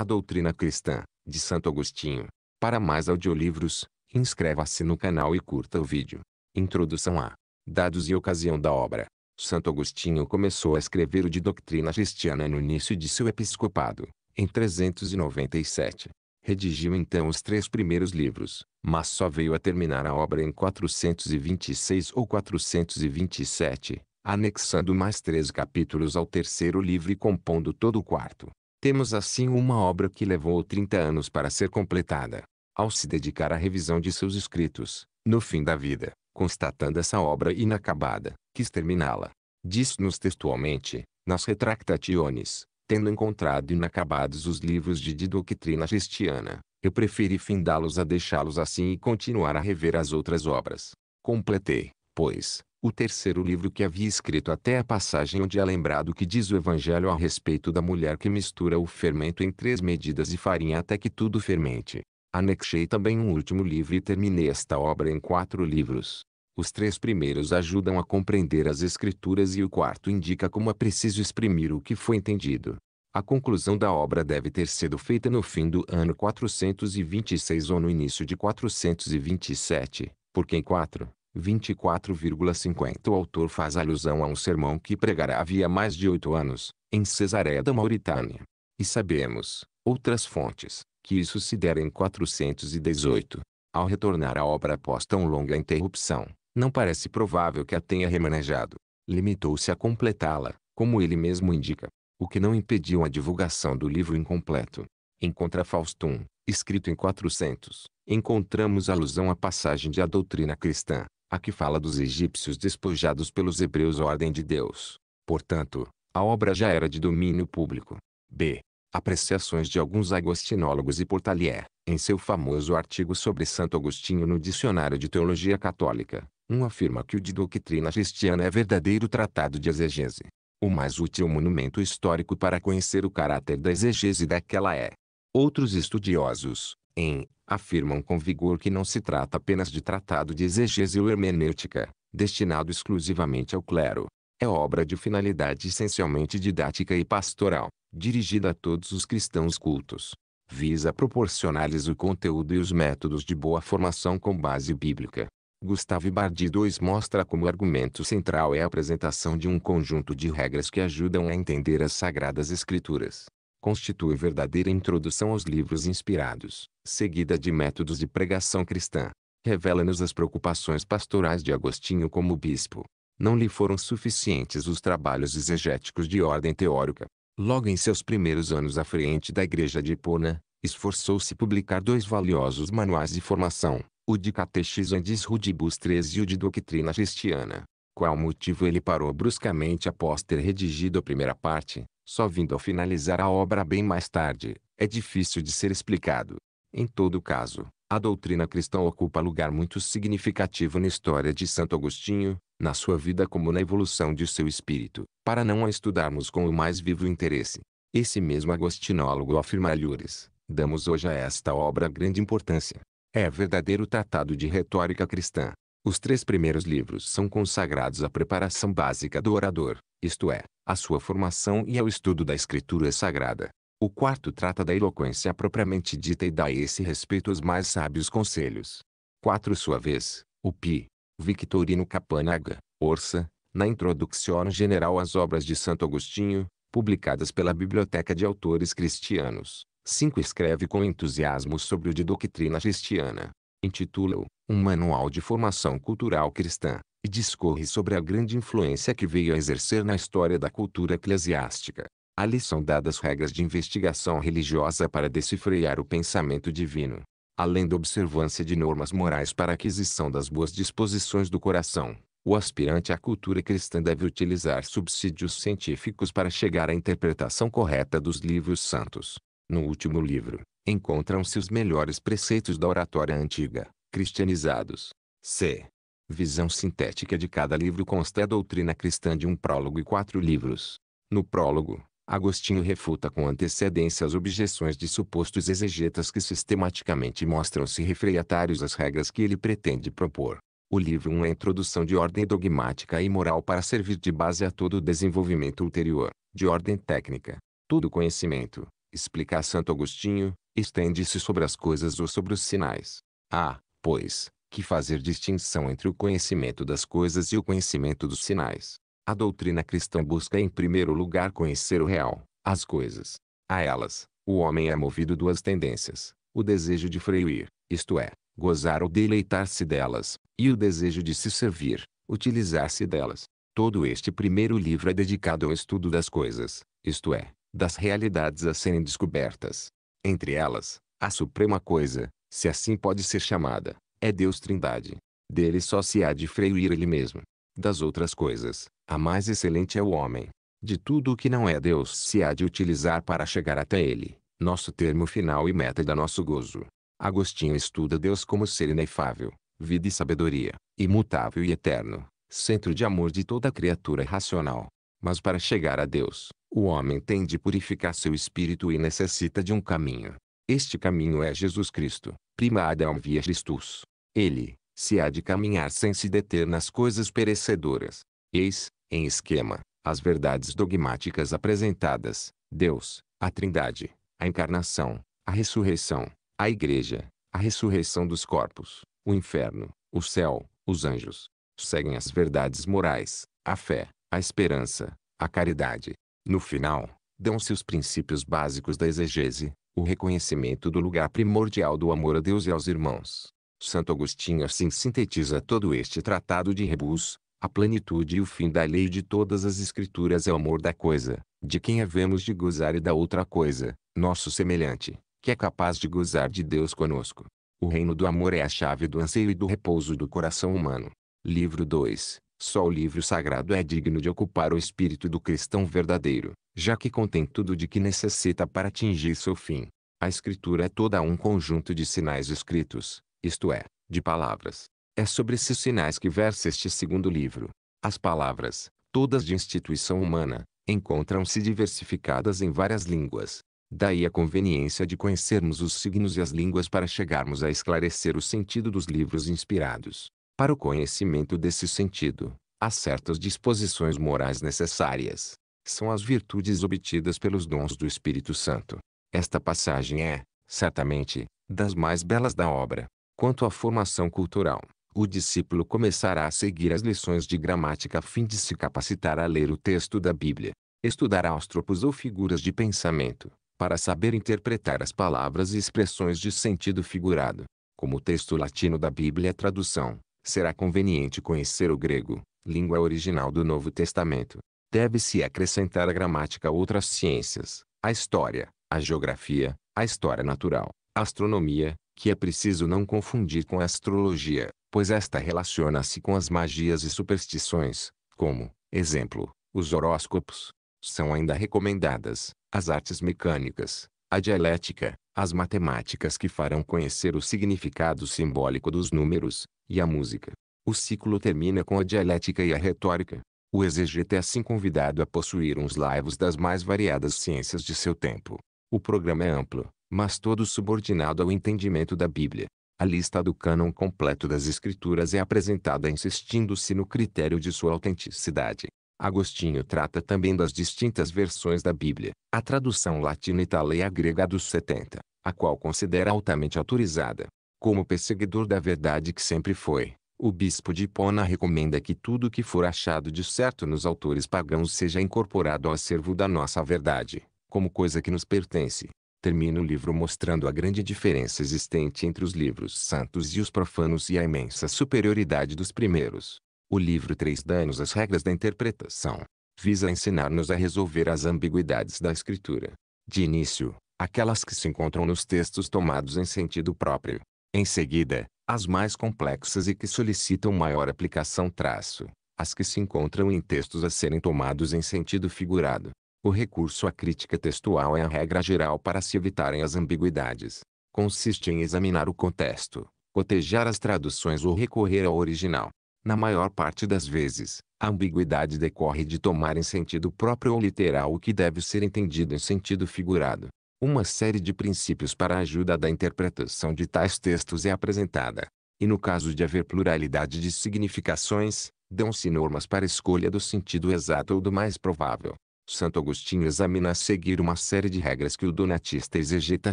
A Doutrina Cristã, de Santo Agostinho. Para mais audiolivros, inscreva-se no canal e curta o vídeo. Introdução a Dados e ocasião da obra. Santo Agostinho começou a escrever o de doutrina cristiana no início de seu episcopado, em 397. Redigiu então os três primeiros livros, mas só veio a terminar a obra em 426 ou 427, anexando mais três capítulos ao terceiro livro e compondo todo o quarto. Temos assim uma obra que levou 30 anos para ser completada. Ao se dedicar à revisão de seus escritos, no fim da vida, constatando essa obra inacabada, quis terminá-la. Diz-nos textualmente, nas Retractationes, tendo encontrado inacabados os livros de, de doutrina cristiana, eu preferi findá-los a deixá-los assim e continuar a rever as outras obras. Completei, depois, o terceiro livro que havia escrito até a passagem onde é lembrado que diz o Evangelho a respeito da mulher que mistura o fermento em três medidas de farinha até que tudo fermente. Anexei também um último livro e terminei esta obra em quatro livros. Os três primeiros ajudam a compreender as escrituras e o quarto indica como é preciso exprimir o que foi entendido. A conclusão da obra deve ter sido feita no fim do ano 426 ou no início de 427, porque em 4, 24,50 O autor faz alusão a um sermão que pregará havia mais de oito anos, em Cesaré da Mauritânia. E sabemos, outras fontes, que isso se dera em 418. Ao retornar à obra após tão longa interrupção, não parece provável que a tenha remanejado. Limitou-se a completá-la, como ele mesmo indica, o que não impediu a divulgação do livro incompleto. Em Faustum, escrito em 400, encontramos alusão à passagem de A Doutrina Cristã, a que fala dos egípcios despojados pelos hebreus ordem de Deus. Portanto, a obra já era de domínio público. B. Apreciações de alguns agostinólogos e Portalier, em seu famoso artigo sobre Santo Agostinho no Dicionário de Teologia Católica, um afirma que o de doutrina cristiana é verdadeiro tratado de exegese. O mais útil monumento histórico para conhecer o caráter da exegese daquela é. Outros estudiosos, em afirmam com vigor que não se trata apenas de tratado de exegese ou hermenêutica, destinado exclusivamente ao clero. É obra de finalidade essencialmente didática e pastoral, dirigida a todos os cristãos cultos. Visa proporcionar-lhes o conteúdo e os métodos de boa formação com base bíblica. Gustave Bardi II mostra como o argumento central é a apresentação de um conjunto de regras que ajudam a entender as sagradas escrituras constitui verdadeira introdução aos livros inspirados, seguida de métodos de pregação cristã. Revela-nos as preocupações pastorais de Agostinho como bispo. Não lhe foram suficientes os trabalhos exegéticos de ordem teórica. Logo em seus primeiros anos à frente da igreja de Hipona, esforçou-se publicar dois valiosos manuais de formação, o de Catechisandes Rudibus III e o de Doutrina Cristiana. Qual motivo ele parou bruscamente após ter redigido a primeira parte, só vindo ao finalizar a obra bem mais tarde, é difícil de ser explicado. Em todo caso, a doutrina cristã ocupa lugar muito significativo na história de Santo Agostinho, na sua vida como na evolução de seu espírito, para não a estudarmos com o mais vivo interesse. Esse mesmo agostinólogo afirma Lures, damos hoje a esta obra grande importância. É verdadeiro tratado de retórica cristã, os três primeiros livros são consagrados à preparação básica do orador, isto é, à sua formação e ao estudo da escritura sagrada. O quarto trata da eloquência propriamente dita e dá a esse respeito os mais sábios conselhos. 4. Sua vez, o Pi. Victorino Capanaga, Orsa, na Introdução General às Obras de Santo Agostinho, publicadas pela Biblioteca de Autores Cristianos. 5. Escreve com entusiasmo sobre o de doutrina cristiana. Intitula-o um manual de formação cultural cristã, e discorre sobre a grande influência que veio a exercer na história da cultura eclesiástica. Ali são dadas regras de investigação religiosa para decifrear o pensamento divino, além da observância de normas morais para a aquisição das boas disposições do coração. O aspirante à cultura cristã deve utilizar subsídios científicos para chegar à interpretação correta dos livros santos. No último livro, encontram-se os melhores preceitos da oratória antiga, cristianizados. C. Visão sintética de cada livro consta a doutrina cristã de um prólogo e quatro livros. No prólogo, Agostinho refuta com antecedência as objeções de supostos exegetas que sistematicamente mostram-se refreatários às regras que ele pretende propor. O livro 1 é a introdução de ordem dogmática e moral para servir de base a todo o desenvolvimento ulterior, de ordem técnica. Todo conhecimento, explica Santo Agostinho, estende-se sobre as coisas ou sobre os sinais. A pois, que fazer distinção entre o conhecimento das coisas e o conhecimento dos sinais. A doutrina cristã busca em primeiro lugar conhecer o real, as coisas. A elas, o homem é movido duas tendências: o desejo de freuir, isto é, gozar ou deleitar-se delas, e o desejo de se servir, utilizar-se delas. Todo este primeiro livro é dedicado ao estudo das coisas, isto é, das realidades a serem descobertas. Entre elas, a suprema coisa, se assim pode ser chamada, é Deus Trindade. Dele só se há de freuir ele mesmo. Das outras coisas, a mais excelente é o homem. De tudo o que não é Deus se há de utilizar para chegar até ele, nosso termo final e meta da nosso gozo. Agostinho estuda Deus como ser inefável, vida e sabedoria, imutável e eterno, centro de amor de toda criatura racional. Mas para chegar a Deus, o homem tem de purificar seu espírito e necessita de um caminho. Este caminho é Jesus Cristo, prima Adão via Christus. Ele, se há de caminhar sem se deter nas coisas perecedoras. Eis, em esquema, as verdades dogmáticas apresentadas: Deus, a Trindade, a encarnação, a ressurreição, a igreja, a ressurreição dos corpos, o inferno, o céu, os anjos. Seguem as verdades morais, a fé, a esperança, a caridade. No final, dão-se os princípios básicos da exegese, o reconhecimento do lugar primordial do amor a Deus e aos irmãos. Santo Agostinho assim sintetiza todo este tratado de Rebus, a plenitude e o fim da lei de todas as escrituras é o amor da coisa, de quem havemos de gozar e da outra coisa, nosso semelhante, que é capaz de gozar de Deus conosco. O reino do amor é a chave do anseio e do repouso do coração humano. Livro 2, só o livro sagrado é digno de ocupar o espírito do cristão verdadeiro, já que contém tudo de que necessita para atingir seu fim. A escritura é toda um conjunto de sinais escritos, isto é, de palavras. É sobre esses sinais que versa este segundo livro. As palavras, todas de instituição humana, encontram-se diversificadas em várias línguas. Daí a conveniência de conhecermos os signos e as línguas para chegarmos a esclarecer o sentido dos livros inspirados. Para o conhecimento desse sentido, há certas disposições morais necessárias. São as virtudes obtidas pelos dons do Espírito Santo. Esta passagem é, certamente, das mais belas da obra. Quanto à formação cultural, o discípulo começará a seguir as lições de gramática a fim de se capacitar a ler o texto da Bíblia. Estudará os tropos ou figuras de pensamento, para saber interpretar as palavras e expressões de sentido figurado. Como o texto latino da Bíblia é tradução, será conveniente conhecer o grego, língua original do Novo Testamento. Deve-se acrescentar a gramática outras ciências, a história, a geografia, a história natural, a astronomia, que é preciso não confundir com a astrologia, pois esta relaciona-se com as magias e superstições, como, exemplo, os horóscopos. São ainda recomendadas as artes mecânicas, a dialética, as matemáticas que farão conhecer o significado simbólico dos números, e a música. O ciclo termina com a dialética e a retórica. O exegeta é assim convidado a possuir uns laivos das mais variadas ciências de seu tempo. O programa é amplo, mas todo subordinado ao entendimento da Bíblia. A lista do cânon completo das Escrituras é apresentada insistindo-se no critério de sua autenticidade. Agostinho trata também das distintas versões da Bíblia, a tradução latina, e é a grega dos 70, a qual considera altamente autorizada como perseguidor da verdade que sempre foi, o bispo de Hipona recomenda que tudo que for achado de certo nos autores pagãos seja incorporado ao acervo da nossa verdade, como coisa que nos pertence. Termina o livro mostrando a grande diferença existente entre os livros santos e os profanos e a imensa superioridade dos primeiros. O livro 3 dá-nos as regras da interpretação. Visa ensinar-nos a resolver as ambiguidades da escritura. De início, aquelas que se encontram nos textos tomados em sentido próprio, em seguida, as mais complexas e que solicitam maior aplicação traço, as que se encontram em textos a serem tomados em sentido figurado. O recurso à crítica textual é a regra geral para se evitarem as ambiguidades. Consiste em examinar o contexto, cotejar as traduções ou recorrer ao original. Na maior parte das vezes, a ambiguidade decorre de tomar em sentido próprio ou literal o que deve ser entendido em sentido figurado. Uma série de princípios para a ajuda da interpretação de tais textos é apresentada, e no caso de haver pluralidade de significações, dão-se normas para escolha do sentido exato ou do mais provável. Santo Agostinho examina a seguir uma série de regras que o donatista exegeta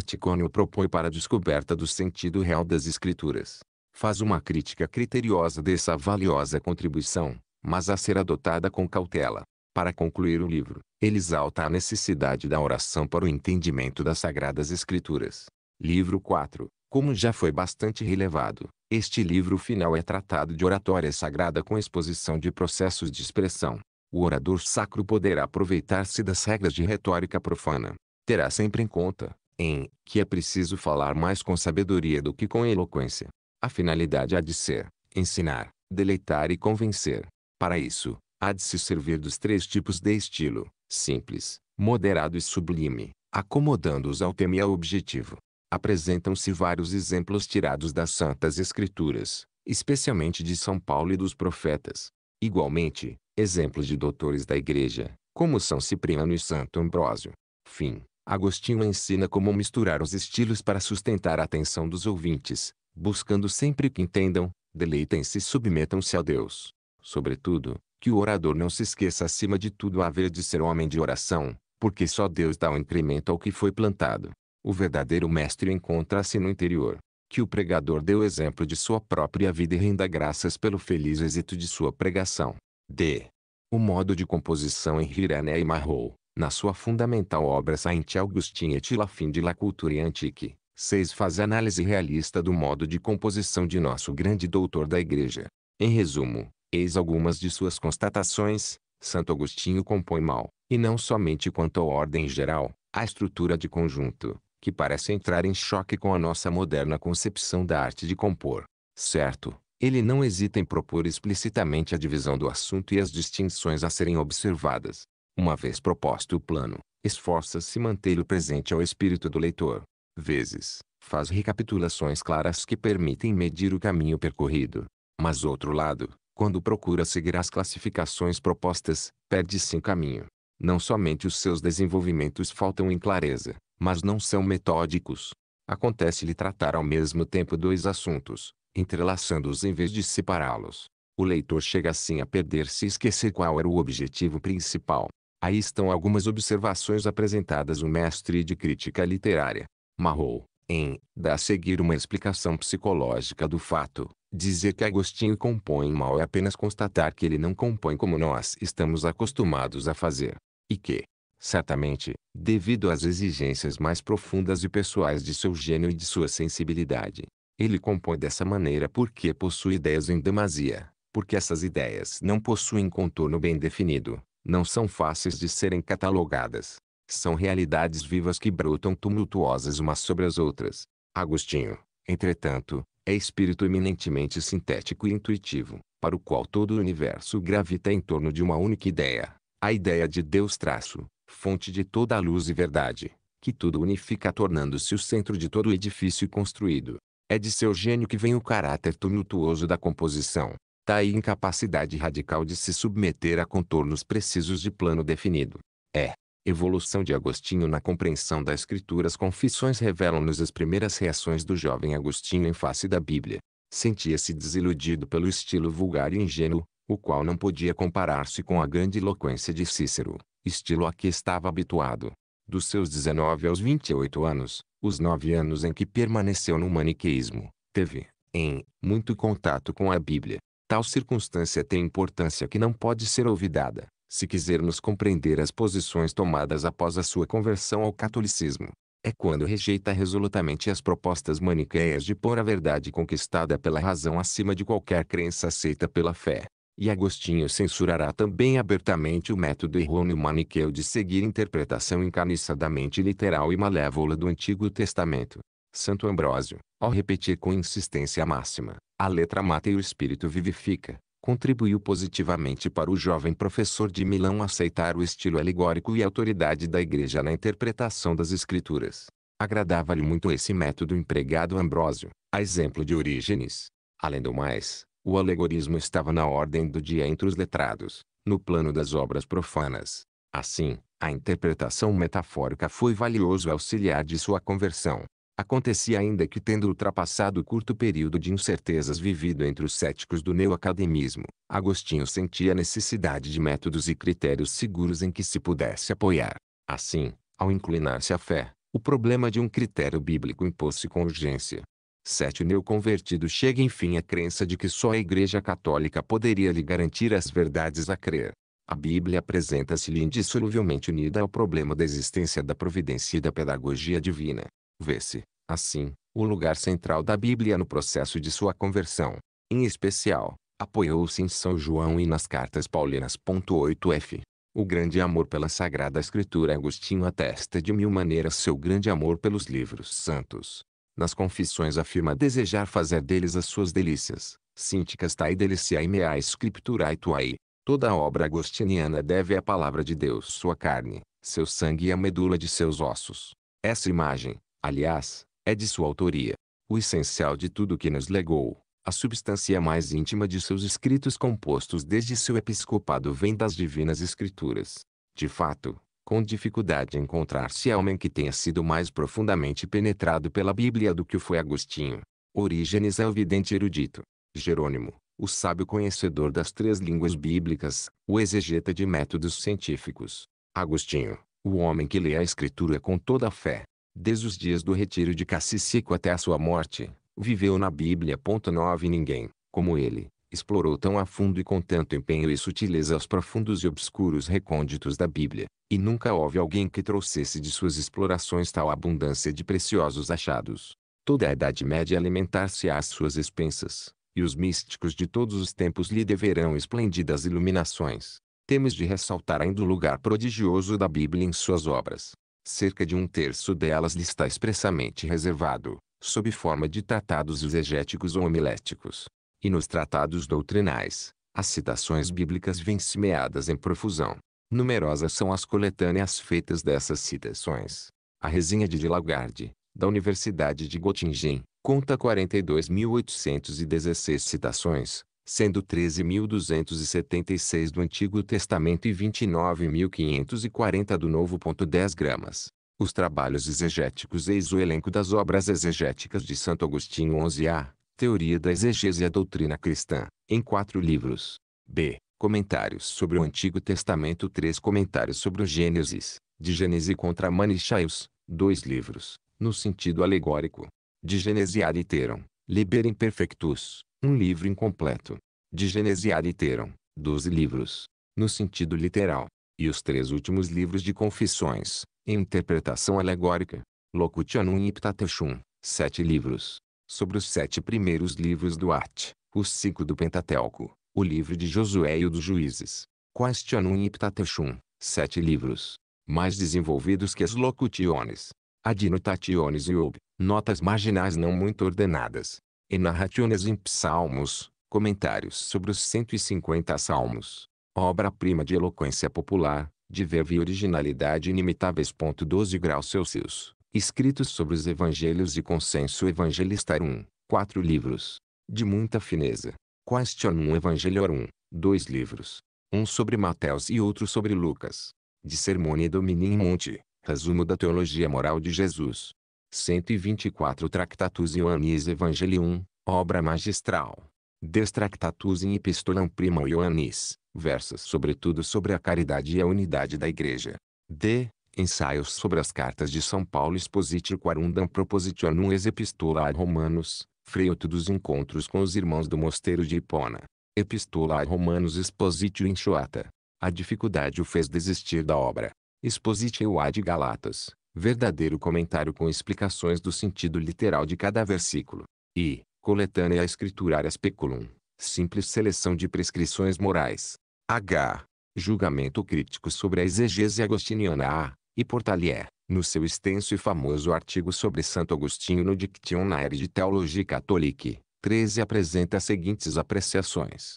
Ticônio propõe para a descoberta do sentido real das escrituras. Faz uma crítica criteriosa dessa valiosa contribuição, mas a ser adotada com cautela. Para concluir o livro, ele exalta a necessidade da oração para o entendimento das Sagradas Escrituras. Livro 4. Como já foi bastante relevado, este livro final é tratado de oratória sagrada com exposição de processos de expressão. O orador sacro poderá aproveitar-se das regras de retórica profana. Terá sempre em conta, em que é preciso falar mais com sabedoria do que com eloquência. A finalidade há de ser ensinar, deleitar e convencer. Para isso, há de se servir dos três tipos de estilo, simples, moderado e sublime, acomodando-os ao tema e ao objetivo. Apresentam-se vários exemplos tirados das Santas Escrituras, especialmente de São Paulo e dos profetas. Igualmente, exemplos de doutores da Igreja, como São Cipriano e Santo Ambrósio. Fim. Agostinho ensina como misturar os estilos para sustentar a atenção dos ouvintes, buscando sempre que entendam, deleitem-se e submetam-se a Deus. Sobretudo, que o orador não se esqueça acima de tudo haver de ser homem de oração, porque só Deus dá o um incremento ao que foi plantado. O verdadeiro mestre encontra-se no interior. Que o pregador dê o exemplo de sua própria vida e renda graças pelo feliz êxito de sua pregação. D. O modo de composição em Hirané e Marrou, na sua fundamental obra Saint Augustin et la fin de la culture antique, 6 faz análise realista do modo de composição de nosso grande doutor da igreja. Em resumo, Eis algumas de suas constatações. Santo Agostinho compõe mal, e não somente quanto à ordem geral, a estrutura de conjunto, que parece entrar em choque com a nossa moderna concepção da arte de compor. Certo, ele não hesita em propor explicitamente a divisão do assunto e as distinções a serem observadas. Uma vez proposto o plano, esforça-se manter o presente ao espírito do leitor. Vezes, faz recapitulações claras que permitem medir o caminho percorrido. Mas outro lado, quando procura seguir as classificações propostas, perde-se em caminho. Não somente os seus desenvolvimentos faltam em clareza, mas não são metódicos. Acontece-lhe tratar ao mesmo tempo dois assuntos, entrelaçando-os em vez de separá-los. O leitor chega assim a perder-se e esquecer qual era o objetivo principal. Aí estão algumas observações apresentadas o mestre de crítica literária, Marrou, em Dá a seguir uma explicação psicológica do fato, Dizer que Agostinho compõe mal é apenas constatar que ele não compõe como nós estamos acostumados a fazer. E que, certamente, devido às exigências mais profundas e pessoais de seu gênio e de sua sensibilidade, ele compõe dessa maneira porque possui ideias em demasia, porque essas ideias não possuem contorno bem definido, não são fáceis de serem catalogadas. São realidades vivas que brotam tumultuosas umas sobre as outras. Agostinho, entretanto, é espírito eminentemente sintético e intuitivo, para o qual todo o universo gravita em torno de uma única ideia, a ideia de Deus traço, fonte de toda a luz e verdade, que tudo unifica tornando-se o centro de todo o edifício construído. É de seu gênio que vem o caráter tumultuoso da composição. Daí incapacidade radical de se submeter a contornos precisos de plano definido. É, Evolução de Agostinho na compreensão das Escrituras Confissões revelam-nos as primeiras reações do jovem Agostinho em face da Bíblia. Sentia-se desiludido pelo estilo vulgar e ingênuo, o qual não podia comparar-se com a grande eloquência de Cícero, estilo a que estava habituado. Dos seus 19 aos 28 anos, os nove anos em que permaneceu no maniqueísmo, teve, em, muito contato com a Bíblia. Tal circunstância tem importância que não pode ser olvidada se quisermos compreender as posições tomadas após a sua conversão ao catolicismo, é quando rejeita resolutamente as propostas maniqueias de pôr a verdade conquistada pela razão acima de qualquer crença aceita pela fé. E Agostinho censurará também abertamente o método errôneo maniqueu de seguir interpretação encarniçadamente literal e malévola do Antigo Testamento. Santo Ambrósio, ao repetir com insistência máxima, a letra mata e o espírito vivifica, contribuiu positivamente para o jovem professor de Milão aceitar o estilo alegórico e a autoridade da Igreja na interpretação das Escrituras. Agradava-lhe muito esse método empregado Ambrósio, a exemplo de Orígenes. Além do mais, o alegorismo estava na ordem do dia entre os letrados, no plano das obras profanas. Assim, a interpretação metafórica foi valioso auxiliar de sua conversão, Acontecia ainda que tendo ultrapassado o curto período de incertezas vivido entre os céticos do neoacademismo, Agostinho sentia a necessidade de métodos e critérios seguros em que se pudesse apoiar. Assim, ao inclinar-se à fé, o problema de um critério bíblico impôs-se com urgência. Sete neoconvertido chega enfim à crença de que só a Igreja Católica poderia lhe garantir as verdades a crer. A Bíblia apresenta-se-lhe indissoluvelmente unida ao problema da existência da providência e da pedagogia divina. Vê-se, assim, o lugar central da Bíblia no processo de sua conversão. Em especial, apoiou-se em São João e nas cartas paulinas. 8f. O grande amor pela Sagrada Escritura Agostinho atesta de mil maneiras seu grande amor pelos livros santos. Nas confissões afirma desejar fazer deles as suas delícias. sinticas tai deliciae mea scripturae tuae. Toda a obra agostiniana deve à palavra de Deus sua carne, seu sangue e a medula de seus ossos. Essa imagem, Aliás, é de sua autoria. O essencial de tudo que nos legou, a substância mais íntima de seus escritos compostos desde seu episcopado vem das divinas escrituras. De fato, com dificuldade encontrar-se homem que tenha sido mais profundamente penetrado pela Bíblia do que foi Agostinho. Orígenes é o vidente erudito. Jerônimo, o sábio conhecedor das três línguas bíblicas, o exegeta de métodos científicos. Agostinho, o homem que lê a Escritura com toda a fé, desde os dias do retiro de Cassis até a sua morte, viveu na Bíblia. 9 Ninguém, como ele, explorou tão a fundo e com tanto empenho e sutileza os profundos e obscuros recônditos da Bíblia, e nunca houve alguém que trouxesse de suas explorações tal abundância de preciosos achados. Toda a Idade Média alimentar-se às suas expensas, e os místicos de todos os tempos lhe deverão esplêndidas iluminações. Temos de ressaltar ainda o lugar prodigioso da Bíblia em suas obras, cerca de um terço delas lhe está expressamente reservado, sob forma de tratados exegéticos ou homiléticos. E nos tratados doutrinais, as citações bíblicas vêm semeadas em profusão. Numerosas são as coletâneas feitas dessas citações. A resenha de Lagarde, da Universidade de Göttingen, conta 42.816 citações, sendo 13.276 do Antigo Testamento e 29.540 do Novo. 10 gramas. Os trabalhos exegéticos eis o elenco das obras exegéticas de Santo Agostinho 11a, Teoria da Exegese e a Doutrina Cristã, em quatro livros. B. Comentários sobre o Antigo Testamento 3 Comentários sobre o Gênesis, de Gênesis contra Manichaeus, dois livros, no sentido alegórico, de Genesiariterum, Liber Imperfectus, um livro incompleto. De Genesiari teram, doze livros, no sentido literal, e os três últimos livros de confissões, em interpretação alegórica. Locutionum Iptatechum, sete livros. Sobre os sete primeiros livros do Arte, os cinco do Pentateuco, o livro de Josué e o dos Juízes. Questionum Iptatechum, sete livros. Mais desenvolvidos que as locutiones. Adnotationes e ob, notas marginais não muito ordenadas e narraciones em psalmos, comentários sobre os 150 salmos. Obra-prima de eloquência popular, de verve e originalidade inimitáveis. 12 graus Celsius, escritos sobre os evangelhos e consenso evangelista 1, 4 livros. De muita fineza. Question 1 Evangeliorum, 2 livros. Um sobre Mateus e outro sobre Lucas. De Sermone Domini em Monte, resumo da teologia moral de Jesus. 124 Tractatus Ioannis Evangelium, obra magistral. Des Tractatus in Epistolam Prima Ioannis, versos sobretudo sobre a caridade e a unidade da Igreja. D. Ensaios sobre as cartas de São Paulo Expositio Quarundam Propositionum ex Epistola a Romanos, Freuto dos Encontros com os Irmãos do Mosteiro de Hipona. Epistola a Romanos Expositio Enxoata. A dificuldade o fez desistir da obra. Expositio ad Galatas verdadeiro comentário com explicações do sentido literal de cada versículo. E, coletânea escriturária speculum, simples seleção de prescrições morais. H. Julgamento crítico sobre a exegese agostiniana A. E Portalier, no seu extenso e famoso artigo sobre Santo Agostinho no Dictionnaire de Teologia Catholique, 13 apresenta as seguintes apreciações.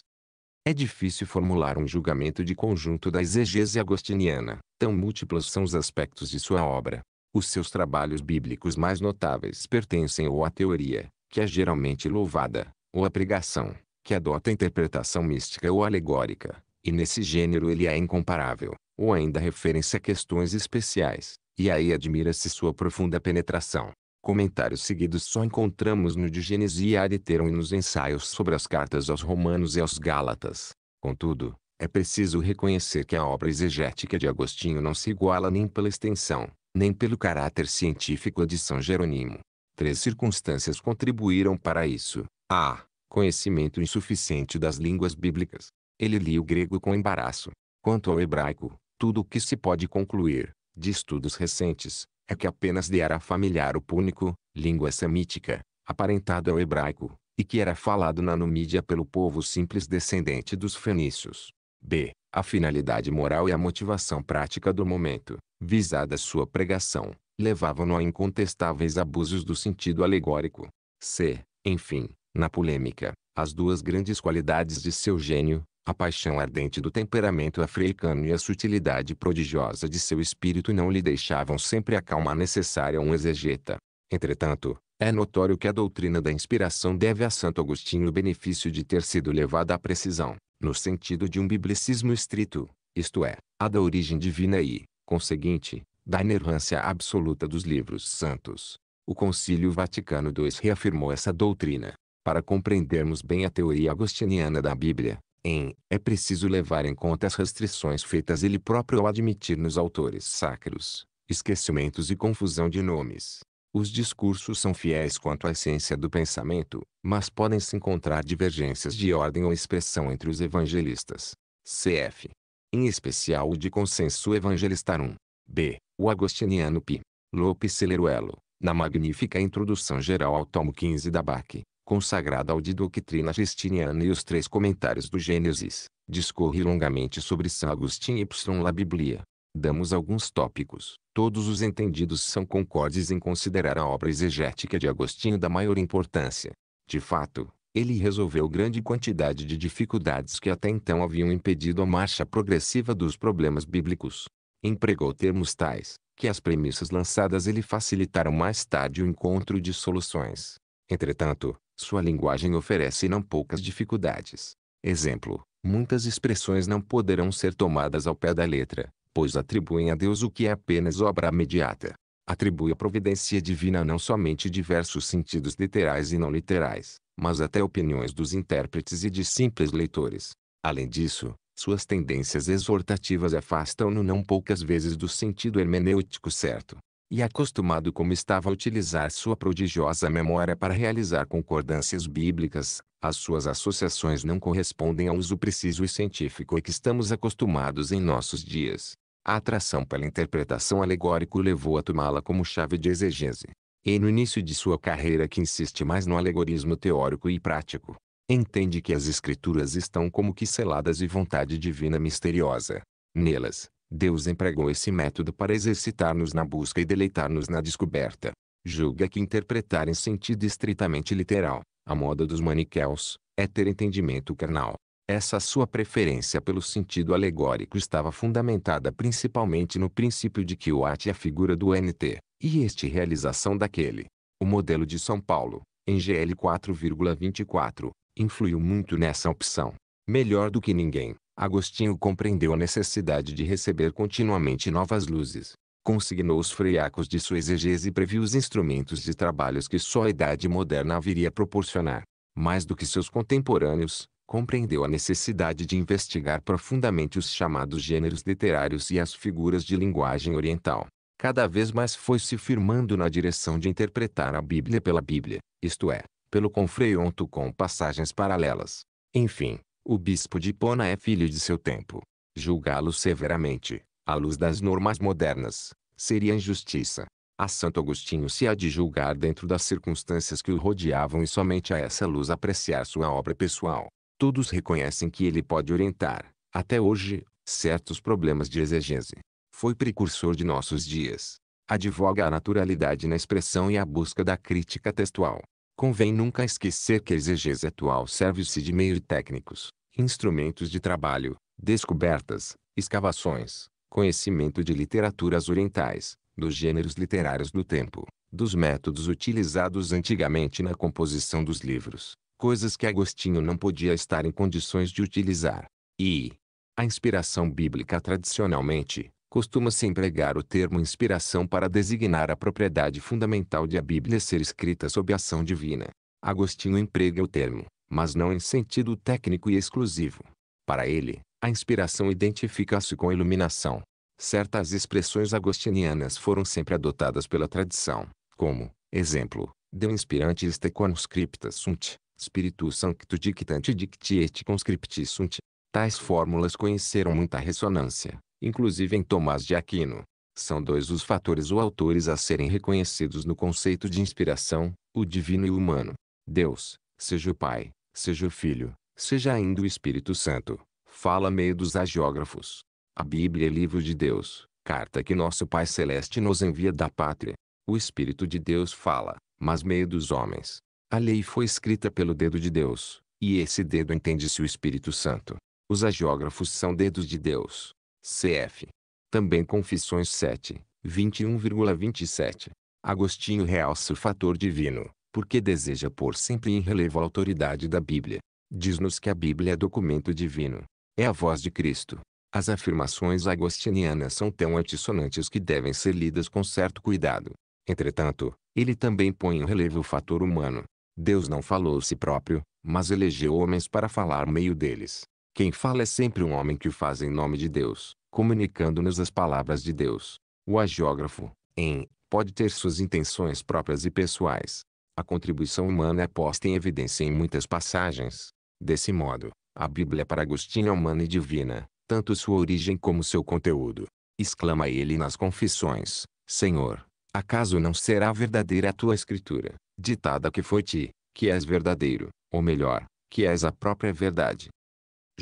É difícil formular um julgamento de conjunto da exegese agostiniana, tão múltiplos são os aspectos de sua obra, os seus trabalhos bíblicos mais notáveis pertencem ou à teoria, que é geralmente louvada, ou à pregação, que adota interpretação mística ou alegórica, e nesse gênero ele é incomparável, ou ainda refere-se a questões especiais, e aí admira-se sua profunda penetração. Comentários seguidos só encontramos no de Gênesis e Adeteron e nos ensaios sobre as cartas aos Romanos e aos Gálatas. Contudo, é preciso reconhecer que a obra exegética de Agostinho não se iguala nem pela extensão, nem pelo caráter científico de São Jerônimo. Três circunstâncias contribuíram para isso. A. Conhecimento insuficiente das línguas bíblicas. Ele lia o grego com embaraço. Quanto ao hebraico, tudo o que se pode concluir, de estudos recentes, é que apenas de era familiar o púnico, língua semítica, aparentado ao hebraico, e que era falado na Numídia pelo povo simples descendente dos fenícios. B. A finalidade moral e a motivação prática do momento visada sua pregação, levavam-no a incontestáveis abusos do sentido alegórico. C. Enfim, na polêmica, as duas grandes qualidades de seu gênio, a paixão ardente do temperamento africano e a sutilidade prodigiosa de seu espírito não lhe deixavam sempre a calma necessária a um exegeta. Entretanto, é notório que a doutrina da inspiração deve a Santo Agostinho o benefício de ter sido levada à precisão, no sentido de um biblicismo estrito, isto é, a da origem divina e, Conseguinte, da inerrância absoluta dos livros santos. O Concílio Vaticano II reafirmou essa doutrina. Para compreendermos bem a teoria agostiniana da Bíblia, em é preciso levar em conta as restrições feitas ele próprio ao admitir nos autores sacros, esquecimentos e confusão de nomes. Os discursos são fiéis quanto à essência do pensamento, mas podem se encontrar divergências de ordem ou expressão entre os evangelistas. Cf em especial o de consenso evangelistarum. B. O agostiniano P. Lopes Celeruelo, na magnífica introdução geral ao tomo 15 da Bach, consagrada ao de doutrina justiniana e os três comentários do Gênesis, discorre longamente sobre São Agostinho y la Biblia. Damos alguns tópicos. Todos os entendidos são concordes em considerar a obra exegética de Agostinho da maior importância. De fato, ele resolveu grande quantidade de dificuldades que até então haviam impedido a marcha progressiva dos problemas bíblicos. Empregou termos tais, que as premissas lançadas ele facilitaram mais tarde o encontro de soluções. Entretanto, sua linguagem oferece não poucas dificuldades. Exemplo, muitas expressões não poderão ser tomadas ao pé da letra, pois atribuem a Deus o que é apenas obra imediata. Atribui a providência divina não somente diversos sentidos literais e não literais, mas até opiniões dos intérpretes e de simples leitores. Além disso, suas tendências exortativas afastam-no não poucas vezes do sentido hermenêutico certo. E acostumado como estava a utilizar sua prodigiosa memória para realizar concordâncias bíblicas, as suas associações não correspondem ao uso preciso e científico a que estamos acostumados em nossos dias. A atração pela interpretação alegórica o levou a tomá-la como chave de exegese. E no início de sua carreira que insiste mais no alegorismo teórico e prático, entende que as escrituras estão como que seladas e vontade divina misteriosa. Nelas, Deus empregou esse método para exercitar-nos na busca e deleitar-nos na descoberta. Julga que interpretar em sentido estritamente literal, a moda dos maniqueus, é ter entendimento carnal. Essa sua preferência pelo sentido alegórico estava fundamentada principalmente no princípio de que o arte é a figura do NT, e este realização daquele. O modelo de São Paulo, em GL 4,24, influiu muito nessa opção. Melhor do que ninguém, Agostinho compreendeu a necessidade de receber continuamente novas luzes. Consignou os freacos de sua exegese e previu os instrumentos de trabalhos que só a idade moderna viria a proporcionar. Mais do que seus contemporâneos, compreendeu a necessidade de investigar profundamente os chamados gêneros literários e as figuras de linguagem oriental cada vez mais foi se firmando na direção de interpretar a Bíblia pela Bíblia, isto é, pelo confronto com passagens paralelas. Enfim, o bispo de Pona é filho de seu tempo. Julgá-lo severamente, à luz das normas modernas, seria injustiça. A Santo Agostinho se há de julgar dentro das circunstâncias que o rodeavam e somente a essa luz apreciar sua obra pessoal. Todos reconhecem que ele pode orientar, até hoje, certos problemas de exegese, foi precursor de nossos dias. Advoga a naturalidade na expressão e a busca da crítica textual. Convém nunca esquecer que a exegese atual serve-se de meios técnicos, instrumentos de trabalho, descobertas, escavações, conhecimento de literaturas orientais, dos gêneros literários do tempo, dos métodos utilizados antigamente na composição dos livros, coisas que Agostinho não podia estar em condições de utilizar. E a inspiração bíblica tradicionalmente, costuma-se empregar o termo inspiração para designar a propriedade fundamental de a Bíblia ser escrita sob ação divina. Agostinho emprega o termo, mas não em sentido técnico e exclusivo. Para ele, a inspiração identifica-se com a iluminação. Certas expressões agostinianas foram sempre adotadas pela tradição, como, exemplo, Deu inspirante este conscripta sunt, spiritu sancto dictante dicti et conscripti sunt. Tais fórmulas conheceram muita ressonância, inclusive em Tomás de Aquino. São dois os fatores ou autores a serem reconhecidos no conceito de inspiração, o divino e o humano. Deus, seja o Pai, seja o Filho, seja ainda o Espírito Santo, fala meio dos agiógrafos. A Bíblia é livro de Deus, carta que nosso Pai Celeste nos envia da pátria. O Espírito de Deus fala, mas meio dos homens. A lei foi escrita pelo dedo de Deus, e esse dedo entende-se o Espírito Santo. Os agiógrafos são dedos de Deus, cf. Também Confissões 7, 21,27. Agostinho realça o fator divino, porque deseja pôr sempre em relevo a autoridade da Bíblia. Diz-nos que a Bíblia é documento divino. É a voz de Cristo. As afirmações agostinianas são tão antissonantes que devem ser lidas com certo cuidado. Entretanto, ele também põe em relevo o fator humano. Deus não falou si próprio, mas elegeu homens para falar meio deles. Quem fala é sempre um homem que o faz em nome de Deus, comunicando-nos as palavras de Deus. O agiógrafo, em, pode ter suas intenções próprias e pessoais. A contribuição humana é posta em evidência em muitas passagens. Desse modo, a Bíblia é para Agostinho é humana e divina, tanto sua origem como seu conteúdo. Exclama ele nas Confissões: Senhor, acaso não será verdadeira a tua Escritura, ditada que foi ti, que és verdadeiro, ou melhor, que és a própria verdade?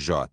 J.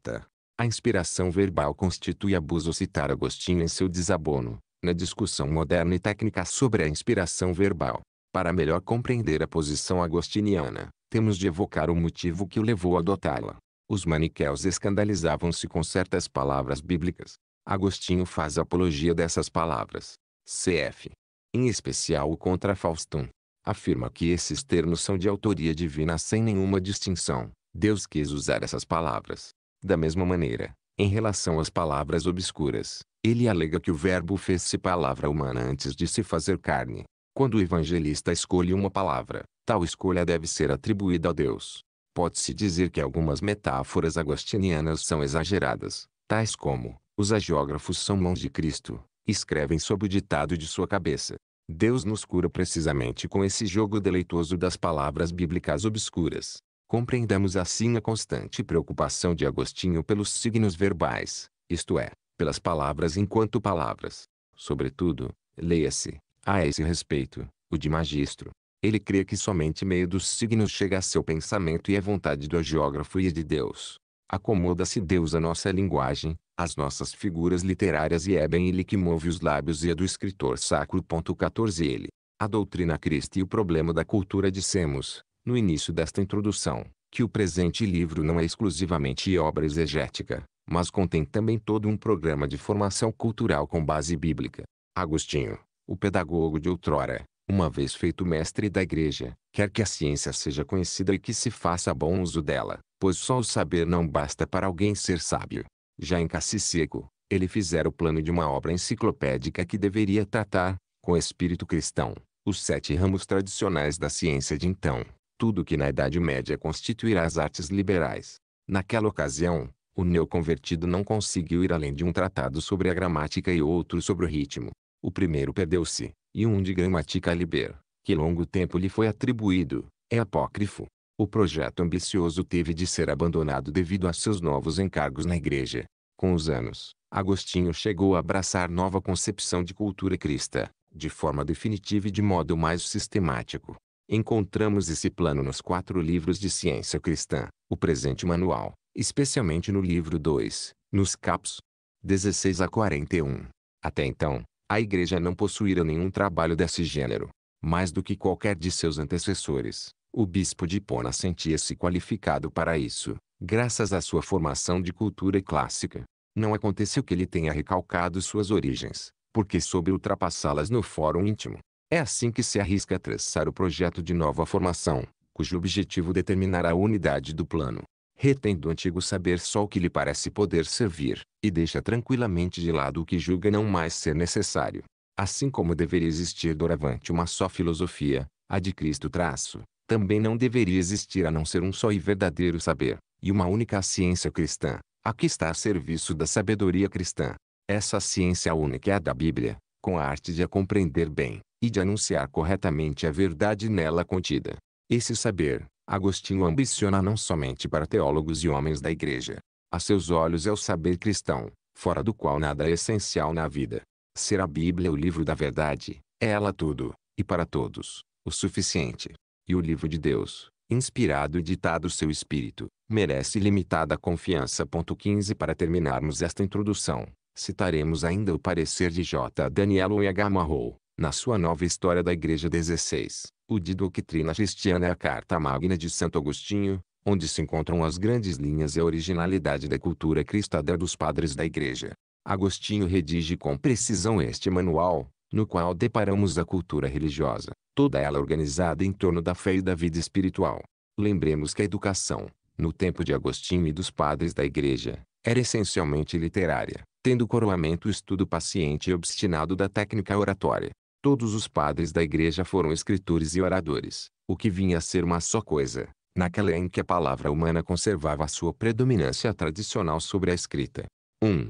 A inspiração verbal constitui abuso citar Agostinho em seu desabono, na discussão moderna e técnica sobre a inspiração verbal. Para melhor compreender a posição agostiniana, temos de evocar o motivo que o levou a adotá-la. Os maniqueus escandalizavam-se com certas palavras bíblicas. Agostinho faz apologia dessas palavras. Cf. Em especial o contra Faustum, Afirma que esses termos são de autoria divina sem nenhuma distinção. Deus quis usar essas palavras da mesma maneira, em relação às palavras obscuras, ele alega que o Verbo fez-se palavra humana antes de se fazer carne. Quando o evangelista escolhe uma palavra, tal escolha deve ser atribuída a Deus. Pode-se dizer que algumas metáforas agostinianas são exageradas, tais como: os agiógrafos são mãos de Cristo, escrevem sob o ditado de sua cabeça. Deus nos cura precisamente com esse jogo deleitoso das palavras bíblicas obscuras. Compreendamos assim a constante preocupação de Agostinho pelos signos verbais, isto é, pelas palavras enquanto palavras. Sobretudo, leia-se, a esse respeito, o de Magistro. Ele crê que somente meio dos signos chega a seu pensamento e à vontade do geógrafo e de Deus. Acomoda-se Deus à nossa linguagem, às nossas figuras literárias e é bem ele que move os lábios e a é do escritor sacro. 14 Ele. A doutrina cristã e o problema da cultura dissemos, no início desta introdução, que o presente livro não é exclusivamente obra exegética, mas contém também todo um programa de formação cultural com base bíblica. Agostinho, o pedagogo de outrora, uma vez feito mestre da igreja, quer que a ciência seja conhecida e que se faça bom uso dela, pois só o saber não basta para alguém ser sábio. Já em Cassiseco, ele fizera o plano de uma obra enciclopédica que deveria tratar, com espírito cristão, os sete ramos tradicionais da ciência de então tudo que na Idade Média constituirá as artes liberais. Naquela ocasião, o neoconvertido não conseguiu ir além de um tratado sobre a gramática e outro sobre o ritmo. O primeiro perdeu-se, e um de gramática liber, que longo tempo lhe foi atribuído, é apócrifo. O projeto ambicioso teve de ser abandonado devido a seus novos encargos na igreja. Com os anos, Agostinho chegou a abraçar nova concepção de cultura crista, de forma definitiva e de modo mais sistemático. Encontramos esse plano nos quatro livros de ciência cristã, o presente manual, especialmente no livro 2, nos capos 16 a 41. Até então, a igreja não possuíra nenhum trabalho desse gênero. Mais do que qualquer de seus antecessores, o bispo de Pona sentia-se qualificado para isso, graças à sua formação de cultura clássica. Não aconteceu que ele tenha recalcado suas origens, porque soube ultrapassá-las no fórum íntimo. É assim que se arrisca a traçar o projeto de nova formação, cujo objetivo determinará a unidade do plano. Retém do antigo saber só o que lhe parece poder servir, e deixa tranquilamente de lado o que julga não mais ser necessário. Assim como deveria existir doravante uma só filosofia, a de Cristo traço, também não deveria existir a não ser um só e verdadeiro saber, e uma única ciência cristã, a que está a serviço da sabedoria cristã. Essa ciência única é a da Bíblia, com a arte de a compreender bem, e de anunciar corretamente a verdade nela contida. Esse saber, Agostinho ambiciona não somente para teólogos e homens da igreja. A seus olhos é o saber cristão, fora do qual nada é essencial na vida. Ser a Bíblia o livro da verdade, é ela tudo, e para todos, o suficiente. E o livro de Deus, inspirado e ditado seu espírito, merece limitada confiança. 15 Para terminarmos esta introdução, citaremos ainda o parecer de J. Daniel e H. Marrow, na sua nova História da Igreja 16, o de Doutrina Cristiana é a carta magna de Santo Agostinho, onde se encontram as grandes linhas e a originalidade da cultura cristã dos padres da Igreja. Agostinho redige com precisão este manual, no qual deparamos a cultura religiosa, toda ela organizada em torno da fé e da vida espiritual. Lembremos que a educação, no tempo de Agostinho e dos padres da Igreja, era essencialmente literária, tendo coroamento o estudo paciente e obstinado da técnica oratória. Todos os padres da igreja foram escritores e oradores, o que vinha a ser uma só coisa, naquela em que a palavra humana conservava a sua predominância tradicional sobre a escrita. 1.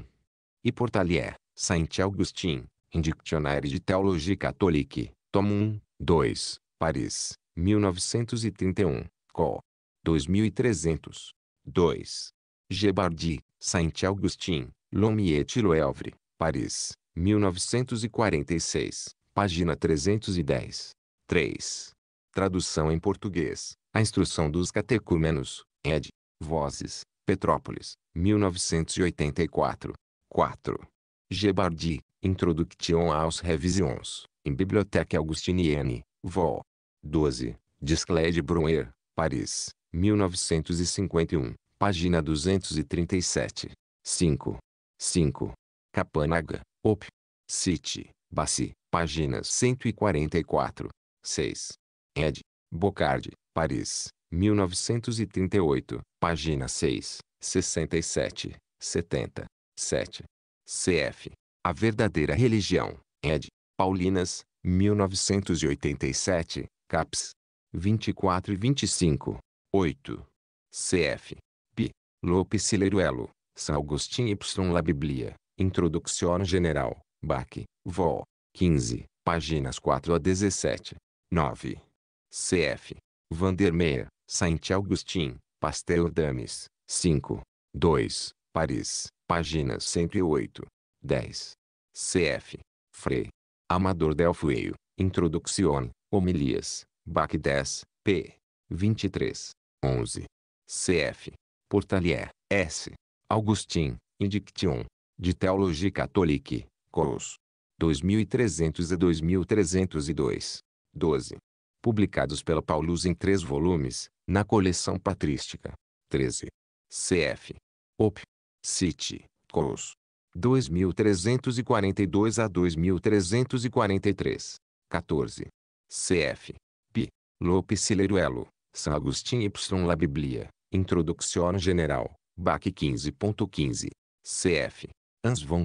E Portalier, Saint-Augustin, em Dictionnaire de Teologia Catholique, tomo 1, 2, Paris, 1931, Col. 2300. 2. Gebardi, Saint-Augustin, Lomier-Loevre, Paris, 1946. Página 310. 3. Tradução em português. A instrução dos catecúmenos. Ed. Vozes. Petrópolis. 1984. 4. Gebardi. Introduction aos revisions. Em Biblioteca Augustinienne. Vol. 12. de Brunner. Paris. 1951. Página 237. 5. 5. Capanaga. Op. City. Bassi, páginas 144. 6. Ed. Bocardi, Paris, 1938, página 6, 67, 70. 7. CF. A Verdadeira Religião, ed. Paulinas, 1987, CAPS. 24 e 25. 8. CF. P. Lopes Cileruelo, São Agostinho y La Biblia, Introducción General, Bach, Vol. 15, páginas 4 a 17. 9. Cf. Vandermeer, Saint-Augustin, Pasteur Dames, 5. 2, Paris, páginas 108. 10. Cf. Frei. Amador del Fueio, Introduction, Homilias, Bach 10, p. 23. 11. Cf. Portalier, S. Augustin, Indiction, de Teologia Catholique, Cos. 2300 a 2302. 12. Publicados pela Paulus em três volumes, na coleção patrística. 13. Cf. Op. City. Cos. 2342 a 2343. 14. Cf. P. Lopes Sileruelo, San Agostinho y la Biblia, Introducción General, BAC 15.15. Cf. Hans von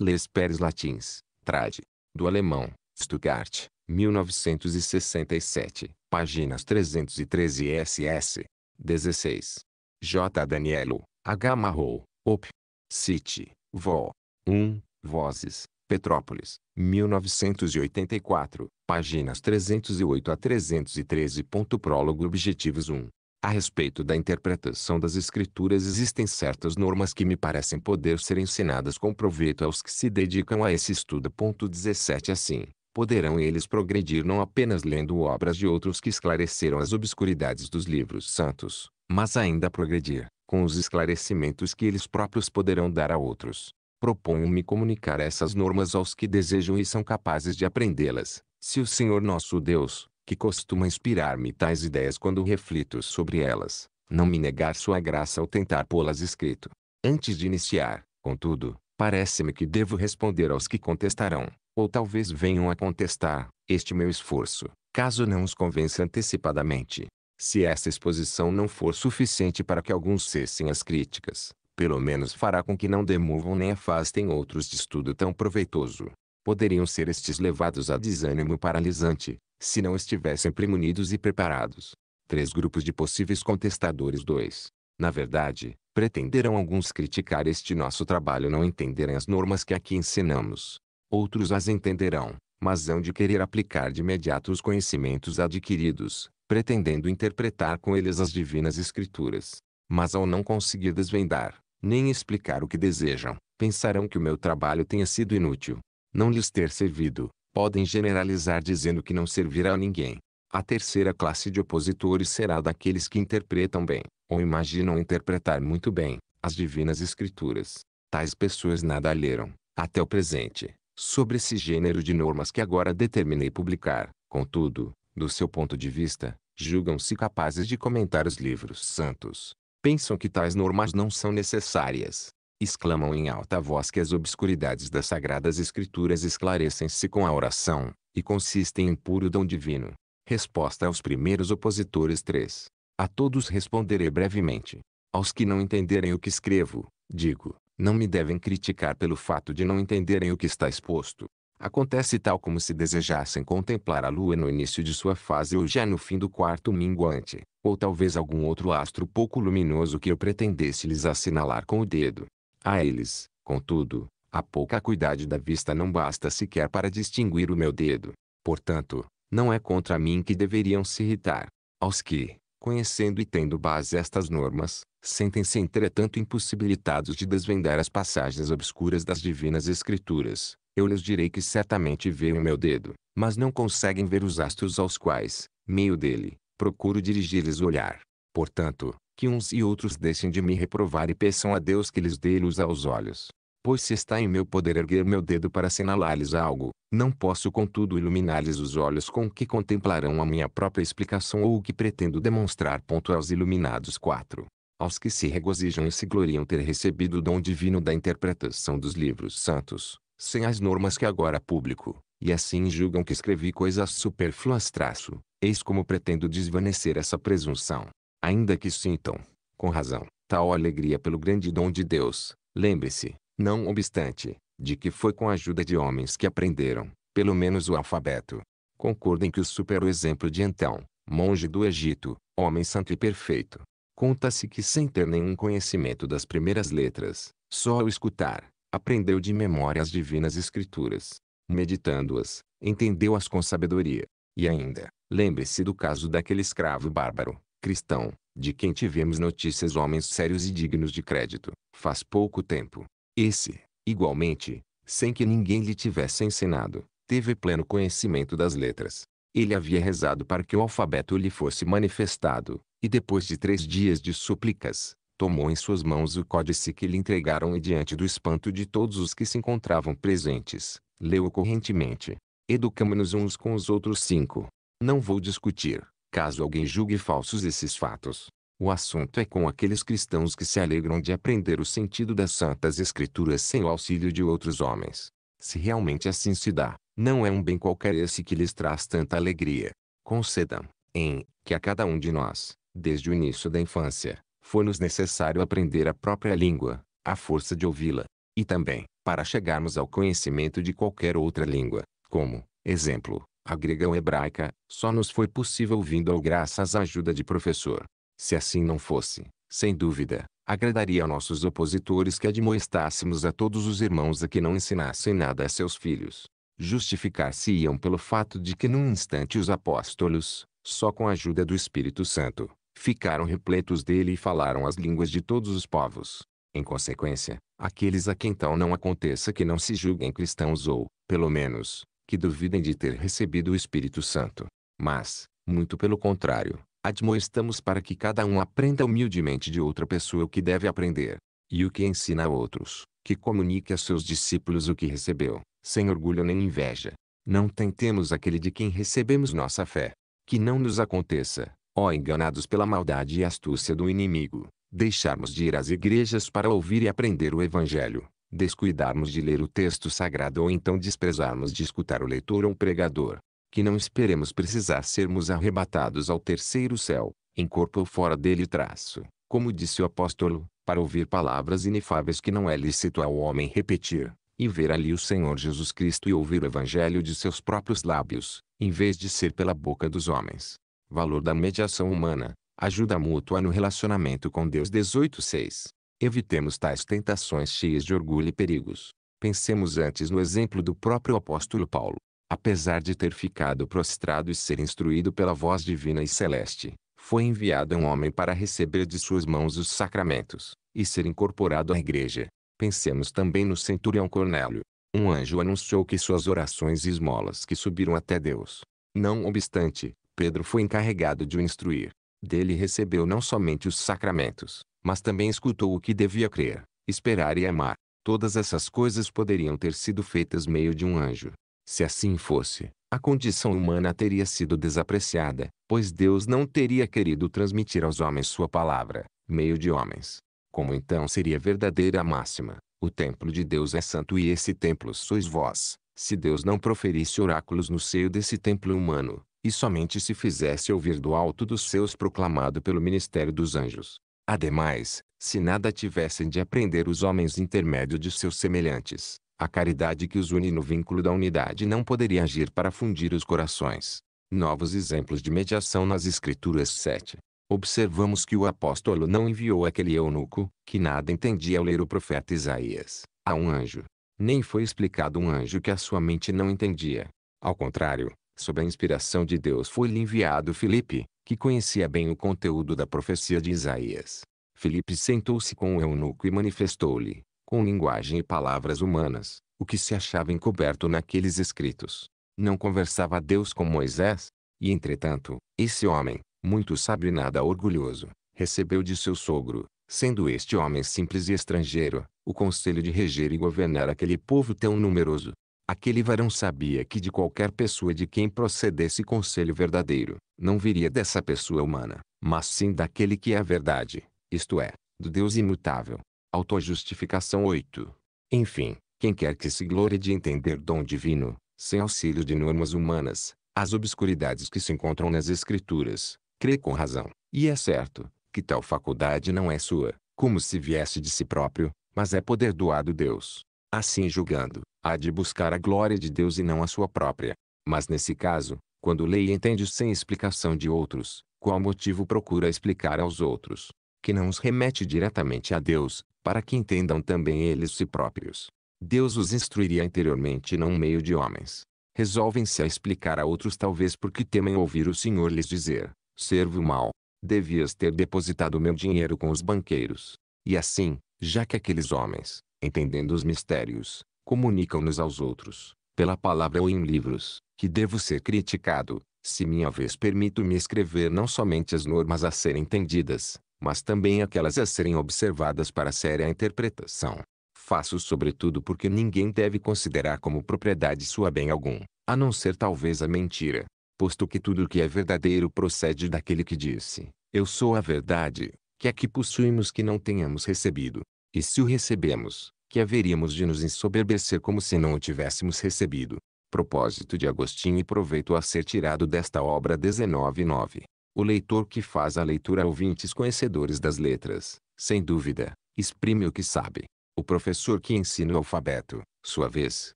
Les Peres Latins, trad. Do alemão, Stuttgart, 1967, páginas 313 e SS. 16. J. Danielo, H. Marrou, Op. City, Vol. 1, Vozes, Petrópolis, 1984, páginas 308 a 313. Prólogo Objetivos 1. A respeito da interpretação das escrituras existem certas normas que me parecem poder ser ensinadas com proveito aos que se dedicam a esse estudo. Ponto 17 Assim, poderão eles progredir não apenas lendo obras de outros que esclareceram as obscuridades dos livros santos, mas ainda progredir, com os esclarecimentos que eles próprios poderão dar a outros. Proponho-me comunicar essas normas aos que desejam e são capazes de aprendê-las, se o Senhor nosso Deus, que costuma inspirar-me tais ideias quando reflito sobre elas, não me negar sua graça ao tentar pô-las escrito. Antes de iniciar, contudo, parece-me que devo responder aos que contestarão, ou talvez venham a contestar, este meu esforço, caso não os convença antecipadamente. Se essa exposição não for suficiente para que alguns cessem as críticas, pelo menos fará com que não demovam nem afastem outros de estudo tão proveitoso. Poderiam ser estes levados a desânimo paralisante, se não estivessem premunidos e preparados. Três grupos de possíveis contestadores dois, Na verdade, pretenderão alguns criticar este nosso trabalho não entenderem as normas que aqui ensinamos. Outros as entenderão, mas hão de querer aplicar de imediato os conhecimentos adquiridos, pretendendo interpretar com eles as divinas escrituras. Mas ao não conseguir desvendar, nem explicar o que desejam, pensarão que o meu trabalho tenha sido inútil, não lhes ter servido, podem generalizar dizendo que não servirá a ninguém. A terceira classe de opositores será daqueles que interpretam bem, ou imaginam interpretar muito bem, as divinas escrituras. Tais pessoas nada leram, até o presente, sobre esse gênero de normas que agora determinei publicar. Contudo, do seu ponto de vista, julgam-se capazes de comentar os livros santos. Pensam que tais normas não são necessárias, exclamam em alta voz que as obscuridades das sagradas escrituras esclarecem-se com a oração, e consistem em puro dom divino. Resposta aos primeiros opositores 3. A todos responderei brevemente. Aos que não entenderem o que escrevo, digo, não me devem criticar pelo fato de não entenderem o que está exposto. Acontece tal como se desejassem contemplar a lua no início de sua fase ou já no fim do quarto minguante, ou talvez algum outro astro pouco luminoso que eu pretendesse lhes assinalar com o dedo. A eles, contudo, a pouca cuidade da vista não basta sequer para distinguir o meu dedo. Portanto, não é contra mim que deveriam se irritar. Aos que, conhecendo e tendo base estas normas, sentem-se entretanto impossibilitados de desvendar as passagens obscuras das divinas escrituras, eu lhes direi que certamente veem o meu dedo, mas não conseguem ver os astros aos quais, meio dele, procuro dirigir-lhes o olhar. Portanto, que uns e outros deixem de me reprovar e peçam a Deus que lhes dê luz aos olhos. Pois se está em meu poder erguer meu dedo para assinalar-lhes algo, não posso contudo iluminar-lhes os olhos com o que contemplarão a minha própria explicação ou o que pretendo demonstrar. Ponto aos iluminados 4. Aos que se regozijam e se gloriam ter recebido o dom divino da interpretação dos livros santos, sem as normas que agora publico, e assim julgam que escrevi coisas superfluas traço, eis como pretendo desvanecer essa presunção ainda que sintam, com razão, tal alegria pelo grande dom de Deus, lembre-se, não obstante, de que foi com a ajuda de homens que aprenderam, pelo menos o alfabeto. Concordem que o exemplo de então, monge do Egito, homem santo e perfeito, conta-se que sem ter nenhum conhecimento das primeiras letras, só ao escutar, aprendeu de memória as divinas escrituras, meditando-as, entendeu-as com sabedoria. E ainda, lembre-se do caso daquele escravo bárbaro, cristão, de quem tivemos notícias homens sérios e dignos de crédito, faz pouco tempo. Esse, igualmente, sem que ninguém lhe tivesse ensinado, teve pleno conhecimento das letras. Ele havia rezado para que o alfabeto lhe fosse manifestado, e depois de três dias de súplicas, tomou em suas mãos o códice que lhe entregaram e diante do espanto de todos os que se encontravam presentes, leu ocorrentemente. correntemente. Educamo-nos uns com os outros cinco. Não vou discutir, caso alguém julgue falsos esses fatos. O assunto é com aqueles cristãos que se alegram de aprender o sentido das Santas Escrituras sem o auxílio de outros homens. Se realmente assim se dá, não é um bem qualquer esse que lhes traz tanta alegria. Concedam, em, que a cada um de nós, desde o início da infância, foi-nos necessário aprender a própria língua, à força de ouvi-la. E também, para chegarmos ao conhecimento de qualquer outra língua, como, exemplo, a grega ou hebraica, só nos foi possível vindo ou graças à ajuda de professor. Se assim não fosse, sem dúvida, agradaria a nossos opositores que admoestássemos a todos os irmãos a que não ensinassem nada a seus filhos. Justificar-se-iam pelo fato de que num instante os apóstolos, só com a ajuda do Espírito Santo, ficaram repletos dele e falaram as línguas de todos os povos. Em consequência, aqueles a quem tal não aconteça que não se julguem cristãos ou, pelo menos, que duvidem de ter recebido o Espírito Santo. Mas, muito pelo contrário, admoestamos para que cada um aprenda humildemente de outra pessoa o que deve aprender, e o que ensina a outros, que comunique a seus discípulos o que recebeu, sem orgulho nem inveja. Não tentemos aquele de quem recebemos nossa fé. Que não nos aconteça, ó enganados pela maldade e astúcia do inimigo, deixarmos de ir às igrejas para ouvir e aprender o Evangelho, descuidarmos de ler o texto sagrado ou então desprezarmos de escutar o leitor ou o pregador, que não esperemos precisar sermos arrebatados ao terceiro céu, em corpo ou fora dele traço, como disse o apóstolo, para ouvir palavras inefáveis que não é lícito ao homem repetir, e ver ali o Senhor Jesus Cristo e ouvir o evangelho de seus próprios lábios, em vez de ser pela boca dos homens. Valor da mediação humana, ajuda mútua no relacionamento com Deus 18.6 Evitemos tais tentações cheias de orgulho e perigos. Pensemos antes no exemplo do próprio apóstolo Paulo. Apesar de ter ficado prostrado e ser instruído pela voz divina e celeste, foi enviado um homem para receber de suas mãos os sacramentos e ser incorporado à igreja. Pensemos também no centurião Cornélio. Um anjo anunciou que suas orações e esmolas que subiram até Deus. Não obstante, Pedro foi encarregado de o instruir. Dele recebeu não somente os sacramentos, mas também escutou o que devia crer, esperar e amar. Todas essas coisas poderiam ter sido feitas meio de um anjo. Se assim fosse, a condição humana teria sido desapreciada, pois Deus não teria querido transmitir aos homens sua palavra, meio de homens. Como então seria verdadeira a máxima? O templo de Deus é santo e esse templo sois vós. Se Deus não proferisse oráculos no seio desse templo humano, e somente se fizesse ouvir do alto dos seus proclamado pelo ministério dos anjos. Ademais, se nada tivessem de aprender os homens intermédio de seus semelhantes, a caridade que os une no vínculo da unidade não poderia agir para fundir os corações. Novos exemplos de mediação nas Escrituras 7. Observamos que o apóstolo não enviou aquele eunuco, que nada entendia ao ler o profeta Isaías, a um anjo. Nem foi explicado um anjo que a sua mente não entendia. Ao contrário, sob a inspiração de Deus foi-lhe enviado Filipe, que conhecia bem o conteúdo da profecia de Isaías. Filipe sentou-se com o eunuco e manifestou-lhe, com linguagem e palavras humanas, o que se achava encoberto naqueles escritos. Não conversava Deus com Moisés, e entretanto, esse homem, muito sábio e nada orgulhoso, recebeu de seu sogro, sendo este homem simples e estrangeiro, o conselho de reger e governar aquele povo tão numeroso. Aquele varão sabia que de qualquer pessoa de quem procedesse conselho verdadeiro, não viria dessa pessoa humana, mas sim daquele que é a verdade, isto é, do Deus imutável. Autojustificação 8. Enfim, quem quer que se glorie de entender dom divino, sem auxílio de normas humanas, as obscuridades que se encontram nas Escrituras, crê com razão, e é certo, que tal faculdade não é sua, como se viesse de si próprio, mas é poder doado Deus. Assim julgando, há de buscar a glória de Deus e não a sua própria. Mas nesse caso, quando lê e entende sem explicação de outros, qual motivo procura explicar aos outros? Que não os remete diretamente a Deus, para que entendam também eles si próprios. Deus os instruiria interiormente e não meio de homens. Resolvem-se a explicar a outros talvez porque temem ouvir o Senhor lhes dizer, servo mal, devias ter depositado meu dinheiro com os banqueiros. E assim, já que aqueles homens, entendendo os mistérios, comunicam-nos aos outros, pela palavra ou em livros, que devo ser criticado, se minha vez permito-me escrever não somente as normas a serem entendidas, mas também aquelas a serem observadas para séria interpretação. Faço sobretudo porque ninguém deve considerar como propriedade sua bem algum, a não ser talvez a mentira, posto que tudo o que é verdadeiro procede daquele que disse, eu sou a verdade, que é que possuímos que não tenhamos recebido, e se o recebemos, que haveríamos de nos ensoberbecer como se não o tivéssemos recebido. Propósito de Agostinho e proveito a ser tirado desta obra 19.9. O leitor que faz a leitura a ouvintes conhecedores das letras, sem dúvida, exprime o que sabe. O professor que ensina o alfabeto, sua vez,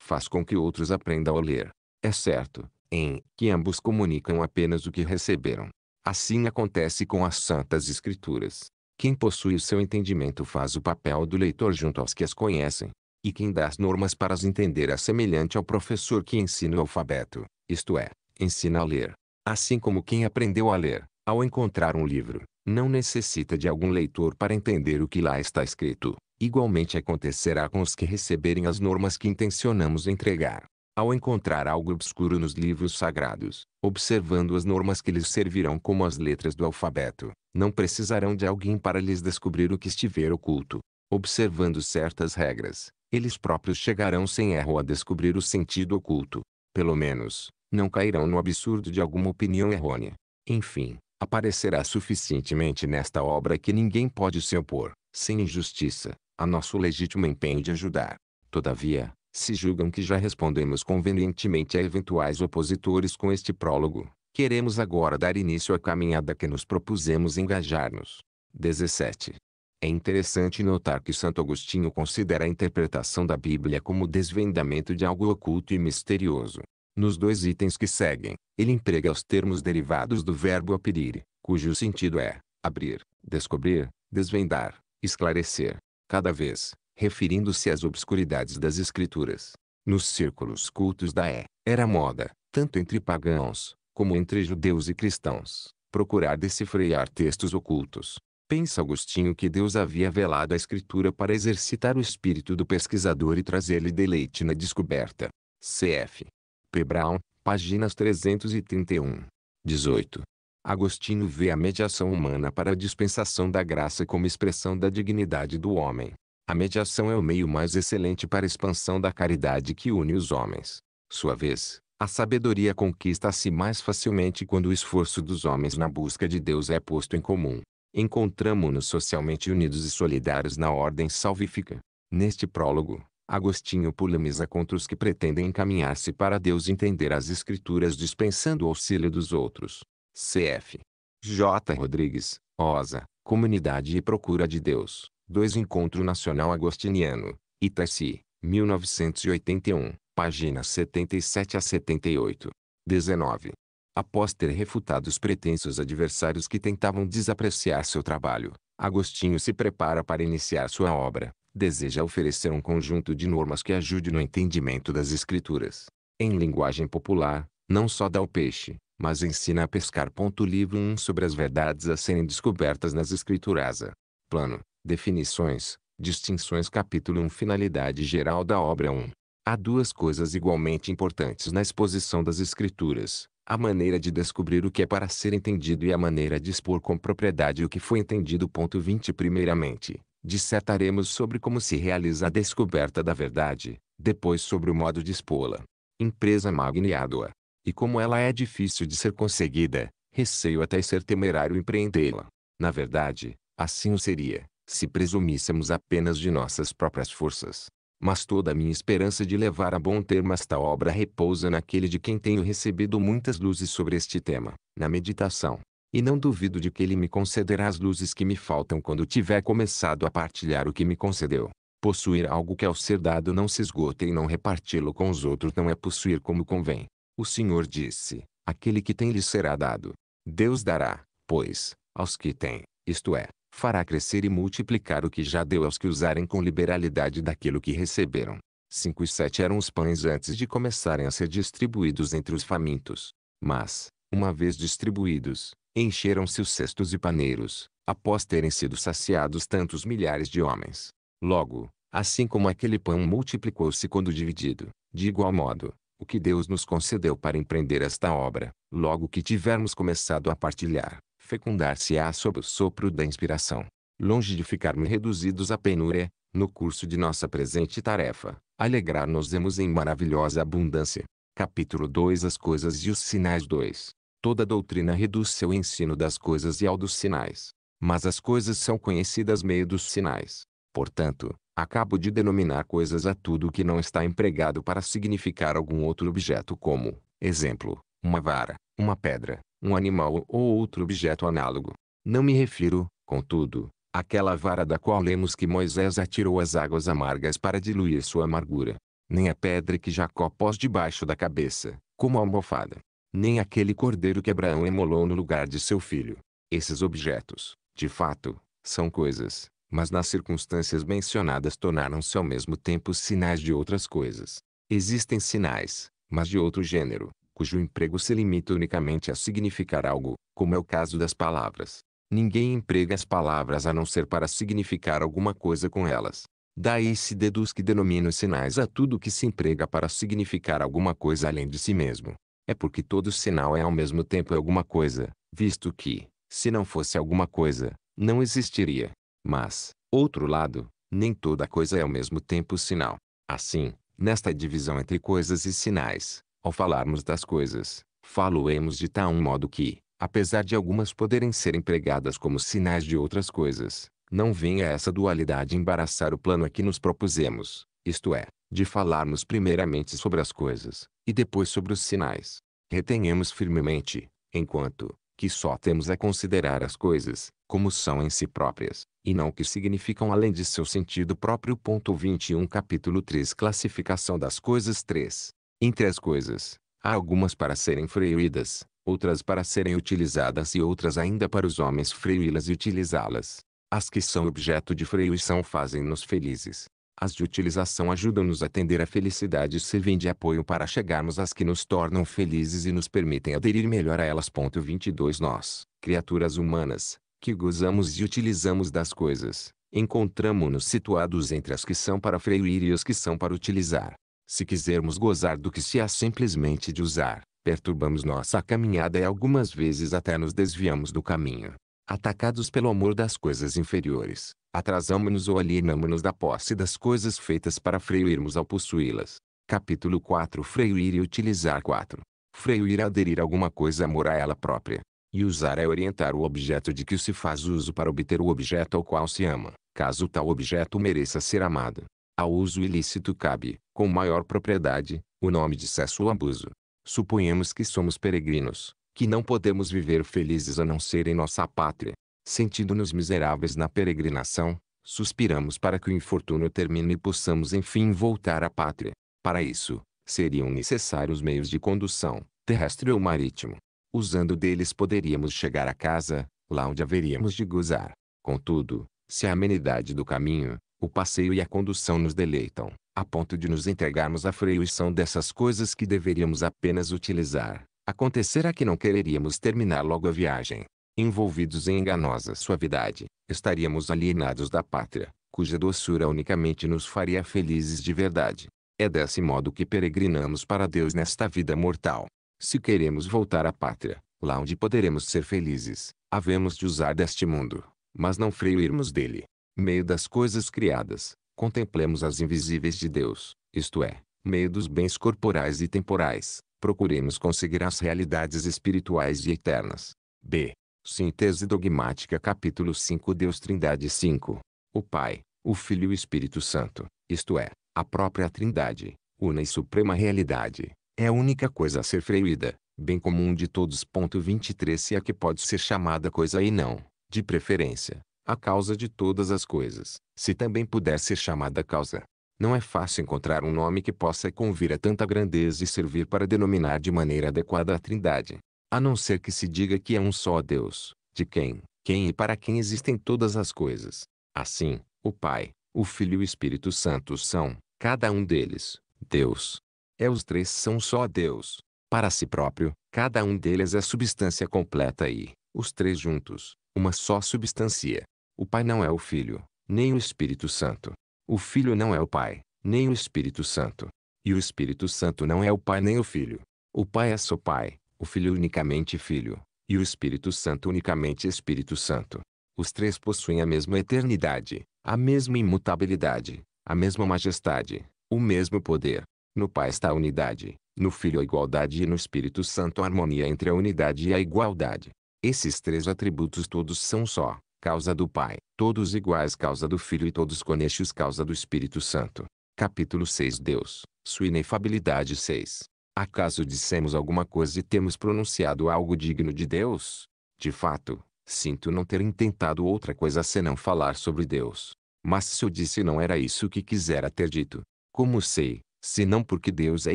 faz com que outros aprendam a ler. É certo, em que ambos comunicam apenas o que receberam. Assim acontece com as Santas Escrituras. Quem possui o seu entendimento faz o papel do leitor junto aos que as conhecem. E quem dá as normas para as entender é semelhante ao professor que ensina o alfabeto, isto é, ensina a ler. Assim como quem aprendeu a ler, ao encontrar um livro, não necessita de algum leitor para entender o que lá está escrito. Igualmente acontecerá com os que receberem as normas que intencionamos entregar. Ao encontrar algo obscuro nos livros sagrados, observando as normas que lhes servirão como as letras do alfabeto, não precisarão de alguém para lhes descobrir o que estiver oculto. Observando certas regras, eles próprios chegarão sem erro a descobrir o sentido oculto. Pelo menos, não cairão no absurdo de alguma opinião errônea. Enfim, aparecerá suficientemente nesta obra que ninguém pode se opor, sem injustiça, a nosso legítimo empenho de ajudar. Todavia, se julgam que já respondemos convenientemente a eventuais opositores com este prólogo, Queremos agora dar início à caminhada que nos propusemos engajar-nos. 17. É interessante notar que Santo Agostinho considera a interpretação da Bíblia como o desvendamento de algo oculto e misterioso. Nos dois itens que seguem, ele emprega os termos derivados do verbo apirir, cujo sentido é abrir, descobrir, desvendar, esclarecer, cada vez, referindo-se às obscuridades das escrituras. Nos círculos cultos da é, era moda, tanto entre pagãos, como entre judeus e cristãos, procurar decifrear textos ocultos. Pensa Agostinho que Deus havia velado a escritura para exercitar o espírito do pesquisador e trazer-lhe deleite na descoberta. Cf. P. Brown, páginas 331. 18. Agostinho vê a mediação humana para a dispensação da graça como expressão da dignidade do homem. A mediação é o meio mais excelente para a expansão da caridade que une os homens. Sua vez, a sabedoria conquista-se mais facilmente quando o esforço dos homens na busca de Deus é posto em comum. Encontramo-nos socialmente unidos e solidários na ordem salvífica. Neste prólogo, Agostinho polemiza contra os que pretendem encaminhar-se para Deus e entender as Escrituras dispensando o auxílio dos outros. Cf. J. Rodrigues, Osa, Comunidade e Procura de Deus, 2 Encontro Nacional Agostiniano, Itaci, 1981 páginas 77 a 78. 19. Após ter refutado os pretensos adversários que tentavam desapreciar seu trabalho, Agostinho se prepara para iniciar sua obra. Deseja oferecer um conjunto de normas que ajude no entendimento das escrituras. Em linguagem popular, não só dá o peixe, mas ensina a pescar. Livro 1 sobre as verdades a serem descobertas nas escrituras. Plano, definições, distinções. Capítulo 1 Finalidade geral da obra 1. Há duas coisas igualmente importantes na exposição das Escrituras: a maneira de descobrir o que é para ser entendido e a maneira de expor com propriedade o que foi entendido. Ponto 20 Primeiramente, dissertaremos sobre como se realiza a descoberta da verdade, depois sobre o modo de expô-la. Empresa magna e árdua. E como ela é difícil de ser conseguida, receio até ser temerário empreendê-la. Na verdade, assim o seria, se presumíssemos apenas de nossas próprias forças. Mas toda a minha esperança de levar a bom termo esta obra repousa naquele de quem tenho recebido muitas luzes sobre este tema, na meditação. E não duvido de que ele me concederá as luzes que me faltam quando tiver começado a partilhar o que me concedeu. Possuir algo que ao ser dado não se esgota e não reparti-lo com os outros não é possuir como convém. O Senhor disse: Aquele que tem lhe será dado. Deus dará, pois, aos que têm, isto é, fará crescer e multiplicar o que já deu aos que usarem com liberalidade daquilo que receberam. 5 e 7 eram os pães antes de começarem a ser distribuídos entre os famintos. Mas, uma vez distribuídos, encheram-se os cestos e paneiros, após terem sido saciados tantos milhares de homens. Logo, assim como aquele pão multiplicou-se quando dividido, de igual modo, o que Deus nos concedeu para empreender esta obra, logo que tivermos começado a partilhar, fecundar-se-á sob o sopro da inspiração. Longe de ficarmos reduzidos à penúria, no curso de nossa presente tarefa, alegrar-nos-emos em maravilhosa abundância. Capítulo 2 As coisas e os sinais 2 Toda doutrina reduz seu ensino das coisas e ao dos sinais. Mas as coisas são conhecidas meio dos sinais. Portanto, acabo de denominar coisas a tudo que não está empregado para significar algum outro objeto como, exemplo, uma vara, uma pedra, um animal ou outro objeto análogo. Não me refiro, contudo, àquela vara da qual lemos que Moisés atirou as águas amargas para diluir sua amargura. Nem a pedra que Jacó pôs debaixo da cabeça, como almofada. Nem aquele cordeiro que Abraão emolou no lugar de seu filho. Esses objetos, de fato, são coisas, mas nas circunstâncias mencionadas tornaram-se ao mesmo tempo sinais de outras coisas. Existem sinais, mas de outro gênero, cujo emprego se limita unicamente a significar algo, como é o caso das palavras. Ninguém emprega as palavras a não ser para significar alguma coisa com elas. Daí se deduz que denomina os sinais a tudo que se emprega para significar alguma coisa além de si mesmo. É porque todo sinal é ao mesmo tempo alguma coisa, visto que, se não fosse alguma coisa, não existiria. Mas, outro lado, nem toda coisa é ao mesmo tempo sinal. Assim, nesta divisão entre coisas e sinais, ao falarmos das coisas, faloemos de tal modo que, apesar de algumas poderem ser empregadas como sinais de outras coisas, não venha essa dualidade embaraçar o plano a que nos propusemos, isto é, de falarmos primeiramente sobre as coisas, e depois sobre os sinais. Retenhamos firmemente, enquanto, que só temos a considerar as coisas, como são em si próprias, e não o que significam além de seu sentido próprio. 21 Capítulo 3 Classificação das coisas 3 entre as coisas, há algumas para serem freídas, outras para serem utilizadas e outras ainda para os homens freí-las e utilizá-las. As que são objeto de freioição fazem-nos felizes. As de utilização ajudam-nos a atender à felicidade e servem de apoio para chegarmos às que nos tornam felizes e nos permitem aderir melhor a elas. 22 Nós, criaturas humanas, que gozamos e utilizamos das coisas, encontramo-nos situados entre as que são para freir e as que são para utilizar. Se quisermos gozar do que se há simplesmente de usar, perturbamos nossa caminhada e algumas vezes até nos desviamos do caminho. Atacados pelo amor das coisas inferiores, atrasamos-nos ou alienamos-nos da posse das coisas feitas para freirmos ao possuí-las. Capítulo 4 Freuir e utilizar 4 Freuir é aderir a alguma coisa amor a ela própria. E usar é orientar o objeto de que se faz uso para obter o objeto ao qual se ama, caso tal objeto mereça ser amado. Ao uso ilícito cabe, com maior propriedade, o nome de sexo abuso. Suponhamos que somos peregrinos, que não podemos viver felizes a não ser em nossa pátria. Sentindo-nos miseráveis na peregrinação, suspiramos para que o infortúnio termine e possamos enfim voltar à pátria. Para isso, seriam necessários meios de condução, terrestre ou marítimo. Usando deles poderíamos chegar à casa, lá onde haveríamos de gozar. Contudo, se a amenidade do caminho, o passeio e a condução nos deleitam, a ponto de nos entregarmos à fruição dessas coisas que deveríamos apenas utilizar. Acontecerá que não quereríamos terminar logo a viagem. Envolvidos em enganosa suavidade, estaríamos alienados da pátria, cuja doçura unicamente nos faria felizes de verdade. É desse modo que peregrinamos para Deus nesta vida mortal. Se queremos voltar à pátria, lá onde poderemos ser felizes, havemos de usar deste mundo, mas não freuirmos dele. Meio das coisas criadas, Contemplemos as invisíveis de Deus, isto é, meio dos bens corporais e temporais, procuremos conseguir as realidades espirituais e eternas. B. Síntese dogmática capítulo 5 Deus Trindade 5. O Pai, o Filho e o Espírito Santo, isto é, a própria Trindade, una e suprema realidade, é a única coisa a ser freída, bem comum de todos. 23 Se a é que pode ser chamada coisa e não, de preferência, a causa de todas as coisas, se também pudesse ser chamada causa. Não é fácil encontrar um nome que possa convir a tanta grandeza e servir para denominar de maneira adequada a Trindade, a não ser que se diga que é um só Deus, de quem, quem e para quem existem todas as coisas. Assim, o Pai, o Filho e o Espírito Santo são, cada um deles, Deus. É os três são só Deus. Para si próprio, cada um deles é substância completa e, os três juntos, uma só substância. O Pai não é o Filho, nem o Espírito Santo. O Filho não é o Pai, nem o Espírito Santo. E o Espírito Santo não é o Pai nem o Filho. O Pai é só Pai, o Filho unicamente Filho, e o Espírito Santo unicamente Espírito Santo. Os três possuem a mesma eternidade, a mesma imutabilidade, a mesma majestade, o mesmo poder. No Pai está a unidade, no Filho a igualdade e no Espírito Santo a harmonia entre a unidade e a igualdade. Esses três atributos todos são só, causa do Pai, todos iguais causa do Filho e todos conexos causa do Espírito Santo. Capítulo 6 Deus, sua inefabilidade 6. Acaso dissemos alguma coisa e temos pronunciado algo digno de Deus? De fato, sinto não ter intentado outra coisa senão falar sobre Deus. Mas se eu disse não era isso que quisera ter dito. Como sei, senão porque Deus é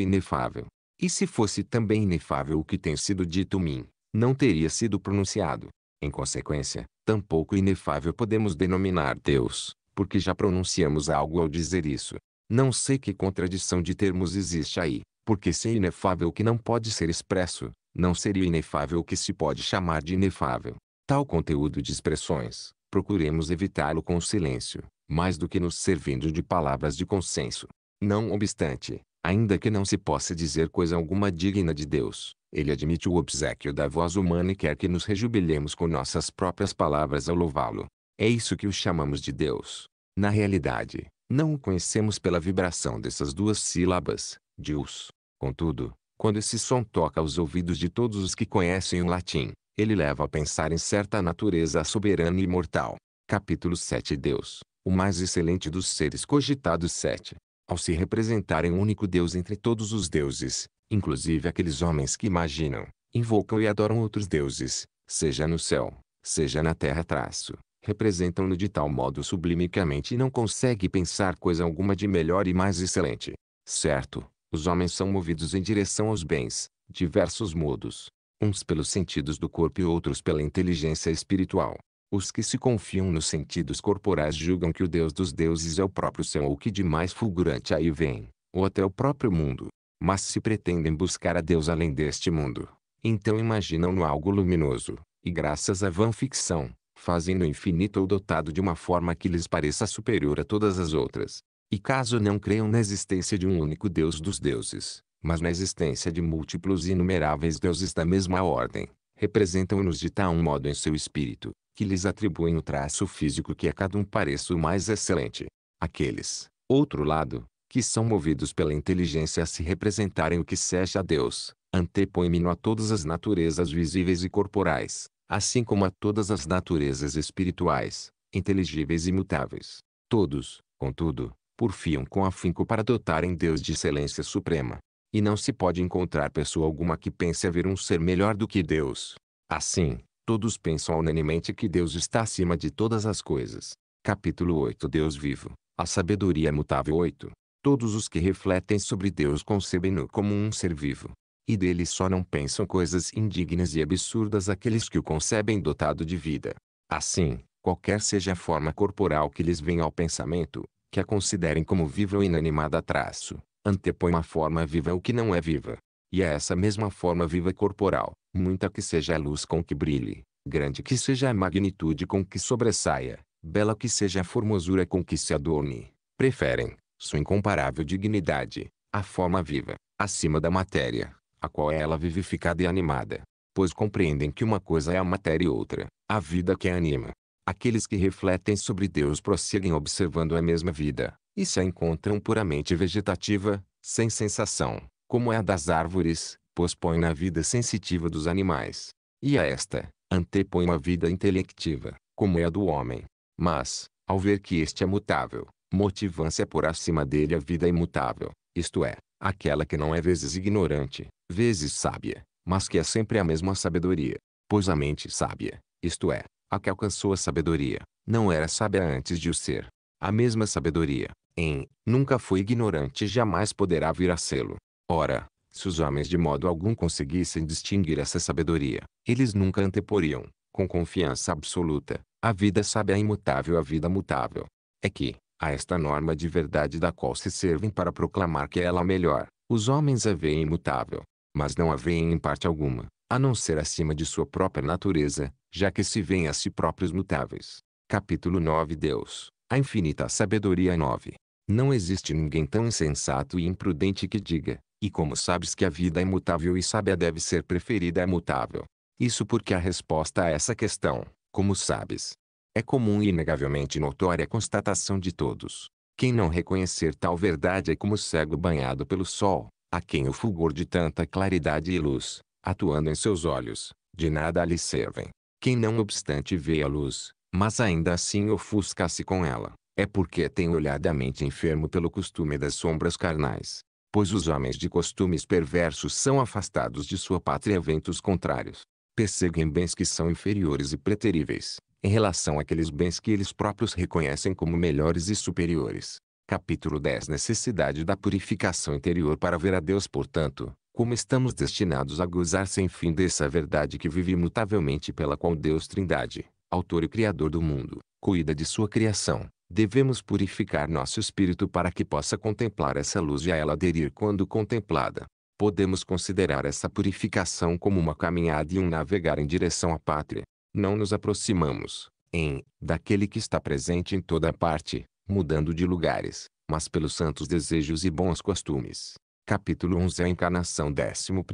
inefável. E se fosse também inefável o que tem sido dito mim, não teria sido pronunciado. Em consequência, tampouco inefável podemos denominar Deus, porque já pronunciamos algo ao dizer isso. Não sei que contradição de termos existe aí, porque se é inefável que não pode ser expresso, não seria inefável o que se pode chamar de inefável. Tal conteúdo de expressões, procuremos evitá-lo com o silêncio, mais do que nos servindo de palavras de consenso. Não obstante, ainda que não se possa dizer coisa alguma digna de Deus, ele admite o obsequio da voz humana e quer que nos rejubilemos com nossas próprias palavras ao louvá-lo. É isso que o chamamos de Deus. Na realidade, não o conhecemos pela vibração dessas duas sílabas, Deus. Contudo, quando esse som toca os ouvidos de todos os que conhecem o latim, ele leva a pensar em certa natureza soberana e imortal. Capítulo 7 Deus, o mais excelente dos seres cogitados 7. Ao se representarem um único Deus entre todos os deuses, inclusive aqueles homens que imaginam, invocam e adoram outros deuses, seja no céu, seja na terra traço, representam-no de tal modo sublime que a mente não consegue pensar coisa alguma de melhor e mais excelente. Certo, os homens são movidos em direção aos bens, diversos modos, uns pelos sentidos do corpo e outros pela inteligência espiritual. Os que se confiam nos sentidos corporais julgam que o Deus dos deuses é o próprio céu ou que de mais fulgurante aí vem, ou até o próprio mundo. Mas se pretendem buscar a Deus além deste mundo, então imaginam-no algo luminoso, e graças à vã ficção, fazem-no infinito ou dotado de uma forma que lhes pareça superior a todas as outras. E caso não creiam na existência de um único Deus dos deuses, mas na existência de múltiplos e inumeráveis deuses da mesma ordem, representam-nos de tal modo em seu espírito, que lhes atribuem o traço físico que a cada um pareça o mais excelente. Aqueles, outro lado, que são movidos pela inteligência a se representarem o que seja a Deus, antepõe me a todas as naturezas visíveis e corporais, assim como a todas as naturezas espirituais, inteligíveis e mutáveis. Todos, contudo, porfiam com afinco para dotarem Deus de excelência suprema. E não se pode encontrar pessoa alguma que pense haver um ser melhor do que Deus. Assim, todos pensam unanimemente que Deus está acima de todas as coisas. Capítulo 8 Deus vivo, a sabedoria é mutável 8. Todos os que refletem sobre Deus concebem-no como um ser vivo. E dele só não pensam coisas indignas e absurdas aqueles que o concebem dotado de vida. Assim, qualquer seja a forma corporal que lhes venha ao pensamento, que a considerem como viva ou inanimada traço, antepõe uma forma viva ao que não é viva. E a é essa mesma forma viva corporal, muita que seja a luz com que brilhe, grande que seja a magnitude com que sobressaia, bela que seja a formosura com que se adorne, preferem, sua incomparável dignidade, a forma viva, acima da matéria, a qual é ela vivificada e animada. Pois compreendem que uma coisa é a matéria e outra, a vida que a anima. Aqueles que refletem sobre Deus prosseguem observando a mesma vida, e se a encontram puramente vegetativa, sem sensação, como é a das árvores, pois põe na vida sensitiva dos animais. E a esta, antepõe uma vida intelectiva, como é a do homem. Mas, ao ver que este é mutável, motivância por acima dele a vida é imutável, isto é, aquela que não é vezes ignorante, vezes sábia, mas que é sempre a mesma sabedoria. Pois a mente sábia, isto é, a que alcançou a sabedoria, não era sábia antes de o ser. A mesma sabedoria, em, nunca foi ignorante e jamais poderá vir a sê-lo. Ora, se os homens de modo algum conseguissem distinguir essa sabedoria, eles nunca anteporiam, com confiança absoluta, a vida sábia imutável à vida mutável. É que, a esta norma de verdade da qual se servem para proclamar que ela é melhor, os homens a veem imutável, mas não a veem em parte alguma, a não ser acima de sua própria natureza, já que se veem a si próprios mutáveis. Capítulo 9 Deus, a infinita sabedoria 9. Não existe ninguém tão insensato e imprudente que diga, e como sabes que a vida é mutável e sábia deve ser preferida à mutável? Isso porque a resposta a essa questão, como sabes, é comum e inegavelmente notória a constatação de todos. Quem não reconhecer tal verdade é como cego banhado pelo sol, a quem o fulgor de tanta claridade e luz, atuando em seus olhos, de nada lhe servem. Quem não obstante vê a luz, mas ainda assim ofusca-se com ela, é porque tem olhadamente enfermo pelo costume das sombras carnais. Pois os homens de costumes perversos são afastados de sua pátria ventos contrários. Perseguem bens que são inferiores e preteríveis, em relação àqueles bens que eles próprios reconhecem como melhores e superiores. Capítulo 10 Necessidade da purificação interior para ver a Deus Portanto, como estamos destinados a gozar sem fim dessa verdade que vive imutavelmente pela qual Deus Trindade, Autor e Criador do mundo, cuida de sua criação, devemos purificar nosso espírito para que possa contemplar essa luz e a ela aderir quando contemplada. Podemos considerar essa purificação como uma caminhada e um navegar em direção à pátria não nos aproximamos, em, daquele que está presente em toda parte, mudando de lugares, mas pelos santos desejos e bons costumes. Capítulo 11 A encarnação 11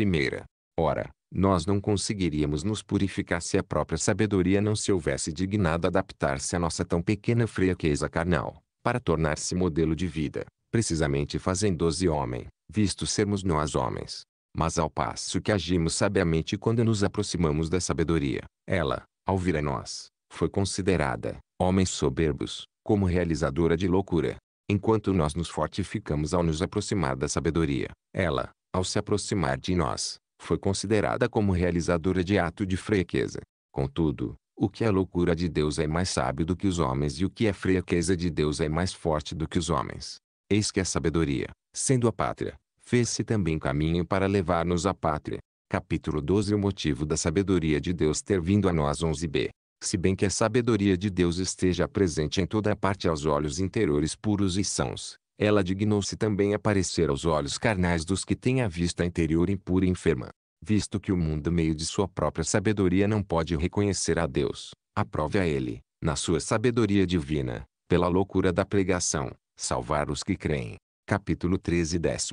Ora, nós não conseguiríamos nos purificar se a própria sabedoria não se houvesse dignado adaptar-se à nossa tão pequena fraqueza carnal, para tornar-se modelo de vida, precisamente fazendo-se homem, visto sermos nós homens. Mas ao passo que agimos sabiamente quando nos aproximamos da sabedoria, ela, ao vir a nós, foi considerada, homens soberbos, como realizadora de loucura. Enquanto nós nos fortificamos ao nos aproximar da sabedoria, ela, ao se aproximar de nós, foi considerada como realizadora de ato de fraqueza. Contudo, o que é loucura de Deus é mais sábio do que os homens e o que é fraqueza de Deus é mais forte do que os homens. Eis que a sabedoria, sendo a pátria, fez-se também caminho para levar-nos à pátria. Capítulo 12 O motivo da sabedoria de Deus ter vindo a nós 11b. Se bem que a sabedoria de Deus esteja presente em toda a parte aos olhos interiores puros e sãos, ela dignou-se também aparecer aos olhos carnais dos que têm a vista interior impura e enferma. Visto que o mundo meio de sua própria sabedoria não pode reconhecer a Deus, aprove a ele, na sua sabedoria divina, pela loucura da pregação, salvar os que creem. Capítulo 13 12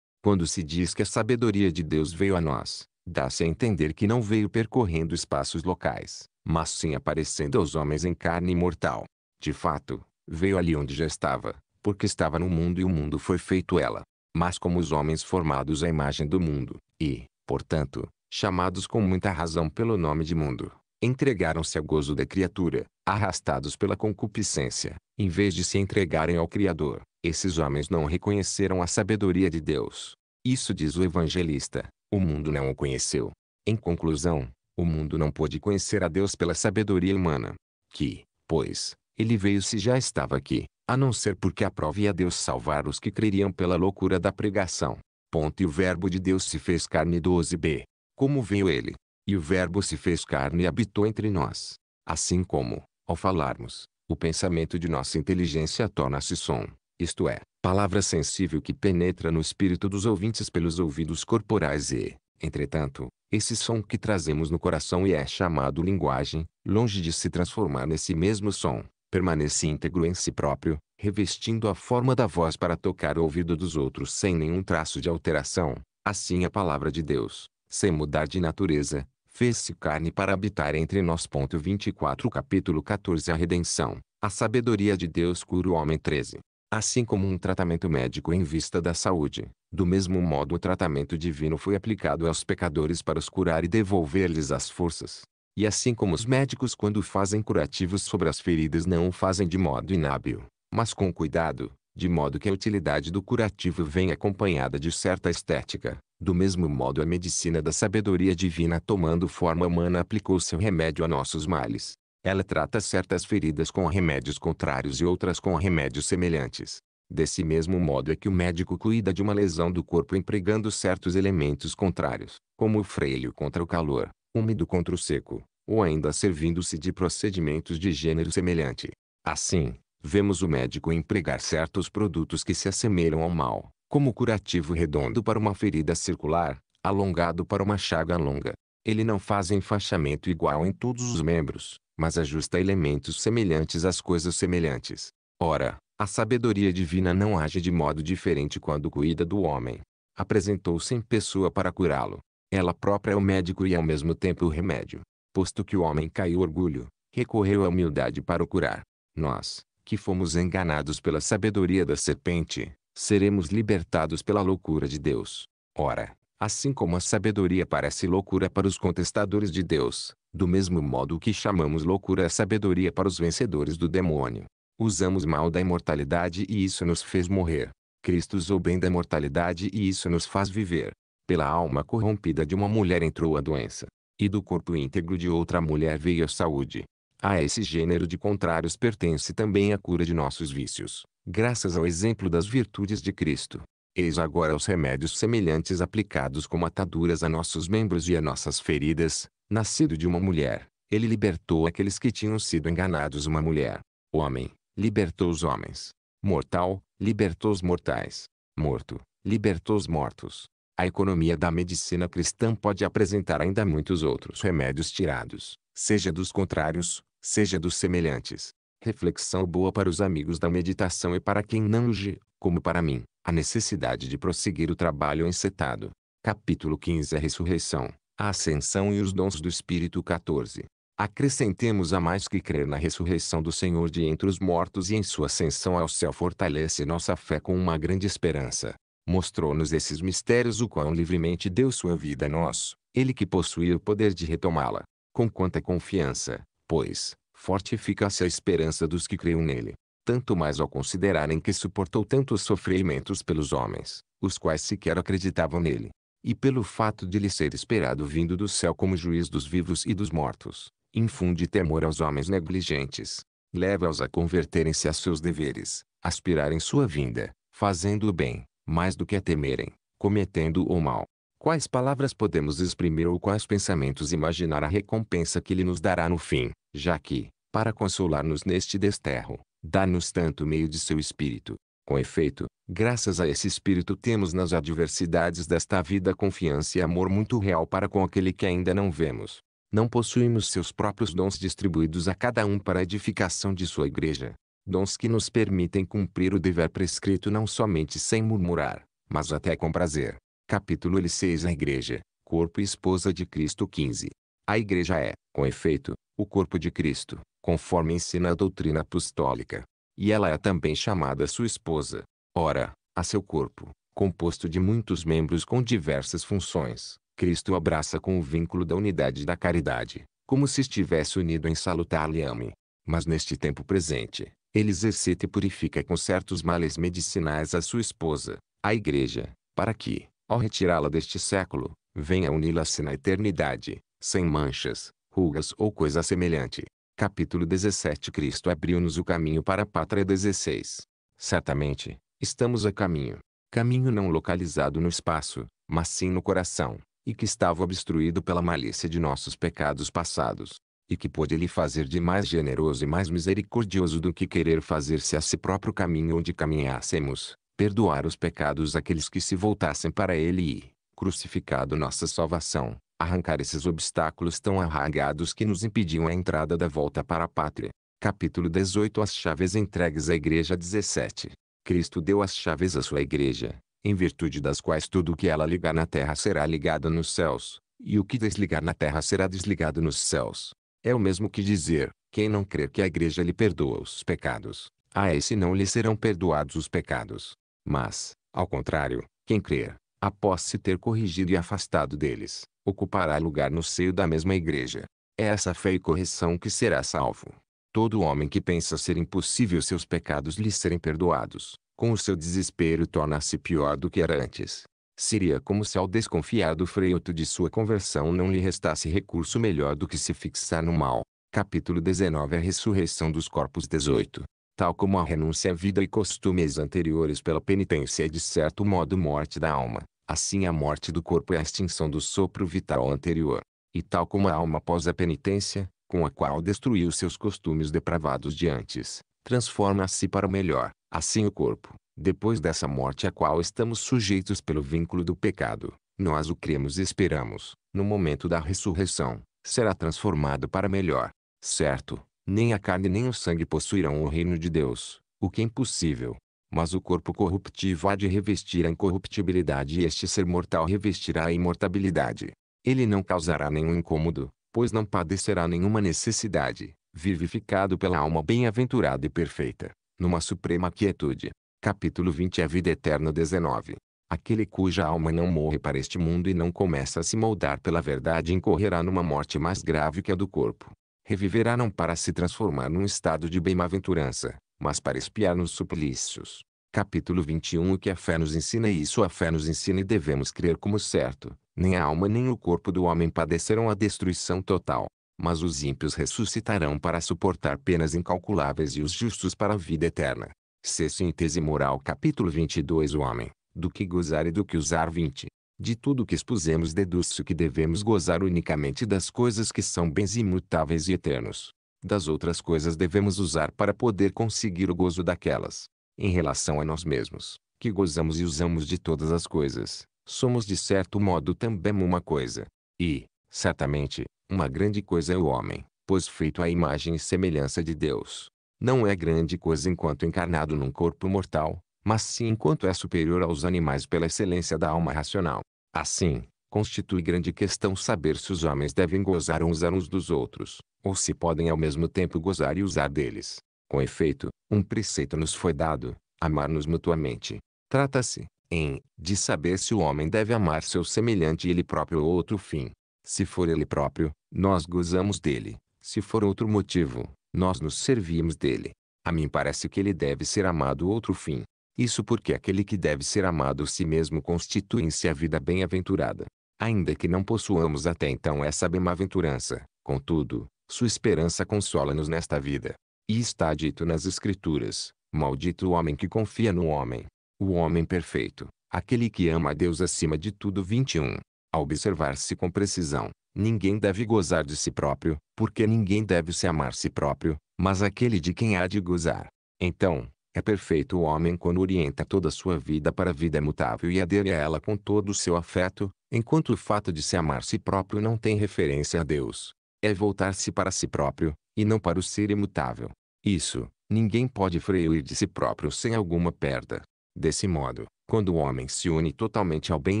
quando se diz que a sabedoria de Deus veio a nós, dá-se a entender que não veio percorrendo espaços locais, mas sim aparecendo aos homens em carne mortal. De fato, veio ali onde já estava, porque estava no mundo e o mundo foi feito ela. Mas como os homens formados à imagem do mundo, e, portanto, chamados com muita razão pelo nome de mundo, entregaram-se ao gozo da criatura, arrastados pela concupiscência, em vez de se entregarem ao Criador, esses homens não reconheceram a sabedoria de Deus. Isso diz o evangelista, o mundo não o conheceu. Em conclusão, o mundo não pôde conhecer a Deus pela sabedoria humana. Que, pois, ele veio se já estava aqui, a não ser porque prova ia Deus salvar os que creriam pela loucura da pregação. Ponto e o verbo de Deus se fez carne 12b. Como veio ele? E o verbo se fez carne e habitou entre nós. Assim como, ao falarmos, o pensamento de nossa inteligência torna-se som, isto é, palavra sensível que penetra no espírito dos ouvintes pelos ouvidos corporais e, entretanto, esse som que trazemos no coração e é chamado linguagem, longe de se transformar nesse mesmo som, permanece íntegro em si próprio, revestindo a forma da voz para tocar o ouvido dos outros sem nenhum traço de alteração. Assim a palavra de Deus, sem mudar de natureza, fez-se carne para habitar entre nós. 24 Capítulo 14 A redenção, a sabedoria de Deus cura o homem 13. Assim como um tratamento médico em vista da saúde, do mesmo modo o tratamento divino foi aplicado aos pecadores para os curar e devolver-lhes as forças. E assim como os médicos quando fazem curativos sobre as feridas não o fazem de modo inábil, mas com cuidado, de modo que a utilidade do curativo vem acompanhada de certa estética, do mesmo modo a medicina da sabedoria divina tomando forma humana aplicou seu remédio a nossos males. Ela trata certas feridas com remédios contrários e outras com remédios semelhantes. Desse mesmo modo é que o médico cuida de uma lesão do corpo empregando certos elementos contrários, como o freio contra o calor, úmido contra o seco, ou ainda servindo-se de procedimentos de gênero semelhante. Assim, vemos o médico empregar certos produtos que se assemelham ao mal, como curativo redondo para uma ferida circular, alongado para uma chaga longa. Ele não faz enfaixamento igual em todos os membros, mas ajusta elementos semelhantes às coisas semelhantes. Ora, a sabedoria divina não age de modo diferente quando cuida do homem. Apresentou-se em pessoa para curá-lo. Ela própria é o médico e ao mesmo tempo o remédio. Posto que o homem caiu orgulho, recorreu à humildade para o curar. Nós, que fomos enganados pela sabedoria da serpente, seremos libertados pela loucura de Deus. Ora, assim como a sabedoria parece loucura para os contestadores de Deus, do mesmo modo que chamamos loucura a sabedoria para os vencedores do demônio. Usamos mal da imortalidade e isso nos fez morrer. Cristo usou bem da imortalidade e isso nos faz viver. Pela alma corrompida de uma mulher entrou a doença. E do corpo íntegro de outra mulher veio a saúde. A esse gênero de contrários pertence também a cura de nossos vícios graças ao exemplo das virtudes de Cristo. Eis agora os remédios semelhantes aplicados como ataduras a nossos membros e a nossas feridas, nascido de uma mulher, ele libertou aqueles que tinham sido enganados uma mulher. Homem, libertou os homens. Mortal, libertou os mortais. Morto, libertou os mortos. A economia da medicina cristã pode apresentar ainda muitos outros remédios tirados, seja dos contrários, seja dos semelhantes reflexão boa para os amigos da meditação e para quem não ge, como para mim, a necessidade de prosseguir o trabalho encetado. Capítulo 15 A ressurreição, a ascensão e os dons do Espírito 14. Acrescentemos a mais que crer na ressurreição do Senhor de entre os mortos e em sua ascensão ao céu fortalece nossa fé com uma grande esperança. Mostrou-nos esses mistérios o quão livremente deu sua vida a nós, ele que possui o poder de retomá-la. Com quanta confiança, pois, forte e eficaz a esperança dos que creiam nele. Tanto mais ao considerarem que suportou tantos sofrimentos pelos homens, os quais sequer acreditavam nele. E pelo fato de lhe ser esperado vindo do céu como juiz dos vivos e dos mortos, infunde temor aos homens negligentes. Leva-os a converterem-se a seus deveres, aspirarem sua vinda, fazendo o bem, mais do que a temerem, cometendo o mal. Quais palavras podemos exprimir ou quais pensamentos imaginar a recompensa que ele nos dará no fim, já que, para consolar-nos neste desterro, dá-nos tanto meio de seu Espírito. Com efeito, graças a esse Espírito temos nas adversidades desta vida confiança e amor muito real para com aquele que ainda não vemos. Não possuímos seus próprios dons distribuídos a cada um para a edificação de sua igreja. Dons que nos permitem cumprir o dever prescrito não somente sem murmurar, mas até com prazer. Capítulo L6 A Igreja, Corpo e Esposa de Cristo 15. A Igreja é, com efeito, o corpo de Cristo, conforme ensina a doutrina apostólica. E ela é também chamada sua esposa. Ora, a seu corpo, composto de muitos membros com diversas funções, Cristo abraça com o vínculo da unidade da caridade, como se estivesse unido em salutar liame. Mas neste tempo presente, ele exercita e purifica com certos males medicinais a sua esposa, a igreja, para que, ao retirá-la deste século, venha uni-la-se na eternidade, sem manchas, rugas ou coisa semelhante. Capítulo 17 Cristo abriu-nos o caminho para a pátria 16. Certamente, estamos a caminho. Caminho não localizado no espaço, mas sim no coração, e que estava obstruído pela malícia de nossos pecados passados, e que pôde lhe fazer de mais generoso e mais misericordioso do que querer fazer-se a si próprio caminho onde caminhássemos, perdoar os pecados àqueles que se voltassem para ele e, crucificado nossa salvação, arrancar esses obstáculos tão arraigados que nos impediam a entrada da volta para a pátria. Capítulo 18 As chaves entregues à Igreja 17 Cristo deu as chaves à sua Igreja, em virtude das quais tudo o que ela ligar na terra será ligado nos céus, e o que desligar na terra será desligado nos céus. É o mesmo que dizer, quem não crer que a Igreja lhe perdoa os pecados, a esse não lhe serão perdoados os pecados. Mas, ao contrário, quem crer, após se ter corrigido e afastado deles, ocupará lugar no seio da mesma igreja. É essa fé e correção que será salvo. Todo homem que pensa ser impossível seus pecados lhe serem perdoados, com o seu desespero torna-se pior do que era antes. Seria como se ao desconfiar do freio de sua conversão não lhe restasse recurso melhor do que se fixar no mal. Capítulo 19 A ressurreição dos corpos 18 Tal como a renúncia à vida e costumes anteriores pela penitência é de certo modo morte da alma, Assim a morte do corpo é a extinção do sopro vital anterior. E tal como a alma após a penitência, com a qual destruiu seus costumes depravados de antes, transforma-se para o melhor. Assim o corpo, depois dessa morte a qual estamos sujeitos pelo vínculo do pecado, nós o cremos e esperamos, no momento da ressurreição, será transformado para melhor. Certo, nem a carne nem o sangue possuirão o reino de Deus, o que é impossível, mas o corpo corruptivo há de revestir a incorruptibilidade e este ser mortal revestirá a imortabilidade. Ele não causará nenhum incômodo, pois não padecerá nenhuma necessidade, vivificado pela alma bem-aventurada e perfeita, numa suprema quietude. Capítulo 20 A vida eterna 19 Aquele cuja alma não morre para este mundo e não começa a se moldar pela verdade incorrerá numa morte mais grave que a do corpo. Reviverá não para se transformar num estado de bem-aventurança, mas para espiar nos suplícios. Capítulo 21 O que a fé nos ensina e isso a fé nos ensina e devemos crer como certo. Nem a alma nem o corpo do homem padecerão a destruição total. Mas os ímpios ressuscitarão para suportar penas incalculáveis e os justos para a vida eterna. Sexta síntese moral Capítulo 22 O homem, do que gozar e do que usar 20. De tudo que expusemos deduz-se que devemos gozar unicamente das coisas que são bens imutáveis e eternos, das outras coisas devemos usar para poder conseguir o gozo daquelas. Em relação a nós mesmos, que gozamos e usamos de todas as coisas, somos de certo modo também uma coisa. E, certamente, uma grande coisa é o homem, pois feito à imagem e semelhança de Deus. Não é grande coisa enquanto encarnado num corpo mortal, mas sim enquanto é superior aos animais pela excelência da alma racional. Assim, constitui grande questão saber se os homens devem gozar uns a uns dos outros, ou se podem ao mesmo tempo gozar e usar deles. Com efeito, um preceito nos foi dado: amar-nos mutuamente. Trata-se, em, de saber se o homem deve amar seu semelhante e ele próprio ou outro fim. Se for ele próprio, nós gozamos dele. Se for outro motivo, nós nos servimos dele. A mim parece que ele deve ser amado outro fim. Isso porque aquele que deve ser amado si mesmo constitui em si a vida bem-aventurada. Ainda que não possuamos até então essa bem-aventurança, contudo, sua esperança consola-nos nesta vida. E está dito nas Escrituras: Maldito o homem que confia no homem. O homem perfeito, aquele que ama a Deus acima de tudo. 21. A observar-se com precisão, ninguém deve gozar de si próprio, porque ninguém deve se amar si próprio, mas aquele de quem há de gozar. Então, é perfeito o homem quando orienta toda a sua vida para a vida mutável e adere a ela com todo o seu afeto, enquanto o fato de se amar si próprio não tem referência a Deus, é voltar-se para si próprio, e não para o ser imutável. Isso, ninguém pode freir de si próprio sem alguma perda. Desse modo, quando o homem se une totalmente ao bem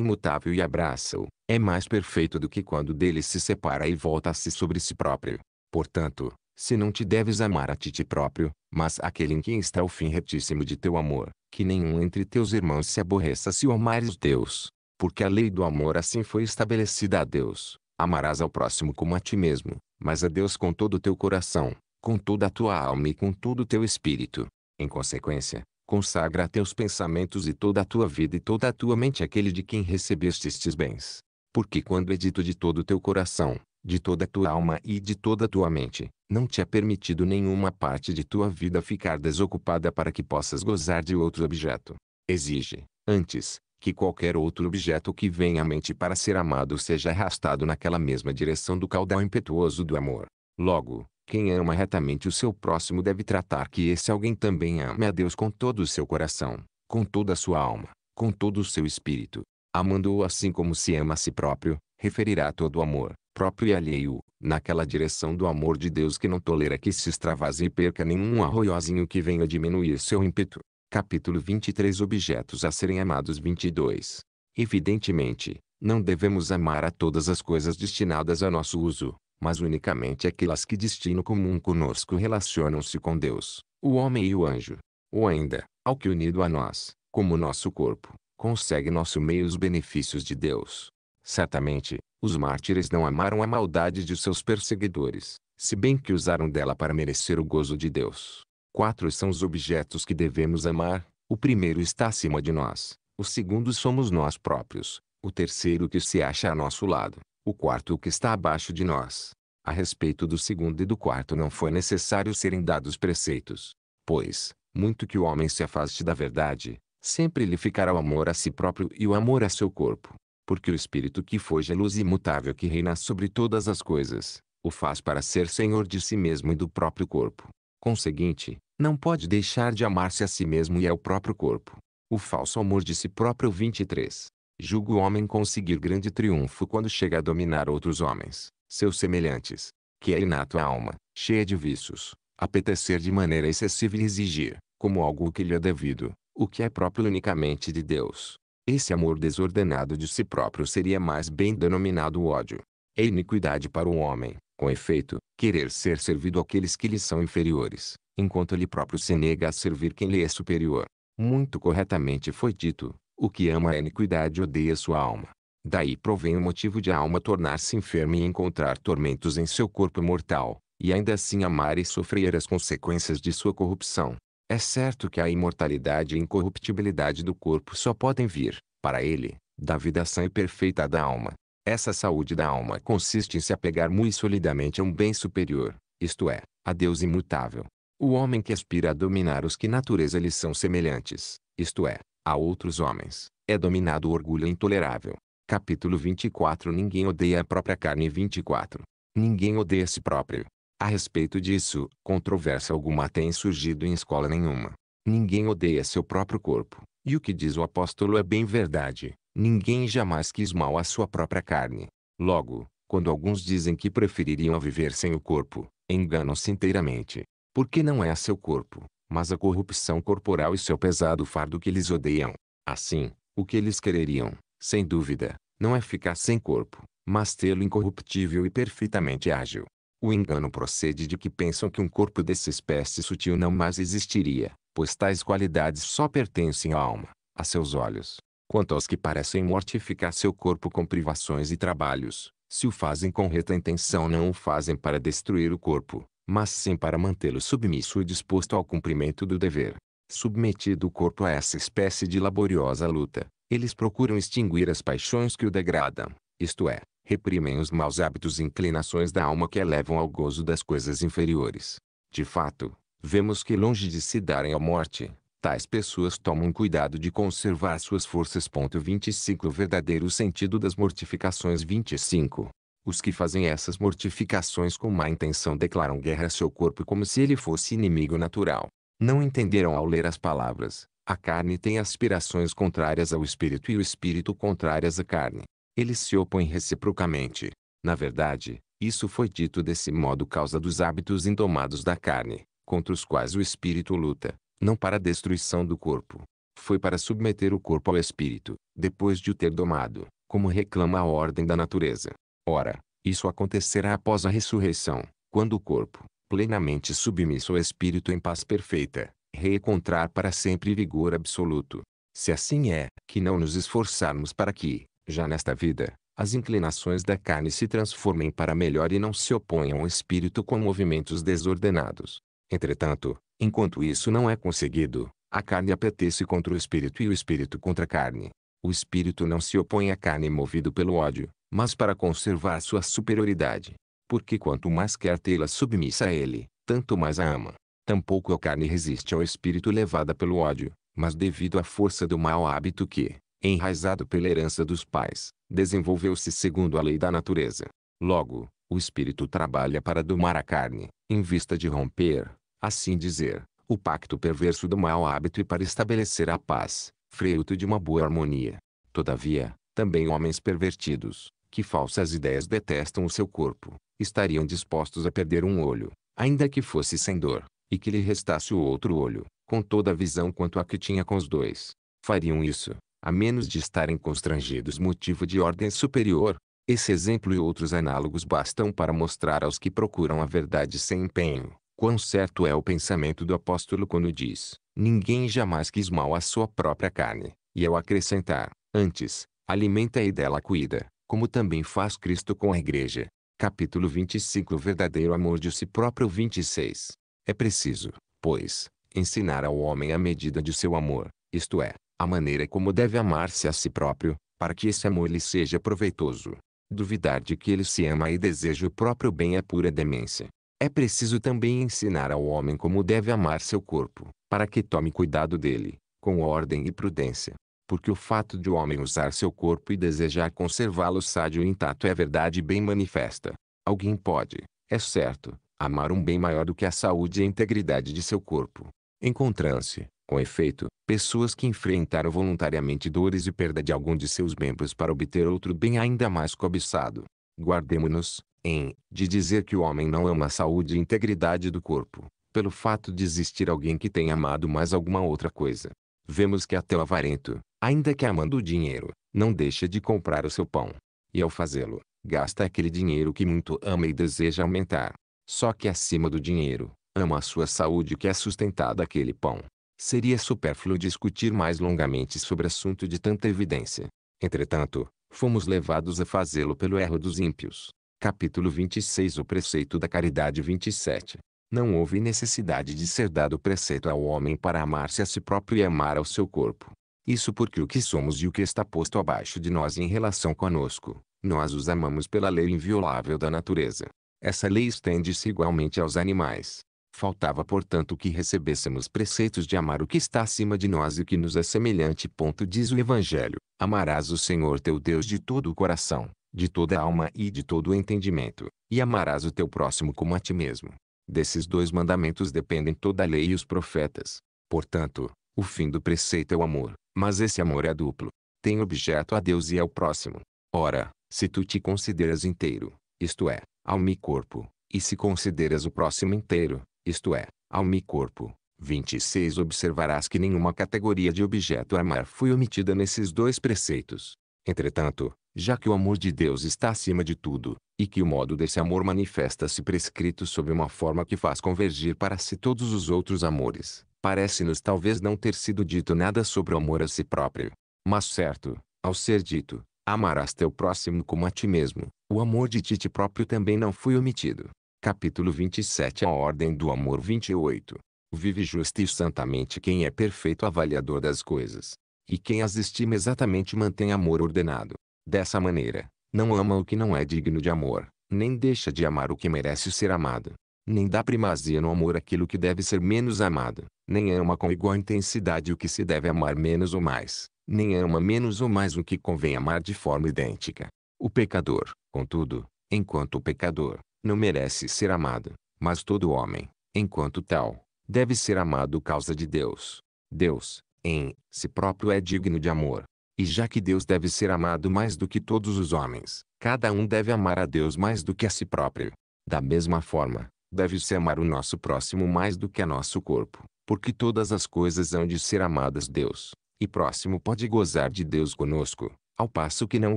imutável e abraça-o, é mais perfeito do que quando dele se separa e volta se sobre si próprio. Portanto, se não te deves amar a ti, ti próprio, mas aquele em quem está o fim retíssimo de teu amor, que nenhum entre teus irmãos se aborreça se o amares Deus. Porque a lei do amor assim foi estabelecida a Deus, Amarás ao próximo como a ti mesmo, mas a Deus com todo o teu coração, com toda a tua alma e com todo o teu espírito. Em consequência, consagra teus pensamentos e toda a tua vida e toda a tua mente àquele de quem recebeste estes bens. Porque quando é dito de todo o teu coração, de toda a tua alma e de toda a tua mente, não te é permitido nenhuma parte de tua vida ficar desocupada para que possas gozar de outro objeto. Exige, antes, que qualquer outro objeto que venha à mente para ser amado seja arrastado naquela mesma direção do caudal impetuoso do amor. Logo, quem ama retamente o seu próximo deve tratar que esse alguém também ame a Deus com todo o seu coração, com toda a sua alma, com todo o seu espírito. Amando-o assim como se ama a si próprio, referirá todo o amor, próprio e alheio, naquela direção do amor de Deus que não tolera que se extravase e perca nenhum arroiozinho que venha diminuir seu ímpeto. Capítulo 23 Objetos a serem amados 22. Evidentemente, não devemos amar a todas as coisas destinadas a nosso uso, mas unicamente aquelas que destino comum conosco relacionam-se com Deus, o homem e o anjo. Ou ainda, ao que unido a nós, como nosso corpo, consegue nosso meio os benefícios de Deus. Certamente, os mártires não amaram a maldade de seus perseguidores, se bem que usaram dela para merecer o gozo de Deus. Quatro são os objetos que devemos amar. O primeiro está acima de nós. O segundo somos nós próprios. O terceiro que se acha a nosso lado. O quarto que está abaixo de nós. A respeito do segundo e do quarto não foi necessário serem dados preceitos. Pois, muito que o homem se afaste da verdade, sempre lhe ficará o amor a si próprio e o amor a seu corpo. Porque o espírito que foge à é luz imutável que reina sobre todas as coisas, o faz para ser senhor de si mesmo e do próprio corpo. Conseguinte, não pode deixar de amar-se a si mesmo e ao próprio corpo. O falso amor de si próprio 23. Julga o homem conseguir grande triunfo quando chega a dominar outros homens, seus semelhantes, que é inato à alma, cheia de vícios, apetecer de maneira excessiva e exigir, como algo que lhe é devido, o que é próprio unicamente de Deus. Esse amor desordenado de si próprio seria mais bem denominado ódio. É iniquidade para o homem, com efeito, querer ser servido àqueles que lhe são inferiores, enquanto ele próprio se nega a servir quem lhe é superior. Muito corretamente foi dito, o que ama a iniquidade odeia sua alma. Daí provém o motivo de a alma tornar-se enferma e encontrar tormentos em seu corpo mortal, e ainda assim amar e sofrer as consequências de sua corrupção. É certo que a imortalidade e incorruptibilidade do corpo só podem vir, para ele, da vida sã e perfeita da alma. Essa saúde da alma consiste em se apegar muito solidamente a um bem superior, isto é, a Deus imutável, o homem que aspira a dominar os que natureza lhes são semelhantes, isto é, a outros homens, é dominado o orgulho intolerável. Capítulo 24 Ninguém odeia a própria carne 24. Ninguém odeia a si próprio. A respeito disso, controvérsia alguma tem surgido em escola nenhuma. Ninguém odeia seu próprio corpo. E o que diz o apóstolo é bem verdade. Ninguém jamais quis mal à sua própria carne. Logo, quando alguns dizem que prefeririam viver sem o corpo, enganam-se inteiramente. Porque não é seu corpo, mas a corrupção corporal e seu pesado fardo que eles odeiam. Assim, o que eles quereriam, sem dúvida, não é ficar sem corpo, mas tê-lo incorruptível e perfeitamente ágil. O engano procede de que pensam que um corpo dessa espécie sutil não mais existiria, pois tais qualidades só pertencem à alma, a seus olhos. Quanto aos que parecem mortificar seu corpo com privações e trabalhos, se o fazem com reta intenção não o fazem para destruir o corpo, mas sim para mantê-lo submisso e disposto ao cumprimento do dever. Submetido o corpo a essa espécie de laboriosa luta, eles procuram extinguir as paixões que o degradam, isto é, reprimem os maus hábitos e inclinações da alma que elevam ao gozo das coisas inferiores. De fato, vemos que longe de se darem à morte, tais pessoas tomam cuidado de conservar suas forças. 25 O verdadeiro sentido das mortificações 25 os que fazem essas mortificações com má intenção declaram guerra a seu corpo como se ele fosse inimigo natural. Não entenderam ao ler as palavras. A carne tem aspirações contrárias ao espírito e o espírito contrárias à carne. Eles se opõem reciprocamente. Na verdade, isso foi dito desse modo causa dos hábitos indomados da carne, contra os quais o espírito luta, não para a destruição do corpo. Foi para submeter o corpo ao espírito, depois de o ter domado, como reclama a ordem da natureza. Ora, isso acontecerá após a ressurreição, quando o corpo, plenamente submisso ao espírito em paz perfeita, reencontrar para sempre vigor absoluto. Se assim é, que não nos esforçarmos para que, já nesta vida, as inclinações da carne se transformem para melhor e não se oponham ao espírito com movimentos desordenados. Entretanto, enquanto isso não é conseguido, a carne apetece contra o espírito e o espírito contra a carne. O espírito não se opõe à carne movido pelo ódio, mas para conservar sua superioridade. Porque quanto mais quer tê-la submissa a ele, tanto mais a ama. Tampouco a carne resiste ao espírito levada pelo ódio, mas devido à força do mau hábito que, enraizado pela herança dos pais, desenvolveu-se segundo a lei da natureza. Logo, o espírito trabalha para domar a carne, em vista de romper, assim dizer, o pacto perverso do mau hábito e para estabelecer a paz, fruto de uma boa harmonia. Todavia, também homens pervertidos, que falsas ideias detestam o seu corpo, estariam dispostos a perder um olho, ainda que fosse sem dor, e que lhe restasse o outro olho, com toda a visão quanto a que tinha com os dois. Fariam isso, a menos de estarem constrangidos motivo de ordem superior. Esse exemplo e outros análogos bastam para mostrar aos que procuram a verdade sem empenho, quão certo é o pensamento do apóstolo quando diz, ninguém jamais quis mal à sua própria carne, e ao acrescentar, antes, alimenta e dela cuida como também faz Cristo com a Igreja. Capítulo 25 O verdadeiro amor de si próprio 26. É preciso, pois, ensinar ao homem a medida de seu amor, isto é, a maneira como deve amar-se a si próprio, para que esse amor lhe seja proveitoso. Duvidar de que ele se ama e deseja o próprio bem é pura demência. É preciso também ensinar ao homem como deve amar seu corpo, para que tome cuidado dele, com ordem e prudência porque o fato de o homem usar seu corpo e desejar conservá-lo sádio e intacto é verdade bem manifesta. Alguém pode, é certo, amar um bem maior do que a saúde e a integridade de seu corpo. Encontram-se, com efeito, pessoas que enfrentaram voluntariamente dores e perda de algum de seus membros para obter outro bem ainda mais cobiçado. Guardemo-nos, em, de dizer que o homem não ama é a saúde e integridade do corpo, pelo fato de existir alguém que tenha amado mais alguma outra coisa vemos que até o avarento, ainda que amando o dinheiro, não deixa de comprar o seu pão. E ao fazê-lo, gasta aquele dinheiro que muito ama e deseja aumentar. Só que acima do dinheiro, ama a sua saúde que é sustentada aquele pão. Seria supérfluo discutir mais longamente sobre assunto de tanta evidência. Entretanto, fomos levados a fazê-lo pelo erro dos ímpios. Capítulo 26 O preceito da caridade 27 não houve necessidade de ser dado preceito ao homem para amar-se a si próprio e amar ao seu corpo. Isso porque o que somos e o que está posto abaixo de nós em relação conosco, nós os amamos pela lei inviolável da natureza. Essa lei estende-se igualmente aos animais. Faltava portanto que recebêssemos preceitos de amar o que está acima de nós e o que nos é semelhante. Ponto diz o Evangelho, amarás o Senhor teu Deus de todo o coração, de toda a alma e de todo o entendimento, e amarás o teu próximo como a ti mesmo. Desses dois mandamentos dependem toda a lei e os profetas. Portanto, o fim do preceito é o amor, mas esse amor é duplo. Tem objeto a Deus e ao próximo. Ora, se tu te consideras inteiro, isto é, ao mi corpo, e se consideras o próximo inteiro, isto é, ao mi corpo, 26 observarás que nenhuma categoria de objeto a amar foi omitida nesses dois preceitos. Entretanto, já que o amor de Deus está acima de tudo, e que o modo desse amor manifesta-se prescrito sob uma forma que faz convergir para si todos os outros amores, parece-nos talvez não ter sido dito nada sobre o amor a si próprio. Mas certo, ao ser dito, amarás teu próximo como a ti mesmo, o amor de ti próprio também não foi omitido. Capítulo 27 A Ordem do Amor 28 Vive justa e santamente quem é perfeito avaliador das coisas, e quem as estima exatamente mantém amor ordenado. Dessa maneira, não ama o que não é digno de amor, nem deixa de amar o que merece ser amado. Nem dá primazia no amor aquilo que deve ser menos amado, nem ama com igual intensidade o que se deve amar menos ou mais, nem ama menos ou mais o que convém amar de forma idêntica. O pecador, contudo, enquanto pecador, não merece ser amado, mas todo homem, enquanto tal, deve ser amado causa de Deus. Deus, em si próprio é digno de amor. E já que Deus deve ser amado mais do que todos os homens, cada um deve amar a Deus mais do que a si próprio. Da mesma forma, deve-se amar o nosso próximo mais do que a nosso corpo, porque todas as coisas hão de ser amadas Deus, e próximo pode gozar de Deus conosco, ao passo que não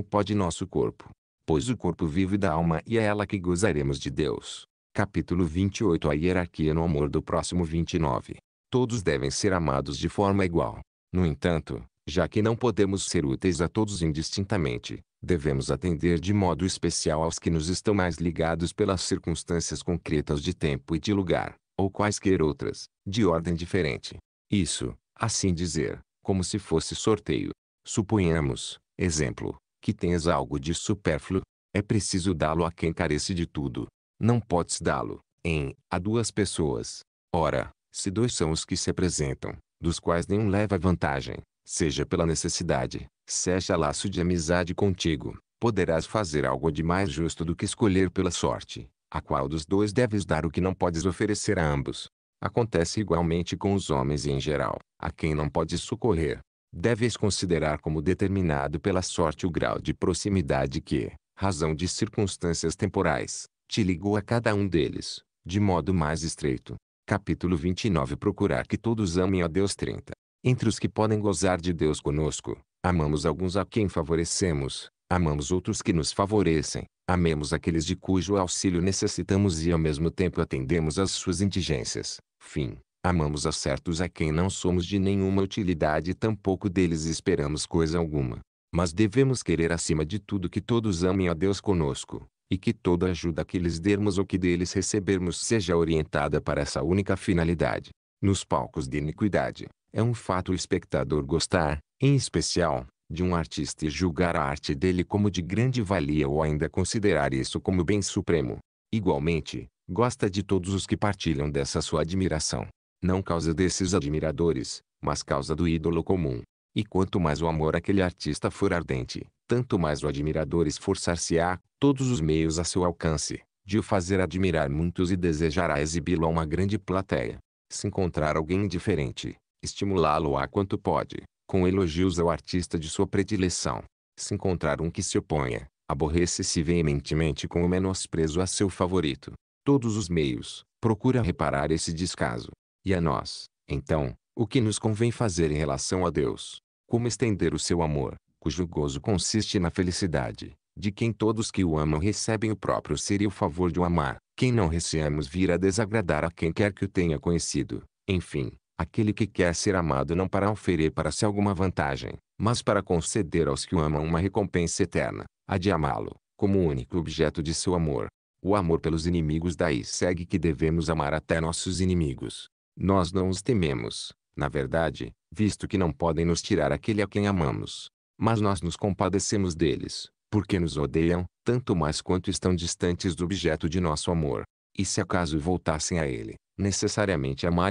pode nosso corpo. Pois o corpo vive da alma e é ela que gozaremos de Deus. Capítulo 28 A hierarquia no amor do próximo 29 todos devem ser amados de forma igual. No entanto, já que não podemos ser úteis a todos indistintamente, devemos atender de modo especial aos que nos estão mais ligados pelas circunstâncias concretas de tempo e de lugar, ou quaisquer outras, de ordem diferente. Isso, assim dizer, como se fosse sorteio. Suponhamos, exemplo, que tens algo de supérfluo, é preciso dá-lo a quem carece de tudo. Não podes dá-lo, em, a duas pessoas. Ora, se dois são os que se apresentam, dos quais nenhum leva vantagem, seja pela necessidade, seja laço de amizade contigo, poderás fazer algo de mais justo do que escolher pela sorte, a qual dos dois deves dar o que não podes oferecer a ambos. Acontece igualmente com os homens em geral, a quem não podes socorrer. Deves considerar como determinado pela sorte o grau de proximidade que, razão de circunstâncias temporais, te ligou a cada um deles, de modo mais estreito, Capítulo 29 Procurar que todos amem a Deus 30. Entre os que podem gozar de Deus conosco, amamos alguns a quem favorecemos, amamos outros que nos favorecem, amemos aqueles de cujo auxílio necessitamos e ao mesmo tempo atendemos às suas indigências. Fim. Amamos a certos a quem não somos de nenhuma utilidade e tampouco deles esperamos coisa alguma. Mas devemos querer acima de tudo que todos amem a Deus conosco, e que toda ajuda que lhes dermos ou que deles recebermos seja orientada para essa única finalidade. Nos palcos de iniquidade, é um fato o espectador gostar, em especial, de um artista e julgar a arte dele como de grande valia ou ainda considerar isso como bem supremo. Igualmente, gosta de todos os que partilham dessa sua admiração. Não causa desses admiradores, mas causa do ídolo comum. E quanto mais o amor àquele artista for ardente, tanto mais o admirador esforçar-se-á, todos os meios a seu alcance, de o fazer admirar muitos e desejará exibi-lo a uma grande plateia. Se encontrar alguém indiferente, estimulá-lo a quanto pode, com elogios ao artista de sua predileção. Se encontrar um que se oponha, aborrece-se veementemente com o menosprezo a seu favorito. Todos os meios, procura reparar esse descaso. E a nós, então, o que nos convém fazer em relação a Deus? Como estender o seu amor, cujo gozo consiste na felicidade, de quem todos que o amam recebem o próprio ser e o favor de o amar, quem não receamos vir a desagradar a quem quer que o tenha conhecido, enfim, aquele que quer ser amado não para oferecer para si alguma vantagem, mas para conceder aos que o amam uma recompensa eterna, a de amá-lo, como único objeto de seu amor. O amor pelos inimigos daí segue que devemos amar até nossos inimigos. Nós não os tememos, na verdade, visto que não podem nos tirar aquele a quem amamos. Mas nós nos compadecemos deles, porque nos odeiam, tanto mais quanto estão distantes do objeto de nosso amor. E se acaso voltassem a ele, necessariamente amar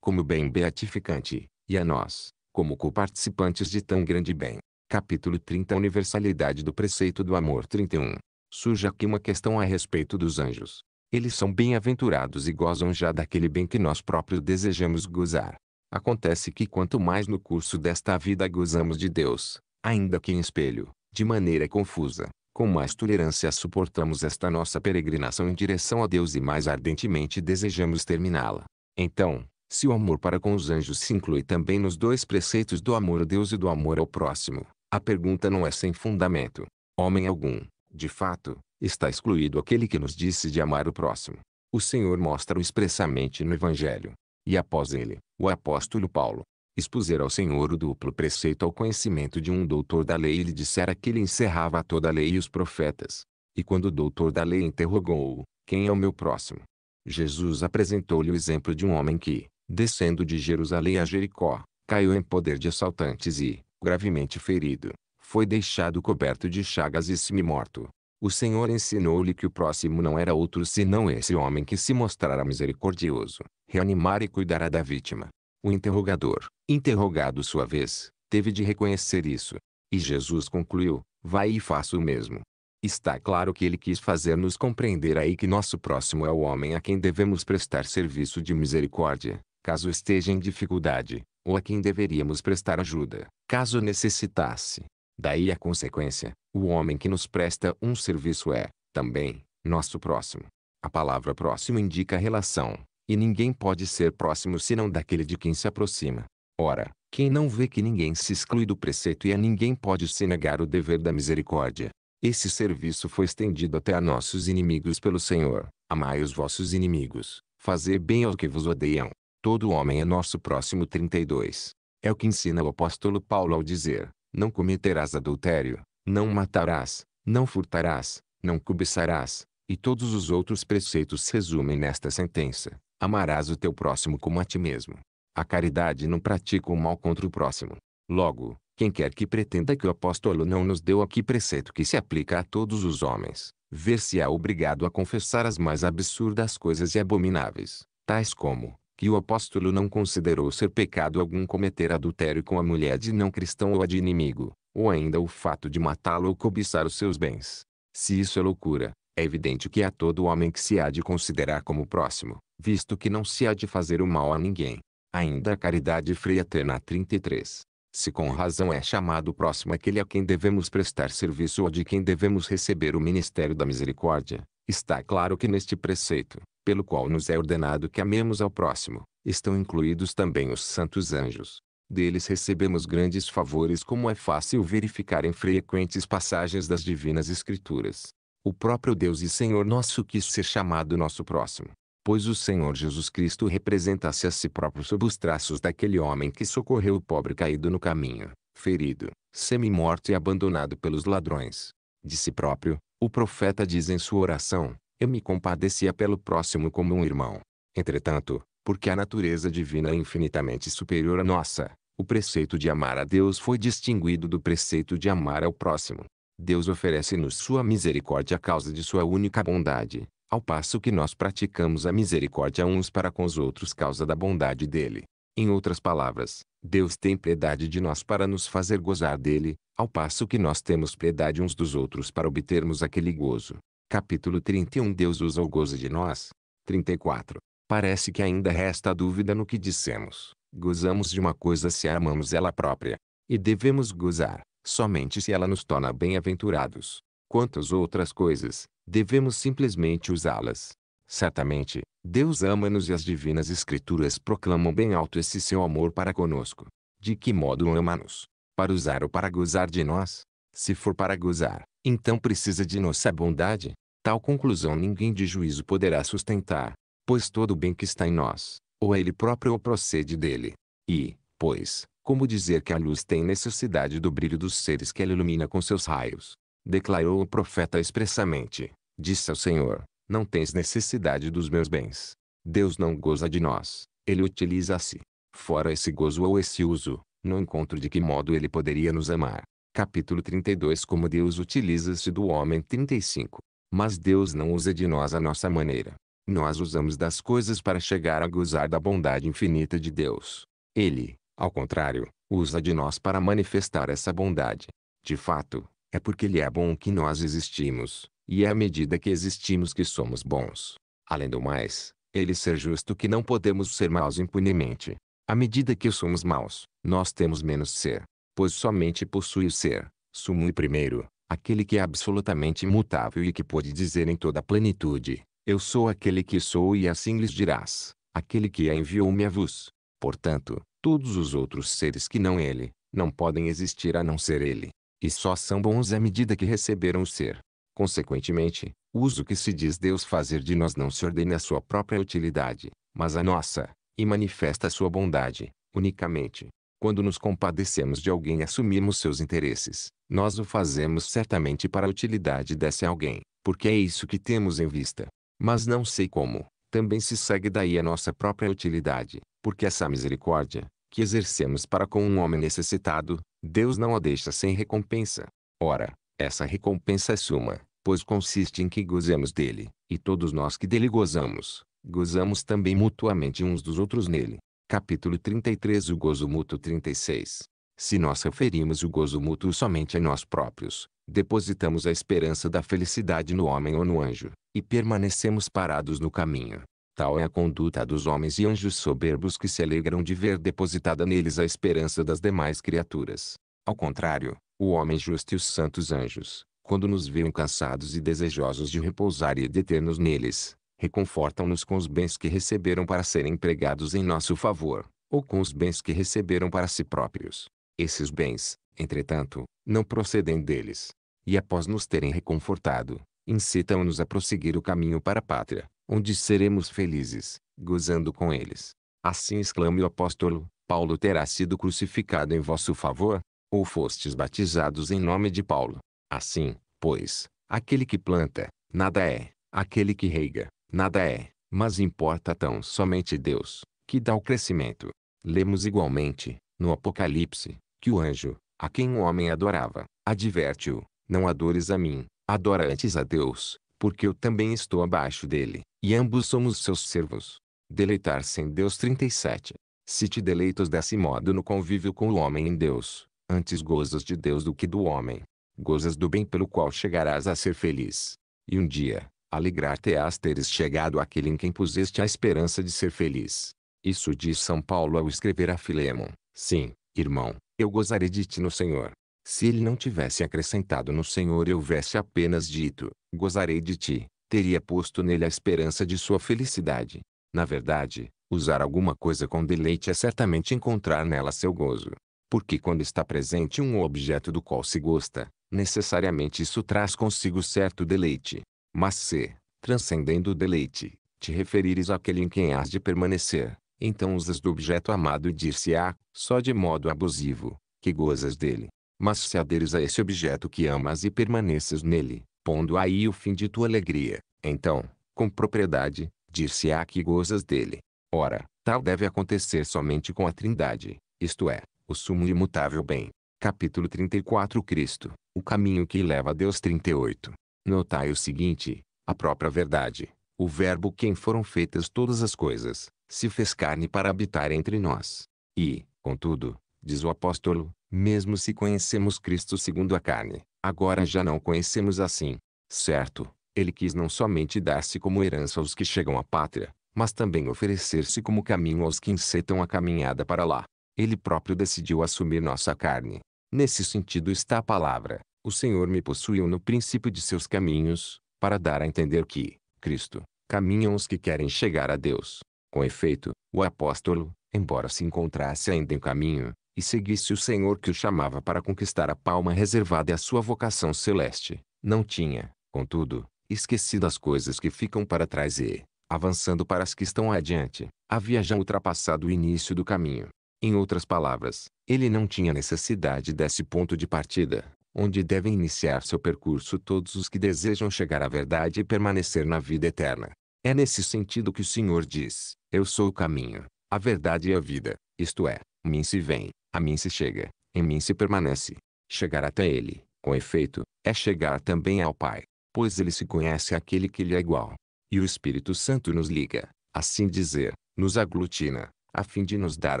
como bem beatificante, e a nós, como coparticipantes de tão grande bem. Capítulo 30 Universalidade do Preceito do Amor 31 Surge aqui uma questão a respeito dos anjos. Eles são bem-aventurados e gozam já daquele bem que nós próprios desejamos gozar. Acontece que quanto mais no curso desta vida gozamos de Deus, ainda que em espelho, de maneira confusa. Com mais tolerância suportamos esta nossa peregrinação em direção a Deus e mais ardentemente desejamos terminá-la. Então, se o amor para com os anjos se inclui também nos dois preceitos do amor a Deus e do amor ao próximo, a pergunta não é sem fundamento. Homem algum, de fato, está excluído aquele que nos disse de amar o próximo. O Senhor mostra-o expressamente no Evangelho. E após ele, o apóstolo Paulo, expuser ao Senhor o duplo preceito ao conhecimento de um doutor da lei e lhe dissera que ele encerrava toda a lei e os profetas. E quando o doutor da lei interrogou-o, quem é o meu próximo? Jesus apresentou-lhe o exemplo de um homem que, descendo de Jerusalém a Jericó, caiu em poder de assaltantes e, gravemente ferido, foi deixado coberto de chagas e semi-morto. O Senhor ensinou-lhe que o próximo não era outro senão esse homem que se mostrara misericordioso, reanimar e cuidara da vítima. O interrogador, interrogado sua vez, teve de reconhecer isso. E Jesus concluiu: Vai e faça o mesmo. Está claro que ele quis fazer-nos compreender aí que nosso próximo é o homem a quem devemos prestar serviço de misericórdia, caso esteja em dificuldade, ou a quem deveríamos prestar ajuda, caso necessitasse. Daí a consequência, o homem que nos presta um serviço é, também, nosso próximo. A palavra próximo indica a relação, e ninguém pode ser próximo senão daquele de quem se aproxima. Ora, quem não vê que ninguém se exclui do preceito e a ninguém pode se negar o dever da misericórdia. Esse serviço foi estendido até a nossos inimigos pelo Senhor. Amai os vossos inimigos, fazer bem ao que vos odeiam. Todo homem é nosso próximo 32. É o que ensina o apóstolo Paulo ao dizer, não cometerás adultério, não matarás, não furtarás, não cobiçarás, e todos os outros preceitos resumem nesta sentença. Amarás o teu próximo como a ti mesmo. A caridade não pratica o mal contra o próximo. Logo, quem quer que pretenda que o apóstolo não nos deu aqui preceito que se aplica a todos os homens, ver-se-á é obrigado a confessar as mais absurdas coisas e abomináveis, tais como, que o apóstolo não considerou ser pecado algum cometer adultério com a mulher de não cristão ou a de inimigo, ou ainda o fato de matá-lo ou cobiçar os seus bens. Se isso é loucura, é evidente que há todo homem que se há de considerar como próximo, visto que não se há de fazer o mal a ninguém. Ainda a caridade fraterna 33. Se com razão é chamado próximo aquele a quem devemos prestar serviço ou de quem devemos receber o ministério da misericórdia, está claro que neste preceito, pelo qual nos é ordenado que amemos ao próximo, estão incluídos também os santos anjos. Deles recebemos grandes favores como é fácil verificar em frequentes passagens das divinas escrituras o próprio Deus e Senhor nosso quis ser chamado nosso próximo. Pois o Senhor Jesus Cristo representa-se a si próprio sob os traços daquele homem que socorreu o pobre caído no caminho, ferido, semi-morto e abandonado pelos ladrões. De si próprio, o profeta diz em sua oração, eu me compadecia pelo próximo como um irmão. Entretanto, porque a natureza divina é infinitamente superior à nossa, o preceito de amar a Deus foi distinguido do preceito de amar ao próximo. Deus oferece-nos sua misericórdia à causa de sua única bondade, ao passo que nós praticamos a misericórdia uns para com os outros causa da bondade dele. Em outras palavras, Deus tem piedade de nós para nos fazer gozar dele, ao passo que nós temos piedade uns dos outros para obtermos aquele gozo. Capítulo 31 Deus usa o gozo de nós. 34. Parece que ainda resta dúvida no que dissemos. Gozamos de uma coisa se amamos ela própria. E devemos gozar, somente se ela nos torna bem-aventurados. Quantas outras coisas, devemos simplesmente usá-las. Certamente, Deus ama-nos e as divinas escrituras proclamam bem alto esse seu amor para conosco. De que modo ama-nos? Para usar ou para gozar de nós? Se for para gozar, então precisa de nossa bondade. Tal conclusão ninguém de juízo poderá sustentar, pois todo o bem que está em nós, ou é ele próprio ou procede dele. E, pois, como dizer que a luz tem necessidade do brilho dos seres que ela ilumina com seus raios? Declarou o profeta expressamente. Disse ao Senhor: Não tens necessidade dos meus bens. Deus não goza de nós, ele utiliza-se. Fora esse gozo ou esse uso, não encontro de que modo ele poderia nos amar. Capítulo 32 Como Deus utiliza-se do homem 35 Mas Deus não usa de nós a nossa maneira. Nós usamos das coisas para chegar a gozar da bondade infinita de Deus. Ele, ao contrário, usa de nós para manifestar essa bondade. De fato, é porque Ele é bom que nós existimos, e é à medida que existimos que somos bons. Além do mais, Ele ser justo que não podemos ser maus impunemente. À medida que somos maus, nós temos menos ser, pois somente possui o ser, sumo e primeiro, aquele que é absolutamente imutável e que pode dizer em toda a plenitude, eu sou aquele que sou e assim lhes dirás, aquele que a é enviou-me a vós. Portanto, Todos os outros seres que não ele, não podem existir a não ser ele. E só são bons à medida que receberam o ser. Consequentemente, o uso que se diz Deus fazer de nós não se ordena à sua própria utilidade, mas à nossa, e manifesta sua bondade, unicamente. Quando nos compadecemos de alguém e assumimos seus interesses, nós o fazemos certamente para a utilidade desse alguém, porque é isso que temos em vista. Mas não sei como, também se segue daí a nossa própria utilidade, porque essa misericórdia, que exercemos para com um homem necessitado, Deus não a deixa sem recompensa. Ora, essa recompensa é suma, pois consiste em que gozemos dele, e todos nós que dele gozamos, gozamos também mutuamente uns dos outros nele. Capítulo 33 O gozo mútuo 36 Se nós referimos o gozo mútuo somente a nós próprios, depositamos a esperança da felicidade no homem ou no anjo, e permanecemos parados no caminho, Tal é a conduta dos homens e anjos soberbos que se alegram de ver depositada neles a esperança das demais criaturas. Ao contrário, o homem justo e os santos anjos, quando nos veem cansados e desejosos de repousar e deter-nos neles, reconfortam-nos com os bens que receberam para serem empregados em nosso favor, ou com os bens que receberam para si próprios. Esses bens, entretanto, não procedem deles. E após nos terem reconfortado, incitam-nos a prosseguir o caminho para a pátria, onde seremos felizes, gozando com eles. Assim exclama o apóstolo, Paulo terá sido crucificado em vosso favor, ou fostes batizados em nome de Paulo. Assim, pois, aquele que planta, nada é, aquele que rega, nada é, mas importa tão somente Deus, que dá o crescimento. Lemos igualmente, no Apocalipse, que o anjo, a quem o homem adorava, adverte-o, não adores a mim, adora antes a Deus, porque eu também estou abaixo dele, e ambos somos seus servos. Deleitar-se em Deus 37. Se te deleitas desse modo no convívio com o homem em Deus, antes gozas de Deus do que do homem. Gozas do bem pelo qual chegarás a ser feliz. E um dia, alegrar-te-ás teres chegado àquele em quem puseste a esperança de ser feliz. Isso diz São Paulo ao escrever a Filemon. Sim, irmão, eu gozarei de ti no Senhor. Se ele não tivesse acrescentado no Senhor e houvesse apenas dito, gozarei de ti, teria posto nele a esperança de sua felicidade. Na verdade, usar alguma coisa com deleite é certamente encontrar nela seu gozo. Porque quando está presente um objeto do qual se gosta, necessariamente isso traz consigo certo deleite. Mas se, transcendendo o deleite, te referires àquele em quem has de permanecer, então usas do objeto amado e dir-se-á, só de modo abusivo, que gozas dele mas se aderes a esse objeto que amas e permaneces nele, pondo aí o fim de tua alegria, então, com propriedade, dir-se-á que gozas dele. Ora, tal deve acontecer somente com a Trindade, isto é, o sumo e imutável bem. Capítulo 34 Cristo, o caminho que leva a Deus 38. Notai o seguinte, a própria verdade, o verbo quem foram feitas todas as coisas, se fez carne para habitar entre nós. E, contudo, diz o apóstolo, mesmo se conhecemos Cristo segundo a carne, agora já não conhecemos assim. Certo, ele quis não somente dar-se como herança aos que chegam à pátria, mas também oferecer-se como caminho aos que encetam a caminhada para lá. Ele próprio decidiu assumir nossa carne. Nesse sentido está a palavra: O Senhor me possuiu no princípio de seus caminhos, para dar a entender que, Cristo, caminham os que querem chegar a Deus. Com efeito, o apóstolo, embora se encontrasse ainda em caminho, e seguisse o Senhor que o chamava para conquistar a palma reservada e a sua vocação celeste. Não tinha, contudo, esquecido as coisas que ficam para trás e, avançando para as que estão adiante, havia já ultrapassado o início do caminho. Em outras palavras, ele não tinha necessidade desse ponto de partida, onde devem iniciar seu percurso todos os que desejam chegar à verdade e permanecer na vida eterna. É nesse sentido que o Senhor diz: Eu sou o caminho, a verdade e a vida, isto é, mim se vem. A mim se chega, em mim se permanece. Chegar até ele, com efeito, é chegar também ao Pai, pois ele se conhece aquele que lhe é igual. E o Espírito Santo nos liga, assim dizer, nos aglutina, a fim de nos dar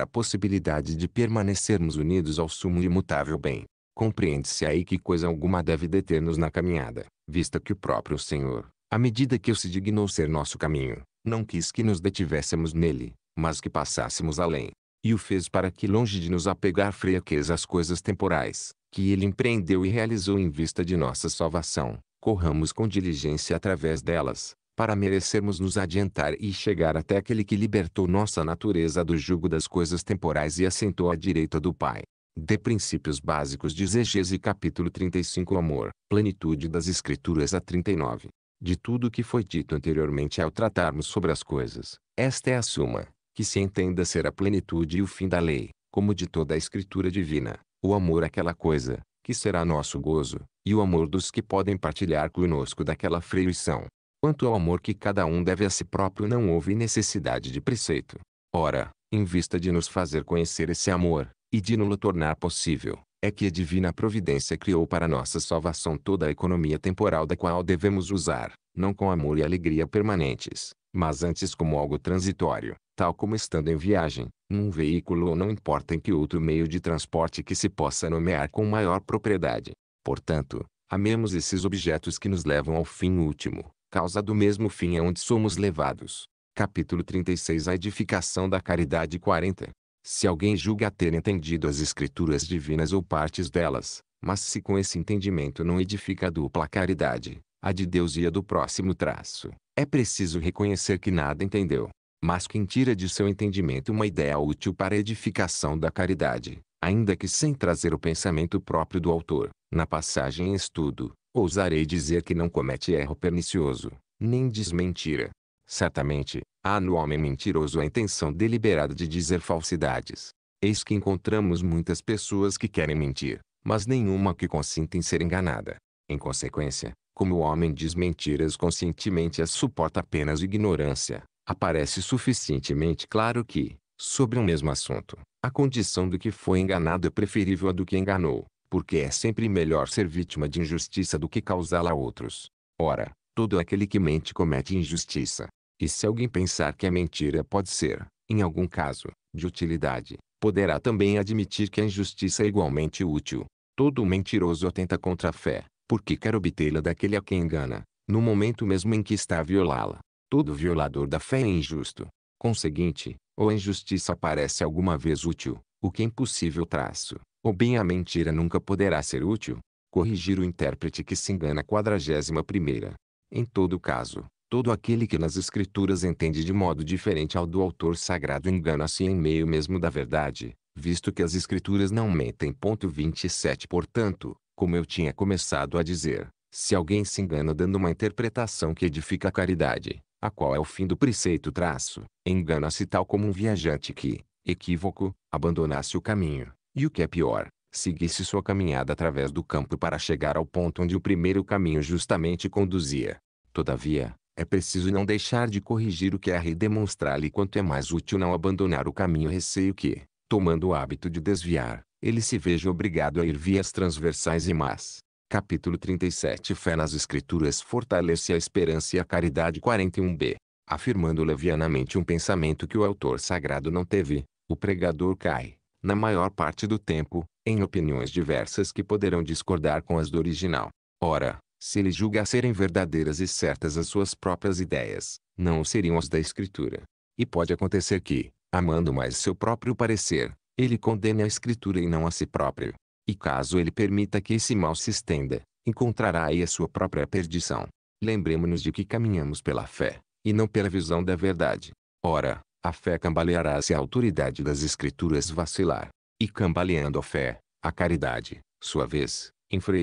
a possibilidade de permanecermos unidos ao sumo e imutável bem. Compreende-se aí que coisa alguma deve deter-nos na caminhada, vista que o próprio Senhor, à medida que ele se dignou ser nosso caminho, não quis que nos detivéssemos nele, mas que passássemos além. E o fez para que longe de nos apegar fraqueza às coisas temporais, que ele empreendeu e realizou em vista de nossa salvação, corramos com diligência através delas, para merecermos nos adiantar e chegar até aquele que libertou nossa natureza do jugo das coisas temporais e assentou à direita do Pai. De princípios básicos de Exegese capítulo 35 Amor, plenitude das escrituras a 39. De tudo o que foi dito anteriormente ao tratarmos sobre as coisas, esta é a suma, que se entenda ser a plenitude e o fim da lei, como de toda a escritura divina, o amor àquela coisa, que será nosso gozo, e o amor dos que podem partilhar conosco daquela fruição. Quanto ao amor que cada um deve a si próprio não houve necessidade de preceito. Ora, em vista de nos fazer conhecer esse amor, e de nos tornar possível, é que a divina providência criou para nossa salvação toda a economia temporal da qual devemos usar, não com amor e alegria permanentes, mas antes como algo transitório, tal como estando em viagem, num veículo ou não importa em que outro meio de transporte que se possa nomear com maior propriedade. Portanto, amemos esses objetos que nos levam ao fim último, causa do mesmo fim aonde somos levados. Capítulo 36 A edificação da caridade 40 Se alguém julga ter entendido as escrituras divinas ou partes delas, mas se com esse entendimento não edifica a dupla caridade, a de Deus e a do próximo traço, é preciso reconhecer que nada entendeu mas quem tira de seu entendimento uma ideia útil para a edificação da caridade, ainda que sem trazer o pensamento próprio do autor, na passagem em estudo, ousarei dizer que não comete erro pernicioso, nem diz mentira. Certamente, há no homem mentiroso a intenção deliberada de dizer falsidades. Eis que encontramos muitas pessoas que querem mentir, mas nenhuma que consinta em ser enganada. Em consequência, como o homem diz mentiras conscientemente as suporta apenas ignorância, aparece suficientemente claro que, sobre um mesmo assunto, a condição do que foi enganado é preferível à do que enganou, porque é sempre melhor ser vítima de injustiça do que causá-la a outros. Ora, todo aquele que mente comete injustiça. E se alguém pensar que a é mentira pode ser, em algum caso, de utilidade, poderá também admitir que a injustiça é igualmente útil. Todo mentiroso atenta contra a fé, porque quer obtê-la daquele a quem engana, no momento mesmo em que está a violá-la. Todo violador da fé é injusto. Conseguinte, ou a injustiça parece alguma vez útil, o que é impossível traço, ou bem a mentira nunca poderá ser útil. Corrigir o intérprete que se engana quadragésima primeira. Em todo caso, todo aquele que nas escrituras entende de modo diferente ao do autor sagrado engana-se em meio mesmo da verdade, visto que as escrituras não mentem. Ponto 27 Portanto, como eu tinha começado a dizer, se alguém se engana dando uma interpretação que edifica a caridade, a qual é o fim do preceito traço, engana-se tal como um viajante que, equívoco, abandonasse o caminho, e o que é pior, seguisse sua caminhada através do campo para chegar ao ponto onde o primeiro caminho justamente conduzia. Todavia, é preciso não deixar de corrigir o que erra e demonstrar-lhe quanto é mais útil não abandonar o caminho receio que, tomando o hábito de desviar, ele se veja obrigado a ir vias transversais e más. Capítulo 37 Fé nas Escrituras fortalece a esperança e a caridade 41b. Afirmando levianamente um pensamento que o autor sagrado não teve, o pregador cai, na maior parte do tempo, em opiniões diversas que poderão discordar com as do original. Ora, se ele julga serem verdadeiras e certas as suas próprias ideias, não seriam as da Escritura. E pode acontecer que, amando mais seu próprio parecer, ele condene a Escritura e não a si próprio. E caso ele permita que esse mal se estenda, encontrará aí a sua própria perdição. Lembremos-nos de que caminhamos pela fé, e não pela visão da verdade. Ora, a fé cambaleará se a autoridade das Escrituras vacilar. E cambaleando a fé, a caridade, sua vez,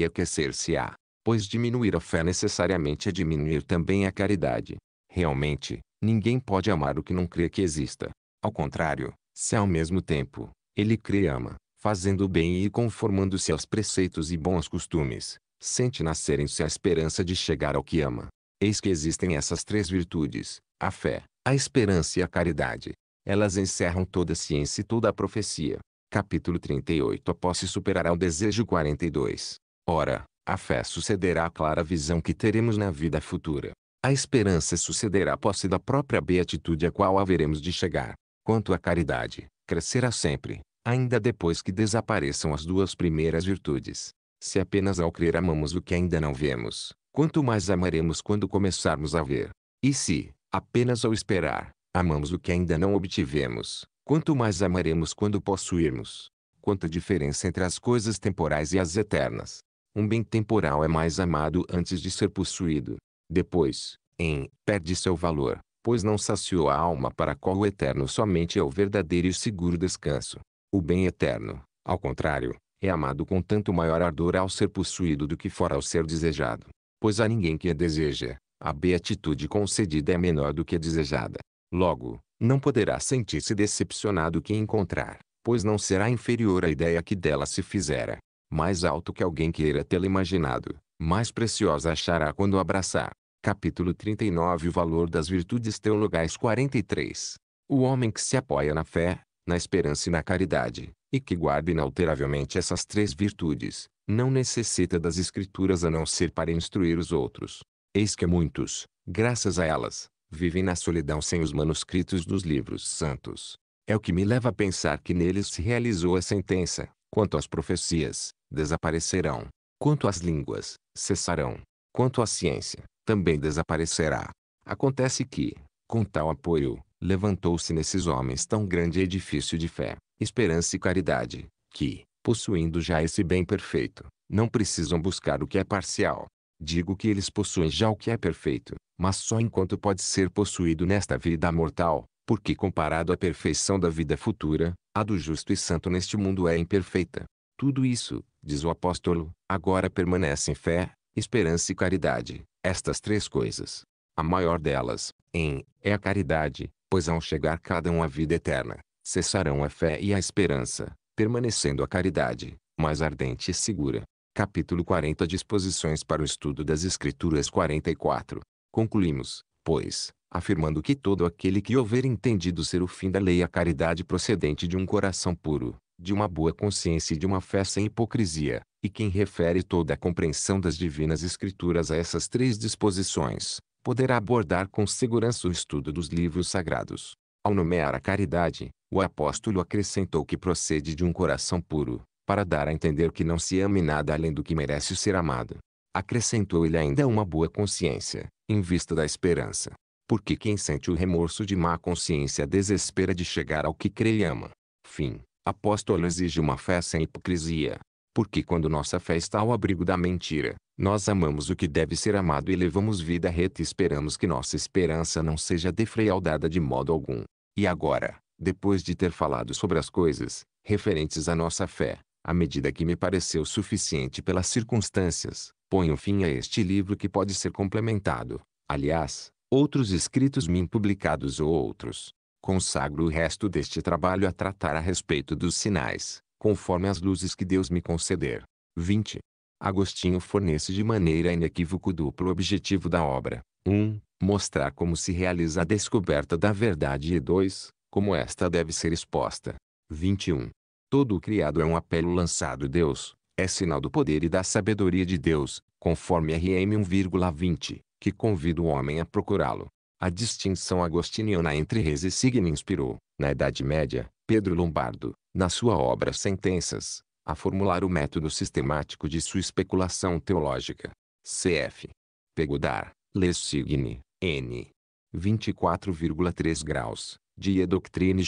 aquecer se á Pois diminuir a fé necessariamente é diminuir também a caridade. Realmente, ninguém pode amar o que não crê que exista. Ao contrário, se ao mesmo tempo, ele crê e ama, fazendo o bem e conformando-se aos preceitos e bons costumes, sente nascer em si a esperança de chegar ao que ama. Eis que existem essas três virtudes, a fé, a esperança e a caridade. Elas encerram toda a ciência e toda a profecia. Capítulo 38 A posse superará o desejo 42. Ora, a fé sucederá a clara visão que teremos na vida futura. A esperança sucederá a posse da própria beatitude a qual haveremos de chegar. Quanto à caridade, crescerá sempre, ainda depois que desapareçam as duas primeiras virtudes. Se apenas ao crer amamos o que ainda não vemos, quanto mais amaremos quando começarmos a ver. E se, apenas ao esperar, amamos o que ainda não obtivemos, quanto mais amaremos quando possuirmos. Quanta diferença entre as coisas temporais e as eternas. Um bem temporal é mais amado antes de ser possuído. Depois, em, perde seu valor, pois não saciou a alma para a qual o eterno somente é o verdadeiro e seguro descanso. O bem eterno, ao contrário, é amado com tanto maior ardor ao ser possuído do que fora ao ser desejado. Pois a ninguém que a deseja, a beatitude concedida é menor do que a desejada. Logo, não poderá sentir-se decepcionado que encontrar, pois não será inferior à ideia que dela se fizera. Mais alto que alguém queira tê-la imaginado, mais preciosa achará quando abraçar. Capítulo 39 O valor das virtudes teologais 43 O homem que se apoia na fé, na esperança e na caridade, e que guarda inalteravelmente essas três virtudes, não necessita das Escrituras a não ser para instruir os outros. Eis que muitos, graças a elas, vivem na solidão sem os manuscritos dos livros santos. É o que me leva a pensar que neles se realizou a sentença: quanto às profecias, desaparecerão, quanto às línguas, cessarão, quanto à ciência, também desaparecerá. Acontece que, com tal apoio, levantou-se nesses homens tão grande edifício de fé, esperança e caridade, que, possuindo já esse bem perfeito, não precisam buscar o que é parcial. Digo que eles possuem já o que é perfeito, mas só enquanto pode ser possuído nesta vida mortal, porque comparado à perfeição da vida futura, a do justo e santo neste mundo é imperfeita. Tudo isso, diz o apóstolo, agora permanece em fé, esperança e caridade, estas três coisas. A maior delas, em, é a caridade, pois ao chegar cada um à vida eterna, cessarão a fé e a esperança, permanecendo a caridade, mais ardente e segura. Capítulo 40 Disposições para o estudo das Escrituras 44. Concluímos, pois, afirmando que todo aquele que houver entendido ser o fim da lei a caridade procedente de um coração puro, de uma boa consciência e de uma fé sem hipocrisia, e quem refere toda a compreensão das divinas escrituras a essas três disposições, poderá abordar com segurança o estudo dos livros sagrados. Ao nomear a caridade, o apóstolo acrescentou que procede de um coração puro, para dar a entender que não se ame nada além do que merece ser amado. Acrescentou ele ainda uma boa consciência, em vista da esperança. Porque quem sente o remorso de má consciência desespera de chegar ao que crê e ama. Fim. Apóstolo exige uma fé sem hipocrisia. Porque quando nossa fé está ao abrigo da mentira, nós amamos o que deve ser amado e levamos vida reta e esperamos que nossa esperança não seja defraudada de modo algum. E agora, depois de ter falado sobre as coisas referentes à nossa fé, à medida que me pareceu suficiente pelas circunstâncias, ponho fim a este livro que pode ser complementado, aliás, outros escritos mim publicados ou outros. Consagro o resto deste trabalho a tratar a respeito dos sinais, conforme as luzes que Deus me conceder. 20. Agostinho fornece de maneira inequívoca o duplo objetivo da obra. 1. Um, mostrar como se realiza a descoberta da verdade e 2. Como esta deve ser exposta. 21. Todo o criado é um apelo lançado a Deus, é sinal do poder e da sabedoria de Deus, conforme RM 1,20, que convida o homem a procurá-lo. A distinção agostiniana entre res e signo inspirou, na Idade Média, Pedro Lombardo, na sua obra Sentenças, a formular o método sistemático de sua especulação teológica. Cf. Pegodar, Lessigne, N. 24,3 graus, Die Doctrine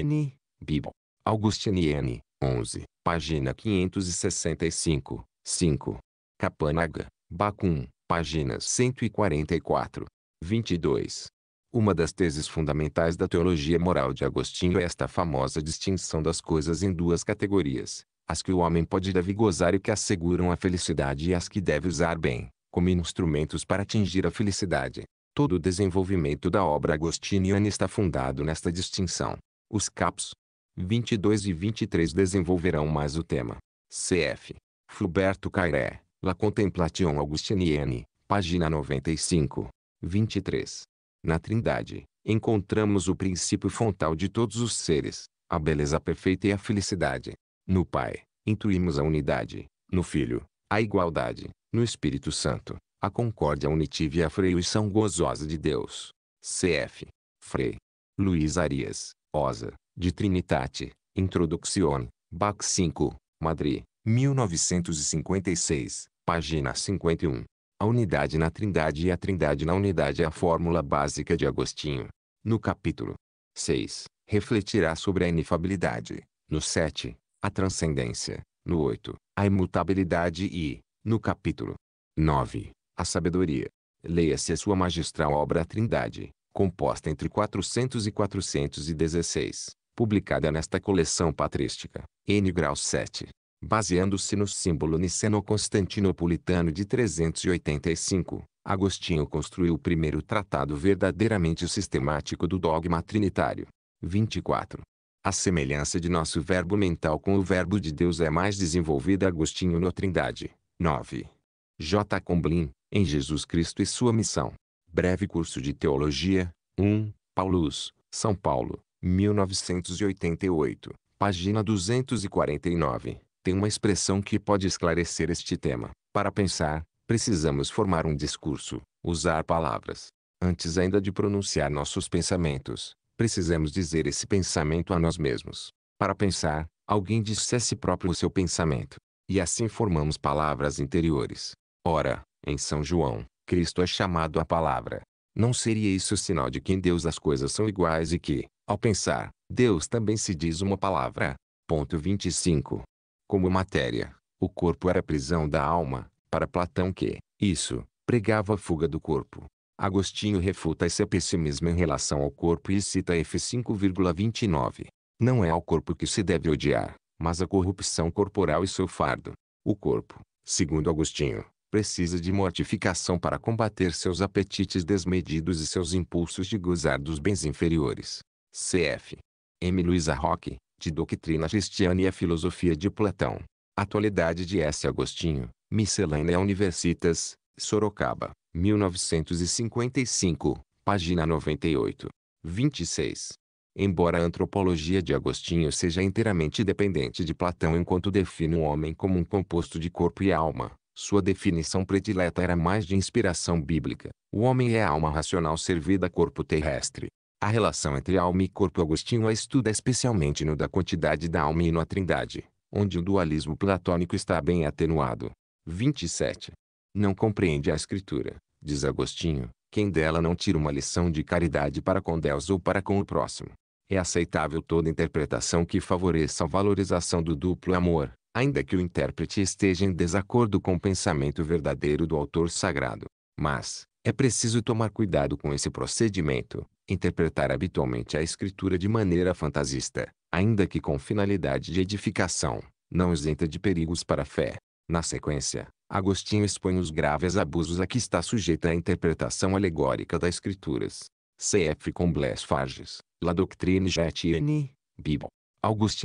N. Bibel. n. 11, página 565, 5. Capanaga, Bacum, página 144. 22. Uma das teses fundamentais da teologia moral de Agostinho é esta famosa distinção das coisas em duas categorias, as que o homem pode e deve gozar e que asseguram a felicidade e as que deve usar bem, como instrumentos para atingir a felicidade. Todo o desenvolvimento da obra agostiniana está fundado nesta distinção. Os capos 22 e 23 desenvolverão mais o tema. Cf. Fulberto caire La Contemplation Augustinienne, página 95. 23. Na Trindade, encontramos o princípio frontal de todos os seres, a beleza perfeita e a felicidade. No Pai, intuímos a unidade, no Filho, a igualdade, no Espírito Santo, a concórdia unitiva e a freiuição gozosa de Deus. CF. Frei. Luiz Arias, Osa, de Trinitate, Introduction, Bach 5, Madrid, 1956, página 51. A unidade na Trindade e a Trindade na unidade é a fórmula básica de Agostinho. No capítulo 6, refletirá sobre a inefabilidade. No 7, a transcendência, no 8, a imutabilidade e, no capítulo 9, a sabedoria. Leia-se a sua magistral obra a Trindade, composta entre 400 e 416, publicada nesta coleção patrística, N grau 7, baseando-se no símbolo niceno-constantinopolitano de 385. Agostinho construiu o primeiro tratado verdadeiramente sistemático do dogma trinitário. 24. A semelhança de nosso verbo mental com o verbo de Deus é mais desenvolvida Agostinho no Trindade. 9. J. Comblin, em Jesus Cristo e sua missão. Breve curso de teologia. 1. Paulus, São Paulo, 1988. Página 249. Tem uma expressão que pode esclarecer este tema. Para pensar, precisamos formar um discurso, usar palavras, antes ainda de pronunciar nossos pensamentos precisamos dizer esse pensamento a nós mesmos. Para pensar, alguém disse a si próprio o seu pensamento. E assim formamos palavras interiores. Ora, em São João, Cristo é chamado a palavra. Não seria isso sinal de que em Deus as coisas são iguais e que, ao pensar, Deus também se diz uma palavra? Ponto 25. Como matéria, o corpo era a prisão da alma, para Platão que, isso, pregava a fuga do corpo. Agostinho refuta esse pessimismo em relação ao corpo e cita F5,29. Não é ao corpo que se deve odiar, mas à corrupção corporal e seu fardo. O corpo, segundo Agostinho, precisa de mortificação para combater seus apetites desmedidos e seus impulsos de gozar dos bens inferiores. Cf. M. Luisa Roque, de Doutrina Cristiana e a Filosofia de Platão. Atualidade de S. Agostinho, Miscelânea Universitas, Sorocaba. 1955, página 98. 26. Embora a antropologia de Agostinho seja inteiramente dependente de Platão enquanto define o homem como um composto de corpo e alma, sua definição predileta era mais de inspiração bíblica. O homem é a alma racional servida a corpo terrestre. A relação entre alma e corpo Agostinho a estuda especialmente no da quantidade da alma e no a trindade, onde o dualismo platônico está bem atenuado. 27. Não compreende a escritura diz Agostinho, quem dela não tira uma lição de caridade para com Deus ou para com o próximo. É aceitável toda interpretação que favoreça a valorização do duplo amor, ainda que o intérprete esteja em desacordo com o pensamento verdadeiro do autor sagrado. Mas, é preciso tomar cuidado com esse procedimento, interpretar habitualmente a escritura de maneira fantasista, ainda que com finalidade de edificação, não isenta de perigos para a fé. Na sequência, Agostinho expõe os graves abusos a que está sujeita a interpretação alegórica das Escrituras. C.F. com Farges, La Doctrine Jetienne, Bibel.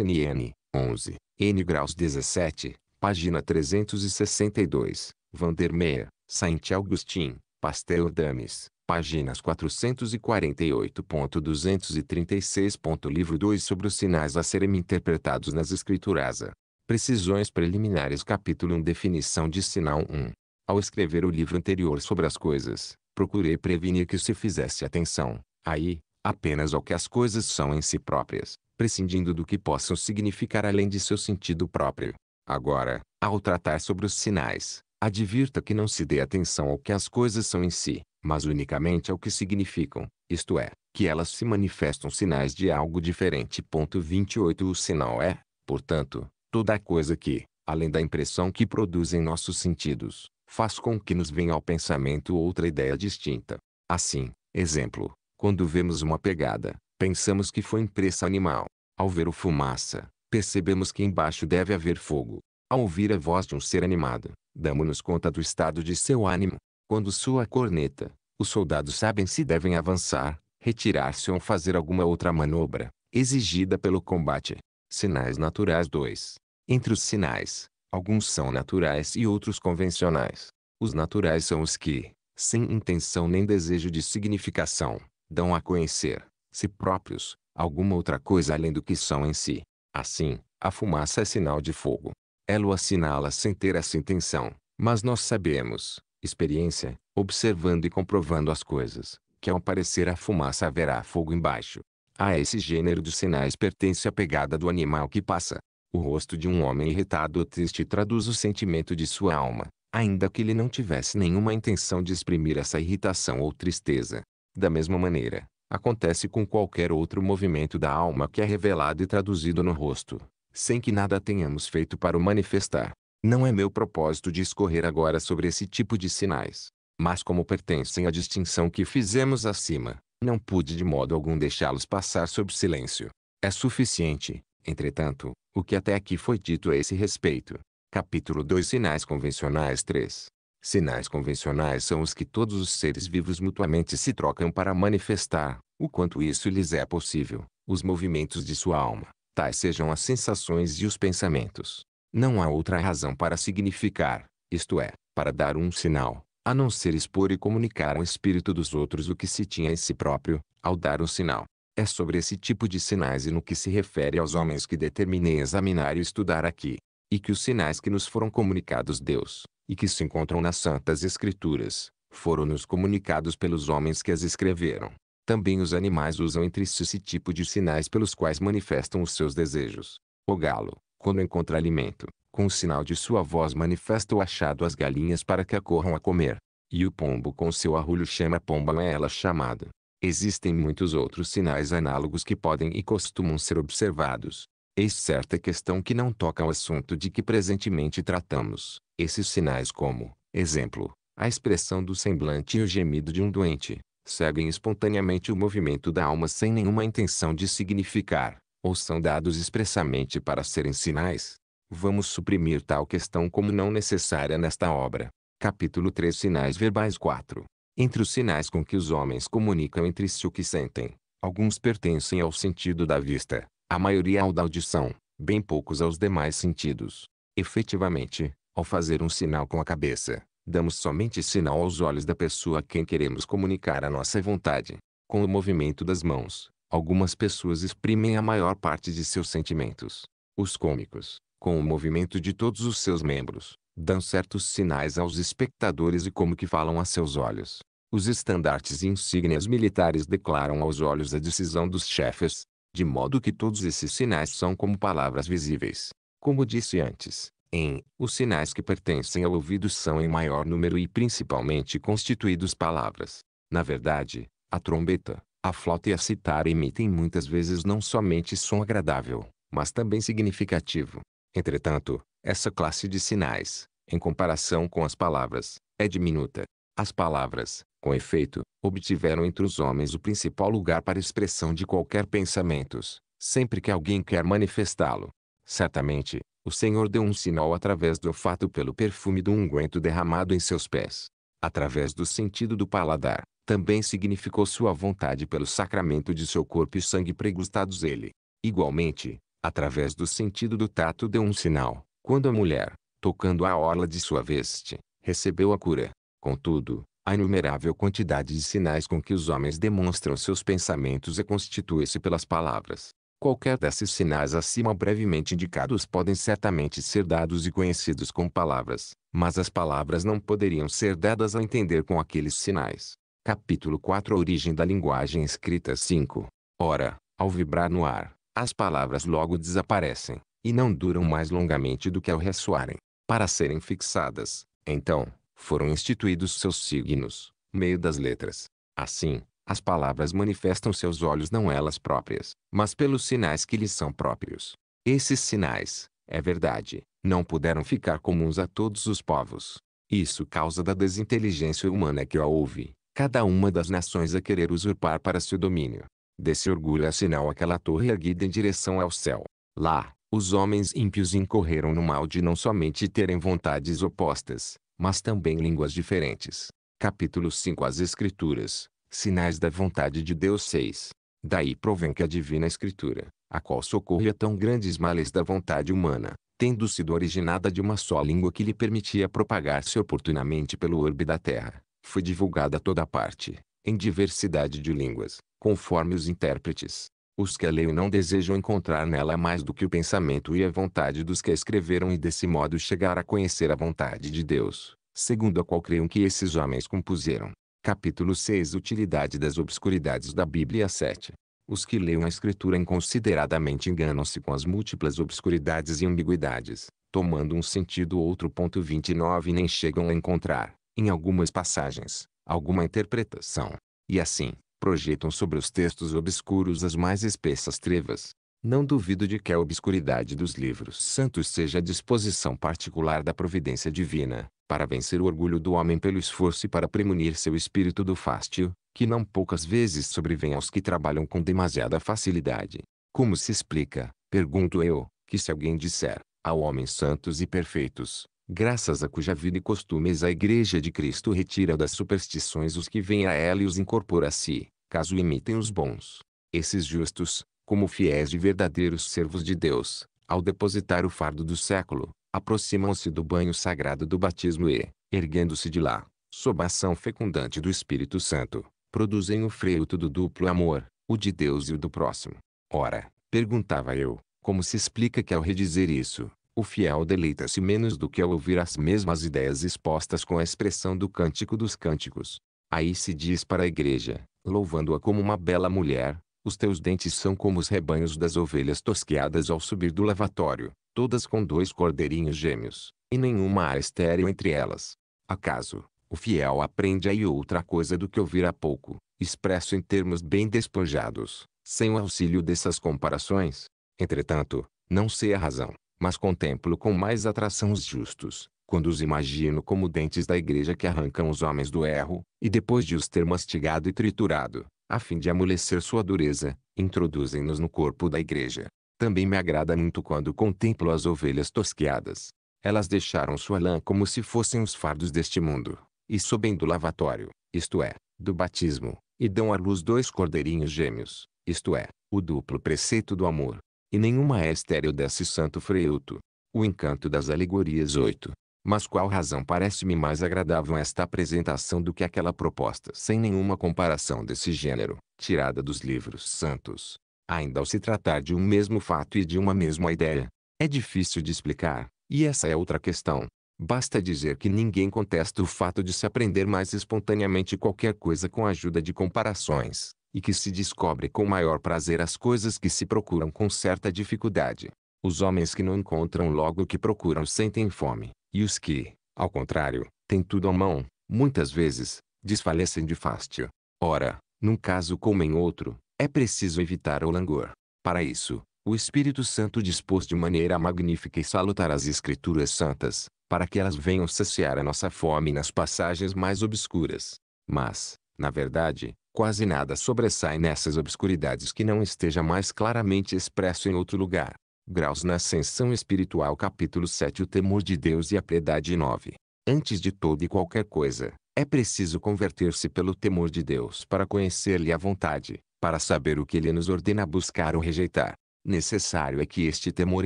n. 11, N. Graus 17, página 362, Vandermeer, Saint-Augustin, Pasteur Dames, páginas 448.236. Livro 2 sobre os sinais a serem interpretados nas escrituras. Precisões preliminares capítulo 1 definição de sinal 1. Ao escrever o livro anterior sobre as coisas, procurei prevenir que se fizesse atenção, aí, apenas ao que as coisas são em si próprias, prescindindo do que possam significar além de seu sentido próprio. Agora, ao tratar sobre os sinais, advirta que não se dê atenção ao que as coisas são em si, mas unicamente ao que significam, isto é, que elas se manifestam sinais de algo diferente. Ponto 28 O sinal é, portanto, Toda coisa que, além da impressão que produz em nossos sentidos, faz com que nos venha ao pensamento outra ideia distinta. Assim, exemplo, quando vemos uma pegada, pensamos que foi impressa animal. Ao ver o fumaça, percebemos que embaixo deve haver fogo. Ao ouvir a voz de um ser animado, damos-nos conta do estado de seu ânimo. Quando sua corneta, os soldados sabem se devem avançar, retirar-se ou fazer alguma outra manobra, exigida pelo combate. Sinais naturais 2. Entre os sinais, alguns são naturais e outros convencionais. Os naturais são os que, sem intenção nem desejo de significação, dão a conhecer, se próprios, alguma outra coisa além do que são em si. Assim, a fumaça é sinal de fogo. Ela o assinala sem ter essa intenção, mas nós sabemos, experiência, observando e comprovando as coisas, que ao aparecer a fumaça haverá fogo embaixo. A esse gênero de sinais pertence a pegada do animal que passa. O rosto de um homem irritado ou triste traduz o sentimento de sua alma, ainda que ele não tivesse nenhuma intenção de exprimir essa irritação ou tristeza. Da mesma maneira, acontece com qualquer outro movimento da alma que é revelado e traduzido no rosto, sem que nada tenhamos feito para o manifestar. Não é meu propósito discorrer agora sobre esse tipo de sinais, mas como pertencem à distinção que fizemos acima, não pude de modo algum deixá-los passar sob silêncio. É suficiente, entretanto, o que até aqui foi dito a esse respeito. Capítulo 2 Sinais convencionais 3 Sinais convencionais são os que todos os seres vivos mutuamente se trocam para manifestar, o quanto isso lhes é possível, os movimentos de sua alma, tais sejam as sensações e os pensamentos. Não há outra razão para significar, isto é, para dar um sinal, a não ser expor e comunicar ao espírito dos outros o que se tinha em si próprio, ao dar um sinal. É sobre esse tipo de sinais e no que se refere aos homens que determinei examinar e estudar aqui, e que os sinais que nos foram comunicados Deus, e que se encontram nas Santas Escrituras, foram nos comunicados pelos homens que as escreveram. Também os animais usam entre si esse tipo de sinais pelos quais manifestam os seus desejos. O galo, quando encontra alimento, com o sinal de sua voz manifesta o achado às galinhas para que acorram a comer. E o pombo com seu arrulho chama a pomba é ela chamada. Existem muitos outros sinais análogos que podem e costumam ser observados. Eis certa questão que não toca ao assunto de que presentemente tratamos. Esses sinais como, exemplo, a expressão do semblante e o gemido de um doente, seguem espontaneamente o movimento da alma sem nenhuma intenção de significar ou são dados expressamente para serem sinais? Vamos suprimir tal questão como não necessária nesta obra. Capítulo 3 Sinais verbais 4 Entre os sinais com que os homens comunicam entre si o que sentem, alguns pertencem ao sentido da vista, a maioria ao da audição, bem poucos aos demais sentidos. Efetivamente, ao fazer um sinal com a cabeça, damos somente sinal aos olhos da pessoa a quem queremos comunicar a nossa vontade. Com o movimento das mãos, Algumas pessoas exprimem a maior parte de seus sentimentos. Os cômicos, com o movimento de todos os seus membros, dão certos sinais aos espectadores e como que falam a seus olhos. Os estandartes e insígnias militares declaram aos olhos a decisão dos chefes, de modo que todos esses sinais são como palavras visíveis. Como disse antes, em os sinais que pertencem ao ouvido são em maior número e principalmente constituídos palavras. Na verdade, a trombeta, a flauta e a cítara emitem muitas vezes não somente som agradável, mas também significativo. Entretanto, essa classe de sinais, em comparação com as palavras, é diminuta. As palavras, com efeito, obtiveram entre os homens o principal lugar para expressão de qualquer pensamentos, sempre que alguém quer manifestá-lo. Certamente, o Senhor deu um sinal através do olfato pelo perfume do unguento derramado em seus pés através do sentido do paladar, também significou sua vontade pelo sacramento de seu corpo e sangue pregustados ele. Igualmente, através do sentido do tato deu um sinal, quando a mulher, tocando a orla de sua veste, recebeu a cura. Contudo, a inumerável quantidade de sinais com que os homens demonstram seus pensamentos e é constitui-se pelas palavras. Qualquer desses sinais acima brevemente indicados podem certamente ser dados e conhecidos com palavras, mas as palavras não poderiam ser dadas a entender com aqueles sinais. Capítulo 4 Origem da linguagem escrita 5. Ora, ao vibrar no ar, as palavras logo desaparecem, e não duram mais longamente do que ao ressoarem. Para serem fixadas, então, foram instituídos seus signos, meio das letras. Assim, as palavras manifestam seus olhos não elas próprias, mas pelos sinais que lhes são próprios. Esses sinais, é verdade, não puderam ficar comuns a todos os povos. Isso causa da desinteligência humana que a houve, cada uma das nações a querer usurpar para seu domínio. Desse orgulho é sinal aquela torre erguida em direção ao céu. Lá, os homens ímpios incorreram no mal de não somente terem vontades opostas, mas também línguas diferentes. Capítulo 5 As Escrituras, Sinais da vontade de Deus 6. Daí provém que a divina escritura, a qual socorre a tão grandes males da vontade humana, tendo sido originada de uma só língua que lhe permitia propagar-se oportunamente pelo orbe da terra, foi divulgada a toda parte, em diversidade de línguas, conforme os intérpretes. Os que a leem não desejam encontrar nela mais do que o pensamento e a vontade dos que a escreveram e desse modo chegar a conhecer a vontade de Deus, segundo a qual creiam que esses homens compuseram. Capítulo 6 Utilidade das obscuridades da Bíblia 7 Os que leem a Escritura inconsideradamente enganam-se com as múltiplas obscuridades e ambiguidades, tomando um sentido ou outro. Ponto 29 Nem chegam a encontrar, em algumas passagens, alguma interpretação. E assim, projetam sobre os textos obscuros as mais espessas trevas. Não duvido de que a obscuridade dos livros santos seja a disposição particular da providência divina, para vencer o orgulho do homem pelo esforço e para premunir seu espírito do fástio, que não poucas vezes sobrevém aos que trabalham com demasiada facilidade. Como se explica, pergunto eu, que se alguém disser, há homens santos e perfeitos, graças a cuja vida e costumes a Igreja de Cristo retira das superstições os que vêm a ela e os incorpora a si, caso imitem os bons. Esses justos, como fiéis e verdadeiros servos de Deus, ao depositar o fardo do século, aproximam-se do banho sagrado do batismo e, erguendo-se de lá, sob a ação fecundante do Espírito Santo, produzem o fruto do duplo amor, o de Deus e o do próximo. Ora, perguntava eu, como se explica que ao redizer isso, o fiel deleita-se menos do que ao ouvir as mesmas ideias expostas com a expressão do Cântico dos Cânticos. Aí se diz para a igreja, louvando-a como uma bela mulher, os teus dentes são como os rebanhos das ovelhas tosqueadas ao subir do lavatório, todas com dois cordeirinhos gêmeos, e nenhuma há estéreo entre elas. Acaso, o fiel aprende aí outra coisa do que ouvir há pouco, expresso em termos bem despojados, sem o auxílio dessas comparações? Entretanto, não sei a razão, mas contemplo com mais atração os justos, quando os imagino como dentes da igreja que arrancam os homens do erro, e depois de os ter mastigado e triturado, a fim de amolecer sua dureza, introduzem-nos no corpo da igreja, também me agrada muito quando contemplo as ovelhas tosquiadas. Elas deixaram sua lã como se fossem os fardos deste mundo, e sobem do lavatório, isto é, do batismo, e dão à luz dois cordeirinhos gêmeos, isto é, o duplo preceito do amor. E nenhuma é estéreo desse santo freuto. O encanto das alegorias 8. Mas qual razão parece-me mais agradável esta apresentação do que aquela proposta sem nenhuma comparação desse gênero, tirada dos livros santos? ainda ao se tratar de um mesmo fato e de uma mesma ideia. É difícil de explicar, e essa é outra questão. Basta dizer que ninguém contesta o fato de se aprender mais espontaneamente qualquer coisa com a ajuda de comparações, e que se descobre com maior prazer as coisas que se procuram com certa dificuldade. Os homens que não encontram logo o que procuram sentem fome, e os que, ao contrário, têm tudo à mão, muitas vezes, desfalecem de fácil. Ora, num caso como em outro, é preciso evitar o langor. Para isso, o Espírito Santo dispôs de maneira magnífica e salutar as Escrituras Santas, para que elas venham saciar a nossa fome nas passagens mais obscuras. Mas, na verdade, quase nada sobressai nessas obscuridades que não esteja mais claramente expresso em outro lugar. Graus na Ascensão Espiritual Capítulo 7 O temor de Deus e a piedade 9 Antes de toda e qualquer coisa, é preciso converter-se pelo temor de Deus para conhecer-lhe a vontade, para saber o que ele nos ordena buscar ou rejeitar. Necessário é que este temor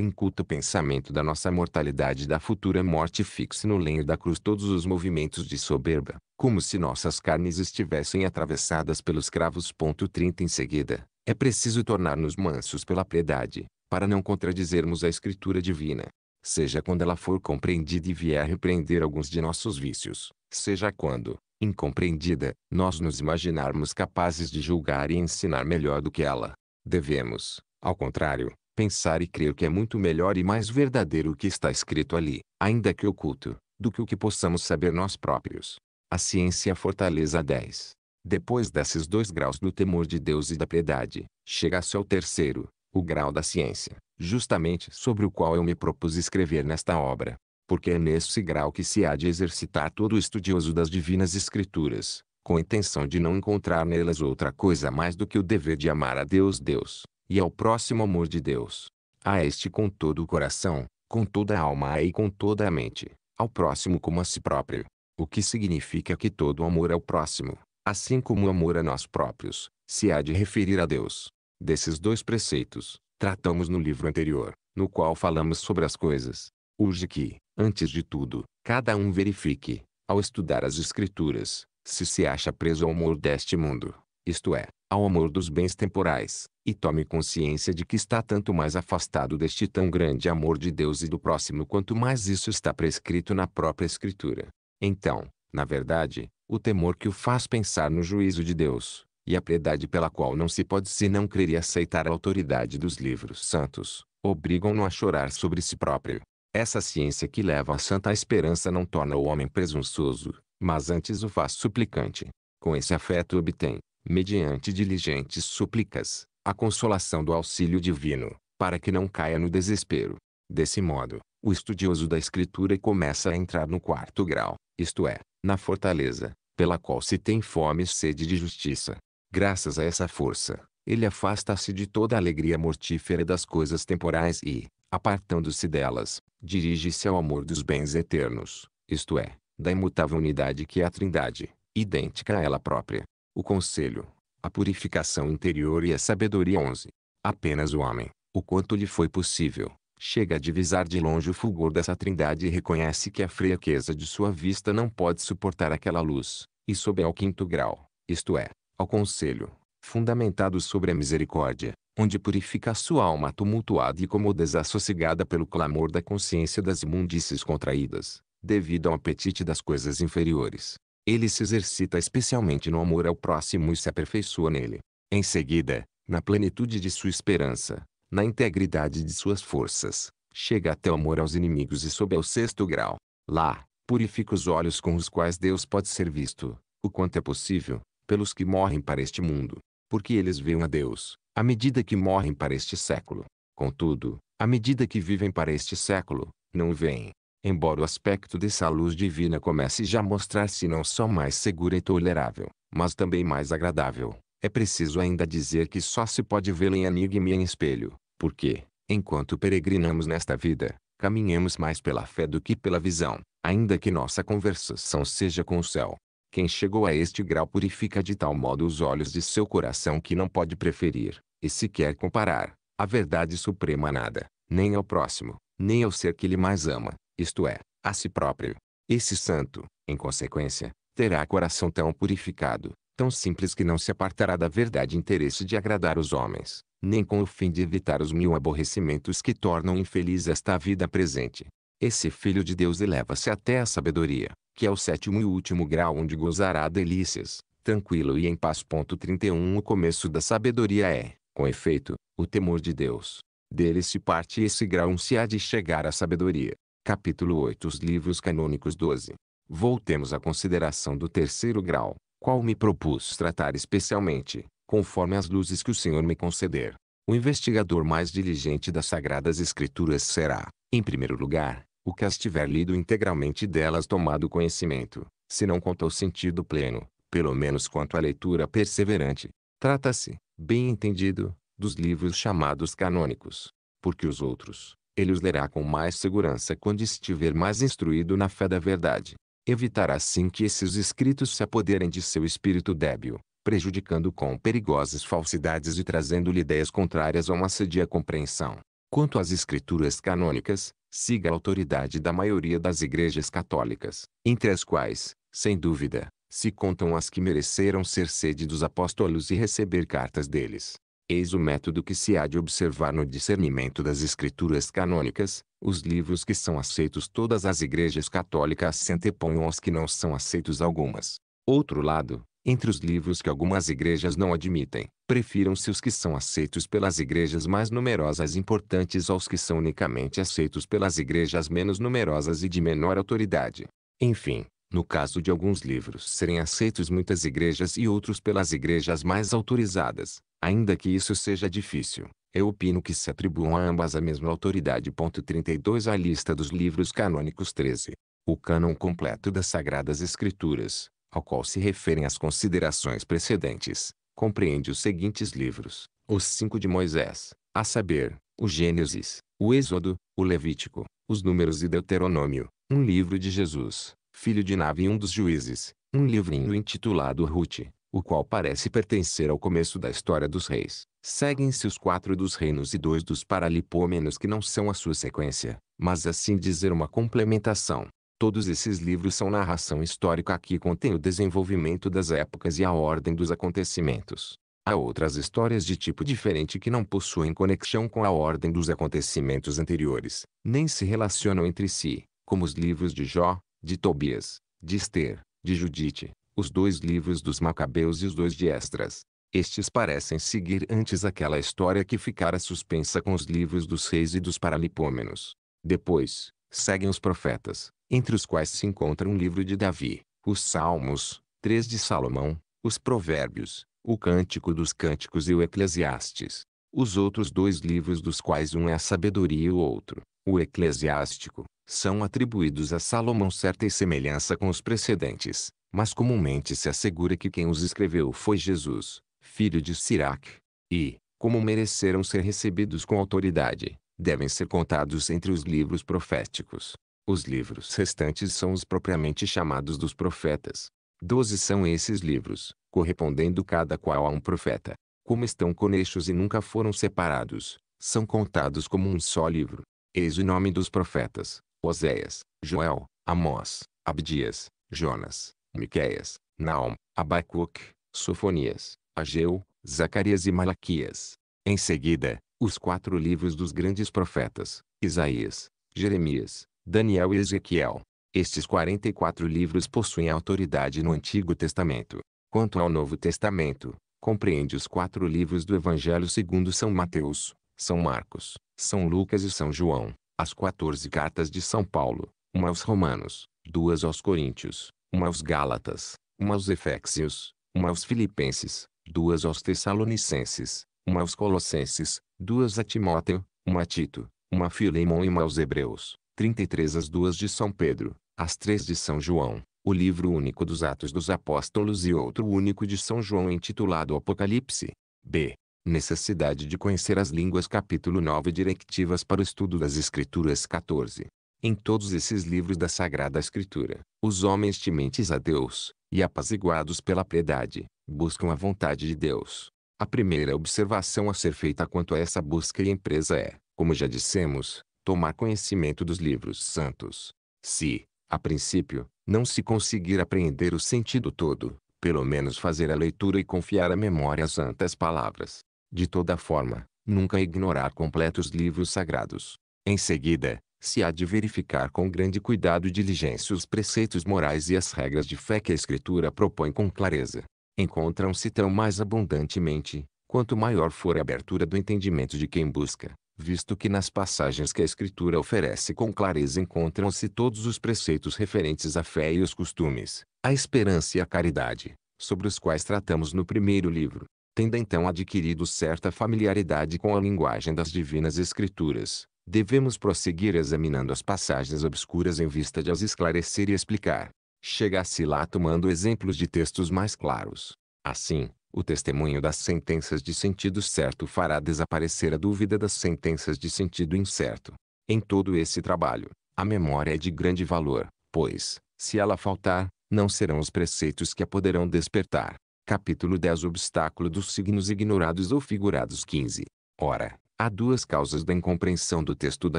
incuta o pensamento da nossa mortalidade e da futura morte fixe no lenho da cruz todos os movimentos de soberba, como se nossas carnes estivessem atravessadas pelos cravos. 30 Em seguida, é preciso tornar-nos mansos pela piedade, para não contradizermos a escritura divina. Seja quando ela for compreendida e vier repreender alguns de nossos vícios, seja quando, incompreendida, nós nos imaginarmos capazes de julgar e ensinar melhor do que ela. Devemos, ao contrário, pensar e crer que é muito melhor e mais verdadeiro o que está escrito ali, ainda que oculto, do que o que possamos saber nós próprios. A ciência é fortaleza 10. Depois desses dois graus do temor de Deus e da piedade, chega-se ao terceiro, o grau da ciência, justamente sobre o qual eu me propus escrever nesta obra porque é nesse grau que se há de exercitar todo estudioso das divinas escrituras, com intenção de não encontrar nelas outra coisa mais do que o dever de amar a Deus Deus, e ao próximo amor de Deus. A este com todo o coração, com toda a alma e com toda a mente, ao próximo como a si próprio. O que significa que todo amor ao próximo, assim como o amor a nós próprios, se há de referir a Deus. Desses dois preceitos, tratamos no livro anterior, no qual falamos sobre as coisas. Urge que, Antes de tudo, cada um verifique, ao estudar as Escrituras, se se acha preso ao amor deste mundo, isto é, ao amor dos bens temporais, e tome consciência de que está tanto mais afastado deste tão grande amor de Deus e do próximo quanto mais isso está prescrito na própria Escritura. Então, na verdade, o temor que o faz pensar no juízo de Deus, e a piedade pela qual não se pode se não crer e aceitar a autoridade dos livros santos, obrigam-no a chorar sobre si próprio, essa ciência que leva à santa esperança não torna o homem presunçoso, mas antes o faz suplicante. Com esse afeto obtém, mediante diligentes súplicas, a consolação do auxílio divino, para que não caia no desespero. Desse modo, o estudioso da escritura começa a entrar no quarto grau, isto é, na fortaleza, pela qual se tem fome e sede de justiça. Graças a essa força, ele afasta-se de toda alegria mortífera das coisas temporais e, apartando-se delas, dirige-se ao amor dos bens eternos, isto é, da imutável unidade que é a Trindade, idêntica a ela própria. O conselho, a purificação interior e a sabedoria 11. Apenas o homem, o quanto lhe foi possível, chega a divisar de longe o fulgor dessa Trindade e reconhece que a fraqueza de sua vista não pode suportar aquela luz, e sob ao quinto grau, isto é, ao conselho, fundamentado sobre a misericórdia, onde purifica a sua alma tumultuada e como desassossegada pelo clamor da consciência das imundícies contraídas, devido ao apetite das coisas inferiores. Ele se exercita especialmente no amor ao próximo e se aperfeiçoa nele. Em seguida, na plenitude de sua esperança, na integridade de suas forças, chega até o amor aos inimigos e sob ao sexto grau. Lá, purifica os olhos com os quais Deus pode ser visto, o quanto é possível, pelos que morrem para este mundo, porque eles veem a Deus, à medida que morrem para este século. Contudo, à medida que vivem para este século, não vêm. Embora o aspecto dessa luz divina comece já a mostrar-se não só mais segura e tolerável, mas também mais agradável, é preciso ainda dizer que só se pode vê-la em enigma e em espelho, porque, enquanto peregrinamos nesta vida, caminhamos mais pela fé do que pela visão, ainda que nossa conversação seja com o céu. Quem chegou a este grau purifica de tal modo os olhos de seu coração que não pode preferir, e sequer comparar, a verdade suprema a nada, nem ao próximo, nem ao ser que ele mais ama, isto é, a si próprio. Esse santo, em consequência, terá coração tão purificado, tão simples que não se apartará da verdade interesse de agradar os homens, nem com o fim de evitar os mil aborrecimentos que tornam infeliz esta vida presente. Esse Filho de Deus eleva-se até a sabedoria, que é o sétimo e último grau onde gozará delícias, tranquilo e em paz. 31 O começo da sabedoria é, com efeito, o temor de Deus. Dele se parte esse grau um se há de chegar à sabedoria. Capítulo 8 Os livros canônicos 12. Voltemos à consideração do terceiro grau, qual me propus tratar especialmente, conforme as luzes que o Senhor me conceder. O investigador mais diligente das Sagradas Escrituras será, em primeiro lugar, o que as tiver lido integralmente delas tomado conhecimento, se não quanto ao sentido pleno, pelo menos quanto à leitura perseverante. Trata-se, bem entendido, dos livros chamados canônicos, porque os outros, ele os lerá com mais segurança quando estiver mais instruído na fé da verdade. Evitará assim que esses escritos se apoderem de seu espírito débil, prejudicando com perigosas falsidades e trazendo-lhe ideias contrárias a uma sedia compreensão. Quanto às escrituras canônicas, siga a autoridade da maioria das igrejas católicas, entre as quais, sem dúvida, se contam as que mereceram ser sede dos apóstolos e receber cartas deles. Eis o método que se há de observar no discernimento das escrituras canônicas, os livros que são aceitos todas as igrejas católicas se anteponham aos que não são aceitos algumas. Outro lado, entre os livros que algumas igrejas não admitem, prefiram-se os que são aceitos pelas igrejas mais numerosas e importantes aos que são unicamente aceitos pelas igrejas menos numerosas e de menor autoridade. Enfim, no caso de alguns livros serem aceitos muitas igrejas e outros pelas igrejas mais autorizadas, ainda que isso seja difícil, eu opino que se atribuam a ambas a mesma autoridade. 32 A lista dos livros canônicos 13. O cânon completo das Sagradas Escrituras, ao qual se referem as considerações precedentes, compreende os seguintes livros: os cinco de Moisés, a saber, o Gênesis, o Êxodo, o Levítico, os Números e Deuteronômio, um livro de Jesus, filho de Nave e um dos juízes, um livrinho intitulado Ruth, o qual parece pertencer ao começo da história dos reis. Seguem-se os quatro dos reinos e dois dos paralipômenos que não são a sua sequência, mas assim dizer uma complementação. Todos esses livros são narração histórica que contém o desenvolvimento das épocas e a ordem dos acontecimentos. Há outras histórias de tipo diferente que não possuem conexão com a ordem dos acontecimentos anteriores, nem se relacionam entre si, como os livros de Jó, de Tobias, de Esther, de Judite, os dois livros dos Macabeus e os dois de Estras. Estes parecem seguir antes aquela história que ficara suspensa com os livros dos reis e dos paralipômenos. Depois, seguem os profetas, entre os quais se encontra um livro de Davi, os Salmos, três de Salomão, os Provérbios, o Cântico dos Cânticos e o Eclesiastes. Os outros dois livros dos quais um é a sabedoria e o outro, o Eclesiástico, são atribuídos a Salomão certa semelhança com os precedentes, mas comumente se assegura que quem os escreveu foi Jesus, filho de Sirac. E, como mereceram ser recebidos com autoridade, devem ser contados entre os livros proféticos. Os livros restantes são os propriamente chamados dos profetas. Doze são esses livros, correspondendo cada qual a um profeta. Como estão conexos e nunca foram separados, são contados como um só livro. Eis o nome dos profetas: Oséias, Joel, Amós, Abdias, Jonas, Miqueias, Naum, Abacuc, Sofonias, Ageu, Zacarias e Malaquias. Em seguida, os quatro livros dos grandes profetas, Isaías, Jeremias, Daniel e Ezequiel. Estes 44 livros possuem autoridade no Antigo Testamento. Quanto ao Novo Testamento, compreende os quatro livros do Evangelho segundo São Mateus, São Marcos, São Lucas e São João, as 14 cartas de São Paulo, uma aos Romanos, duas aos Coríntios, uma aos Gálatas, uma aos Efésios, uma aos Filipenses, duas aos Tessalonicenses, uma aos Colossenses, duas a Timóteo, uma a Tito, uma a Filemon e uma aos Hebreus, 33 as duas de São Pedro, as três de São João, o livro único dos Atos dos Apóstolos e outro único de São João intitulado Apocalipse. B. Necessidade de conhecer as línguas capítulo 9 Directivas para o estudo das Escrituras 14. Em todos esses livros da Sagrada Escritura, os homens tementes a Deus, e apaziguados pela piedade, buscam a vontade de Deus, a primeira observação a ser feita quanto a essa busca e empresa é, como já dissemos, tomar conhecimento dos livros santos. Se, a princípio, não se conseguir apreender o sentido todo, pelo menos fazer a leitura e confiar à memória as santas palavras. De toda forma, nunca ignorar completos livros sagrados. Em seguida, se há de verificar com grande cuidado e diligência os preceitos morais e as regras de fé que a Escritura propõe com clareza encontram-se tão mais abundantemente, quanto maior for a abertura do entendimento de quem busca, visto que nas passagens que a Escritura oferece com clareza encontram-se todos os preceitos referentes à fé e os costumes, à esperança e à caridade, sobre os quais tratamos no primeiro livro, tendo então adquirido certa familiaridade com a linguagem das divinas Escrituras. Devemos prosseguir examinando as passagens obscuras em vista de as esclarecer e explicar, chegasse lá tomando exemplos de textos mais claros. Assim, o testemunho das sentenças de sentido certo fará desaparecer a dúvida das sentenças de sentido incerto. Em todo esse trabalho, a memória é de grande valor, pois, se ela faltar, não serão os preceitos que a poderão despertar. Capítulo 10 Obstáculo dos signos ignorados ou figurados 15. Ora, há duas causas da incompreensão do texto da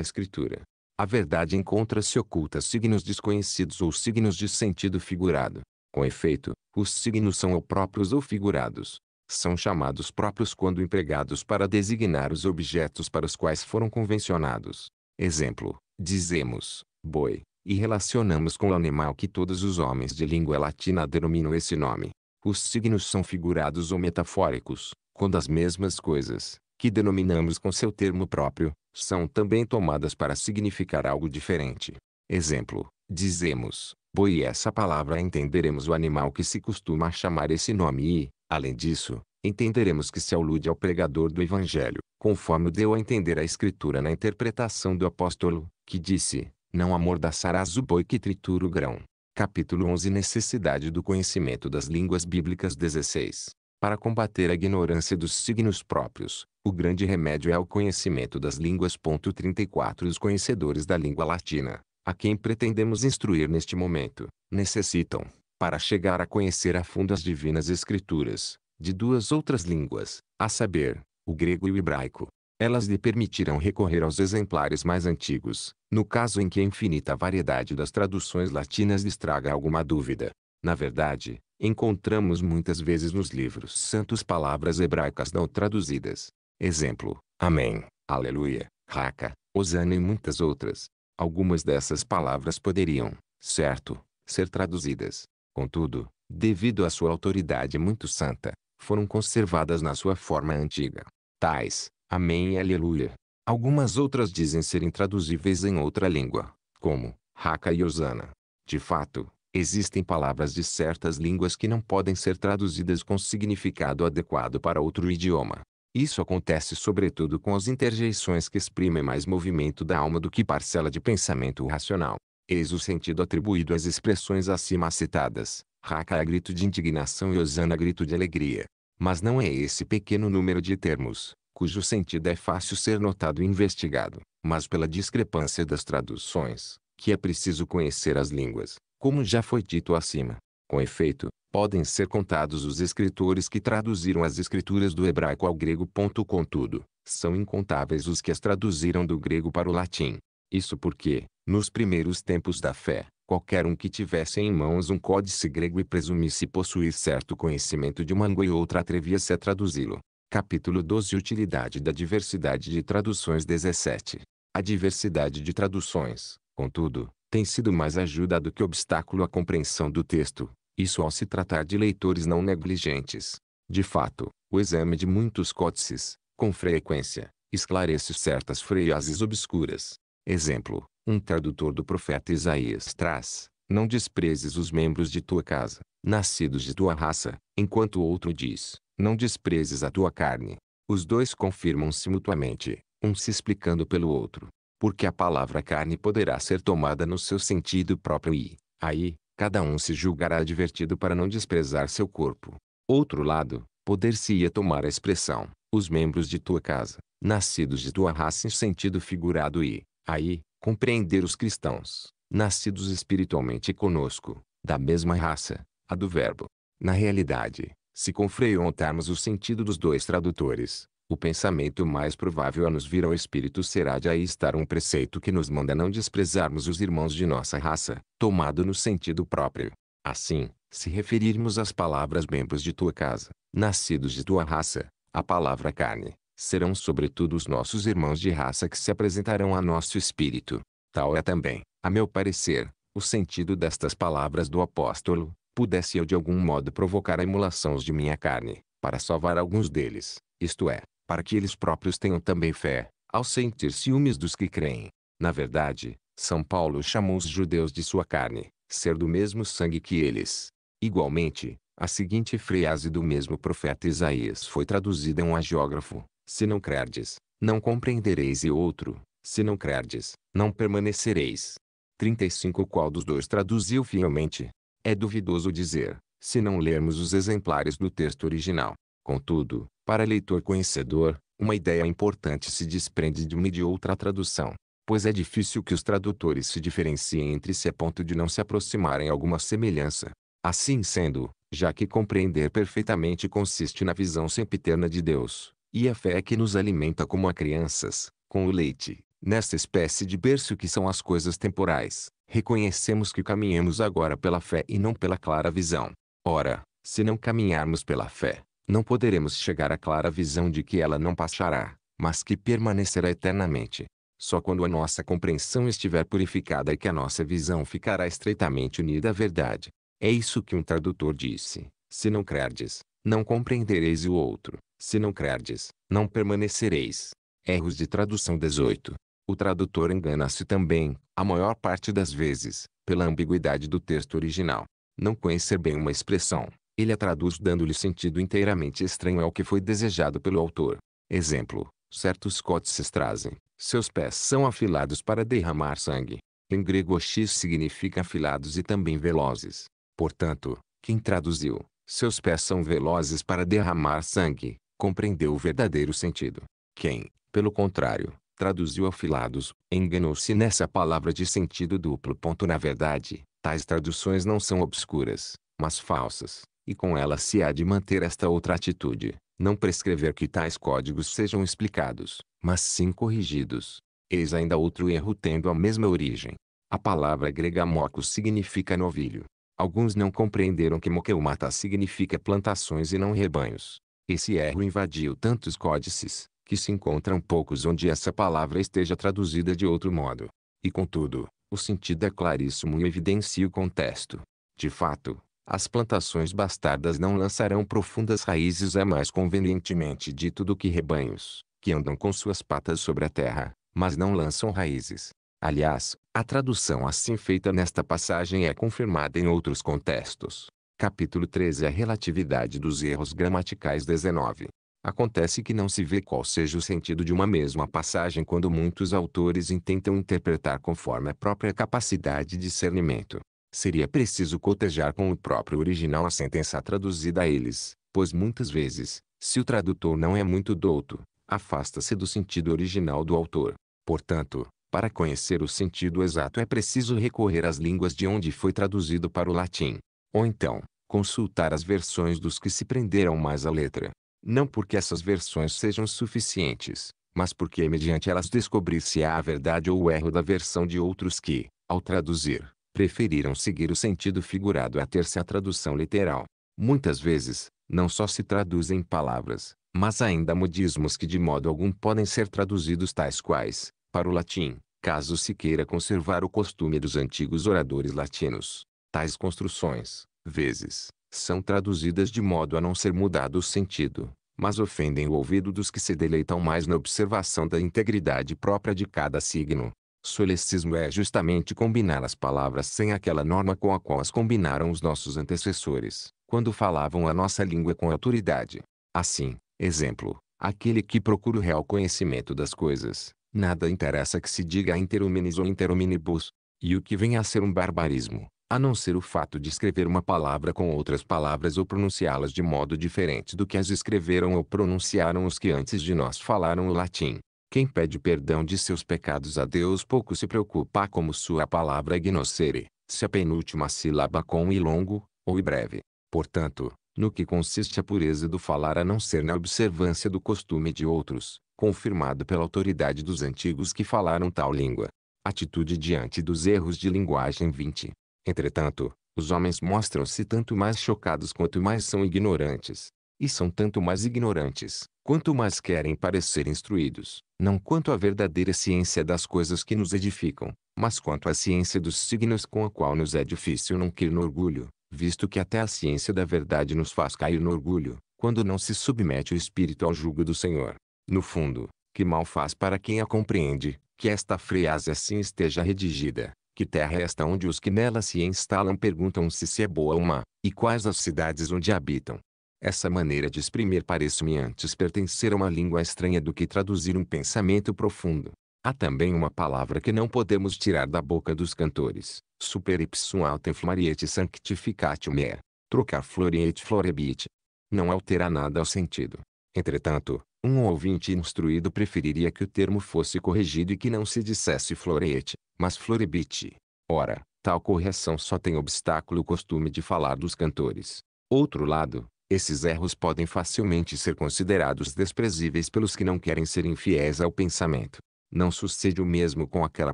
Escritura. A verdade encontra-se oculta signos desconhecidos ou signos de sentido figurado. Com efeito, os signos são ou próprios ou figurados. São chamados próprios quando empregados para designar os objetos para os quais foram convencionados. Exemplo, dizemos, boi, e relacionamos com o animal que todos os homens de língua latina denominam esse nome. Os signos são figurados ou metafóricos, quando as mesmas coisas, que denominamos com seu termo próprio, são também tomadas para significar algo diferente. Exemplo, dizemos, boi e essa palavra entenderemos o animal que se costuma chamar esse nome e, além disso, entenderemos que se alude ao pregador do Evangelho, conforme deu a entender a Escritura na interpretação do apóstolo, que disse, não amordaçarás o boi que tritura o grão. Capítulo 11 Necessidade do conhecimento das línguas bíblicas 16 para combater a ignorância dos signos próprios, o grande remédio é o conhecimento das línguas. 34 Os conhecedores da língua latina, a quem pretendemos instruir neste momento, necessitam, para chegar a conhecer a fundo as divinas escrituras, de duas outras línguas, a saber, o grego e o hebraico. Elas lhe permitirão recorrer aos exemplares mais antigos, no caso em que a infinita variedade das traduções latinas lhe estraga alguma dúvida. Na verdade, Encontramos muitas vezes nos livros santos palavras hebraicas não traduzidas. Exemplo, Amém, Aleluia, Raca, Osana e muitas outras. Algumas dessas palavras poderiam, certo, ser traduzidas. Contudo, devido à sua autoridade muito santa, foram conservadas na sua forma antiga. Tais, Amém e Aleluia. Algumas outras dizem serem traduzíveis em outra língua, como Raca e Osana. De fato, Existem palavras de certas línguas que não podem ser traduzidas com significado adequado para outro idioma. Isso acontece sobretudo com as interjeições que exprimem mais movimento da alma do que parcela de pensamento racional. Eis o sentido atribuído às expressões acima citadas, Raca a é grito de indignação e Osana é grito de alegria. Mas não é esse pequeno número de termos, cujo sentido é fácil ser notado e investigado, mas pela discrepância das traduções, que é preciso conhecer as línguas. Como já foi dito acima, com efeito, podem ser contados os escritores que traduziram as escrituras do hebraico ao grego. Contudo, são incontáveis os que as traduziram do grego para o latim. Isso porque, nos primeiros tempos da fé, qualquer um que tivesse em mãos um códice grego e presumisse possuir certo conhecimento de uma língua e outra atrevia-se a traduzi-lo. Capítulo 12 Utilidade da diversidade de traduções 17 A diversidade de traduções, contudo, tem sido mais ajuda do que obstáculo à compreensão do texto, isso ao se tratar de leitores não negligentes. De fato, o exame de muitos códices, com frequência, esclarece certas freiases obscuras. Exemplo, um tradutor do profeta Isaías traz, não desprezes os membros de tua casa, nascidos de tua raça, enquanto outro diz, não desprezes a tua carne. Os dois confirmam-se mutuamente, um se explicando pelo outro porque a palavra carne poderá ser tomada no seu sentido próprio e, aí, cada um se julgará divertido para não desprezar seu corpo. Outro lado, poder-se-ia tomar a expressão, os membros de tua casa, nascidos de tua raça em sentido figurado e, aí, compreender os cristãos, nascidos espiritualmente conosco, da mesma raça, a do verbo. Na realidade, se confreontarmos o sentido dos dois tradutores, o pensamento mais provável a nos vir ao espírito será de aí estar um preceito que nos manda não desprezarmos os irmãos de nossa raça, tomado no sentido próprio. Assim, se referirmos às palavras membros de tua casa, nascidos de tua raça, a palavra carne, serão sobretudo os nossos irmãos de raça que se apresentarão a nosso espírito. Tal é também, a meu parecer, o sentido destas palavras do apóstolo, pudesse eu de algum modo provocar a emulação de minha carne, para salvar alguns deles, isto é, para que eles próprios tenham também fé, ao sentir ciúmes dos que creem. Na verdade, São Paulo chamou os judeus de sua carne, ser do mesmo sangue que eles. Igualmente, a seguinte frase do mesmo profeta Isaías foi traduzida a um agiógrafo: Se não crerdes, não compreendereis, e outro: Se não crerdes, não permanecereis. 35 Qual dos dois traduziu fielmente? É duvidoso dizer, se não lermos os exemplares do texto original. Contudo, para leitor conhecedor, uma ideia importante se desprende de uma e de outra tradução, pois é difícil que os tradutores se diferenciem entre si a ponto de não se aproximarem alguma semelhança. Assim sendo, já que compreender perfeitamente consiste na visão sempiterna de Deus, e a fé é que nos alimenta como a crianças, com o leite, nesta espécie de berço que são as coisas temporais, reconhecemos que caminhamos agora pela fé e não pela clara visão. Ora, se não caminharmos pela fé, não poderemos chegar à clara visão de que ela não passará, mas que permanecerá eternamente. Só quando a nossa compreensão estiver purificada é que a nossa visão ficará estreitamente unida à verdade. É isso que um tradutor disse. Se não crerdes, não compreendereis o outro. Se não crerdes, não permanecereis. Erros de tradução 18. O tradutor engana-se também, a maior parte das vezes, pela ambiguidade do texto original. Não conhecer bem uma expressão, ele a traduz dando-lhe sentido inteiramente estranho ao que foi desejado pelo autor. Exemplo, certos cótices trazem, seus pés são afilados para derramar sangue. Em grego x significa afilados e também velozes. Portanto, quem traduziu, seus pés são velozes para derramar sangue, compreendeu o verdadeiro sentido. Quem, pelo contrário, traduziu afilados, enganou-se nessa palavra de sentido duplo. Ponto na verdade, tais traduções não são obscuras, mas falsas e com ela se há de manter esta outra atitude, não prescrever que tais códigos sejam explicados, mas sim corrigidos. Eis ainda outro erro tendo a mesma origem. A palavra grega moco significa novilho. Alguns não compreenderam que moqueumata significa plantações e não rebanhos. Esse erro invadiu tantos códices, que se encontram poucos onde essa palavra esteja traduzida de outro modo. E contudo, o sentido é claríssimo e evidencia o contexto. De fato, as plantações bastardas não lançarão profundas raízes é mais convenientemente dito do que rebanhos, que andam com suas patas sobre a terra, mas não lançam raízes. Aliás, a tradução assim feita nesta passagem é confirmada em outros contextos. Capítulo 13 A relatividade dos erros gramaticais 19. Acontece que não se vê qual seja o sentido de uma mesma passagem quando muitos autores intentam interpretar conforme a própria capacidade de discernimento seria preciso cotejar com o próprio original a sentença traduzida a eles, pois muitas vezes, se o tradutor não é muito douto, afasta-se do sentido original do autor. Portanto, para conhecer o sentido exato é preciso recorrer às línguas de onde foi traduzido para o latim. Ou então, consultar as versões dos que se prenderam mais à letra. Não porque essas versões sejam suficientes, mas porque mediante elas descobrir-se-á a verdade ou o erro da versão de outros que, ao traduzir, preferiram seguir o sentido figurado a ter-se a tradução literal. Muitas vezes, não só se traduzem palavras, mas ainda modismos que de modo algum podem ser traduzidos tais quais, para o latim, caso se queira conservar o costume dos antigos oradores latinos. Tais construções, vezes, são traduzidas de modo a não ser mudado o sentido, mas ofendem o ouvido dos que se deleitam mais na observação da integridade própria de cada signo. Solecismo é justamente combinar as palavras sem aquela norma com a qual as combinaram os nossos antecessores, quando falavam a nossa língua com autoridade. Assim, exemplo, aquele que procura o real conhecimento das coisas, nada interessa que se diga interuminis ou interuminibus, e o que vem a ser um barbarismo, a não ser o fato de escrever uma palavra com outras palavras ou pronunciá-las de modo diferente do que as escreveram ou pronunciaram os que antes de nós falaram o latim. Quem pede perdão de seus pecados a Deus pouco se preocupa como sua palavra é gnoscere, se a penúltima sílaba com e longo, ou e breve. Portanto, no que consiste a pureza do falar a não ser na observância do costume de outros, confirmado pela autoridade dos antigos que falaram tal língua. Atitude diante dos erros de linguagem 20. Entretanto, os homens mostram-se tanto mais chocados quanto mais são ignorantes. E são tanto mais ignorantes, quanto mais querem parecer instruídos, não quanto à verdadeira ciência das coisas que nos edificam, mas quanto à ciência dos signos com a qual nos é difícil não cair no orgulho, visto que até a ciência da verdade nos faz cair no orgulho, quando não se submete o espírito ao jugo do Senhor. No fundo, que mal faz para quem a compreende, que esta frase assim esteja redigida, que terra é esta onde os que nela se instalam perguntam se se é boa ou má, e quais as cidades onde habitam, essa maneira de exprimir parece-me antes pertencer a uma língua estranha do que traduzir um pensamento profundo. Há também uma palavra que não podemos tirar da boca dos cantores. Super ipsum altem floriet sanctificatium é. Trocar floriet florebit. Não altera nada ao sentido. Entretanto, um ouvinte instruído preferiria que o termo fosse corrigido e que não se dissesse floriet, mas florebit. Ora, tal correção só tem obstáculo o costume de falar dos cantores. Outro lado, esses erros podem facilmente ser considerados desprezíveis pelos que não querem ser infiéis ao pensamento. Não sucede o mesmo com aquela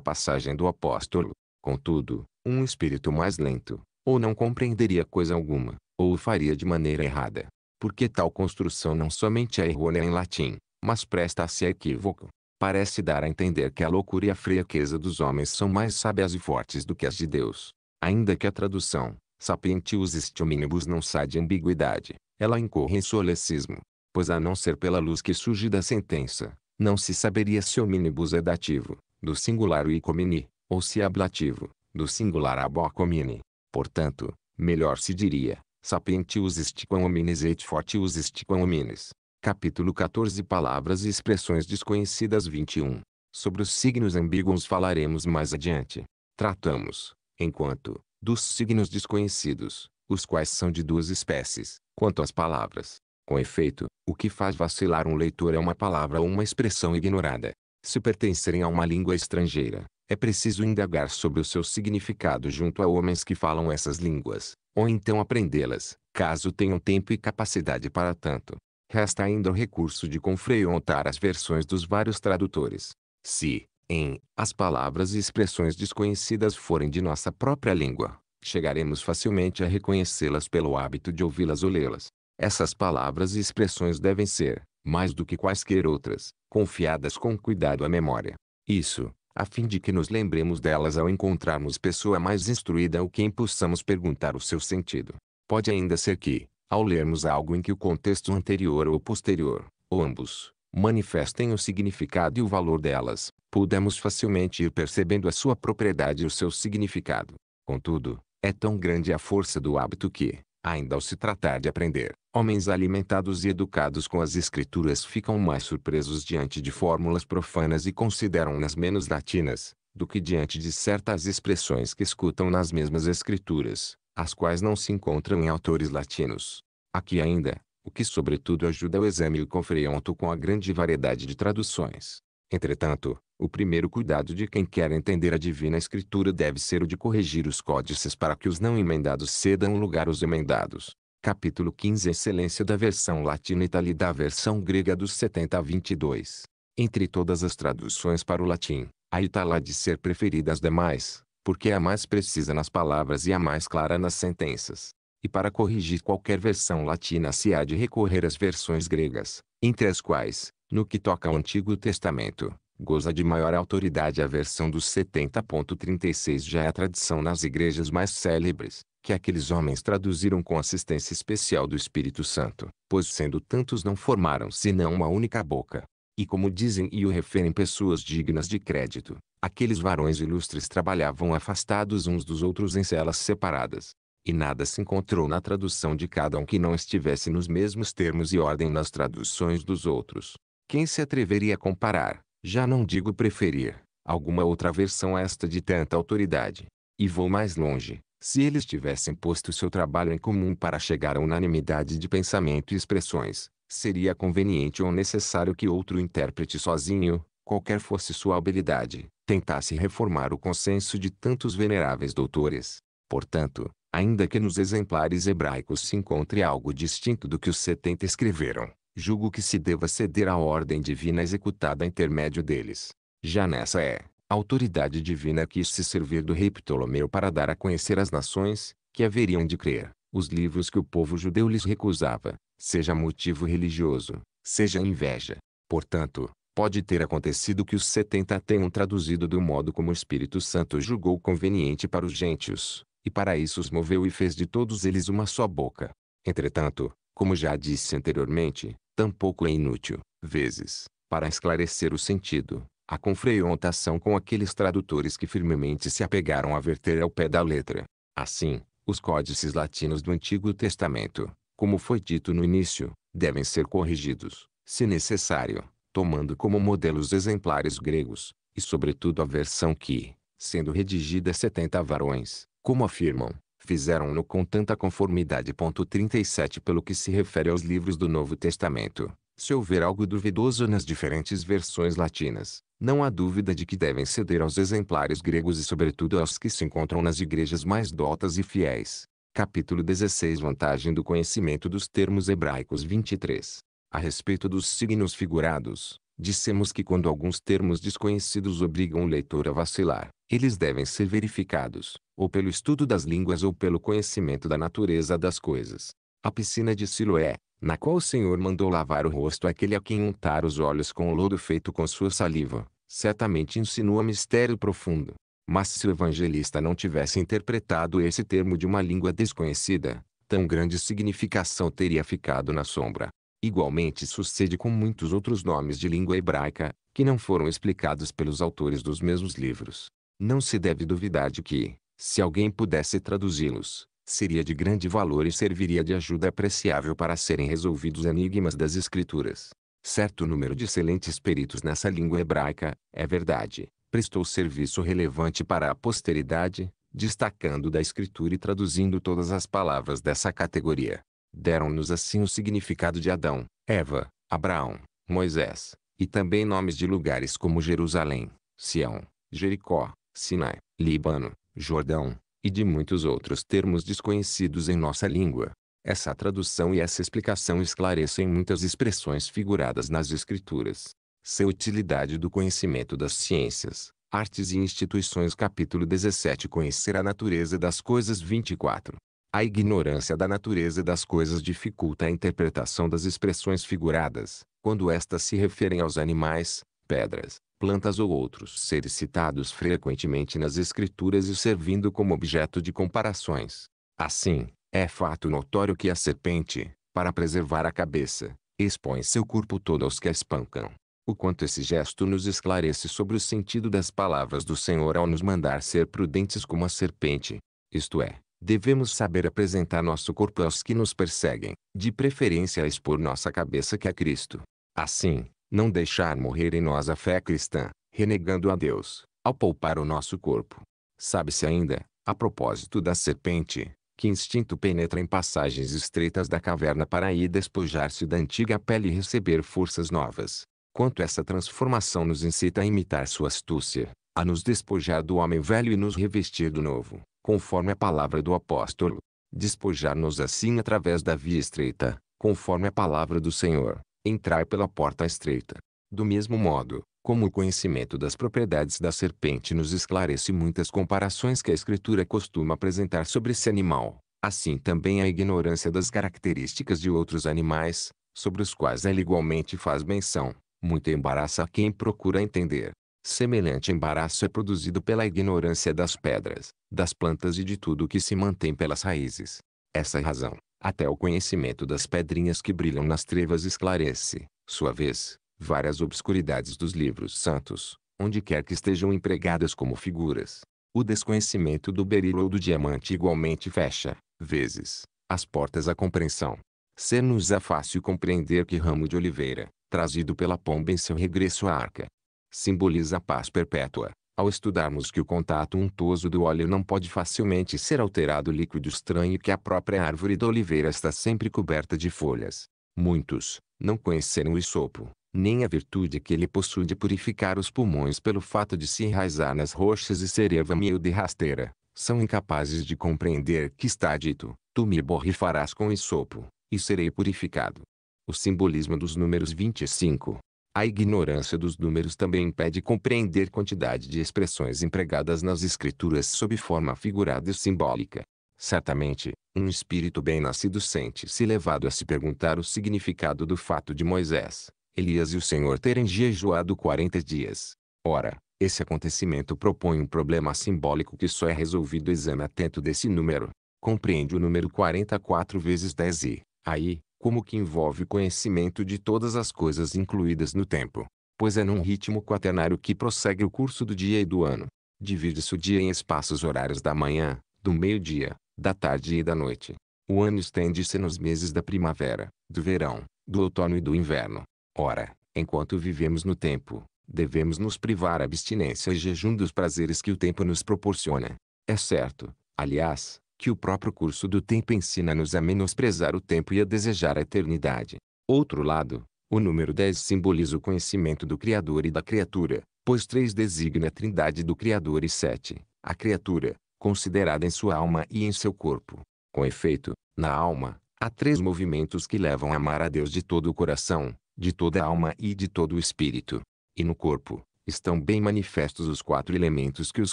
passagem do apóstolo. Contudo, um espírito mais lento, ou não compreenderia coisa alguma, ou o faria de maneira errada. Porque tal construção não somente é errônea em latim, mas presta-se a equívoco. Parece dar a entender que a loucura e a fraqueza dos homens são mais sábias e fortes do que as de Deus. Ainda que a tradução, Sapientius est hominibus não sai de ambiguidade, ela incorre em solecismo, pois a não ser pela luz que surge da sentença, não se saberia se hominibus é dativo, do singular icomini, ou se é ablativo, do singular abocomini. Portanto, melhor se diria, sapientius est quam hominis et fortius est quam hominis. Capítulo 14 Palavras e expressões desconhecidas 21. Sobre os signos ambíguos falaremos mais adiante. Tratamos, enquanto, dos signos desconhecidos, os quais são de duas espécies, quanto às palavras. Com efeito, o que faz vacilar um leitor é uma palavra ou uma expressão ignorada. Se pertencerem a uma língua estrangeira, é preciso indagar sobre o seu significado junto a homens que falam essas línguas, ou então aprendê-las, caso tenham tempo e capacidade para tanto. Resta ainda o recurso de confrontar as versões dos vários tradutores. Se, em as palavras e expressões desconhecidas forem de nossa própria língua, chegaremos facilmente a reconhecê-las pelo hábito de ouvi-las ou lê-las. Essas palavras e expressões devem ser, mais do que quaisquer outras, confiadas com cuidado à memória. Isso, a fim de que nos lembremos delas ao encontrarmos pessoa mais instruída ou quem possamos perguntar o seu sentido. Pode ainda ser que, ao lermos algo em que o contexto anterior ou posterior, ou ambos, manifestem o significado e o valor delas, pudemos facilmente ir percebendo a sua propriedade e o seu significado. Contudo, é tão grande a força do hábito que, ainda ao se tratar de aprender, homens alimentados e educados com as escrituras ficam mais surpresos diante de fórmulas profanas e consideram-nas menos latinas, do que diante de certas expressões que escutam nas mesmas escrituras, as quais não se encontram em autores latinos. Aqui ainda, o que sobretudo ajuda o exame e o confronto com a grande variedade de traduções. Entretanto, o primeiro cuidado de quem quer entender a Divina Escritura deve ser o de corrigir os códices para que os não emendados cedam lugar aos emendados. Capítulo 15 Excelência da versão latina e da versão grega dos 70 a 22. Entre todas as traduções para o latim, a Itália de ser preferida às demais, porque é a mais precisa nas palavras e a mais clara nas sentenças e para corrigir qualquer versão latina se há de recorrer às versões gregas, entre as quais, no que toca ao Antigo Testamento, goza de maior autoridade a versão dos 70.36 já é a tradição nas igrejas mais célebres, que aqueles homens traduziram com assistência especial do Espírito Santo, pois sendo tantos não formaram senão uma única boca. E como dizem e o referem pessoas dignas de crédito, aqueles varões ilustres trabalhavam afastados uns dos outros em celas separadas, e nada se encontrou na tradução de cada um que não estivesse nos mesmos termos e ordem nas traduções dos outros. Quem se atreveria a comparar, já não digo preferir, alguma outra versão a esta de tanta autoridade? E vou mais longe. Se eles tivessem posto seu trabalho em comum para chegar à unanimidade de pensamento e expressões, seria conveniente ou necessário que outro intérprete sozinho, qualquer fosse sua habilidade, tentasse reformar o consenso de tantos veneráveis doutores. Portanto, Ainda que nos exemplares hebraicos se encontre algo distinto do que os Setenta escreveram, julgo que se deva ceder à ordem divina executada a intermédio deles. Já nessa é, a autoridade divina quis se servir do rei Ptolomeu para dar a conhecer às nações, que haveriam de crer, os livros que o povo judeu lhes recusava, seja motivo religioso, seja inveja. Portanto, pode ter acontecido que os setenta tenham traduzido do modo como o Espírito Santo julgou conveniente para os gentios, e para isso os moveu e fez de todos eles uma só boca. Entretanto, como já disse anteriormente, tampouco é inútil, vezes, para esclarecer o sentido, a confrontação com aqueles tradutores que firmemente se apegaram a verter ao pé da letra. Assim, os códices latinos do Antigo Testamento, como foi dito no início, devem ser corrigidos, se necessário, tomando como modelos exemplares gregos, e sobretudo a versão que, sendo redigida 70 varões, como afirmam, fizeram-no com tanta conformidade. 37 Pelo que se refere aos livros do Novo Testamento, se houver algo duvidoso nas diferentes versões latinas, não há dúvida de que devem ceder aos exemplares gregos e sobretudo aos que se encontram nas igrejas mais dotas e fiéis. Capítulo 16 Vantagem do conhecimento dos termos hebraicos 23. A respeito dos signos figurados, dissemos que quando alguns termos desconhecidos obrigam o leitor a vacilar, eles devem ser verificados, ou pelo estudo das línguas ou pelo conhecimento da natureza das coisas. A piscina de Siloé, na qual o Senhor mandou lavar o rosto aquele a quem untar os olhos com o lodo feito com sua saliva, certamente insinua mistério profundo. Mas se o evangelista não tivesse interpretado esse termo de uma língua desconhecida, tão grande significação teria ficado na sombra. Igualmente sucede com muitos outros nomes de língua hebraica, que não foram explicados pelos autores dos mesmos livros. Não se deve duvidar de que, se alguém pudesse traduzi-los, seria de grande valor e serviria de ajuda apreciável para serem resolvidos enigmas das escrituras. Certo número de excelentes peritos nessa língua hebraica, é verdade, prestou serviço relevante para a posteridade, destacando da escritura e traduzindo todas as palavras dessa categoria. Deram-nos assim o significado de Adão, Eva, Abraão, Moisés, e também nomes de lugares como Jerusalém, Sião, Jericó, Sinai, Líbano, Jordão, e de muitos outros termos desconhecidos em nossa língua. Essa tradução e essa explicação esclarecem muitas expressões figuradas nas escrituras. Seu utilidade do conhecimento das ciências, artes e instituições capítulo 17 conhecer a natureza das coisas 24. A ignorância da natureza das coisas dificulta a interpretação das expressões figuradas, quando estas se referem aos animais, pedras, plantas ou outros seres citados frequentemente nas escrituras e servindo como objeto de comparações. Assim, é fato notório que a serpente, para preservar a cabeça, expõe seu corpo todo aos que a espancam. O quanto esse gesto nos esclarece sobre o sentido das palavras do Senhor ao nos mandar ser prudentes como a serpente. Isto é, devemos saber apresentar nosso corpo aos que nos perseguem, de preferência a expor nossa cabeça que a Cristo. Assim, não deixar morrer em nós a fé cristã, renegando a Deus, ao poupar o nosso corpo. Sabe-se ainda, a propósito da serpente, que instinto penetra em passagens estreitas da caverna para ir despojar-se da antiga pele e receber forças novas. Quanto essa transformação nos incita a imitar sua astúcia, a nos despojar do homem velho e nos revestir do novo, conforme a palavra do apóstolo. Despojar-nos assim através da via estreita, conforme a palavra do Senhor, entrar pela porta estreita. Do mesmo modo, como o conhecimento das propriedades da serpente nos esclarece muitas comparações que a escritura costuma apresentar sobre esse animal, assim também a ignorância das características de outros animais, sobre os quais ela igualmente faz menção, muito embaraça a quem procura entender. Semelhante embaraço é produzido pela ignorância das pedras, das plantas e de tudo o que se mantém pelas raízes. Essa é razão, até o conhecimento das pedrinhas que brilham nas trevas esclarece, sua vez, várias obscuridades dos livros santos, onde quer que estejam empregadas como figuras. O desconhecimento do berilo ou do diamante igualmente fecha, vezes, as portas à compreensão. ser nos é fácil compreender que ramo de oliveira, trazido pela pomba em seu regresso à arca, simboliza a paz perpétua, ao estudarmos que o contato untuoso do óleo não pode facilmente ser alterado líquido estranho que a própria árvore da oliveira está sempre coberta de folhas. Muitos, não conheceram o isopo, nem a virtude que ele possui de purificar os pulmões pelo fato de se enraizar nas rochas e cereva meio e rasteira, são incapazes de compreender que está dito, tu me borrifarás com isopo, e serei purificado. O simbolismo dos números 25, a ignorância dos números também impede compreender quantidade de expressões empregadas nas escrituras sob forma figurada e simbólica. Certamente, um espírito bem-nascido sente-se levado a se perguntar o significado do fato de Moisés, Elias e o Senhor terem jejuado 40 dias. Ora, esse acontecimento propõe um problema simbólico que só é resolvido exame atento desse número. Compreende o número 44 vezes 10 e, aí, como que envolve o conhecimento de todas as coisas incluídas no tempo, pois é num ritmo quaternário que prossegue o curso do dia e do ano. Divide-se o dia em espaços horários da manhã, do meio-dia, da tarde e da noite. O ano estende-se nos meses da primavera, do verão, do outono e do inverno. Ora, enquanto vivemos no tempo, devemos nos privar abstinência e jejum dos prazeres que o tempo nos proporciona. É certo, aliás, que o próprio curso do tempo ensina-nos a menosprezar o tempo e a desejar a eternidade. Outro lado, o número 10 simboliza o conhecimento do Criador e da criatura, pois 3 designa a trindade do Criador e 7, a criatura, considerada em sua alma e em seu corpo. Com efeito, na alma, há três movimentos que levam a amar a Deus de todo o coração, de toda a alma e de todo o espírito. E no corpo, estão bem manifestos os quatro elementos que os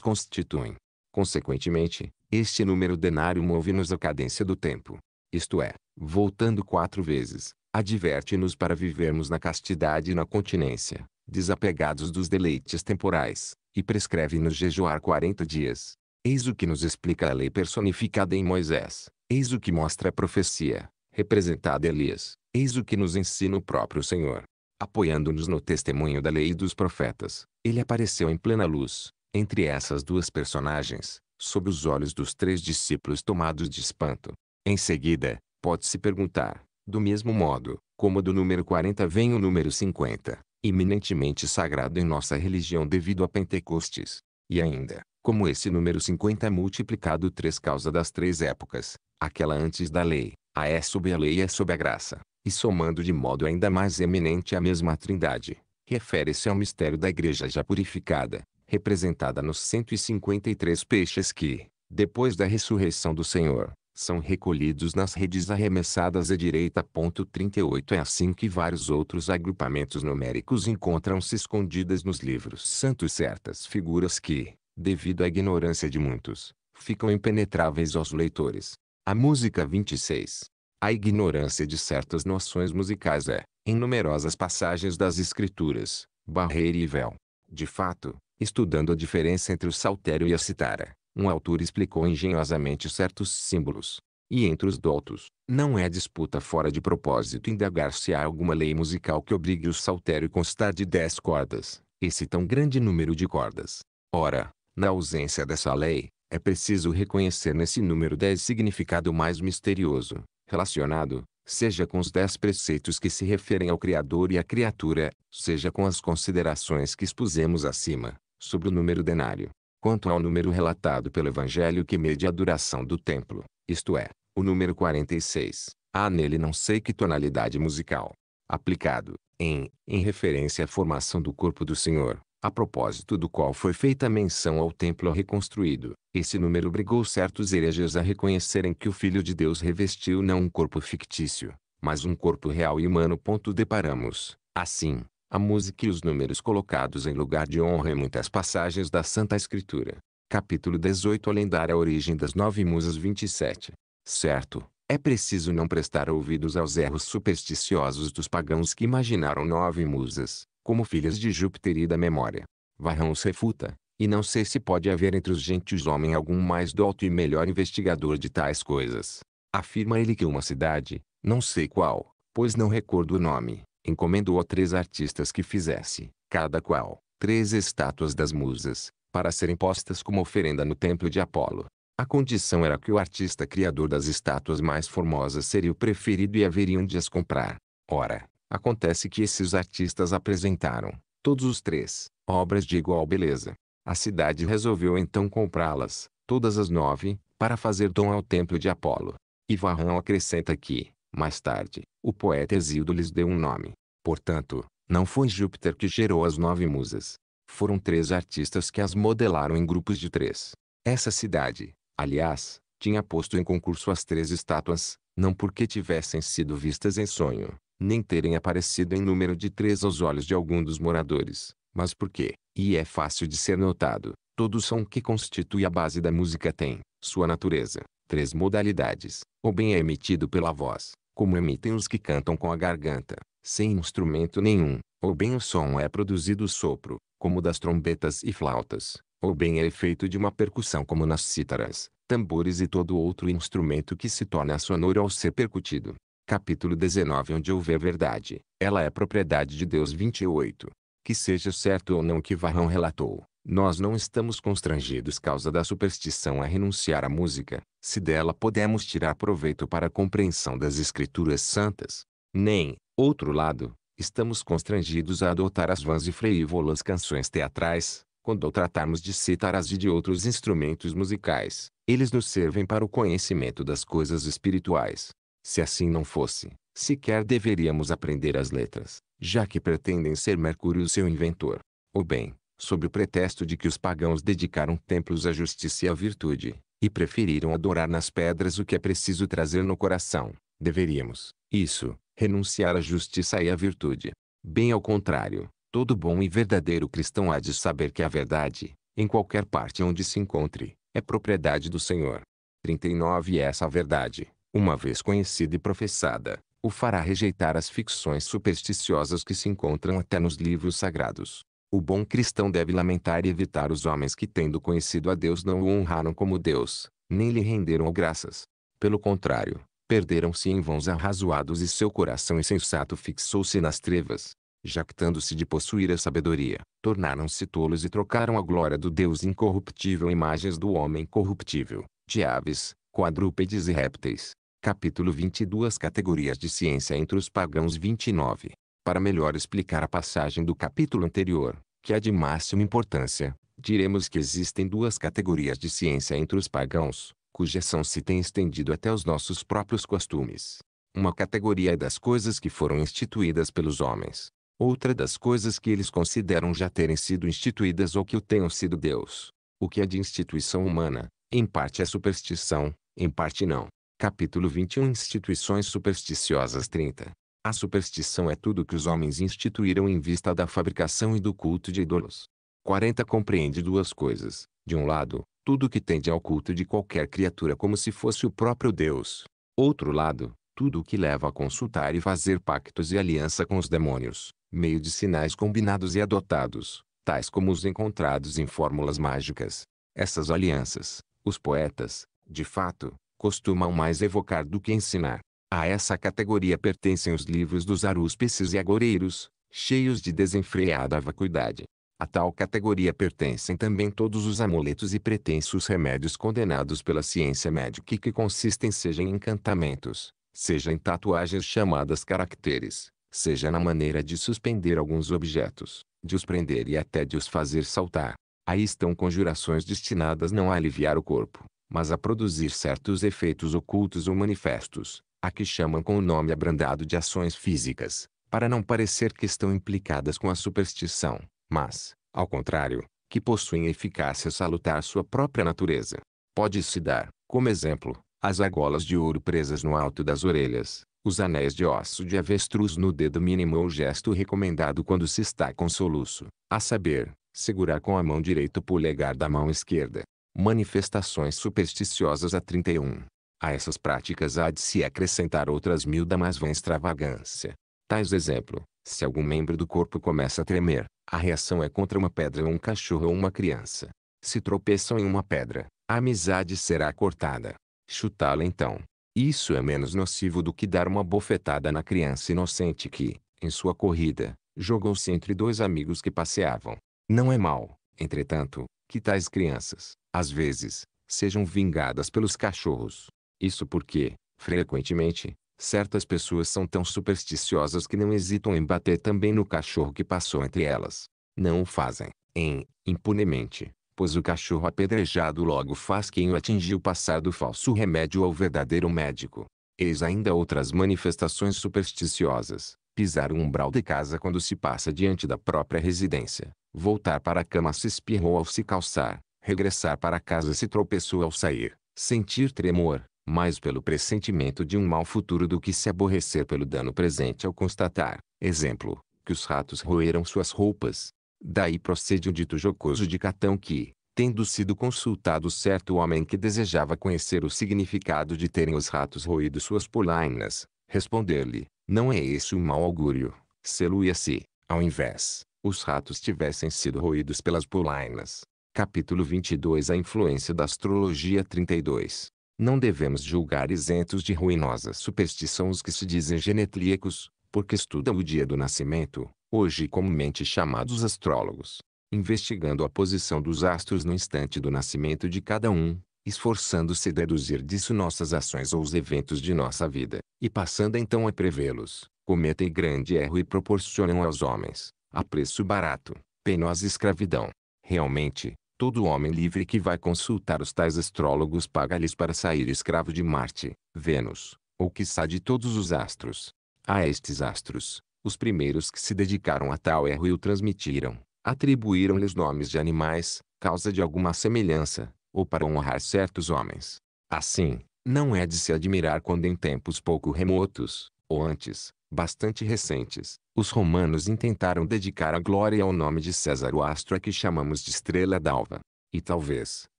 constituem. Consequentemente, este número denário move-nos a cadência do tempo. Isto é, voltando quatro vezes, adverte-nos para vivermos na castidade e na continência, desapegados dos deleites temporais, e prescreve-nos jejuar quarenta dias. Eis o que nos explica a lei personificada em Moisés. Eis o que mostra a profecia, representada em Elias. Eis o que nos ensina o próprio Senhor. Apoiando-nos no testemunho da lei e dos profetas, ele apareceu em plena luz, entre essas duas personagens, sob os olhos dos três discípulos tomados de espanto. Em seguida, pode-se perguntar, do mesmo modo, como do número 40 vem o número 50, eminentemente sagrado em nossa religião devido a Pentecostes. E ainda, como esse número 50 é multiplicado três causa das três épocas, aquela antes da lei, a é sob a lei e é sob a graça, e somando de modo ainda mais eminente a mesma trindade, refere-se ao mistério da igreja já purificada, representada nos 153 peixes que, depois da ressurreição do Senhor, são recolhidos nas redes arremessadas à direita. 38 É assim que vários outros agrupamentos numéricos encontram-se escondidas nos livros santos certas figuras que, devido à ignorância de muitos, ficam impenetráveis aos leitores. A música 26. A ignorância de certas noções musicais é, em numerosas passagens das escrituras, barreira e véu. De fato, estudando a diferença entre o saltério e a citara. Um autor explicou engenhosamente certos símbolos. E entre os doutos, não é disputa fora de propósito indagar se há alguma lei musical que obrigue o saltério a constar de dez cordas, esse tão grande número de cordas. Ora, na ausência dessa lei, é preciso reconhecer nesse número dez significado mais misterioso, relacionado, seja com os dez preceitos que se referem ao Criador e à criatura, seja com as considerações que expusemos acima, sobre o número denário. Quanto ao número relatado pelo Evangelho que mede a duração do templo, isto é, o número 46, há nele não sei que tonalidade musical. Aplicado, em, em referência à formação do corpo do Senhor, a propósito do qual foi feita menção ao templo reconstruído, esse número obrigou certos hereges a reconhecerem que o Filho de Deus revestiu não um corpo fictício, mas um corpo real e humano. Deparamos, assim, a música e os números colocados em lugar de honra em muitas passagens da Santa Escritura. Capítulo 18 A origem das nove musas 27. Certo, é preciso não prestar ouvidos aos erros supersticiosos dos pagãos que imaginaram nove musas, como filhas de Júpiter e da memória. Varrão os refuta, e não sei se pode haver entre os gentios homem algum mais alto e melhor investigador de tais coisas. Afirma ele que uma cidade, não sei qual, pois não recordo o nome, encomendou a três artistas que fizesse, cada qual, três estátuas das musas, para serem postas como oferenda no templo de Apolo. A condição era que o artista criador das estátuas mais formosas seria o preferido e haveriam de as comprar. Ora, acontece que esses artistas apresentaram, todos os três, obras de igual beleza. A cidade resolveu então comprá-las, todas as nove, para fazer dom ao templo de Apolo. E Varrão acrescenta que, mais tarde, o poeta Hesíodo lhes deu um nome. Portanto, não foi Júpiter que gerou as nove musas. Foram três artistas que as modelaram em grupos de três. Essa cidade, aliás, tinha posto em concurso as três estátuas, não porque tivessem sido vistas em sonho, nem terem aparecido em número de três aos olhos de algum dos moradores, mas porque, e é fácil de ser notado, todos são o que constitui a base da música tem, sua natureza, Três modalidades. ou bem é emitido pela voz, como emitem os que cantam com a garganta, sem instrumento nenhum. ou bem o som é produzido sopro, como das trombetas e flautas. ou bem é efeito de uma percussão como nas cítaras, tambores e todo outro instrumento que se torna sonoro ao ser percutido. Capítulo 19 Onde houver verdade, ela é propriedade de Deus 28. Que seja certo ou não que Varrão relatou, nós não estamos constrangidos causa da superstição a é renunciar à música, se dela podemos tirar proveito para a compreensão das Escrituras Santas, nem, outro lado, estamos constrangidos a adotar as vãs e freívolas canções teatrais, quando tratarmos de citaras e de outros instrumentos musicais, eles nos servem para o conhecimento das coisas espirituais. Se assim não fosse, sequer deveríamos aprender as letras, já que pretendem ser Mercúrio seu inventor. Ou bem, sob o pretexto de que os pagãos dedicaram templos à justiça e à virtude, e preferiram adorar nas pedras o que é preciso trazer no coração, deveríamos, isso, renunciar à justiça e à virtude. Bem ao contrário, todo bom e verdadeiro cristão há de saber que a verdade, em qualquer parte onde se encontre, é propriedade do Senhor. 39 e é Essa verdade, uma vez conhecida e professada, o fará rejeitar as ficções supersticiosas que se encontram até nos livros sagrados. O bom cristão deve lamentar e evitar os homens que, tendo conhecido a Deus, não o honraram como Deus, nem lhe renderam graças. Pelo contrário, perderam-se em vãos arrazoados e seu coração insensato fixou-se nas trevas. Jactando-se de possuir a sabedoria, tornaram-se tolos e trocaram a glória do Deus incorruptível em imagens do homem corruptível, de aves, quadrúpedes e répteis. Capítulo 22 Categorias de ciência entre os pagãos 29 para melhor explicar a passagem do capítulo anterior, que é de máxima importância, diremos que existem duas categorias de ciência entre os pagãos, cuja ação se tem estendido até os nossos próprios costumes. Uma categoria é das coisas que foram instituídas pelos homens, outra das coisas que eles consideram já terem sido instituídas ou que o tenham sido Deus. O que é de instituição humana, em parte é superstição, em parte não. Capítulo 21 Instituições supersticiosas 30 a superstição é tudo que os homens instituíram em vista da fabricação e do culto de ídolos. 40 Compreende duas coisas. De um lado, tudo que tende ao culto de qualquer criatura como se fosse o próprio Deus. Outro lado, tudo o que leva a consultar e fazer pactos e aliança com os demônios, meio de sinais combinados e adotados, tais como os encontrados em fórmulas mágicas. Essas alianças, os poetas, de fato, costumam mais evocar do que ensinar. A essa categoria pertencem os livros dos arúspices e agoreiros, cheios de desenfreada vacuidade. A tal categoria pertencem também todos os amuletos e pretensos remédios condenados pela ciência médica e que consistem seja em encantamentos, seja em tatuagens chamadas caracteres, seja na maneira de suspender alguns objetos, de os prender e até de os fazer saltar. Aí estão conjurações destinadas não a aliviar o corpo, mas a produzir certos efeitos ocultos ou manifestos, a que chamam com o nome abrandado de ações físicas, para não parecer que estão implicadas com a superstição, mas, ao contrário, que possuem eficácia salutar sua própria natureza. Pode-se dar, como exemplo, as argolas de ouro presas no alto das orelhas, os anéis de osso de avestruz no dedo mínimo ou gesto recomendado quando se está com soluço, a saber, segurar com a mão direita o polegar da mão esquerda. Manifestações supersticiosas a 31. A essas práticas há de se acrescentar outras mil da mais vã extravagância. Tais exemplo, se algum membro do corpo começa a tremer, a reação é contra uma pedra ou um cachorro ou uma criança. Se tropeçam em uma pedra, a amizade será cortada. Chutá-la então. Isso é menos nocivo do que dar uma bofetada na criança inocente que, em sua corrida, jogou-se entre dois amigos que passeavam. Não é mal, entretanto, que tais crianças, às vezes, sejam vingadas pelos cachorros, isso porque, frequentemente, certas pessoas são tão supersticiosas que não hesitam em bater também no cachorro que passou entre elas. Não o fazem, em, impunemente, pois o cachorro apedrejado logo faz quem o atingiu passar do falso remédio ao verdadeiro médico. Eis ainda outras manifestações supersticiosas. Pisar o umbral de casa quando se passa diante da própria residência. Voltar para a cama se espirrou ao se calçar. Regressar para casa se tropeçou ao sair. Sentir tremor, mais pelo pressentimento de um mal futuro do que se aborrecer pelo dano presente ao constatar, exemplo, que os ratos roeram suas roupas. Daí procede o dito jocoso de Catão que, tendo sido consultado certo homem que desejava conhecer o significado de terem os ratos roído suas polainas, responder-lhe, não é esse o mau augúrio, seluia se, ao invés, os ratos tivessem sido roídos pelas polainas. Capítulo 22 A influência da astrologia 32 não devemos julgar isentos de ruinosa superstição os que se dizem genetlíacos, porque estudam o dia do nascimento, hoje comumente chamados astrólogos, investigando a posição dos astros no instante do nascimento de cada um, esforçando-se a deduzir disso nossas ações ou os eventos de nossa vida, e passando então a prevê-los, cometem grande erro e proporcionam aos homens, a preço barato, penosa escravidão. Realmente, Todo homem livre que vai consultar os tais astrólogos paga-lhes para sair escravo de Marte, Vênus, ou quiçá de todos os astros. A estes astros, os primeiros que se dedicaram a tal erro e o transmitiram, atribuíram-lhes nomes de animais, causa de alguma semelhança, ou para honrar certos homens. Assim, não é de se admirar quando em tempos pouco remotos, ou antes, bastante recentes, os romanos intentaram dedicar a glória ao nome de César o astro a que chamamos de estrela d'alva. E talvez,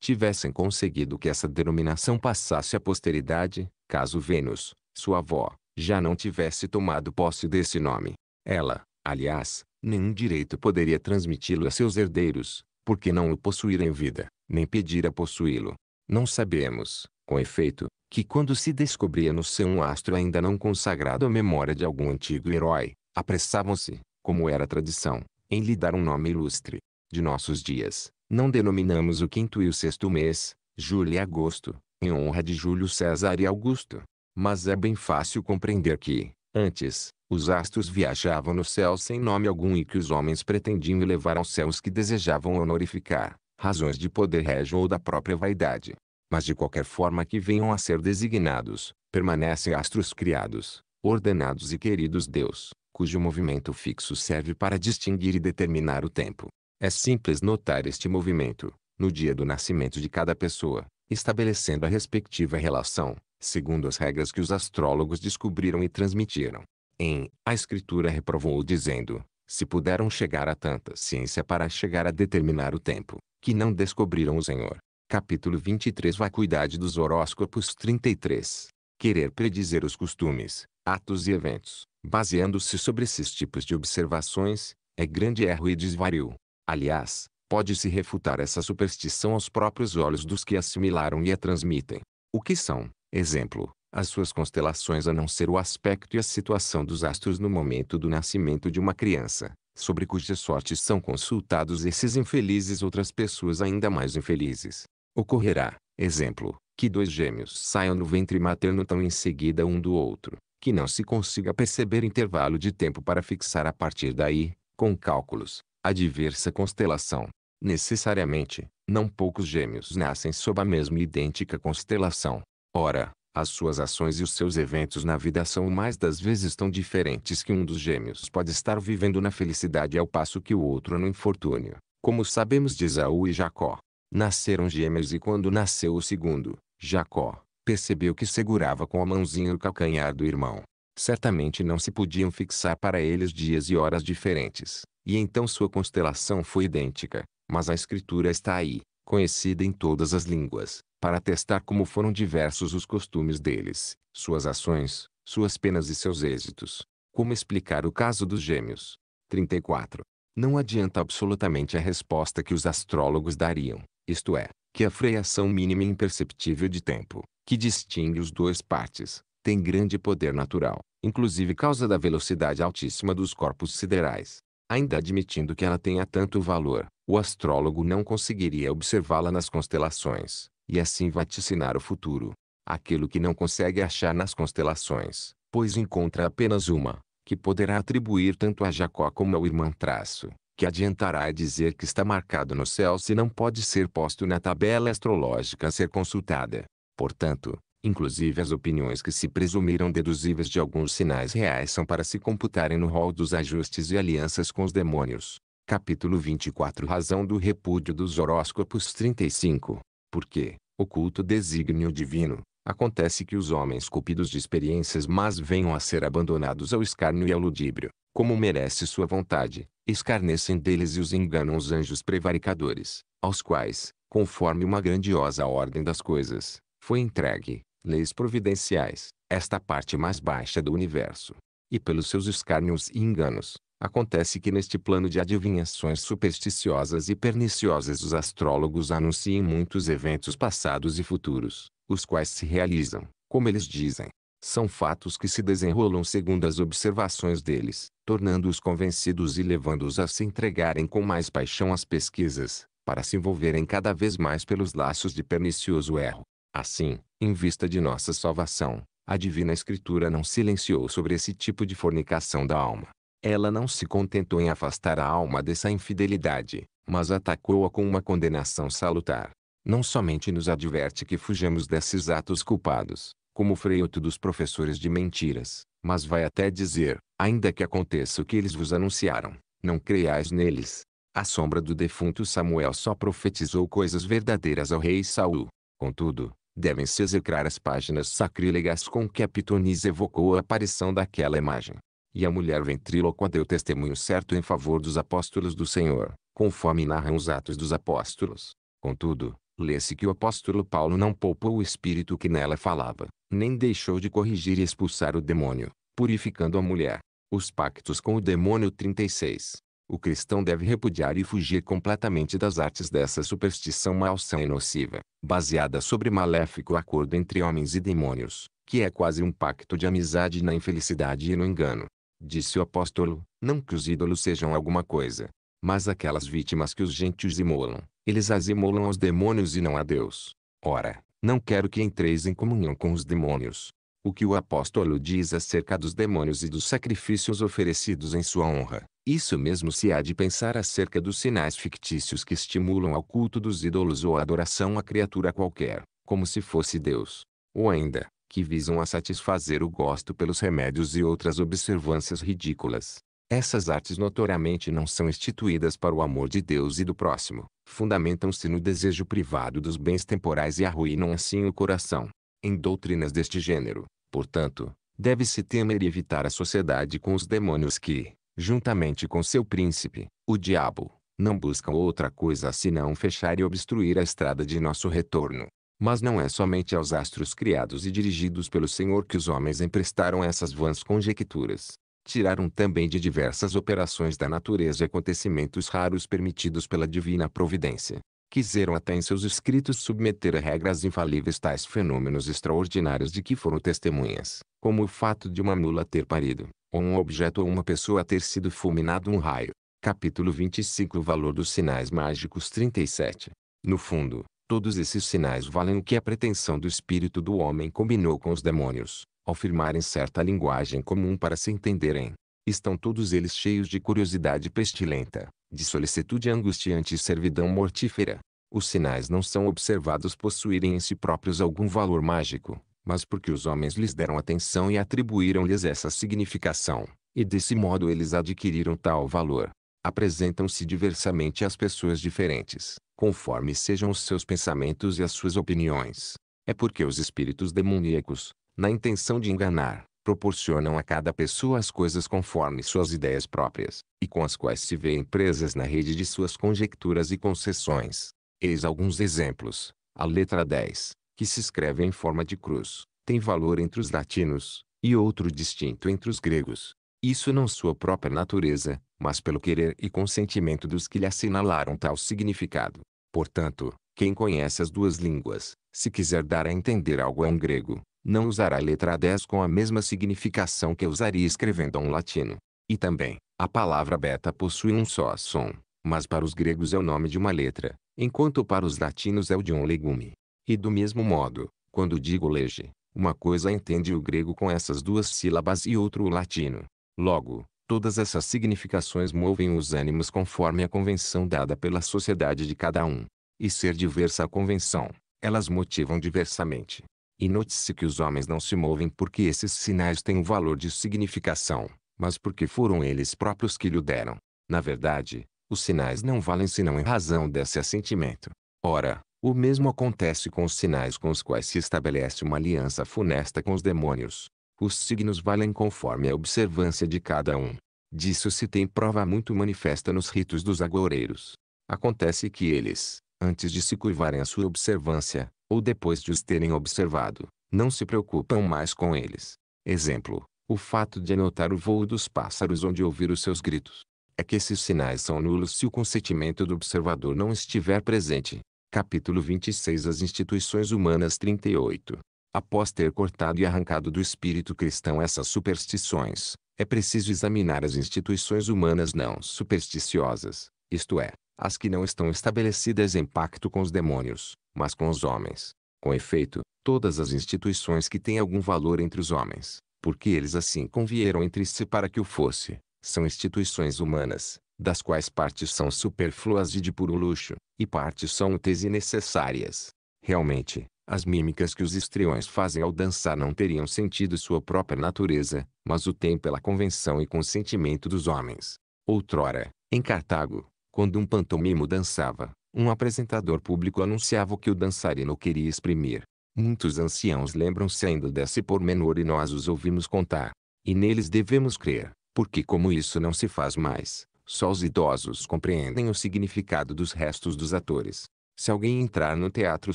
tivessem conseguido que essa denominação passasse à posteridade, caso Vênus, sua avó, já não tivesse tomado posse desse nome. Ela, aliás, nenhum direito poderia transmiti-lo a seus herdeiros, porque não o possuíra em vida, nem pedir a possuí-lo. Não sabemos, com efeito, que quando se descobria no céu um astro ainda não consagrado à memória de algum antigo herói, apressavam-se, como era tradição, em lhe dar um nome ilustre. De nossos dias, não denominamos o quinto e o sexto mês, julho e agosto, em honra de Júlio César e Augusto. Mas é bem fácil compreender que, antes, os astros viajavam no céu sem nome algum e que os homens pretendiam elevar aos céus que desejavam honorificar, razões de poder régio ou da própria vaidade mas de qualquer forma que venham a ser designados, permanecem astros criados, ordenados e queridos Deus, cujo movimento fixo serve para distinguir e determinar o tempo. É simples notar este movimento, no dia do nascimento de cada pessoa, estabelecendo a respectiva relação, segundo as regras que os astrólogos descobriram e transmitiram. Em A Escritura reprovou dizendo: Se puderam chegar a tanta ciência para chegar a determinar o tempo, que não descobriram o Senhor, Capítulo 23 Vacuidade dos horóscopos 33. Querer predizer os costumes, atos e eventos, baseando-se sobre esses tipos de observações, é grande erro e desvario. Aliás, pode-se refutar essa superstição aos próprios olhos dos que assimilaram e a transmitem. O que são, exemplo, as suas constelações a não ser o aspecto e a situação dos astros no momento do nascimento de uma criança, sobre cuja sorte são consultados esses infelizes outras pessoas ainda mais infelizes. Ocorrerá, exemplo, que dois gêmeos saiam do ventre materno tão em seguida um do outro, que não se consiga perceber intervalo de tempo para fixar a partir daí, com cálculos, a diversa constelação. Necessariamente, não poucos gêmeos nascem sob a mesma idêntica constelação. Ora, as suas ações e os seus eventos na vida são mais das vezes tão diferentes que um dos gêmeos pode estar vivendo na felicidade ao passo que o outro no infortúnio, como sabemos de Isaú e Jacó. Nasceram gêmeos e quando nasceu o segundo, Jacó, percebeu que segurava com a mãozinha o calcanhar do irmão. Certamente não se podiam fixar para eles dias e horas diferentes, e então sua constelação foi idêntica, mas a escritura está aí, conhecida em todas as línguas, para testar como foram diversos os costumes deles, suas ações, suas penas e seus êxitos. Como explicar o caso dos gêmeos? 34. Não adianta absolutamente a resposta que os astrólogos dariam isto é, que a freiação mínima imperceptível de tempo, que distingue os dois partes, tem grande poder natural, inclusive causa da velocidade altíssima dos corpos siderais. Ainda admitindo que ela tenha tanto valor, o astrólogo não conseguiria observá-la nas constelações, e assim vaticinar o futuro. Aquilo que não consegue achar nas constelações, pois encontra apenas uma, que poderá atribuir tanto a Jacó como ao irmão traço, que adiantará dizer que está marcado no céu se não pode ser posto na tabela astrológica a ser consultada. Portanto, inclusive as opiniões que se presumiram deduzíveis de alguns sinais reais são para se computarem no rol dos ajustes e alianças com os demônios. Capítulo 24 Razão do repúdio dos horóscopos 35 Porque, oculto desígnio divino, Acontece que os homens cupidos de experiências mais venham a ser abandonados ao escárnio e ao ludíbrio, como merece sua vontade, escarnecem deles e os enganam os anjos prevaricadores, aos quais, conforme uma grandiosa ordem das coisas, foi entregue, leis providenciais, esta parte mais baixa do universo. E pelos seus escárnios e enganos, Acontece que neste plano de adivinhações supersticiosas e perniciosas os astrólogos anunciam muitos eventos passados e futuros, os quais se realizam, como eles dizem. São fatos que se desenrolam segundo as observações deles, tornando-os convencidos e levando-os a se entregarem com mais paixão às pesquisas, para se envolverem cada vez mais pelos laços de pernicioso erro. Assim, em vista de nossa salvação, a Divina Escritura não silenciou sobre esse tipo de fornicação da alma. Ela não se contentou em afastar a alma dessa infidelidade, mas atacou-a com uma condenação salutar, não somente nos adverte que fujamos desses atos culpados, como freio freioto dos professores de mentiras, mas vai até dizer, ainda que aconteça o que eles vos anunciaram, não creiais neles. A sombra do defunto Samuel só profetizou coisas verdadeiras ao rei Saul. Contudo, devem-se execrar as páginas sacrílegas com que a pitonisa evocou a aparição daquela imagem. E a mulher ventríloca deu testemunho certo em favor dos apóstolos do Senhor, conforme narram os atos dos apóstolos. Contudo, Lê-se que o apóstolo Paulo não poupou o espírito que nela falava, nem deixou de corrigir e expulsar o demônio, purificando a mulher. Os pactos com o demônio 36. O cristão deve repudiar e fugir completamente das artes dessa superstição malsã e nociva, baseada sobre maléfico acordo entre homens e demônios, que é quase um pacto de amizade na infelicidade e no engano. Disse o apóstolo, não que os ídolos sejam alguma coisa, mas aquelas vítimas que os gentios imolam, eles as imolam aos demônios e não a Deus. Ora, não quero que entreis em comunhão com os demônios. O que o apóstolo diz acerca dos demônios e dos sacrifícios oferecidos em sua honra, isso mesmo se há de pensar acerca dos sinais fictícios que estimulam ao culto dos ídolos ou à adoração a criatura qualquer, como se fosse Deus. Ou ainda, que visam a satisfazer o gosto pelos remédios e outras observâncias ridículas, essas artes notoriamente não são instituídas para o amor de Deus e do próximo, fundamentam-se no desejo privado dos bens temporais e arruinam assim o coração. Em doutrinas deste gênero, portanto, deve-se temer e evitar a sociedade com os demônios que, juntamente com seu príncipe, o diabo, não buscam outra coisa senão fechar e obstruir a estrada de nosso retorno. Mas não é somente aos astros criados e dirigidos pelo Senhor que os homens emprestaram essas vãs conjecturas tiraram também de diversas operações da natureza acontecimentos raros permitidos pela divina providência. Quiseram até em seus escritos submeter a regras infalíveis tais fenômenos extraordinários de que foram testemunhas, como o fato de uma mula ter parido, ou um objeto ou uma pessoa ter sido fulminado um raio. Capítulo 25 O valor dos sinais mágicos 37 No fundo, todos esses sinais valem o que a pretensão do espírito do homem combinou com os demônios ao firmarem certa linguagem comum para se entenderem. Estão todos eles cheios de curiosidade pestilenta, de solicitude angustiante e servidão mortífera. Os sinais não são observados possuírem em si próprios algum valor mágico, mas porque os homens lhes deram atenção e atribuíram-lhes essa significação, e desse modo eles adquiriram tal valor. Apresentam-se diversamente às pessoas diferentes, conforme sejam os seus pensamentos e as suas opiniões. É porque os espíritos demoníacos, na intenção de enganar, proporcionam a cada pessoa as coisas conforme suas ideias próprias, e com as quais se vêem presas na rede de suas conjecturas e concessões. Eis alguns exemplos. A letra 10, que se escreve em forma de cruz, tem valor entre os latinos, e outro distinto entre os gregos. Isso não sua própria natureza, mas pelo querer e consentimento dos que lhe assinalaram tal significado. Portanto, quem conhece as duas línguas, se quiser dar a entender algo a um grego, não usará a letra 10 com a mesma significação que usaria escrevendo um latino. E também, a palavra beta possui um só som, mas para os gregos é o nome de uma letra, enquanto para os latinos é o de um legume. E do mesmo modo, quando digo lege, uma coisa entende o grego com essas duas sílabas e outro o latino. Logo, todas essas significações movem os ânimos conforme a convenção dada pela sociedade de cada um. E ser diversa a convenção, elas motivam diversamente. E note-se que os homens não se movem porque esses sinais têm um valor de significação, mas porque foram eles próprios que lhe deram. Na verdade, os sinais não valem senão em razão desse assentimento. Ora, o mesmo acontece com os sinais com os quais se estabelece uma aliança funesta com os demônios. Os signos valem conforme a observância de cada um. Disso se tem prova muito manifesta nos ritos dos agoureiros. Acontece que eles, antes de se curvarem à sua observância, ou depois de os terem observado, não se preocupam mais com eles. Exemplo, o fato de anotar o voo dos pássaros onde ouvir os seus gritos. É que esses sinais são nulos se o consentimento do observador não estiver presente. Capítulo 26 As instituições humanas 38 Após ter cortado e arrancado do espírito cristão essas superstições, é preciso examinar as instituições humanas não supersticiosas, isto é, as que não estão estabelecidas em pacto com os demônios, mas com os homens. Com efeito, todas as instituições que têm algum valor entre os homens, porque eles assim convieram entre si para que o fosse, são instituições humanas, das quais partes são superfluas e de puro luxo, e partes são úteis e necessárias. Realmente, as mímicas que os estriões fazem ao dançar não teriam sentido sua própria natureza, mas o têm pela convenção e consentimento dos homens. Outrora, em Cartago, quando um pantomimo dançava, um apresentador público anunciava o que o dançarino queria exprimir. Muitos anciãos lembram-se ainda desse pormenor e nós os ouvimos contar. E neles devemos crer, porque como isso não se faz mais, só os idosos compreendem o significado dos restos dos atores. Se alguém entrar no teatro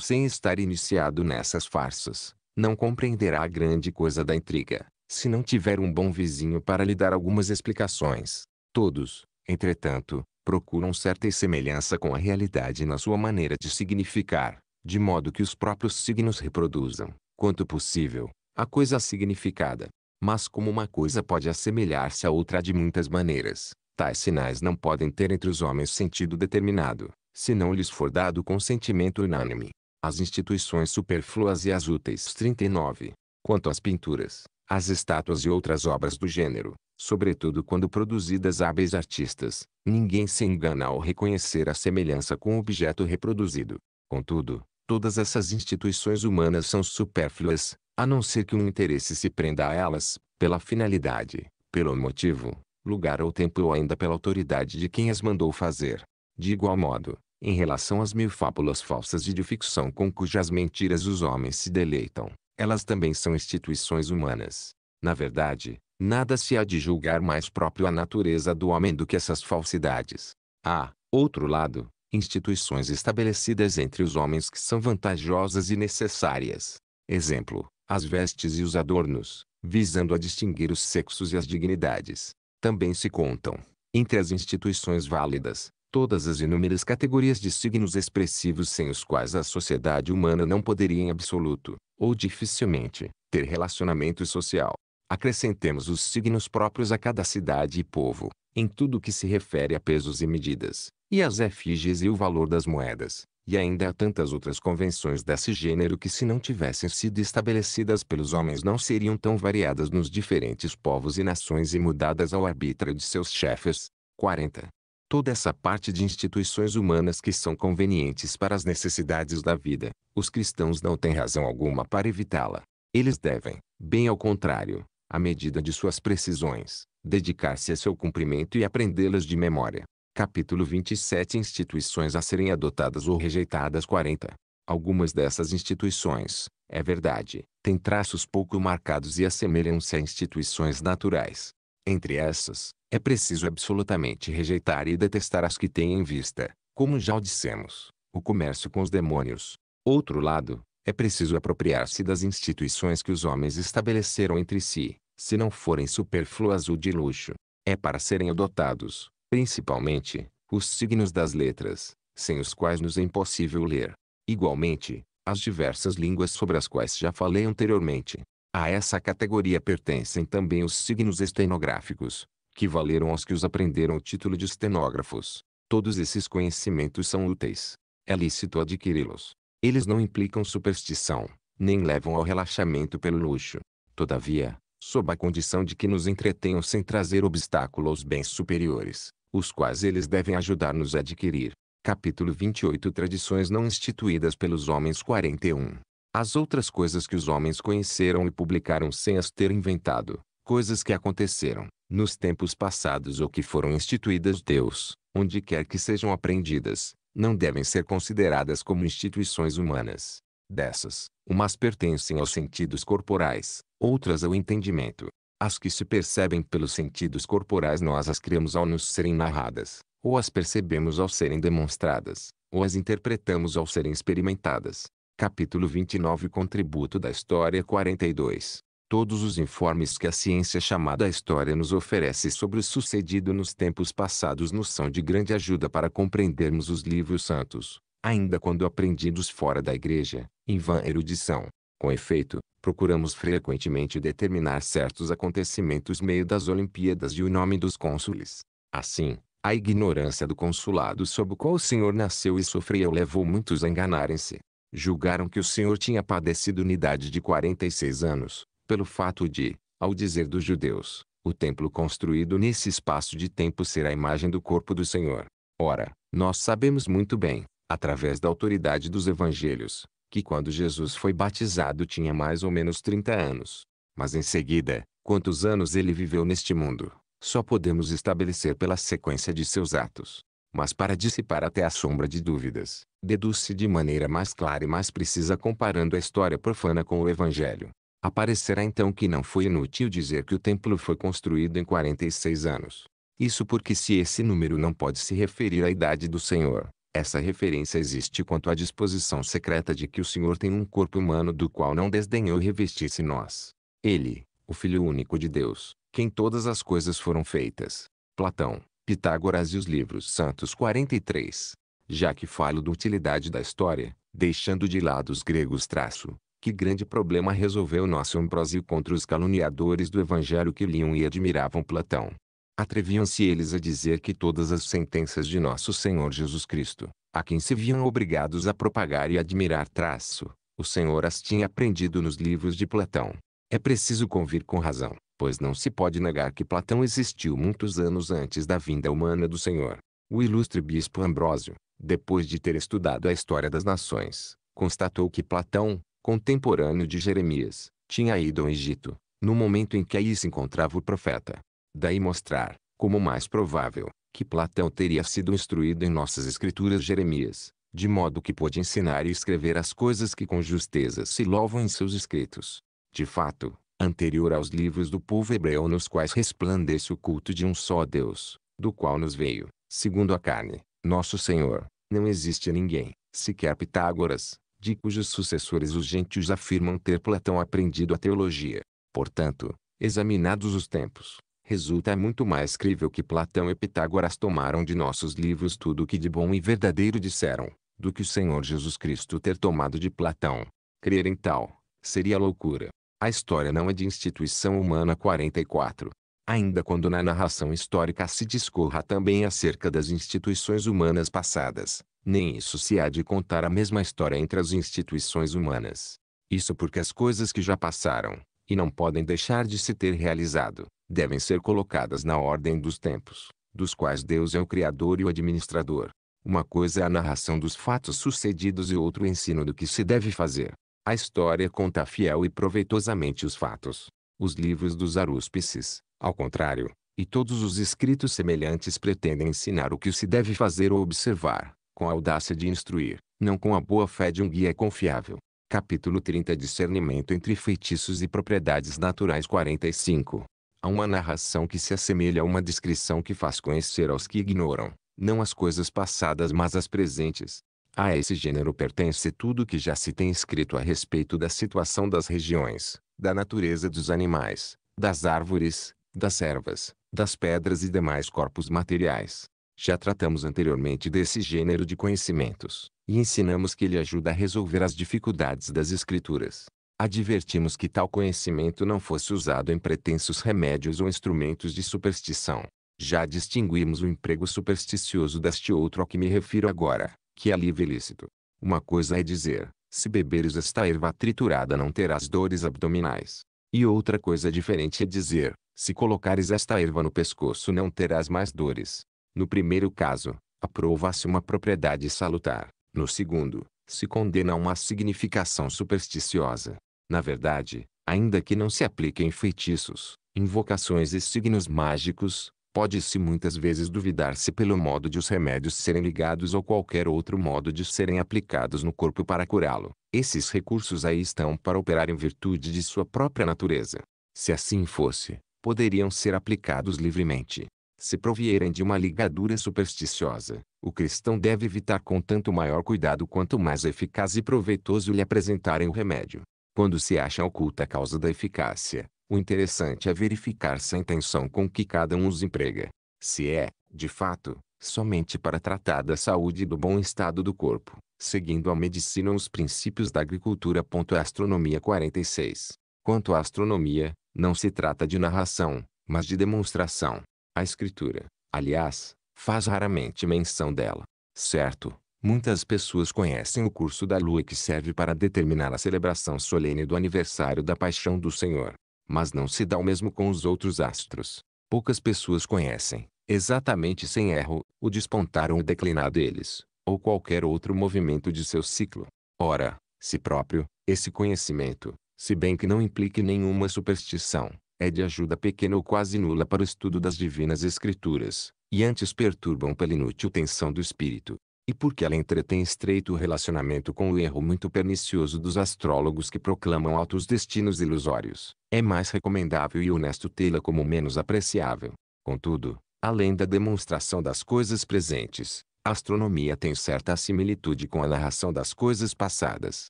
sem estar iniciado nessas farsas, não compreenderá a grande coisa da intriga, se não tiver um bom vizinho para lhe dar algumas explicações. Todos, entretanto, procuram certa semelhança com a realidade na sua maneira de significar, de modo que os próprios signos reproduzam, quanto possível, a coisa significada. Mas como uma coisa pode assemelhar-se a outra de muitas maneiras, tais sinais não podem ter entre os homens sentido determinado, se não lhes for dado consentimento unânime. As instituições superfluas e as úteis 39. Quanto às pinturas, às estátuas e outras obras do gênero, sobretudo quando produzidas hábeis artistas, ninguém se engana ao reconhecer a semelhança com o objeto reproduzido. Contudo, todas essas instituições humanas são supérfluas, a não ser que um interesse se prenda a elas, pela finalidade, pelo motivo, lugar ou tempo ou ainda pela autoridade de quem as mandou fazer. De igual modo, em relação às mil fábulas falsas e de ficção com cujas mentiras os homens se deleitam, elas também são instituições humanas. Na verdade, Nada se há de julgar mais próprio à natureza do homem do que essas falsidades. Há, outro lado, instituições estabelecidas entre os homens que são vantajosas e necessárias. Exemplo, as vestes e os adornos, visando a distinguir os sexos e as dignidades. Também se contam, entre as instituições válidas, todas as inúmeras categorias de signos expressivos sem os quais a sociedade humana não poderia em absoluto, ou dificilmente, ter relacionamento social. Acrescentemos os signos próprios a cada cidade e povo, em tudo o que se refere a pesos e medidas, e as efígies e o valor das moedas, e ainda há tantas outras convenções desse gênero que se não tivessem sido estabelecidas pelos homens não seriam tão variadas nos diferentes povos e nações e mudadas ao arbítrio de seus chefes. 40. Toda essa parte de instituições humanas que são convenientes para as necessidades da vida, os cristãos não têm razão alguma para evitá-la. Eles devem, bem ao contrário, à medida de suas precisões, dedicar-se a seu cumprimento e aprendê-las de memória. Capítulo 27 Instituições a serem adotadas ou rejeitadas 40. Algumas dessas instituições, é verdade, têm traços pouco marcados e assemelham-se a instituições naturais. Entre essas, é preciso absolutamente rejeitar e detestar as que têm em vista, como já o dissemos, o comércio com os demônios. Outro lado, é preciso apropriar-se das instituições que os homens estabeleceram entre si, se não forem superfluas ou de luxo. É para serem adotados, principalmente, os signos das letras, sem os quais nos é impossível ler. Igualmente, as diversas línguas sobre as quais já falei anteriormente. A essa categoria pertencem também os signos estenográficos, que valeram aos que os aprenderam o título de estenógrafos. Todos esses conhecimentos são úteis. É lícito adquiri-los, eles não implicam superstição, nem levam ao relaxamento pelo luxo. Todavia, sob a condição de que nos entretenham sem trazer obstáculo aos bens superiores, os quais eles devem ajudar-nos a adquirir. Capítulo 28 Tradições não instituídas pelos homens 41 As outras coisas que os homens conheceram e publicaram sem as ter inventado, coisas que aconteceram, nos tempos passados ou que foram instituídas Deus, onde quer que sejam aprendidas, não devem ser consideradas como instituições humanas. Dessas, umas pertencem aos sentidos corporais, outras ao entendimento. As que se percebem pelos sentidos corporais nós as criamos ao nos serem narradas, ou as percebemos ao serem demonstradas, ou as interpretamos ao serem experimentadas. Capítulo 29 Contributo da História 42 todos os informes que a ciência chamada história nos oferece sobre o sucedido nos tempos passados nos são de grande ajuda para compreendermos os livros santos, ainda quando aprendidos fora da igreja, em vã erudição. Com efeito, procuramos frequentemente determinar certos acontecimentos meio das Olimpíadas e o nome dos cônsules. Assim, a ignorância do consulado sob o qual o Senhor nasceu e sofreu levou muitos a enganarem-se. Julgaram que o Senhor tinha padecido unidade de 46 anos, pelo fato de, ao dizer dos judeus, o templo construído nesse espaço de tempo será a imagem do corpo do Senhor. Ora, nós sabemos muito bem, através da autoridade dos evangelhos, que quando Jesus foi batizado tinha mais ou menos 30 anos. Mas em seguida, quantos anos ele viveu neste mundo, só podemos estabelecer pela sequência de seus atos. Mas para dissipar até a sombra de dúvidas, deduz-se de maneira mais clara e mais precisa comparando a história profana com o Evangelho. Aparecerá então que não foi inútil dizer que o templo foi construído em 46 anos. Isso porque se esse número não pode se referir à idade do Senhor, essa referência existe quanto à disposição secreta de que o Senhor tem um corpo humano do qual não desdenhou revestir-se nós. Ele, o Filho único de Deus, quem todas as coisas foram feitas. Platão, Pitágoras e os livros santos 43. Já que falo da utilidade da história, deixando de lado os gregos traço, que grande problema resolveu nosso Ambrósio contra os caluniadores do Evangelho que liam e admiravam Platão. Atreviam-se eles a dizer que todas as sentenças de nosso Senhor Jesus Cristo, a quem se viam obrigados a propagar e admirar traço, o Senhor as tinha aprendido nos livros de Platão. É preciso convir com razão, pois não se pode negar que Platão existiu muitos anos antes da vinda humana do Senhor. O ilustre bispo Ambrósio, depois de ter estudado a história das nações, constatou que Platão, contemporâneo de Jeremias, tinha ido ao Egito, no momento em que aí se encontrava o profeta. Daí mostrar, como mais provável, que Platão teria sido instruído em nossas escrituras Jeremias, de modo que pôde ensinar e escrever as coisas que com justeza se louvam em seus escritos. De fato, anterior aos livros do povo hebreu nos quais resplandece o culto de um só Deus, do qual nos veio, segundo a carne, nosso Senhor, não existe ninguém, sequer Pitágoras, de cujos sucessores os gentios afirmam ter Platão aprendido a teologia. Portanto, examinados os tempos, resulta muito mais crível que Platão e Pitágoras tomaram de nossos livros tudo o que de bom e verdadeiro disseram, do que o Senhor Jesus Cristo ter tomado de Platão. Crer em tal, seria loucura. A história não é de instituição humana 44. Ainda quando na narração histórica se discorra também acerca das instituições humanas passadas, nem isso se há de contar a mesma história entre as instituições humanas. Isso porque as coisas que já passaram, e não podem deixar de se ter realizado, devem ser colocadas na ordem dos tempos, dos quais Deus é o Criador e o administrador. Uma coisa é a narração dos fatos sucedidos e outro o ensino do que se deve fazer. A história conta fiel e proveitosamente os fatos. Os livros dos arúspices, ao contrário, e todos os escritos semelhantes pretendem ensinar o que se deve fazer ou observar, com a audácia de instruir, não com a boa fé de um guia confiável. Capítulo 30 Discernimento entre feitiços e propriedades naturais 45 Há uma narração que se assemelha a uma descrição que faz conhecer aos que ignoram, não as coisas passadas mas as presentes. A esse gênero pertence tudo o que já se tem escrito a respeito da situação das regiões, da natureza dos animais, das árvores, das ervas, das pedras e demais corpos materiais, já tratamos anteriormente desse gênero de conhecimentos, e ensinamos que ele ajuda a resolver as dificuldades das escrituras. Advertimos que tal conhecimento não fosse usado em pretensos remédios ou instrumentos de superstição. Já distinguimos o emprego supersticioso deste outro ao que me refiro agora, que é livre ilícito. Uma coisa é dizer, se beberes esta erva triturada não terás dores abdominais. E outra coisa diferente é dizer, se colocares esta erva no pescoço não terás mais dores. No primeiro caso, aprova-se uma propriedade salutar. No segundo, se condena a uma significação supersticiosa. Na verdade, ainda que não se apliquem feitiços, invocações e signos mágicos, pode-se muitas vezes duvidar-se pelo modo de os remédios serem ligados ou qualquer outro modo de serem aplicados no corpo para curá-lo. Esses recursos aí estão para operar em virtude de sua própria natureza. Se assim fosse, poderiam ser aplicados livremente se provierem de uma ligadura supersticiosa, o cristão deve evitar com tanto maior cuidado quanto mais eficaz e proveitoso lhe apresentarem o remédio. Quando se acha oculta a causa da eficácia, o interessante é verificar-se a intenção com que cada um os emprega. Se é, de fato, somente para tratar da saúde e do bom estado do corpo, seguindo a medicina os princípios da agricultura. Astronomia 46. Quanto à astronomia, não se trata de narração, mas de demonstração. A Escritura, aliás, faz raramente menção dela. Certo, muitas pessoas conhecem o curso da lua que serve para determinar a celebração solene do aniversário da paixão do Senhor. Mas não se dá o mesmo com os outros astros. Poucas pessoas conhecem, exatamente sem erro, o despontar ou o declinar deles, ou qualquer outro movimento de seu ciclo. Ora, se próprio, esse conhecimento, se bem que não implique nenhuma superstição, é de ajuda pequena ou quase nula para o estudo das divinas escrituras, e antes perturbam pela inútil tensão do espírito, e porque ela entretém estreito relacionamento com o erro muito pernicioso dos astrólogos que proclamam altos destinos ilusórios, é mais recomendável e honesto tê-la como menos apreciável. Contudo, além da demonstração das coisas presentes, a astronomia tem certa similitude com a narração das coisas passadas.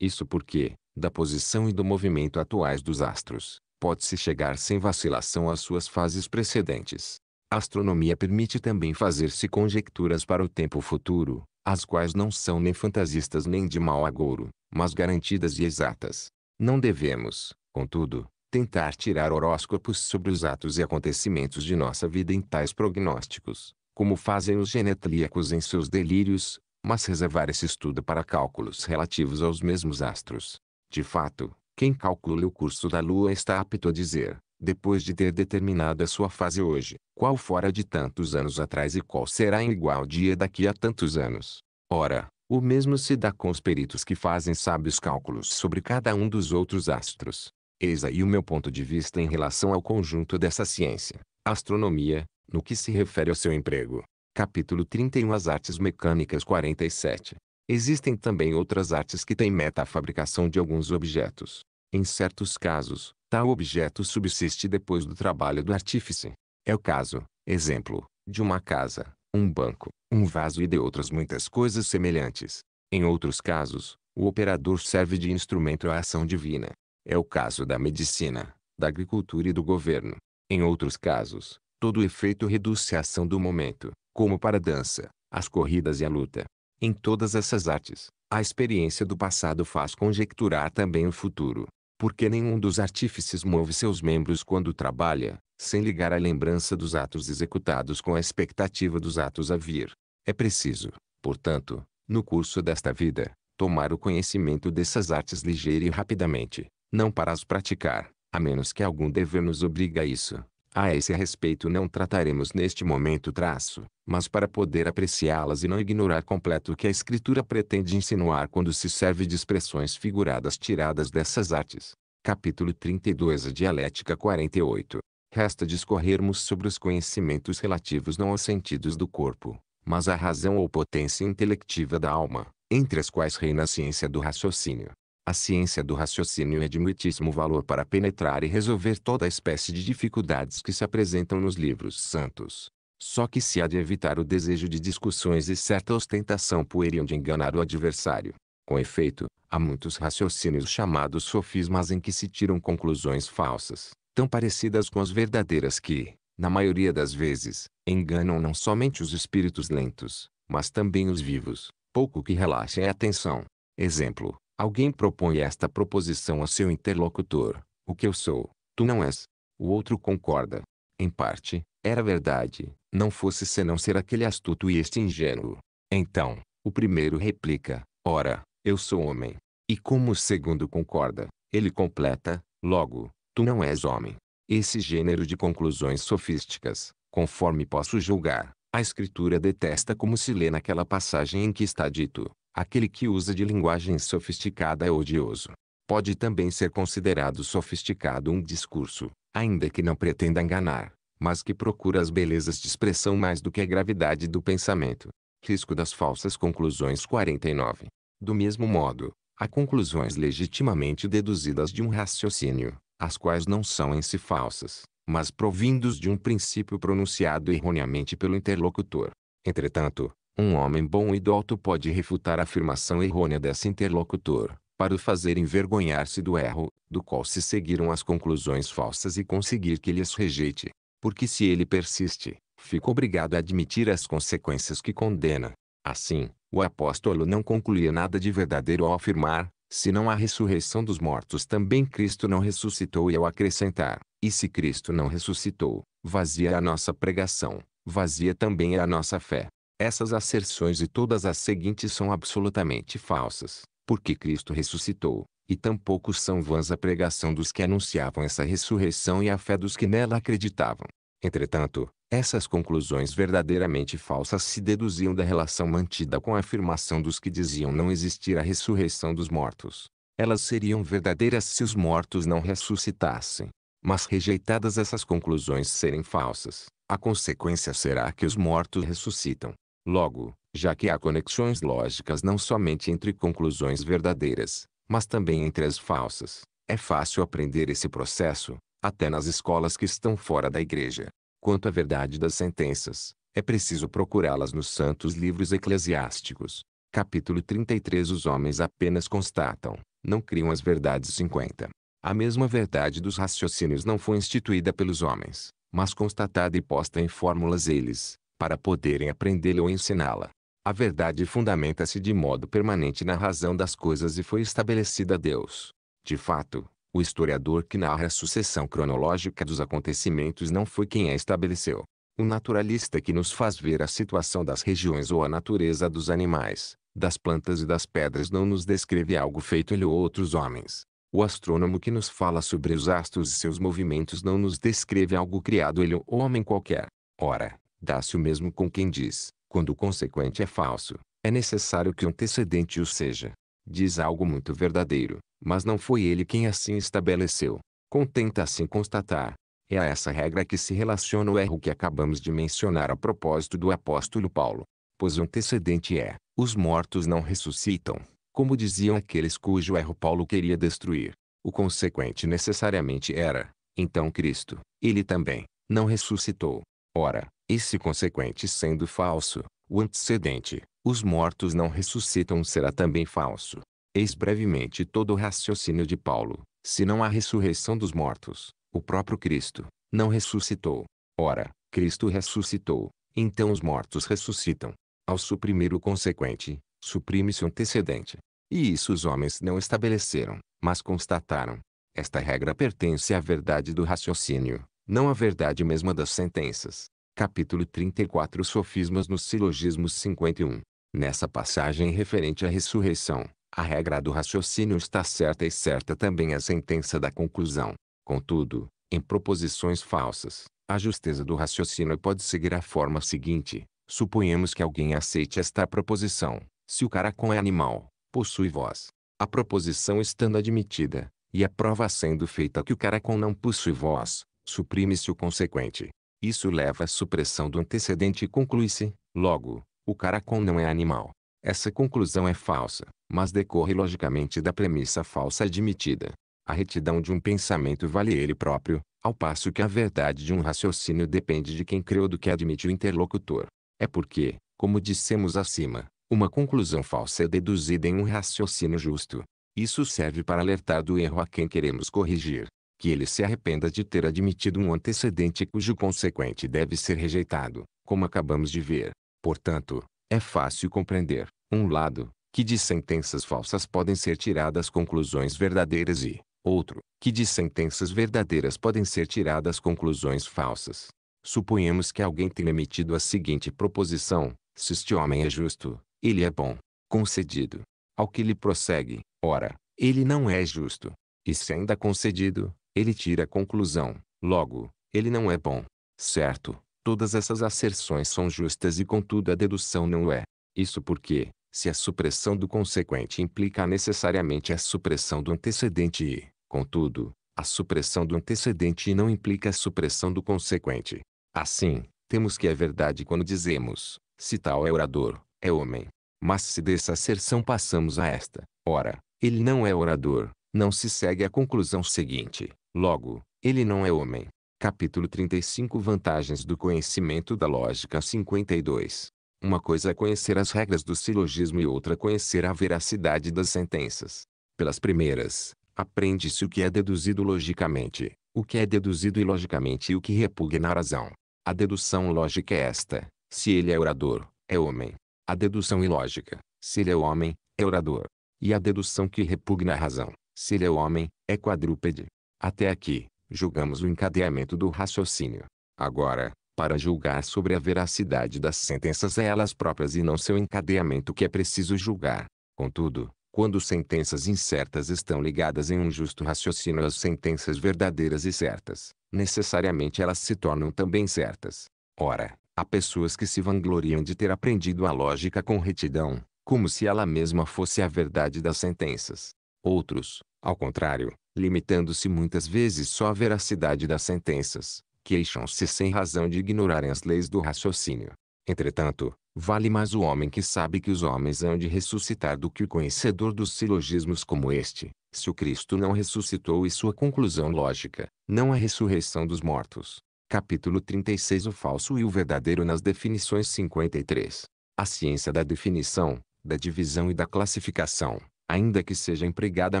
Isso porque, da posição e do movimento atuais dos astros, pode-se chegar sem vacilação às suas fases precedentes. A astronomia permite também fazer-se conjecturas para o tempo futuro, as quais não são nem fantasistas nem de mau agouro, mas garantidas e exatas. Não devemos, contudo, tentar tirar horóscopos sobre os atos e acontecimentos de nossa vida em tais prognósticos, como fazem os genetlíacos em seus delírios, mas reservar esse estudo para cálculos relativos aos mesmos astros. De fato, quem calcule o curso da Lua está apto a dizer, depois de ter determinado a sua fase hoje, qual fora de tantos anos atrás e qual será em igual dia daqui a tantos anos. Ora, o mesmo se dá com os peritos que fazem sábios cálculos sobre cada um dos outros astros. Eis aí o meu ponto de vista em relação ao conjunto dessa ciência, astronomia, no que se refere ao seu emprego. Capítulo 31 As artes mecânicas 47 Existem também outras artes que têm meta a fabricação de alguns objetos, em certos casos, tal objeto subsiste depois do trabalho do artífice. É o caso, exemplo, de uma casa, um banco, um vaso e de outras muitas coisas semelhantes. Em outros casos, o operador serve de instrumento à ação divina. É o caso da medicina, da agricultura e do governo. Em outros casos, todo efeito reduz-se à ação do momento, como para a dança, as corridas e a luta. Em todas essas artes, a experiência do passado faz conjecturar também o futuro porque nenhum dos artífices move seus membros quando trabalha, sem ligar a lembrança dos atos executados com a expectativa dos atos a vir. É preciso, portanto, no curso desta vida, tomar o conhecimento dessas artes ligeira e rapidamente, não para as praticar, a menos que algum dever nos obrigue a isso, a esse respeito não trataremos neste momento traço, mas para poder apreciá-las e não ignorar completo o que a escritura pretende insinuar quando se serve de expressões figuradas tiradas dessas artes. Capítulo 32 A Dialética 48 Resta discorrermos sobre os conhecimentos relativos não aos sentidos do corpo, mas à razão ou potência intelectiva da alma, entre as quais reina a ciência do raciocínio, a ciência do raciocínio é de muitíssimo valor para penetrar e resolver toda espécie de dificuldades que se apresentam nos livros santos. Só que se há de evitar o desejo de discussões e certa ostentação pueril de enganar o adversário. Com efeito, há muitos raciocínios chamados sofismas em que se tiram conclusões falsas, tão parecidas com as verdadeiras que, na maioria das vezes, enganam não somente os espíritos lentos, mas também os vivos, pouco que relaxem a atenção. Exemplo, Alguém propõe esta proposição a seu interlocutor: O que eu sou, tu não és. O outro concorda. Em parte, era verdade, não fosse senão ser aquele astuto e este ingênuo. Então, o primeiro replica: Ora, eu sou homem. E como o segundo concorda, ele completa: Logo, tu não és homem. Esse gênero de conclusões sofísticas, conforme posso julgar, a Escritura detesta como se lê naquela passagem em que está dito: Aquele que usa de linguagem sofisticada é odioso. Pode também ser considerado sofisticado um discurso, ainda que não pretenda enganar, mas que procura as belezas de expressão mais do que a gravidade do pensamento. Risco das falsas conclusões 49. Do mesmo modo, há conclusões legitimamente deduzidas de um raciocínio, as quais não são em si falsas, mas provindos de um princípio pronunciado erroneamente pelo interlocutor. Entretanto, um homem bom e alto pode refutar a afirmação errônea desse interlocutor, para o fazer envergonhar-se do erro, do qual se seguiram as conclusões falsas e conseguir que ele as rejeite. Porque se ele persiste, fica obrigado a admitir as consequências que condena. Assim, o apóstolo não concluía nada de verdadeiro ao afirmar, se não a ressurreição dos mortos também Cristo não ressuscitou e ao acrescentar, e se Cristo não ressuscitou, vazia é a nossa pregação, vazia também é a nossa fé. Essas asserções e todas as seguintes são absolutamente falsas, porque Cristo ressuscitou, e tampouco são vãs a pregação dos que anunciavam essa ressurreição e a fé dos que nela acreditavam. Entretanto, essas conclusões verdadeiramente falsas se deduziam da relação mantida com a afirmação dos que diziam não existir a ressurreição dos mortos. Elas seriam verdadeiras se os mortos não ressuscitassem. Mas rejeitadas essas conclusões serem falsas, a consequência será que os mortos ressuscitam, Logo, já que há conexões lógicas não somente entre conclusões verdadeiras, mas também entre as falsas, é fácil aprender esse processo, até nas escolas que estão fora da igreja. Quanto à verdade das sentenças, é preciso procurá-las nos santos livros eclesiásticos. Capítulo 33 Os homens apenas constatam, não criam as verdades 50. A mesma verdade dos raciocínios não foi instituída pelos homens, mas constatada e posta em fórmulas eles, para poderem aprendê-la ou ensiná-la. A verdade fundamenta-se de modo permanente na razão das coisas e foi estabelecida a Deus. De fato, o historiador que narra a sucessão cronológica dos acontecimentos não foi quem a estabeleceu. O naturalista que nos faz ver a situação das regiões ou a natureza dos animais, das plantas e das pedras não nos descreve algo feito ele ou outros homens. O astrônomo que nos fala sobre os astros e seus movimentos não nos descreve algo criado ele ou homem qualquer. Ora, Dá-se o mesmo com quem diz, quando o consequente é falso, é necessário que o antecedente o seja. Diz algo muito verdadeiro, mas não foi ele quem assim estabeleceu. Contenta-se em assim constatar. É a essa regra que se relaciona o erro que acabamos de mencionar a propósito do apóstolo Paulo. Pois o antecedente é, os mortos não ressuscitam, como diziam aqueles cujo erro Paulo queria destruir. O consequente necessariamente era, então Cristo, ele também, não ressuscitou. Ora, esse consequente sendo falso, o antecedente, os mortos não ressuscitam será também falso. Eis brevemente todo o raciocínio de Paulo. Se não há ressurreição dos mortos, o próprio Cristo não ressuscitou. Ora, Cristo ressuscitou, então os mortos ressuscitam. Ao suprimir o consequente, suprime-se o antecedente. E isso os homens não estabeleceram, mas constataram. Esta regra pertence à verdade do raciocínio, não a verdade mesma das sentenças. Capítulo 34 Sofismas nos silogismos 51. Nessa passagem referente à ressurreição, a regra do raciocínio está certa e certa também a sentença da conclusão. Contudo, em proposições falsas, a justeza do raciocínio pode seguir a forma seguinte. Suponhamos que alguém aceite esta proposição. Se o caracol é animal, possui voz. A proposição estando admitida, e a prova sendo feita que o caracol não possui voz, suprime-se o consequente. Isso leva à supressão do antecedente e conclui-se, logo, o caracol não é animal. Essa conclusão é falsa, mas decorre logicamente da premissa falsa admitida. A retidão de um pensamento vale ele próprio, ao passo que a verdade de um raciocínio depende de quem creu do que admite o interlocutor. É porque, como dissemos acima, uma conclusão falsa é deduzida em um raciocínio justo. Isso serve para alertar do erro a quem queremos corrigir que ele se arrependa de ter admitido um antecedente cujo consequente deve ser rejeitado, como acabamos de ver. Portanto, é fácil compreender, um lado, que de sentenças falsas podem ser tiradas conclusões verdadeiras e, outro, que de sentenças verdadeiras podem ser tiradas conclusões falsas. Suponhamos que alguém tenha emitido a seguinte proposição: se este homem é justo, ele é bom. Concedido. Ao que lhe prossegue, ora, ele não é justo. E se ainda concedido, ele tira a conclusão, logo, ele não é bom. Certo, todas essas asserções são justas e contudo a dedução não é. Isso porque, se a supressão do consequente implica necessariamente a supressão do antecedente e, contudo, a supressão do antecedente não implica a supressão do consequente. Assim, temos que é verdade quando dizemos, se tal é orador, é homem. Mas se dessa asserção passamos a esta, ora, ele não é orador, não se segue a conclusão seguinte, Logo, ele não é homem. Capítulo 35 Vantagens do conhecimento da lógica 52. Uma coisa é conhecer as regras do silogismo e outra é conhecer a veracidade das sentenças. Pelas primeiras, aprende-se o que é deduzido logicamente, o que é deduzido ilogicamente e o que repugna a razão. A dedução lógica é esta: se ele é orador, é homem. A dedução ilógica, se ele é homem, é orador. E a dedução que repugna a razão, se ele é homem, é quadrúpede. Até aqui, julgamos o encadeamento do raciocínio. Agora, para julgar sobre a veracidade das sentenças é elas próprias e não seu encadeamento que é preciso julgar. Contudo, quando sentenças incertas estão ligadas em um justo raciocínio às sentenças verdadeiras e certas, necessariamente elas se tornam também certas. Ora, há pessoas que se vangloriam de ter aprendido a lógica com retidão, como se ela mesma fosse a verdade das sentenças. Outros, ao contrário, limitando-se muitas vezes só à veracidade das sentenças, queixam-se sem razão de ignorarem as leis do raciocínio. Entretanto, vale mais o homem que sabe que os homens hão de ressuscitar do que o conhecedor dos silogismos como este, se o Cristo não ressuscitou e sua conclusão lógica, não é a ressurreição dos mortos. Capítulo 36 O falso e o verdadeiro nas definições 53. A ciência da definição, da divisão e da classificação, ainda que seja empregada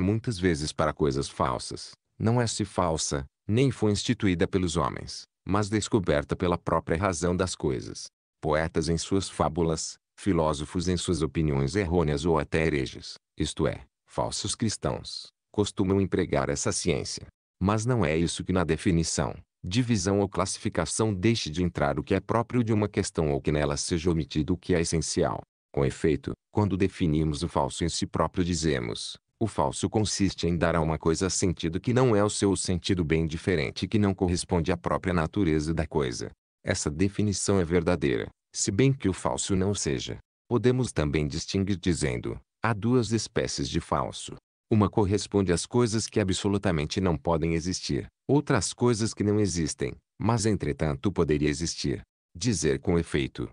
muitas vezes para coisas falsas, não é-se falsa, nem foi instituída pelos homens, mas descoberta pela própria razão das coisas. Poetas em suas fábulas, filósofos em suas opiniões errôneas ou até hereges, isto é, falsos cristãos, costumam empregar essa ciência. Mas não é isso que na definição, divisão ou classificação deixe de entrar o que é próprio de uma questão ou que nela seja omitido o que é essencial. Com efeito, quando definimos o falso em si próprio dizemos, o falso consiste em dar a uma coisa sentido que não é o seu sentido bem diferente que não corresponde à própria natureza da coisa. Essa definição é verdadeira, se bem que o falso não seja. Podemos também distinguir dizendo, há duas espécies de falso. Uma corresponde às coisas que absolutamente não podem existir, outras coisas que não existem, mas entretanto poderia existir. Dizer com efeito,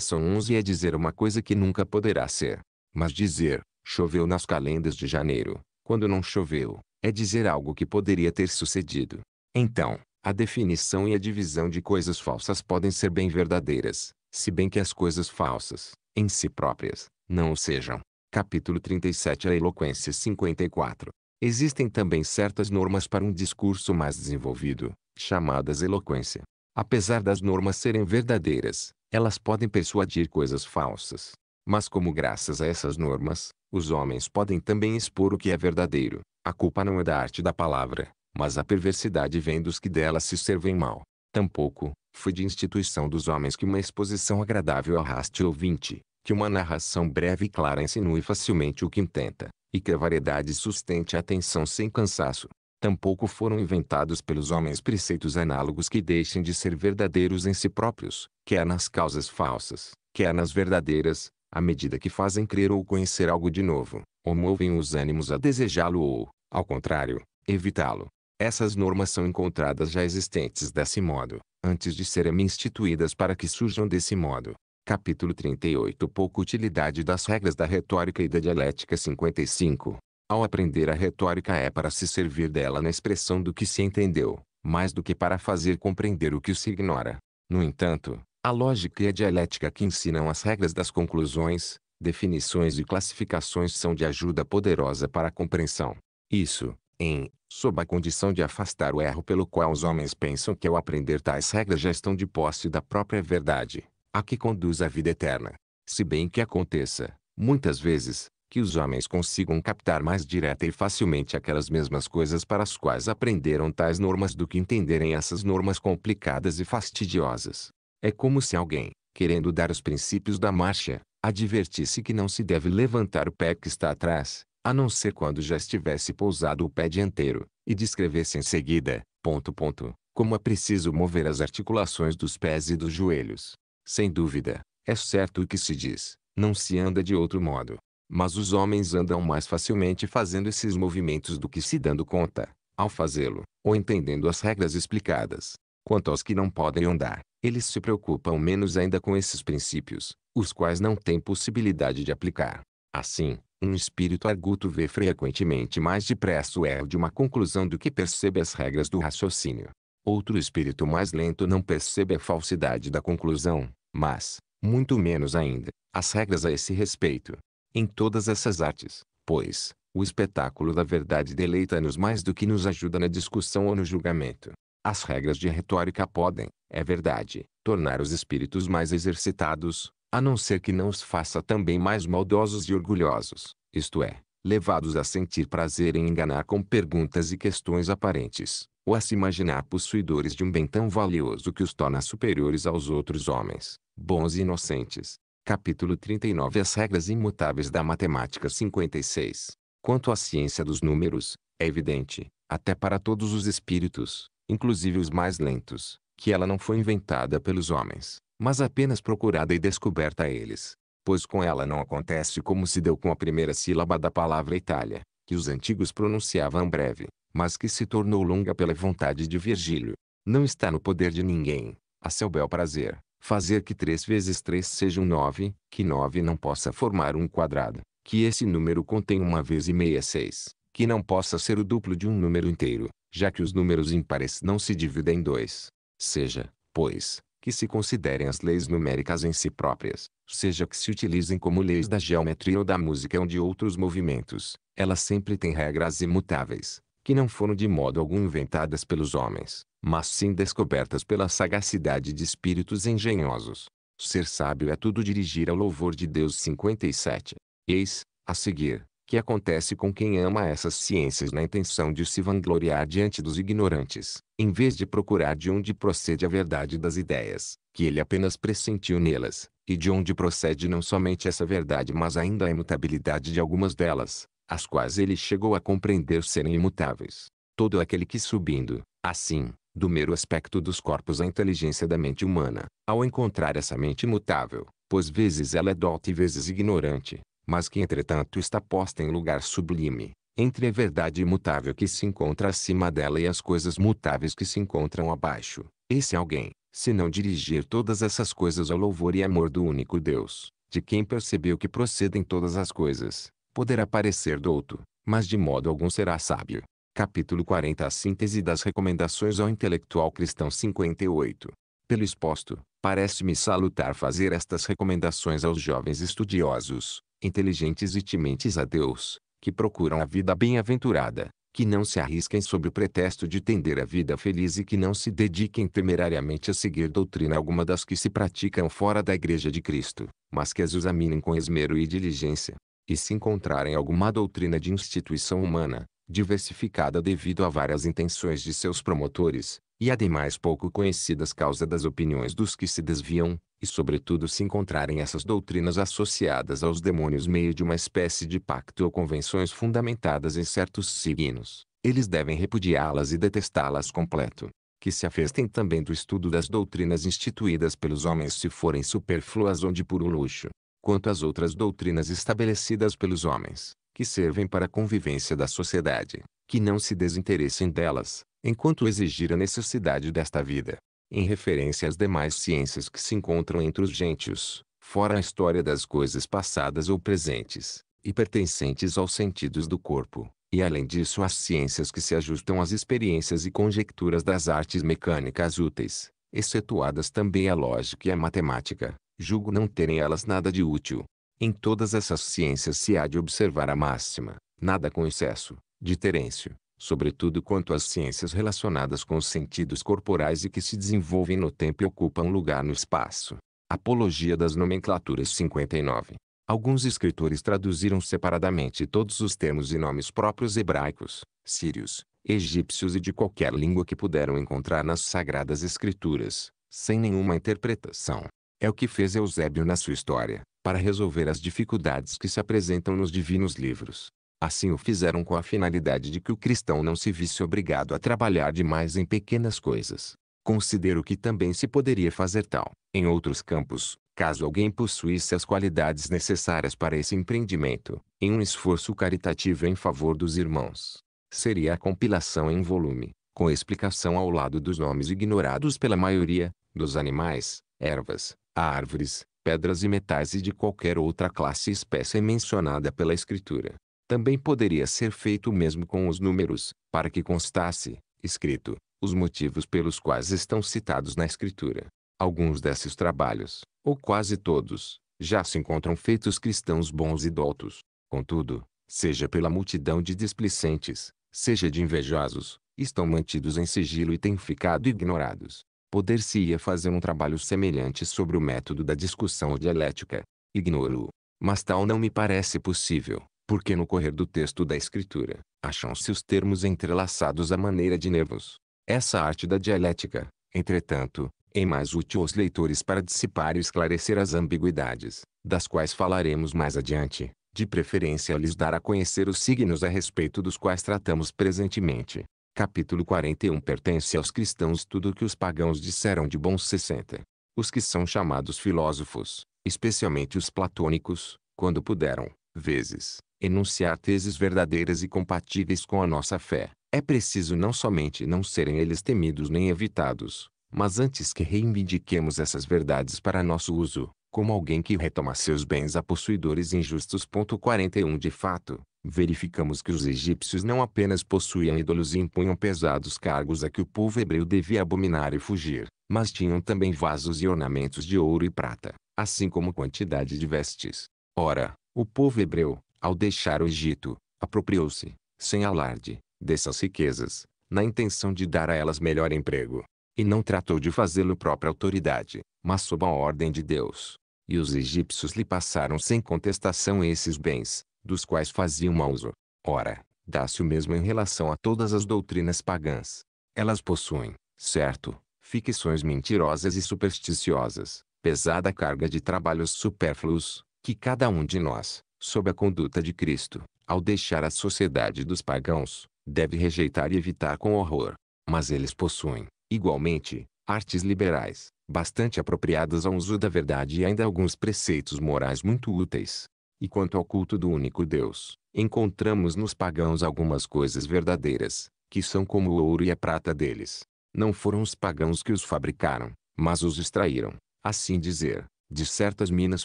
são e é dizer uma coisa que nunca poderá ser. Mas dizer, choveu nas calendas de janeiro, quando não choveu, é dizer algo que poderia ter sucedido. Então, a definição e a divisão de coisas falsas podem ser bem verdadeiras, se bem que as coisas falsas, em si próprias, não o sejam. Capítulo 37 A Eloquência 54 Existem também certas normas para um discurso mais desenvolvido, chamadas eloquência. Apesar das normas serem verdadeiras, elas podem persuadir coisas falsas. Mas como graças a essas normas, os homens podem também expor o que é verdadeiro, a culpa não é da arte da palavra, mas a perversidade vem dos que dela se servem mal. Tampouco, foi de instituição dos homens que uma exposição agradável arraste o ouvinte, que uma narração breve e clara insinue facilmente o que intenta, e que a variedade sustente a atenção sem cansaço. Tampouco foram inventados pelos homens preceitos análogos que deixem de ser verdadeiros em si próprios, quer nas causas falsas, quer nas verdadeiras, à medida que fazem crer ou conhecer algo de novo, ou movem os ânimos a desejá-lo ou, ao contrário, evitá-lo. Essas normas são encontradas já existentes desse modo, antes de serem instituídas para que surjam desse modo. Capítulo 38 Pouca utilidade das regras da retórica e da dialética 55 ao aprender a retórica é para se servir dela na expressão do que se entendeu, mais do que para fazer compreender o que se ignora. No entanto, a lógica e a dialética que ensinam as regras das conclusões, definições e classificações são de ajuda poderosa para a compreensão. Isso, em, sob a condição de afastar o erro pelo qual os homens pensam que ao aprender tais regras já estão de posse da própria verdade, a que conduz à vida eterna. Se bem que aconteça, muitas vezes, que os homens consigam captar mais direta e facilmente aquelas mesmas coisas para as quais aprenderam tais normas do que entenderem essas normas complicadas e fastidiosas. É como se alguém, querendo dar os princípios da marcha, advertisse que não se deve levantar o pé que está atrás, a não ser quando já estivesse pousado o pé dianteiro, e descrevesse em seguida, ponto ponto, como é preciso mover as articulações dos pés e dos joelhos. Sem dúvida, é certo o que se diz, não se anda de outro modo. Mas os homens andam mais facilmente fazendo esses movimentos do que se dando conta, ao fazê-lo, ou entendendo as regras explicadas. Quanto aos que não podem andar, eles se preocupam menos ainda com esses princípios, os quais não têm possibilidade de aplicar. Assim, um espírito arguto vê frequentemente mais depressa o erro de uma conclusão do que percebe as regras do raciocínio. Outro espírito mais lento não percebe a falsidade da conclusão, mas, muito menos ainda, as regras a esse respeito em todas essas artes, pois, o espetáculo da verdade deleita-nos mais do que nos ajuda na discussão ou no julgamento. As regras de retórica podem, é verdade, tornar os espíritos mais exercitados, a não ser que não os faça também mais maldosos e orgulhosos, isto é, levados a sentir prazer em enganar com perguntas e questões aparentes, ou a se imaginar possuidores de um bem tão valioso que os torna superiores aos outros homens, bons e inocentes, Capítulo 39 As regras imutáveis da matemática 56. Quanto à ciência dos números, é evidente, até para todos os espíritos, inclusive os mais lentos, que ela não foi inventada pelos homens, mas apenas procurada e descoberta a eles. Pois com ela não acontece como se deu com a primeira sílaba da palavra Itália, que os antigos pronunciavam breve, mas que se tornou longa pela vontade de Virgílio. Não está no poder de ninguém, a seu bel prazer, fazer que 3 vezes 3 um 9, que 9 não possa formar um quadrado, que esse número contenha uma vez e meia 6, que não possa ser o duplo de um número inteiro, já que os números ímpares não se dividem em dois. Seja, pois, que se considerem as leis numéricas em si próprias, seja que se utilizem como leis da geometria ou da música ou de outros movimentos, elas sempre têm regras imutáveis, que não foram de modo algum inventadas pelos homens, mas sim descobertas pela sagacidade de espíritos engenhosos. Ser sábio é tudo dirigir ao louvor de Deus 57. Eis, a seguir, que acontece com quem ama essas ciências na intenção de se vangloriar diante dos ignorantes, em vez de procurar de onde procede a verdade das ideias, que ele apenas pressentiu nelas, e de onde procede não somente essa verdade mas ainda a imutabilidade de algumas delas, as quais ele chegou a compreender serem imutáveis. Todo aquele que subindo, assim, do mero aspecto dos corpos à inteligência da mente humana, ao encontrar essa mente imutável, pois vezes ela é douta e vezes ignorante, mas que entretanto está posta em lugar sublime, entre a verdade imutável que se encontra acima dela e as coisas mutáveis que se encontram abaixo, esse alguém, se não dirigir todas essas coisas ao louvor e amor do único Deus, de quem percebeu que procedem todas as coisas, poderá parecer douto, mas de modo algum será sábio. Capítulo 40 A síntese das recomendações ao intelectual cristão 58. Pelo exposto, parece-me salutar fazer estas recomendações aos jovens estudiosos, inteligentes e timentes a Deus, que procuram a vida bem-aventurada, que não se arrisquem sob o pretexto de tender a vida feliz e que não se dediquem temerariamente a seguir doutrina alguma das que se praticam fora da Igreja de Cristo, mas que as examinem com esmero e diligência, e se encontrarem alguma doutrina de instituição humana, diversificada devido a várias intenções de seus promotores, e ademais pouco conhecidas causa das opiniões dos que se desviam, e sobretudo se encontrarem essas doutrinas associadas aos demônios meio de uma espécie de pacto ou convenções fundamentadas em certos signos, eles devem repudiá-las e detestá-las completo. Que se afastem também do estudo das doutrinas instituídas pelos homens se forem superfluas ou de puro luxo, quanto às outras doutrinas estabelecidas pelos homens, que servem para a convivência da sociedade, que não se desinteressem delas, enquanto exigir a necessidade desta vida. Em referência às demais ciências que se encontram entre os gentios, fora a história das coisas passadas ou presentes, e pertencentes aos sentidos do corpo, e além disso as ciências que se ajustam às experiências e conjecturas das artes mecânicas úteis, excetuadas também a lógica e a matemática, julgo não terem elas nada de útil. Em todas essas ciências se há de observar a máxima, nada com excesso, de Terêncio, sobretudo quanto às ciências relacionadas com os sentidos corporais e que se desenvolvem no tempo e ocupam lugar no espaço. Apologia das Nomenclaturas 59. Alguns escritores traduziram separadamente todos os termos e nomes próprios hebraicos, sírios, egípcios e de qualquer língua que puderam encontrar nas sagradas escrituras, sem nenhuma interpretação. É o que fez Eusébio na sua história, para resolver as dificuldades que se apresentam nos divinos livros. Assim o fizeram com a finalidade de que o cristão não se visse obrigado a trabalhar demais em pequenas coisas. Considero que também se poderia fazer tal, em outros campos, caso alguém possuísse as qualidades necessárias para esse empreendimento, em um esforço caritativo em favor dos irmãos. Seria a compilação em volume, com explicação ao lado dos nomes ignorados pela maioria, dos animais, ervas, a árvores, pedras e metais e de qualquer outra classe e espécie mencionada pela Escritura. Também poderia ser feito o mesmo com os números, para que constasse, escrito, os motivos pelos quais estão citados na Escritura. Alguns desses trabalhos, ou quase todos, já se encontram feitos cristãos bons e doutos. Contudo, seja pela multidão de displicentes, seja de invejosos, estão mantidos em sigilo e têm ficado ignorados poder-se-ia fazer um trabalho semelhante sobre o método da discussão dialética. Ignoro-o. Mas tal não me parece possível, porque no correr do texto da escritura, acham-se os termos entrelaçados à maneira de nervos. Essa arte da dialética, entretanto, é mais útil aos leitores para dissipar e esclarecer as ambiguidades, das quais falaremos mais adiante, de preferência lhes dar a conhecer os signos a respeito dos quais tratamos presentemente capítulo 41 pertence aos cristãos tudo o que os pagãos disseram de bons 60. Os que são chamados filósofos, especialmente os platônicos, quando puderam, vezes, enunciar teses verdadeiras e compatíveis com a nossa fé, é preciso não somente não serem eles temidos nem evitados, mas antes que reivindiquemos essas verdades para nosso uso, como alguém que retoma seus bens a possuidores injustos. 41 De fato, verificamos que os egípcios não apenas possuíam ídolos e impunham pesados cargos a que o povo hebreu devia abominar e fugir, mas tinham também vasos e ornamentos de ouro e prata, assim como quantidade de vestes. Ora, o povo hebreu, ao deixar o Egito, apropriou-se, sem alarde, dessas riquezas, na intenção de dar a elas melhor emprego. E não tratou de fazê-lo própria autoridade, mas sob a ordem de Deus. E os egípcios lhe passaram sem contestação esses bens, dos quais faziam mau uso. Ora, dá-se o mesmo em relação a todas as doutrinas pagãs. Elas possuem, certo, ficções mentirosas e supersticiosas, pesada carga de trabalhos supérfluos, que cada um de nós, sob a conduta de Cristo, ao deixar a sociedade dos pagãos, deve rejeitar e evitar com horror. Mas eles possuem, igualmente, artes liberais, bastante apropriadas ao uso da verdade e ainda alguns preceitos morais muito úteis, e quanto ao culto do único Deus, encontramos nos pagãos algumas coisas verdadeiras, que são como o ouro e a prata deles. Não foram os pagãos que os fabricaram, mas os extraíram, assim dizer, de certas minas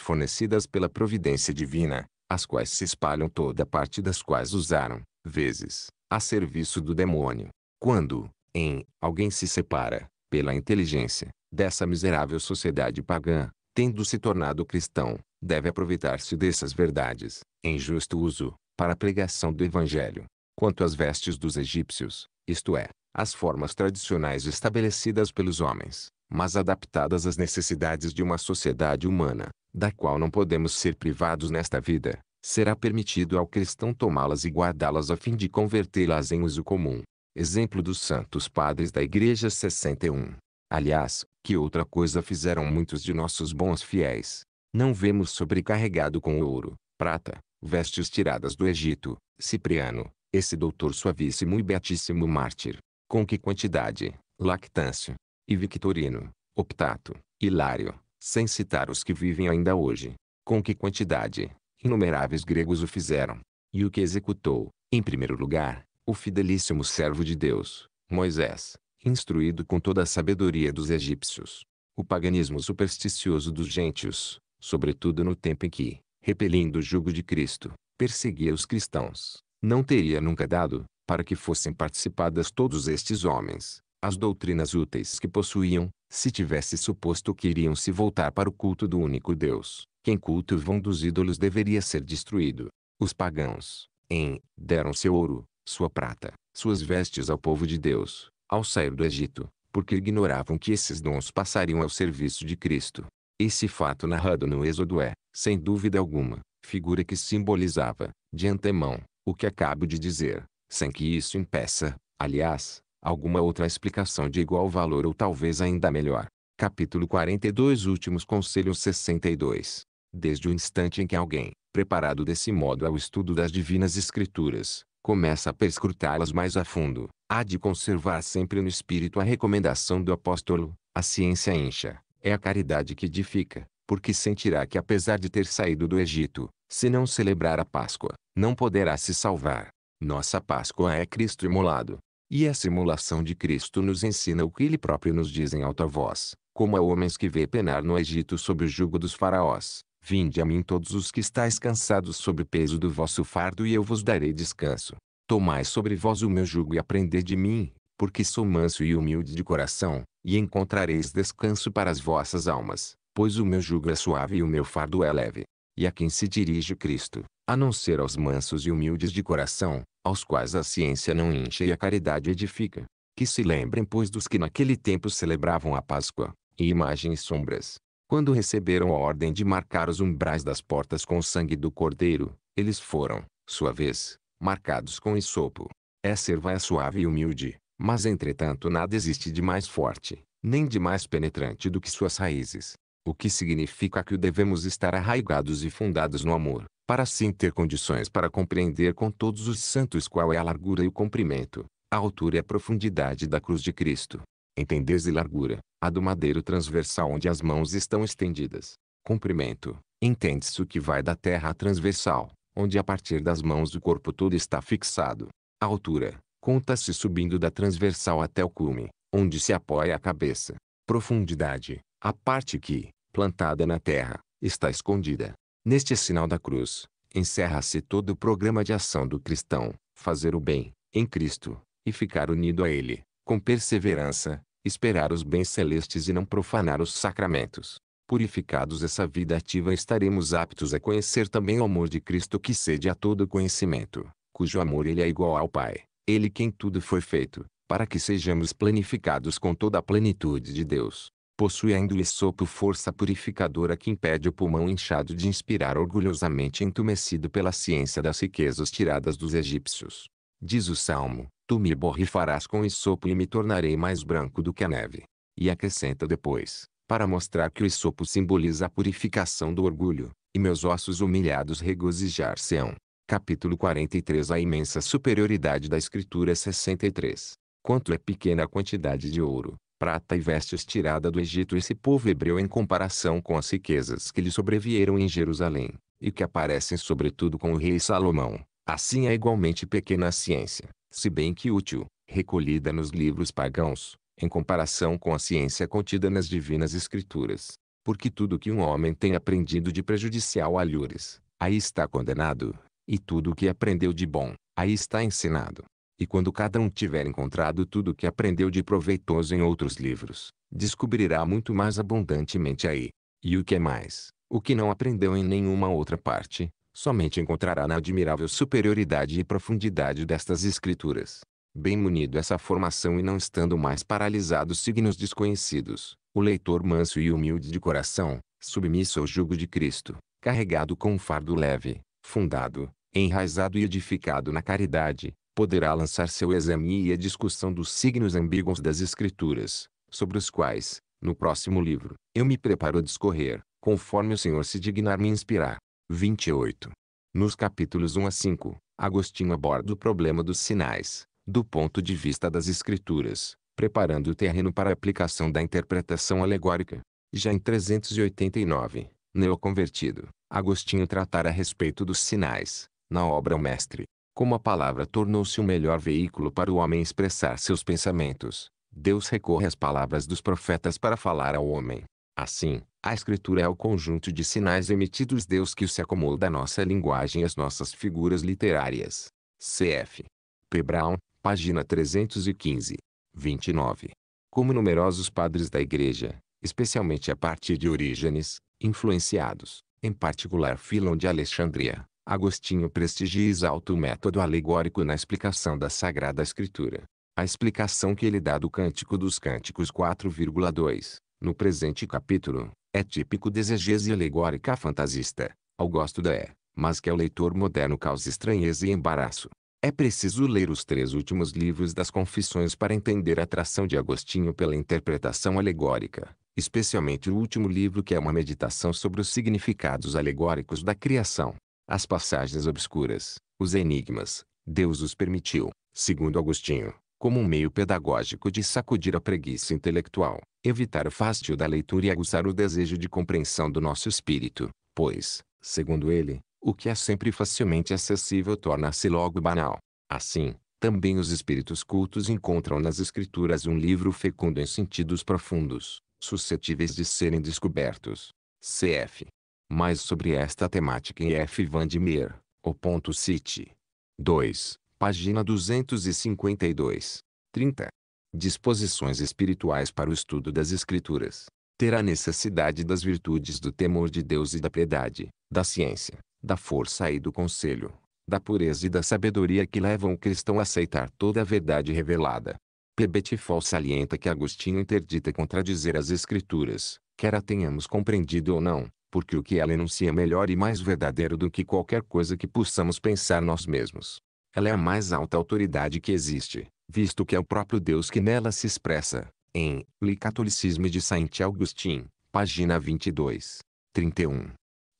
fornecidas pela providência divina, as quais se espalham toda parte das quais usaram, vezes, a serviço do demônio. Quando, em, alguém se separa, pela inteligência, dessa miserável sociedade pagã, tendo se tornado cristão, deve aproveitar-se dessas verdades, em justo uso, para a pregação do Evangelho. Quanto às vestes dos egípcios, isto é, as formas tradicionais estabelecidas pelos homens, mas adaptadas às necessidades de uma sociedade humana, da qual não podemos ser privados nesta vida, será permitido ao cristão tomá-las e guardá-las a fim de convertê-las em uso comum. Exemplo dos santos padres da Igreja 61. Aliás, que outra coisa fizeram muitos de nossos bons fiéis, não vemos sobrecarregado com ouro, prata, vestes tiradas do Egito, Cipriano, esse doutor suavíssimo e beatíssimo mártir. Com que quantidade, Lactâncio, e Victorino, Optato, Hilário, sem citar os que vivem ainda hoje. Com que quantidade, inumeráveis gregos o fizeram. E o que executou, em primeiro lugar, o fidelíssimo servo de Deus, Moisés, instruído com toda a sabedoria dos egípcios. O paganismo supersticioso dos gentios, sobretudo no tempo em que, repelindo o jugo de Cristo, perseguia os cristãos, não teria nunca dado, para que fossem participadas todos estes homens, as doutrinas úteis que possuíam, se tivesse suposto que iriam se voltar para o culto do único Deus, quem vão dos ídolos deveria ser destruído. Os pagãos, em, deram seu ouro, sua prata, suas vestes ao povo de Deus, ao sair do Egito, porque ignoravam que esses dons passariam ao serviço de Cristo. Esse fato narrado no Êxodo é, sem dúvida alguma, figura que simbolizava, de antemão, o que acabo de dizer, sem que isso impeça, aliás, alguma outra explicação de igual valor ou talvez ainda melhor. Capítulo 42 Últimos Conselhos 62 Desde o instante em que alguém, preparado desse modo ao estudo das divinas escrituras, começa a perscrutá-las mais a fundo, há de conservar sempre no espírito a recomendação do apóstolo, a ciência incha, é a caridade que edifica, porque sentirá que apesar de ter saído do Egito, se não celebrar a Páscoa, não poderá se salvar. Nossa Páscoa é Cristo imolado. E essa imolação de Cristo nos ensina o que ele próprio nos diz em alta voz, como a é homens que vê penar no Egito sob o jugo dos faraós. Vinde a mim todos os que estáis cansados sob o peso do vosso fardo e eu vos darei descanso. Tomai sobre vós o meu jugo e aprendei de mim, porque sou manso e humilde de coração, e encontrareis descanso para as vossas almas, pois o meu jugo é suave e o meu fardo é leve. E a quem se dirige Cristo, a não ser aos mansos e humildes de coração, aos quais a ciência não enche e a caridade edifica. Que se lembrem, pois, dos que naquele tempo celebravam a Páscoa, e imagens sombras. Quando receberam a ordem de marcar os umbrais das portas com o sangue do cordeiro, eles foram, sua vez, marcados com esopo. Essa é erva é suave e humilde, mas entretanto nada existe de mais forte, nem de mais penetrante do que suas raízes. O que significa que o devemos estar arraigados e fundados no amor, para assim ter condições para compreender com todos os santos qual é a largura e o comprimento, a altura e a profundidade da cruz de Cristo. Entendeis e largura, a do madeiro transversal onde as mãos estão estendidas. Comprimento, entende-se o que vai da terra à transversal, onde a partir das mãos o corpo todo está fixado. A altura, conta-se subindo da transversal até o cume, onde se apoia a cabeça. Profundidade, a parte que, plantada na terra, está escondida. Neste sinal da cruz, encerra-se todo o programa de ação do cristão, fazer o bem, em Cristo, e ficar unido a Ele, com perseverança, esperar os bens celestes e não profanar os sacramentos. Purificados essa vida ativa estaremos aptos a conhecer também o amor de Cristo que cede a todo conhecimento, cujo amor ele é igual ao Pai, ele quem tudo foi feito, para que sejamos planificados com toda a plenitude de Deus. Possui ainda o esopo força purificadora que impede o pulmão inchado de inspirar orgulhosamente entumecido pela ciência das riquezas tiradas dos egípcios. Diz o Salmo, tu me borrifarás com esopo e me tornarei mais branco do que a neve. E acrescenta depois, para mostrar que o esopo simboliza a purificação do orgulho, e meus ossos humilhados regozijar-se-ão. Capítulo 43 A imensa superioridade da Escritura 63. Quanto é pequena a quantidade de ouro, prata e vestes tirada do Egito esse povo hebreu em comparação com as riquezas que lhe sobrevieram em Jerusalém, e que aparecem sobretudo com o rei Salomão. Assim é igualmente pequena a ciência, se bem que útil, recolhida nos livros pagãos, em comparação com a ciência contida nas divinas escrituras. Porque tudo que um homem tem aprendido de prejudicial alhures, aí está condenado, e tudo o que aprendeu de bom, aí está ensinado. E quando cada um tiver encontrado tudo o que aprendeu de proveitoso em outros livros, descobrirá muito mais abundantemente aí. E o que é mais, o que não aprendeu em nenhuma outra parte, somente encontrará na admirável superioridade e profundidade destas escrituras. Bem munido essa formação e não estando mais paralisado signos desconhecidos, o leitor manso e humilde de coração, submisso ao jugo de Cristo, carregado com um fardo leve, fundado, enraizado e edificado na caridade, poderá lançar seu exame e a discussão dos signos ambíguos das Escrituras, sobre os quais, no próximo livro, eu me preparo a discorrer, conforme o Senhor se dignar me inspirar. 28. Nos capítulos 1 a 5, Agostinho aborda o problema dos sinais, do ponto de vista das Escrituras, preparando o terreno para a aplicação da interpretação alegórica. Já em 389, neoconvertido, Agostinho tratará a respeito dos sinais, na obra O Mestre, como a palavra tornou-se o melhor veículo para o homem expressar seus pensamentos, Deus recorre às palavras dos profetas para falar ao homem. Assim, a escritura é o conjunto de sinais emitidos Deus que se acomoda à nossa linguagem e às nossas figuras literárias. Cf. P. Brown, página 315. 29. Como numerosos padres da igreja, especialmente a partir de Orígenes, influenciados, em particular Filão de Alexandria, Agostinho prestigia e exalta o método alegórico na explicação da Sagrada Escritura. A explicação que ele dá do Cântico dos Cânticos 4,2, no presente capítulo, é típico desegese alegórica fantasista, ao gosto da é, mas que ao leitor moderno causa estranheza e embaraço. É preciso ler os três últimos livros das Confissões para entender a atração de Agostinho pela interpretação alegórica, especialmente o último livro que é uma meditação sobre os significados alegóricos da criação. As passagens obscuras, os enigmas, Deus os permitiu, segundo Agostinho, como um meio pedagógico de sacudir a preguiça intelectual, evitar o fastio da leitura e aguçar o desejo de compreensão do nosso espírito, pois, segundo ele, o que é sempre facilmente acessível torna-se logo banal. Assim, também os espíritos cultos encontram nas escrituras um livro fecundo em sentidos profundos, suscetíveis de serem descobertos. Cf mais sobre esta temática em F. Van de Meer, o ponto City. 2, página 252. 30. Disposições espirituais para o estudo das Escrituras. Terá necessidade das virtudes do temor de Deus e da piedade, da ciência, da força e do conselho, da pureza e da sabedoria que levam o cristão a aceitar toda a verdade revelada. Pebetifol salienta que Agostinho interdita contradizer as Escrituras, quer a tenhamos compreendido ou não, porque o que ela enuncia é melhor e mais verdadeiro do que qualquer coisa que possamos pensar nós mesmos. Ela é a mais alta autoridade que existe, visto que é o próprio Deus que nela se expressa, em Le Catolicisme de Saint Augustin, página 22, 31.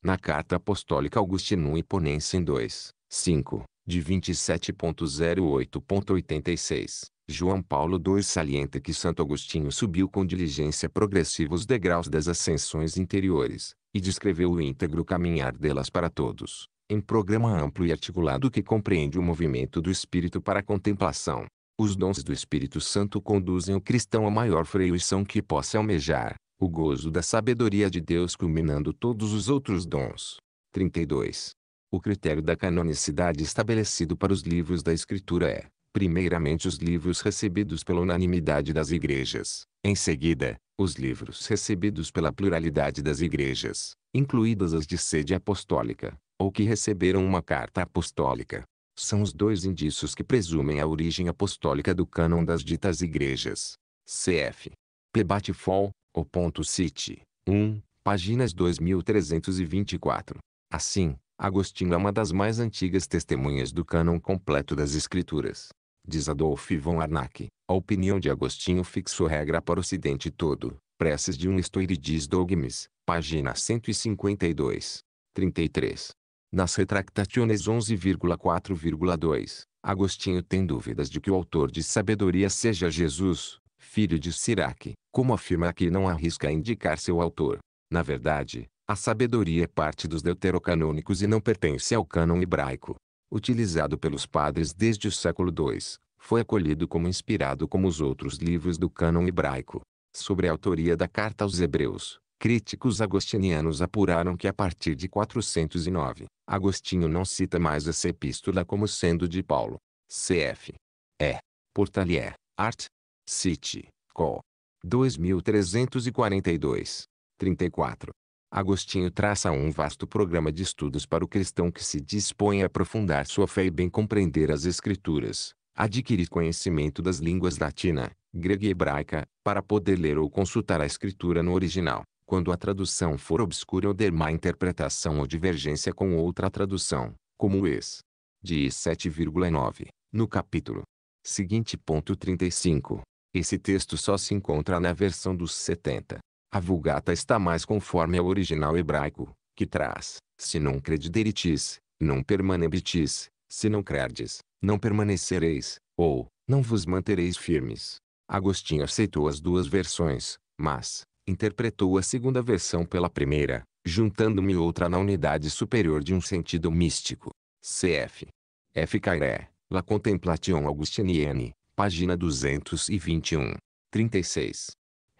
Na Carta Apostólica Augustinum Imponense 2, 5, de 27.08.86, João Paulo II salienta que Santo Agostinho subiu com diligência progressiva os degraus das ascensões interiores, e descreveu o íntegro caminhar delas para todos, em programa amplo e articulado que compreende o movimento do espírito para a contemplação. Os dons do Espírito Santo conduzem o cristão à maior freuição que possa almejar, o gozo da sabedoria de Deus culminando todos os outros dons. 32. O critério da canonicidade estabelecido para os livros da Escritura é, primeiramente os livros recebidos pela unanimidade das igrejas, em seguida, os livros recebidos pela pluralidade das igrejas, incluídas as de sede apostólica, ou que receberam uma carta apostólica, são os dois indícios que presumem a origem apostólica do cânon das ditas igrejas. Cf. Pebatifol, o ponto City, 1, páginas 2324. Assim, Agostinho é uma das mais antigas testemunhas do cânon completo das Escrituras diz Adolf von Arnack, a opinião de Agostinho fixou regra para o ocidente todo, preces de um estoirides dogmes, página 152. 33. Nas retractaciones 11,4,2, Agostinho tem dúvidas de que o autor de sabedoria seja Jesus, filho de Sirac, como afirma que não arrisca indicar seu autor. Na verdade, a sabedoria é parte dos deuterocanônicos e não pertence ao cânon hebraico utilizado pelos padres desde o século II, foi acolhido como inspirado como os outros livros do cânon hebraico. Sobre a autoria da carta aos Hebreus, críticos agostinianos apuraram que a partir de 409, Agostinho não cita mais essa epístola como sendo de Paulo. Cf. E. Portalier, Art. City, Co. 2342. 34. Agostinho traça um vasto programa de estudos para o cristão que se dispõe a aprofundar sua fé e bem compreender as escrituras, adquirir conhecimento das línguas latina, grega e hebraica, para poder ler ou consultar a escritura no original, quando a tradução for obscura ou der má interpretação ou divergência com outra tradução, como o ex. De 7,9, no capítulo seguinte. 35. Esse texto só se encontra na versão dos 70. A Vulgata está mais conforme ao original hebraico, que traz, se não crederitis, não permanebitis, se não credes, não permanecereis, ou, não vos mantereis firmes. Agostinho aceitou as duas versões, mas, interpretou a segunda versão pela primeira, juntando-me outra na unidade superior de um sentido místico. Cf. F. Cairé, La Contemplation Augustinienne, página 221. 36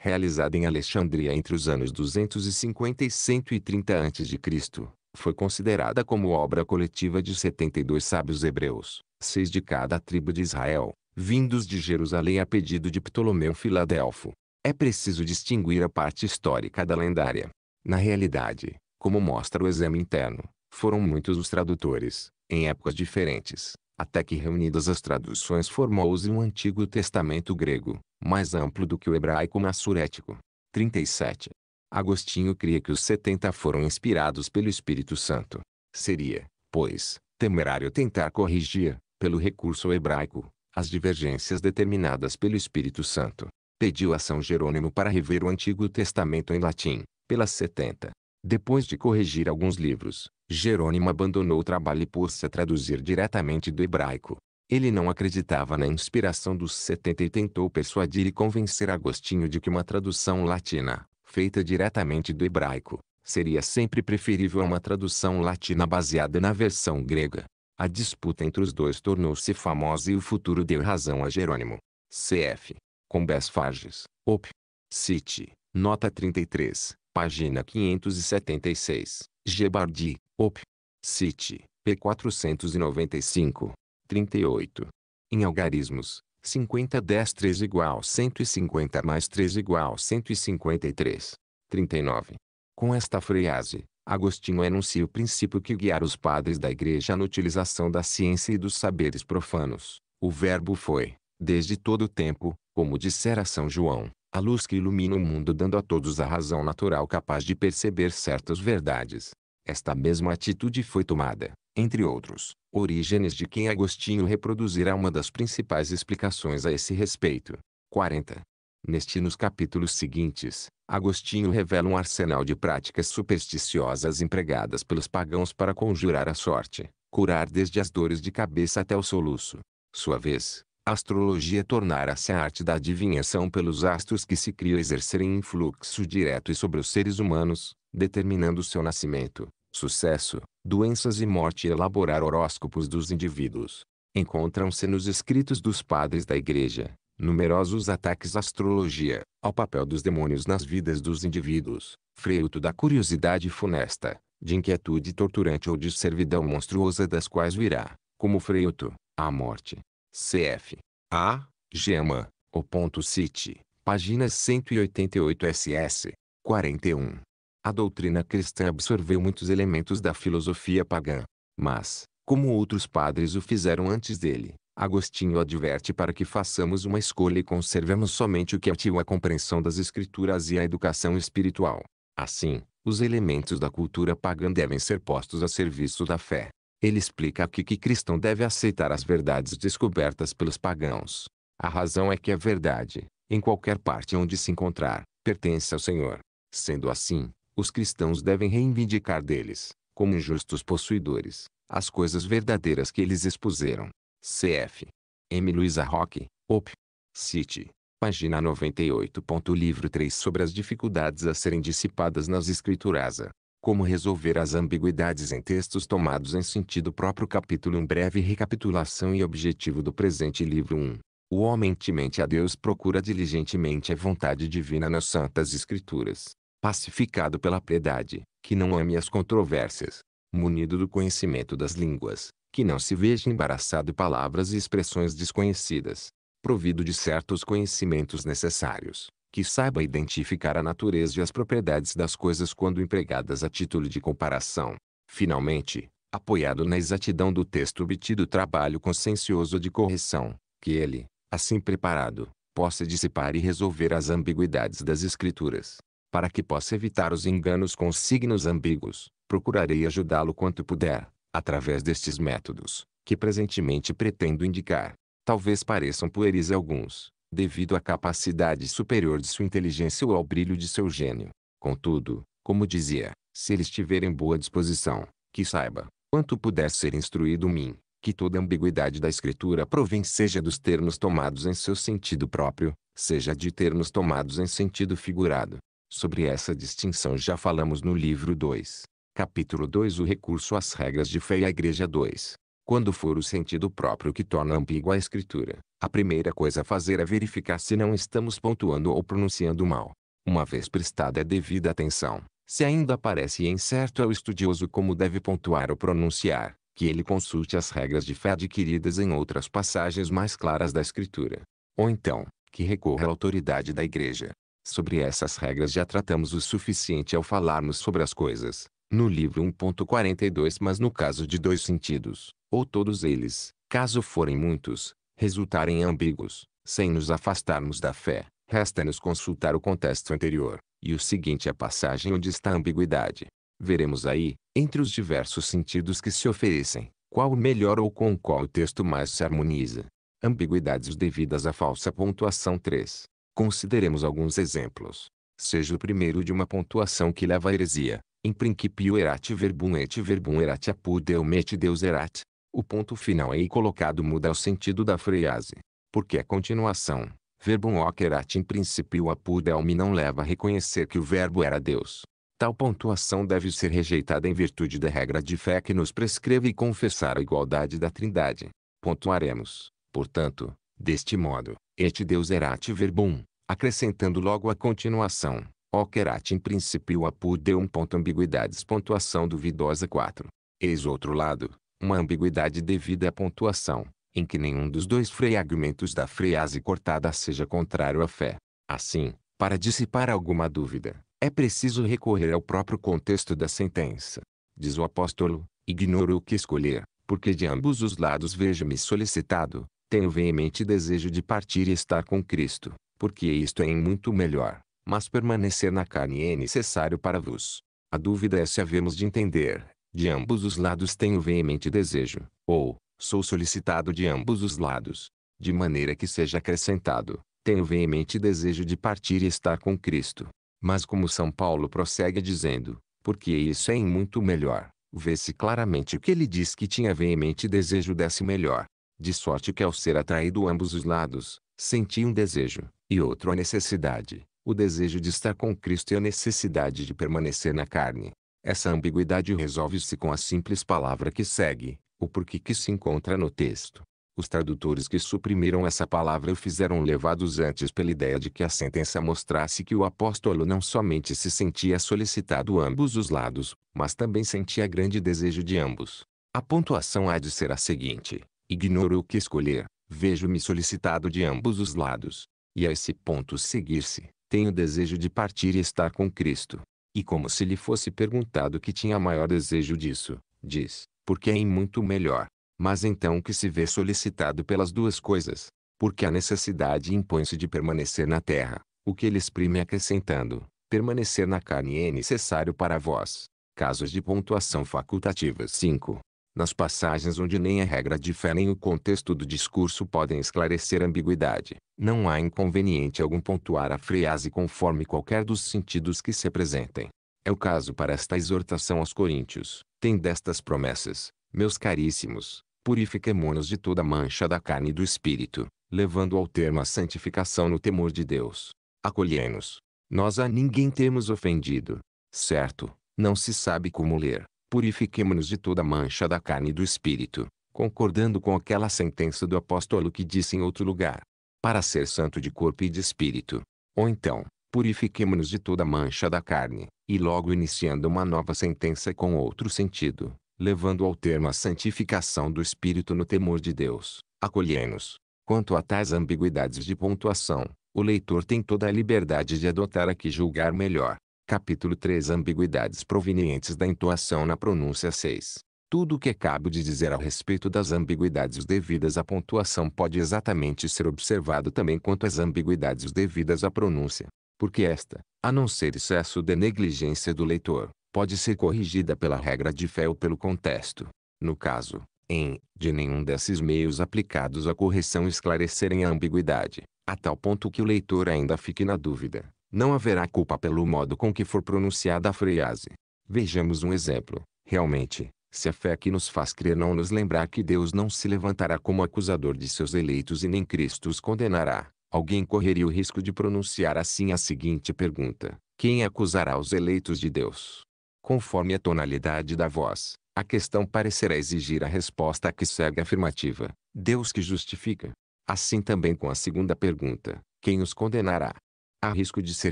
realizada em Alexandria entre os anos 250 e 130 a.C., foi considerada como obra coletiva de 72 sábios hebreus, seis de cada tribo de Israel, vindos de Jerusalém a pedido de Ptolomeu Filadelfo. É preciso distinguir a parte histórica da lendária. Na realidade, como mostra o exame interno, foram muitos os tradutores, em épocas diferentes, até que reunidas as traduções formou-se um Antigo Testamento grego, mais amplo do que o hebraico massurético. 37. Agostinho cria que os setenta foram inspirados pelo Espírito Santo. Seria, pois, temerário tentar corrigir, pelo recurso hebraico, as divergências determinadas pelo Espírito Santo. Pediu a São Jerônimo para rever o Antigo Testamento em latim, pelas setenta. Depois de corrigir alguns livros, Jerônimo abandonou o trabalho e pôs-se a traduzir diretamente do hebraico. Ele não acreditava na inspiração dos setenta e tentou persuadir e convencer Agostinho de que uma tradução latina, feita diretamente do hebraico, seria sempre preferível a uma tradução latina baseada na versão grega. A disputa entre os dois tornou-se famosa e o futuro deu razão a Jerônimo. Cf. Combes Farges, Op. City, nota 33, página 576, Gebardi, Op. City, p. 495. 38. Em algarismos, 50 10 3 igual 150 mais 3 igual 153. 39. Com esta frase, Agostinho enuncia o princípio que guiar os padres da igreja na utilização da ciência e dos saberes profanos. O verbo foi, desde todo o tempo, como dissera São João, a luz que ilumina o mundo dando a todos a razão natural capaz de perceber certas verdades. Esta mesma atitude foi tomada, entre outros. Orígenes de quem Agostinho reproduzirá uma das principais explicações a esse respeito. 40. Neste nos capítulos seguintes, Agostinho revela um arsenal de práticas supersticiosas empregadas pelos pagãos para conjurar a sorte, curar desde as dores de cabeça até o soluço. Sua vez, a astrologia tornara-se a arte da adivinhação pelos astros que se criam exercerem influxo direto sobre os seres humanos, determinando seu nascimento, sucesso, doenças e morte e elaborar horóscopos dos indivíduos. Encontram-se nos escritos dos padres da Igreja, numerosos ataques à astrologia, ao papel dos demônios nas vidas dos indivíduos, freuto da curiosidade funesta, de inquietude torturante ou de servidão monstruosa das quais virá, como freuto, a morte. Cf. A. Gema, o ponto cite, páginas 188 SS. 41. A doutrina cristã absorveu muitos elementos da filosofia pagã. Mas, como outros padres o fizeram antes dele, Agostinho adverte para que façamos uma escolha e conservemos somente o que ativa a compreensão das escrituras e a educação espiritual. Assim, os elementos da cultura pagã devem ser postos a serviço da fé. Ele explica aqui que cristão deve aceitar as verdades descobertas pelos pagãos. A razão é que a verdade, em qualquer parte onde se encontrar, pertence ao Senhor. Sendo assim, os cristãos devem reivindicar deles, como injustos possuidores, as coisas verdadeiras que eles expuseram. CF. M. Luisa Roque, Op. City. Página 98. Livro 3 sobre as dificuldades a serem dissipadas nas escrituras. Como resolver as ambiguidades em textos tomados em sentido próprio. Capítulo 1 Breve recapitulação e objetivo do presente livro 1. O homem temente a Deus procura diligentemente a vontade divina nas Santas Escrituras pacificado pela piedade, que não ame as controvérsias, munido do conhecimento das línguas, que não se veja embaraçado palavras e expressões desconhecidas, provido de certos conhecimentos necessários, que saiba identificar a natureza e as propriedades das coisas quando empregadas a título de comparação. Finalmente, apoiado na exatidão do texto obtido trabalho consciencioso de correção, que ele, assim preparado, possa dissipar e resolver as ambiguidades das escrituras, para que possa evitar os enganos com signos ambíguos, procurarei ajudá-lo quanto puder, através destes métodos, que presentemente pretendo indicar. Talvez pareçam pueris a alguns, devido à capacidade superior de sua inteligência ou ao brilho de seu gênio. Contudo, como dizia, se eles tiverem boa disposição, que saiba, quanto puder ser instruído mim, que toda ambiguidade da escritura provém seja dos termos tomados em seu sentido próprio, seja de termos tomados em sentido figurado. Sobre essa distinção já falamos no livro 2. Capítulo 2 O recurso às regras de fé e à igreja 2. Quando for o sentido próprio que torna ambígua a escritura, a primeira coisa a fazer é verificar se não estamos pontuando ou pronunciando mal. Uma vez prestada a devida atenção, se ainda parece incerto ao estudioso como deve pontuar ou pronunciar, que ele consulte as regras de fé adquiridas em outras passagens mais claras da escritura. Ou então, que recorra à autoridade da igreja, Sobre essas regras já tratamos o suficiente ao falarmos sobre as coisas, no livro 1.42 mas no caso de dois sentidos, ou todos eles, caso forem muitos, resultarem ambíguos, sem nos afastarmos da fé, resta-nos consultar o contexto anterior, e o seguinte é a passagem onde está a ambiguidade. Veremos aí, entre os diversos sentidos que se oferecem, qual o melhor ou com qual o texto mais se harmoniza. Ambiguidades devidas à falsa pontuação 3. Consideremos alguns exemplos. Seja o primeiro de uma pontuação que leva à heresia. In principio erat verbum et verbum erat apud et Deus erat. O ponto final aí colocado muda o sentido da frase, porque a continuação, verbum hoc erat in principio apud não leva a reconhecer que o verbo era Deus. Tal pontuação deve ser rejeitada em virtude da regra de fé que nos prescreve confessar a igualdade da Trindade. Pontuaremos, portanto, Deste modo, et Deus erat verbum, acrescentando logo a continuação, operat in principio apud ponto Ambiguidades pontuação duvidosa 4. Eis outro lado, uma ambiguidade devida à pontuação, em que nenhum dos dois fragmentos da frase cortada seja contrário à fé. Assim, para dissipar alguma dúvida, é preciso recorrer ao próprio contexto da sentença. Diz o apóstolo, ignoro o que escolher, porque de ambos os lados vejo-me solicitado, tenho veemente desejo de partir e estar com Cristo, porque isto é em muito melhor, mas permanecer na carne é necessário para vos. A dúvida é se havemos de entender, de ambos os lados tenho veemente desejo, ou, sou solicitado de ambos os lados, de maneira que seja acrescentado, tenho veemente desejo de partir e estar com Cristo. Mas como São Paulo prossegue dizendo, porque isso é em muito melhor, vê-se claramente que ele diz que tinha veemente desejo desse melhor, de sorte que ao ser atraído ambos os lados, senti um desejo, e outro a necessidade, o desejo de estar com Cristo e a necessidade de permanecer na carne. Essa ambiguidade resolve-se com a simples palavra que segue, o porquê que se encontra no texto. Os tradutores que suprimiram essa palavra o fizeram levados antes pela ideia de que a sentença mostrasse que o apóstolo não somente se sentia solicitado ambos os lados, mas também sentia grande desejo de ambos. A pontuação há de ser a seguinte: Ignoro o que escolher, vejo-me solicitado de ambos os lados. E a esse ponto seguir-se, tenho desejo de partir e estar com Cristo. E como se lhe fosse perguntado que tinha maior desejo disso, diz, porque é em muito melhor. Mas então que se vê solicitado pelas duas coisas, porque a necessidade impõe-se de permanecer na terra, o que ele exprime acrescentando, permanecer na carne é necessário para vós. Casos de pontuação facultativa 5 nas passagens onde nem a regra de fé nem o contexto do discurso podem esclarecer a ambiguidade, não há inconveniente algum pontuar a frase conforme qualquer dos sentidos que se apresentem. É o caso para esta exortação aos coríntios. Tem destas promessas, meus caríssimos, purifiquemo-nos de toda mancha da carne e do espírito, levando ao termo a santificação no temor de Deus. Acolhei-nos. Nós a ninguém temos ofendido. Certo, não se sabe como ler, purifiquemo-nos de toda mancha da carne e do espírito, concordando com aquela sentença do apóstolo que disse em outro lugar: para ser santo de corpo e de espírito. Ou então, purifiquemo-nos de toda mancha da carne, e logo iniciando uma nova sentença com outro sentido, levando ao termo a santificação do espírito no temor de Deus, acolhei-nos. Quanto a tais ambiguidades de pontuação, o leitor tem toda a liberdade de adotar a que julgar melhor. Capítulo 3 Ambiguidades provenientes da entoação na pronúncia 6. Tudo o que é cabe de dizer a respeito das ambiguidades devidas à pontuação pode exatamente ser observado também quanto às ambiguidades devidas à pronúncia, porque esta, a não ser excesso de negligência do leitor, pode ser corrigida pela regra de fé ou pelo contexto. No caso, em, de nenhum desses meios aplicados à correção esclarecerem a ambiguidade, a tal ponto que o leitor ainda fique na dúvida não haverá culpa pelo modo com que for pronunciada a frase. Vejamos um exemplo. Realmente, se a fé que nos faz crer não nos lembrar que Deus não se levantará como acusador de seus eleitos e nem Cristo os condenará, alguém correria o risco de pronunciar assim a seguinte pergunta: Quem acusará os eleitos de Deus? Conforme a tonalidade da voz, a questão parecerá exigir a resposta que segue afirmativa: Deus que justifica. Assim também com a segunda pergunta: Quem os condenará? A risco de ser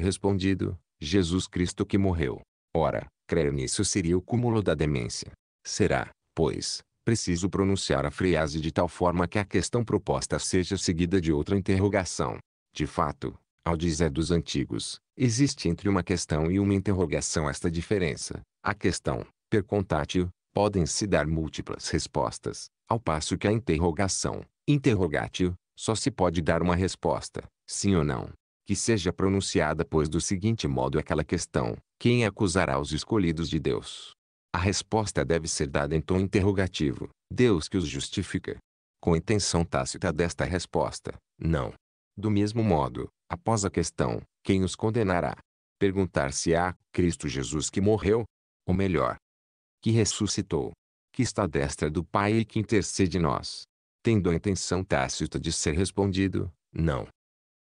respondido, Jesus Cristo que morreu. Ora, crer nisso seria o cúmulo da demência. Será, pois, preciso pronunciar a frase de tal forma que a questão proposta seja seguida de outra interrogação. De fato, ao dizer dos antigos, existe entre uma questão e uma interrogação esta diferença. A questão, per contátil, podem-se dar múltiplas respostas, ao passo que a interrogação, interrogatio, só se pode dar uma resposta, sim ou não que seja pronunciada pois do seguinte modo é aquela questão, quem acusará os escolhidos de Deus? A resposta deve ser dada em tom interrogativo, Deus que os justifica. Com intenção tácita desta resposta, não. Do mesmo modo, após a questão, quem os condenará? Perguntar-se-á, Cristo Jesus que morreu? Ou melhor, que ressuscitou, que está à destra do Pai e que intercede nós. Tendo a intenção tácita de ser respondido, não.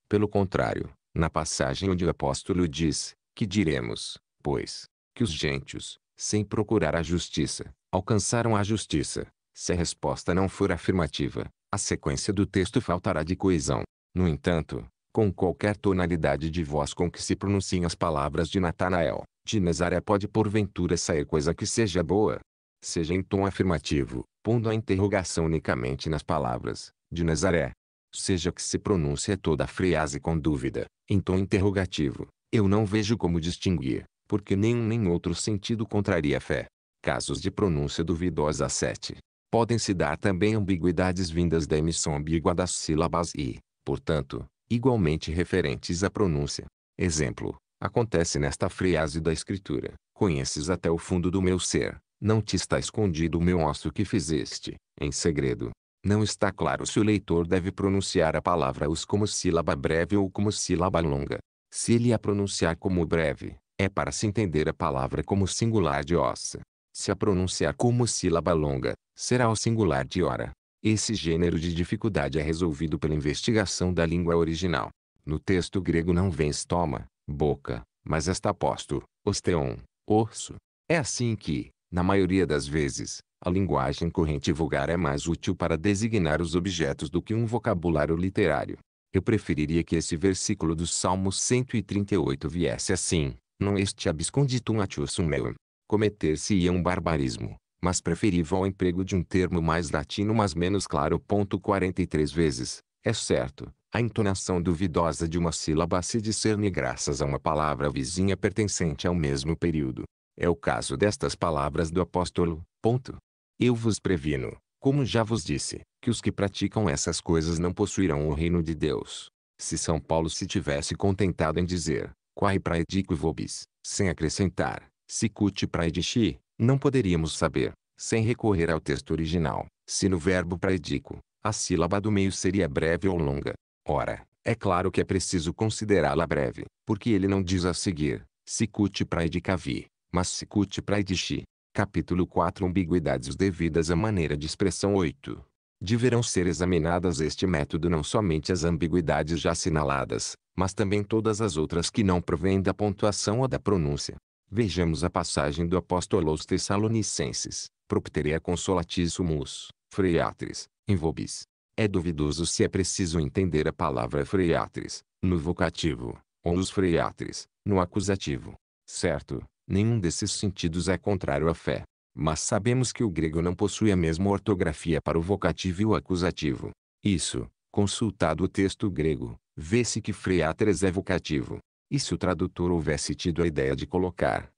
Pelo contrário, na passagem onde o apóstolo diz, que diremos, pois, que os gentios, sem procurar a justiça, alcançaram a justiça. Se a resposta não for afirmativa, a sequência do texto faltará de coesão. No entanto, com qualquer tonalidade de voz com que se pronunciem as palavras de Natanael, de Nazaré pode porventura sair coisa que seja boa. Seja em tom afirmativo, pondo a interrogação unicamente nas palavras, de Nazaré, seja que se pronuncie toda a frase com dúvida, em tom interrogativo, eu não vejo como distinguir, porque nenhum nem outro sentido contraria a fé. Casos de pronúncia duvidosa 7. Podem-se dar também ambiguidades vindas da emissão ambígua das sílabas e, portanto, igualmente referentes à pronúncia. Exemplo, acontece nesta frase da escritura, conheces até o fundo do meu ser, não te está escondido o meu osso que fizeste, em segredo. Não está claro se o leitor deve pronunciar a palavra os como sílaba breve ou como sílaba longa. Se ele a pronunciar como breve, é para se entender a palavra como singular de ossa. Se a pronunciar como sílaba longa, será o singular de hora. Esse gênero de dificuldade é resolvido pela investigação da língua original. No texto grego não vem estoma, boca, mas está apóstolo, osteon, osso. É assim que, na maioria das vezes, a linguagem corrente vulgar é mais útil para designar os objetos do que um vocabulário literário. Eu preferiria que esse versículo do Salmo 138 viesse assim: Não este absconditum atius meum. Cometer-se-ia um barbarismo, mas preferível ao emprego de um termo mais latino mas menos claro. 43 vezes, é certo, a entonação duvidosa de uma sílaba se discerne graças a uma palavra vizinha pertencente ao mesmo período. É o caso destas palavras do apóstolo, ponto. Eu vos previno, como já vos disse, que os que praticam essas coisas não possuirão o reino de Deus. Se São Paulo se tivesse contentado em dizer, quae praedico vobis, sem acrescentar, sicut praedici, não poderíamos saber, sem recorrer ao texto original, se no verbo praedico, a sílaba do meio seria breve ou longa. Ora, é claro que é preciso considerá-la breve, porque ele não diz a seguir, sicut praedicavi, Massikut Praidishi. Capítulo 4 Ambiguidades devidas à maneira de expressão 8. Deverão ser examinadas este método não somente as ambiguidades já assinaladas, mas também todas as outras que não provêm da pontuação ou da pronúncia. Vejamos a passagem do apóstolo aos Tessalonicenses, Propteria consolatissumus, Freatres, invobis. É duvidoso se é preciso entender a palavra freatres, no vocativo, ou os freatres, no acusativo. Certo, Nenhum desses sentidos é contrário à fé. Mas sabemos que o grego não possui a mesma ortografia para o vocativo e o acusativo. Isso, consultado o texto grego, vê-se que freáteres é vocativo. E se o tradutor houvesse tido a ideia de colocar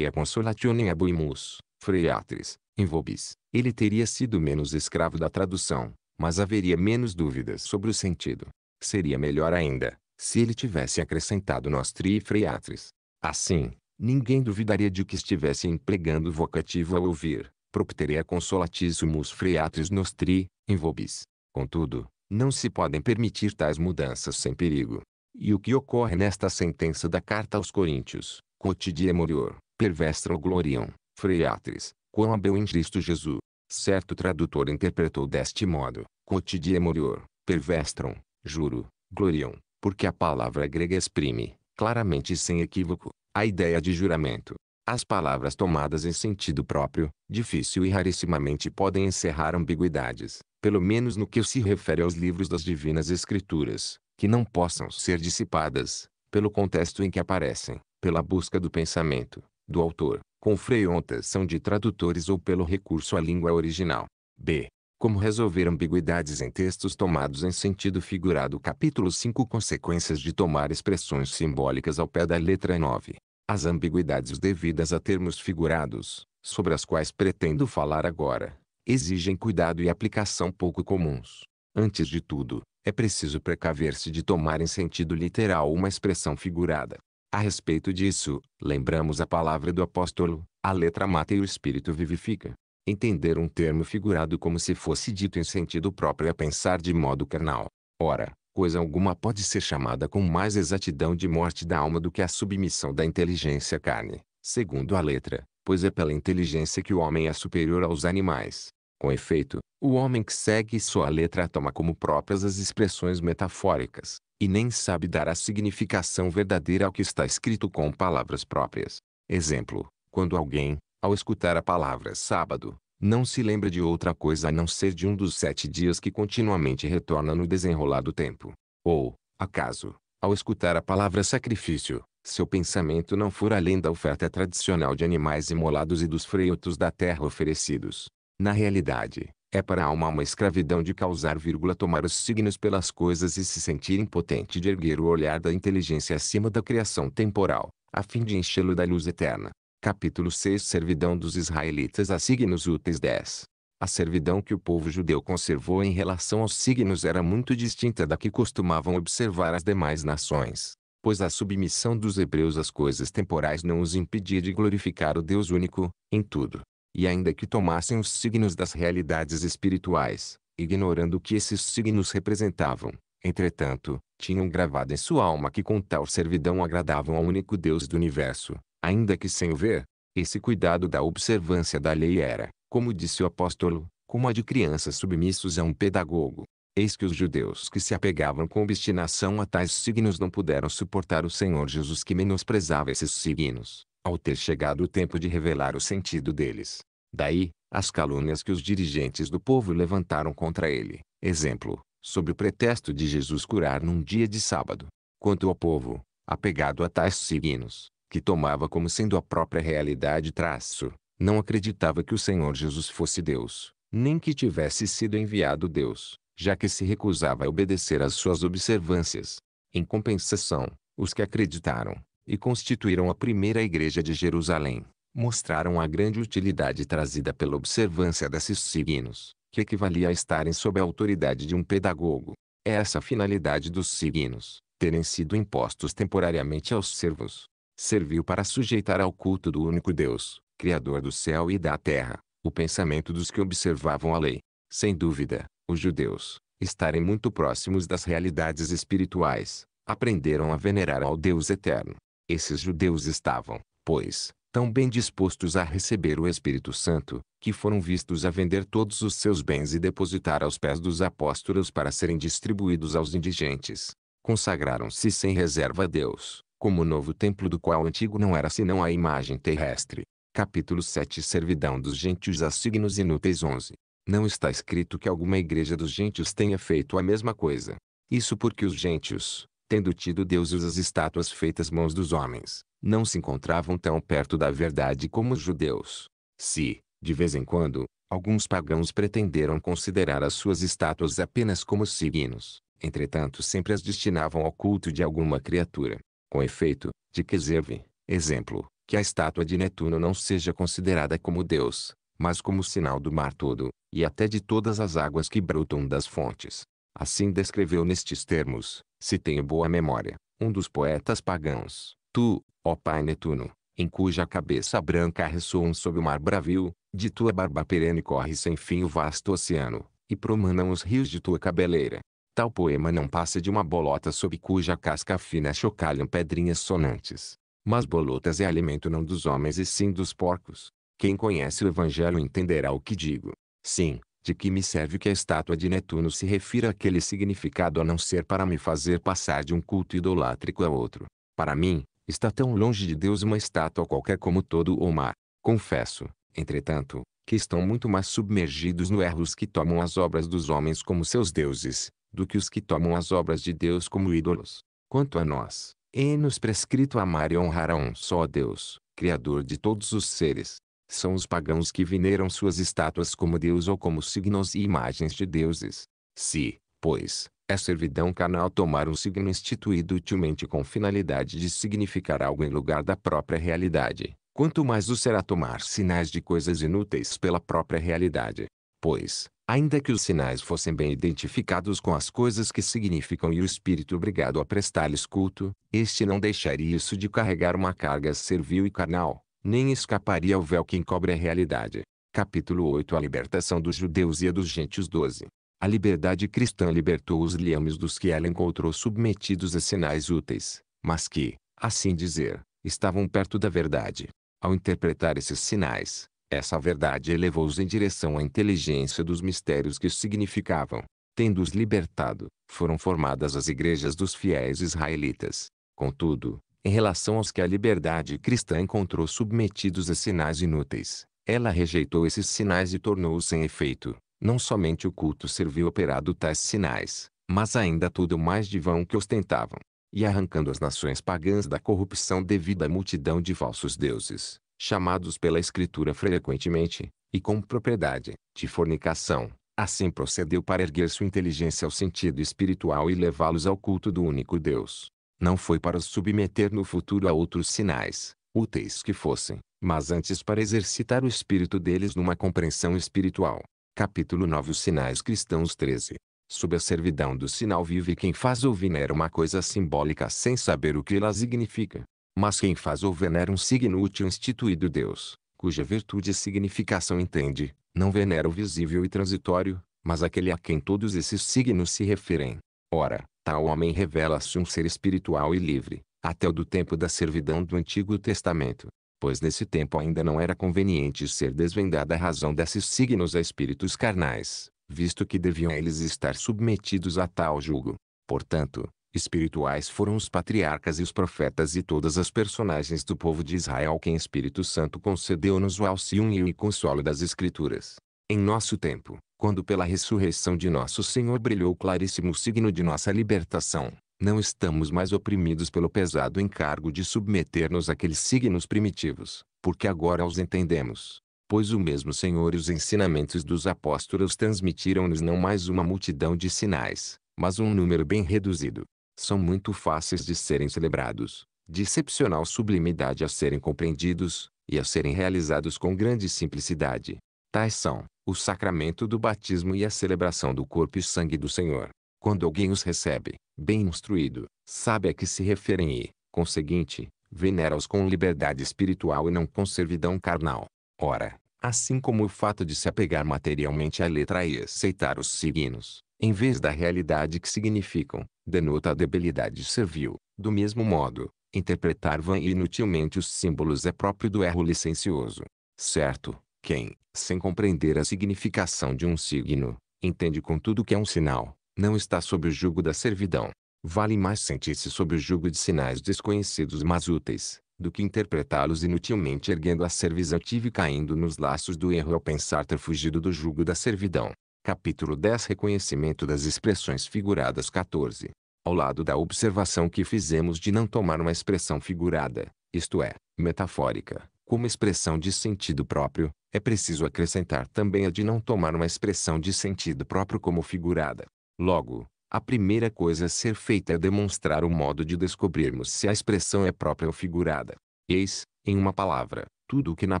a consolationem abuimus, freáteres, em vobis, ele teria sido menos escravo da tradução, mas haveria menos dúvidas sobre o sentido. Seria melhor ainda, se ele tivesse acrescentado nostri freáteres. Assim, ninguém duvidaria de que estivesse empregando vocativo ao ouvir, propteria consolatissumus freatus nostri, invobis. vobis. Contudo, não se podem permitir tais mudanças sem perigo. E o que ocorre nesta sentença da carta aos Coríntios, quotidie morior, pervestra gloriam, freatris, quão abeu em Cristo Jesus. Certo tradutor interpretou deste modo, quotidie morior, pervestram, juro, gloriam, porque a palavra grega exprime, claramente e sem equívoco, a ideia de juramento. As palavras tomadas em sentido próprio, difícil e rarissimamente podem encerrar ambiguidades, pelo menos no que se refere aos livros das divinas escrituras, que não possam ser dissipadas, pelo contexto em que aparecem, pela busca do pensamento, do autor, com freontação de tradutores ou pelo recurso à língua original. B. Como resolver ambiguidades em textos tomados em sentido figurado Capítulo 5 Consequências de tomar expressões simbólicas ao pé da letra 9 As ambiguidades devidas a termos figurados, sobre as quais pretendo falar agora, exigem cuidado e aplicação pouco comuns. Antes de tudo, é preciso precaver-se de tomar em sentido literal uma expressão figurada. A respeito disso, lembramos a palavra do apóstolo, a letra mata e o espírito vivifica entender um termo figurado como se fosse dito em sentido próprio é pensar de modo carnal. Ora, coisa alguma pode ser chamada com mais exatidão de morte da alma do que a submissão da inteligência à carne, segundo a letra, pois é pela inteligência que o homem é superior aos animais. Com efeito, o homem que segue sua letra toma como próprias as expressões metafóricas, e nem sabe dar a significação verdadeira ao que está escrito com palavras próprias. Exemplo, quando alguém, ao escutar a palavra sábado, não se lembra de outra coisa a não ser de um dos sete dias que continuamente retorna no desenrolado tempo. Ou, acaso, ao escutar a palavra sacrifício, seu pensamento não for além da oferta tradicional de animais imolados e dos freutos da terra oferecidos. Na realidade, é para a alma uma escravidão de causar vírgula tomar os signos pelas coisas e se sentir impotente de erguer o olhar da inteligência acima da criação temporal, a fim de enchê-lo da luz eterna. Capítulo 6 Servidão dos israelitas a signos úteis 10. A servidão que o povo judeu conservou em relação aos signos era muito distinta da que costumavam observar as demais nações, pois a submissão dos hebreus às coisas temporais não os impedia de glorificar o Deus único, em tudo. E ainda que tomassem os signos das realidades espirituais, ignorando o que esses signos representavam, entretanto, tinham gravado em sua alma que com tal servidão agradavam ao único Deus do universo, ainda que sem o ver, esse cuidado da observância da lei era, como disse o apóstolo, como a de crianças submissos a um pedagogo. Eis que os judeus que se apegavam com obstinação a tais signos não puderam suportar o Senhor Jesus que menosprezava esses signos, ao ter chegado o tempo de revelar o sentido deles. Daí, as calúnias que os dirigentes do povo levantaram contra ele, exemplo, sob o pretexto de Jesus curar num dia de sábado. Quanto ao povo, apegado a tais signos, que tomava como sendo a própria realidade traço, não acreditava que o Senhor Jesus fosse Deus, nem que tivesse sido enviado Deus, já que se recusava a obedecer às suas observâncias. Em compensação, os que acreditaram, e constituíram a primeira igreja de Jerusalém, mostraram a grande utilidade trazida pela observância desses signos, que equivalia a estarem sob a autoridade de um pedagogo. É essa a finalidade dos signos, terem sido impostos temporariamente aos servos, serviu para sujeitar ao culto do único Deus, Criador do céu e da terra, o pensamento dos que observavam a lei. Sem dúvida, os judeus, estarem muito próximos das realidades espirituais, aprenderam a venerar ao Deus eterno. Esses judeus estavam, pois, tão bem dispostos a receber o Espírito Santo, que foram vistos a vender todos os seus bens e depositar aos pés dos apóstolos para serem distribuídos aos indigentes. Consagraram-se sem reserva a Deus, como o novo templo do qual o antigo não era senão a imagem terrestre. Capítulo 7 Servidão dos gentios a signos inúteis 11. Não está escrito que alguma igreja dos gentios tenha feito a mesma coisa. Isso porque os gentios, tendo tido deuses as estátuas feitas mãos dos homens, não se encontravam tão perto da verdade como os judeus. Se, de vez em quando, alguns pagãos pretenderam considerar as suas estátuas apenas como signos, entretanto sempre as destinavam ao culto de alguma criatura, com efeito, de que serve, exemplo, que a estátua de Netuno não seja considerada como Deus, mas como sinal do mar todo, e até de todas as águas que brotam das fontes. Assim descreveu nestes termos, se tenho boa memória, um dos poetas pagãos, tu, ó pai Netuno, em cuja cabeça branca ressoam sob o mar bravio, de tua barba perene corre sem fim o vasto oceano, e promanam os rios de tua cabeleira, Tal poema não passa de uma bolota sob cuja casca fina chocalham pedrinhas sonantes. Mas bolotas é alimento não dos homens e sim dos porcos. Quem conhece o evangelho entenderá o que digo. Sim, de que me serve que a estátua de Netuno se refira àquele significado a não ser para me fazer passar de um culto idolátrico a outro. Para mim, está tão longe de Deus uma estátua qualquer como todo o mar. Confesso, entretanto, que estão muito mais submergidos no erros que tomam as obras dos homens como seus deuses, do que os que tomam as obras de Deus como ídolos. Quanto a nós, é-nos prescrito amar e honrar a um só Deus, Criador de todos os seres. São os pagãos que veneram suas estátuas como Deus ou como signos e imagens de deuses. Se, pois, é servidão carnal tomar um signo instituído utilmente com finalidade de significar algo em lugar da própria realidade, quanto mais o será tomar sinais de coisas inúteis pela própria realidade. Pois, ainda que os sinais fossem bem identificados com as coisas que significam e o espírito obrigado a prestar-lhes culto, este não deixaria isso de carregar uma carga servil e carnal, nem escaparia ao véu que encobre a realidade. Capítulo 8 A libertação dos judeus e dos gentios 12 A liberdade cristã libertou os liames dos que ela encontrou submetidos a sinais úteis, mas que, assim dizer, estavam perto da verdade. Ao interpretar esses sinais, essa verdade elevou-os em direção à inteligência dos mistérios que significavam. Tendo-os libertado, foram formadas as igrejas dos fiéis israelitas. Contudo, em relação aos que a liberdade cristã encontrou submetidos a sinais inúteis, ela rejeitou esses sinais e tornou-os sem efeito. Não somente o culto serviu operado tais sinais, mas ainda tudo mais de vão que ostentavam. E arrancando as nações pagãs da corrupção devida à multidão de falsos deuses, chamados pela Escritura frequentemente, e com propriedade, de fornicação. Assim procedeu para erguer sua inteligência ao sentido espiritual e levá-los ao culto do único Deus. Não foi para os submeter no futuro a outros sinais, úteis que fossem, mas antes para exercitar o espírito deles numa compreensão espiritual. Capítulo 9 Os Sinais Cristãos 13 Sob a servidão do sinal vive quem faz ouvir era uma coisa simbólica sem saber o que ela significa. Mas quem faz ou venera um signo útil instituído Deus, cuja virtude e significação entende, não venera o visível e transitório, mas aquele a quem todos esses signos se referem. Ora, tal homem revela-se um ser espiritual e livre, até o do tempo da servidão do Antigo Testamento pois nesse tempo ainda não era conveniente ser desvendada a razão desses signos a espíritos carnais, visto que deviam eles estar submetidos a tal julgo. Portanto, espirituais foram os patriarcas e os profetas e todas as personagens do povo de Israel quem Espírito Santo concedeu-nos o auxílio e o consolo das Escrituras. Em nosso tempo, quando pela ressurreição de nosso Senhor brilhou claríssimo signo de nossa libertação, não estamos mais oprimidos pelo pesado encargo de submeter-nos àqueles signos primitivos, porque agora os entendemos. Pois o mesmo Senhor e os ensinamentos dos apóstolos transmitiram-nos não mais uma multidão de sinais, mas um número bem reduzido, são muito fáceis de serem celebrados, de excepcional sublimidade a serem compreendidos, e a serem realizados com grande simplicidade. Tais são o sacramento do batismo e a celebração do corpo e sangue do Senhor. Quando alguém os recebe, bem instruído, sabe a que se referem e, conseguinte, venera-os com liberdade espiritual e não com servidão carnal. Ora, assim como o fato de se apegar materialmente à letra e aceitar os signos, em vez da realidade que significam, denota a debilidade servil. Do mesmo modo, interpretar vã e inutilmente os símbolos é próprio do erro licencioso. Certo, quem, sem compreender a significação de um signo, entende contudo que é um sinal, não está sob o jugo da servidão. Vale mais sentir-se sob o jugo de sinais desconhecidos mas úteis, do que interpretá-los inutilmente erguendo a servisão tive caindo nos laços do erro ao pensar ter fugido do jugo da servidão. Capítulo 10 Reconhecimento das expressões figuradas 14. Ao lado da observação que fizemos de não tomar uma expressão figurada, isto é, metafórica, como expressão de sentido próprio, é preciso acrescentar também a de não tomar uma expressão de sentido próprio como figurada. Logo, a primeira coisa a ser feita é demonstrar o modo de descobrirmos se a expressão é própria ou figurada. Eis, em uma palavra, tudo o que na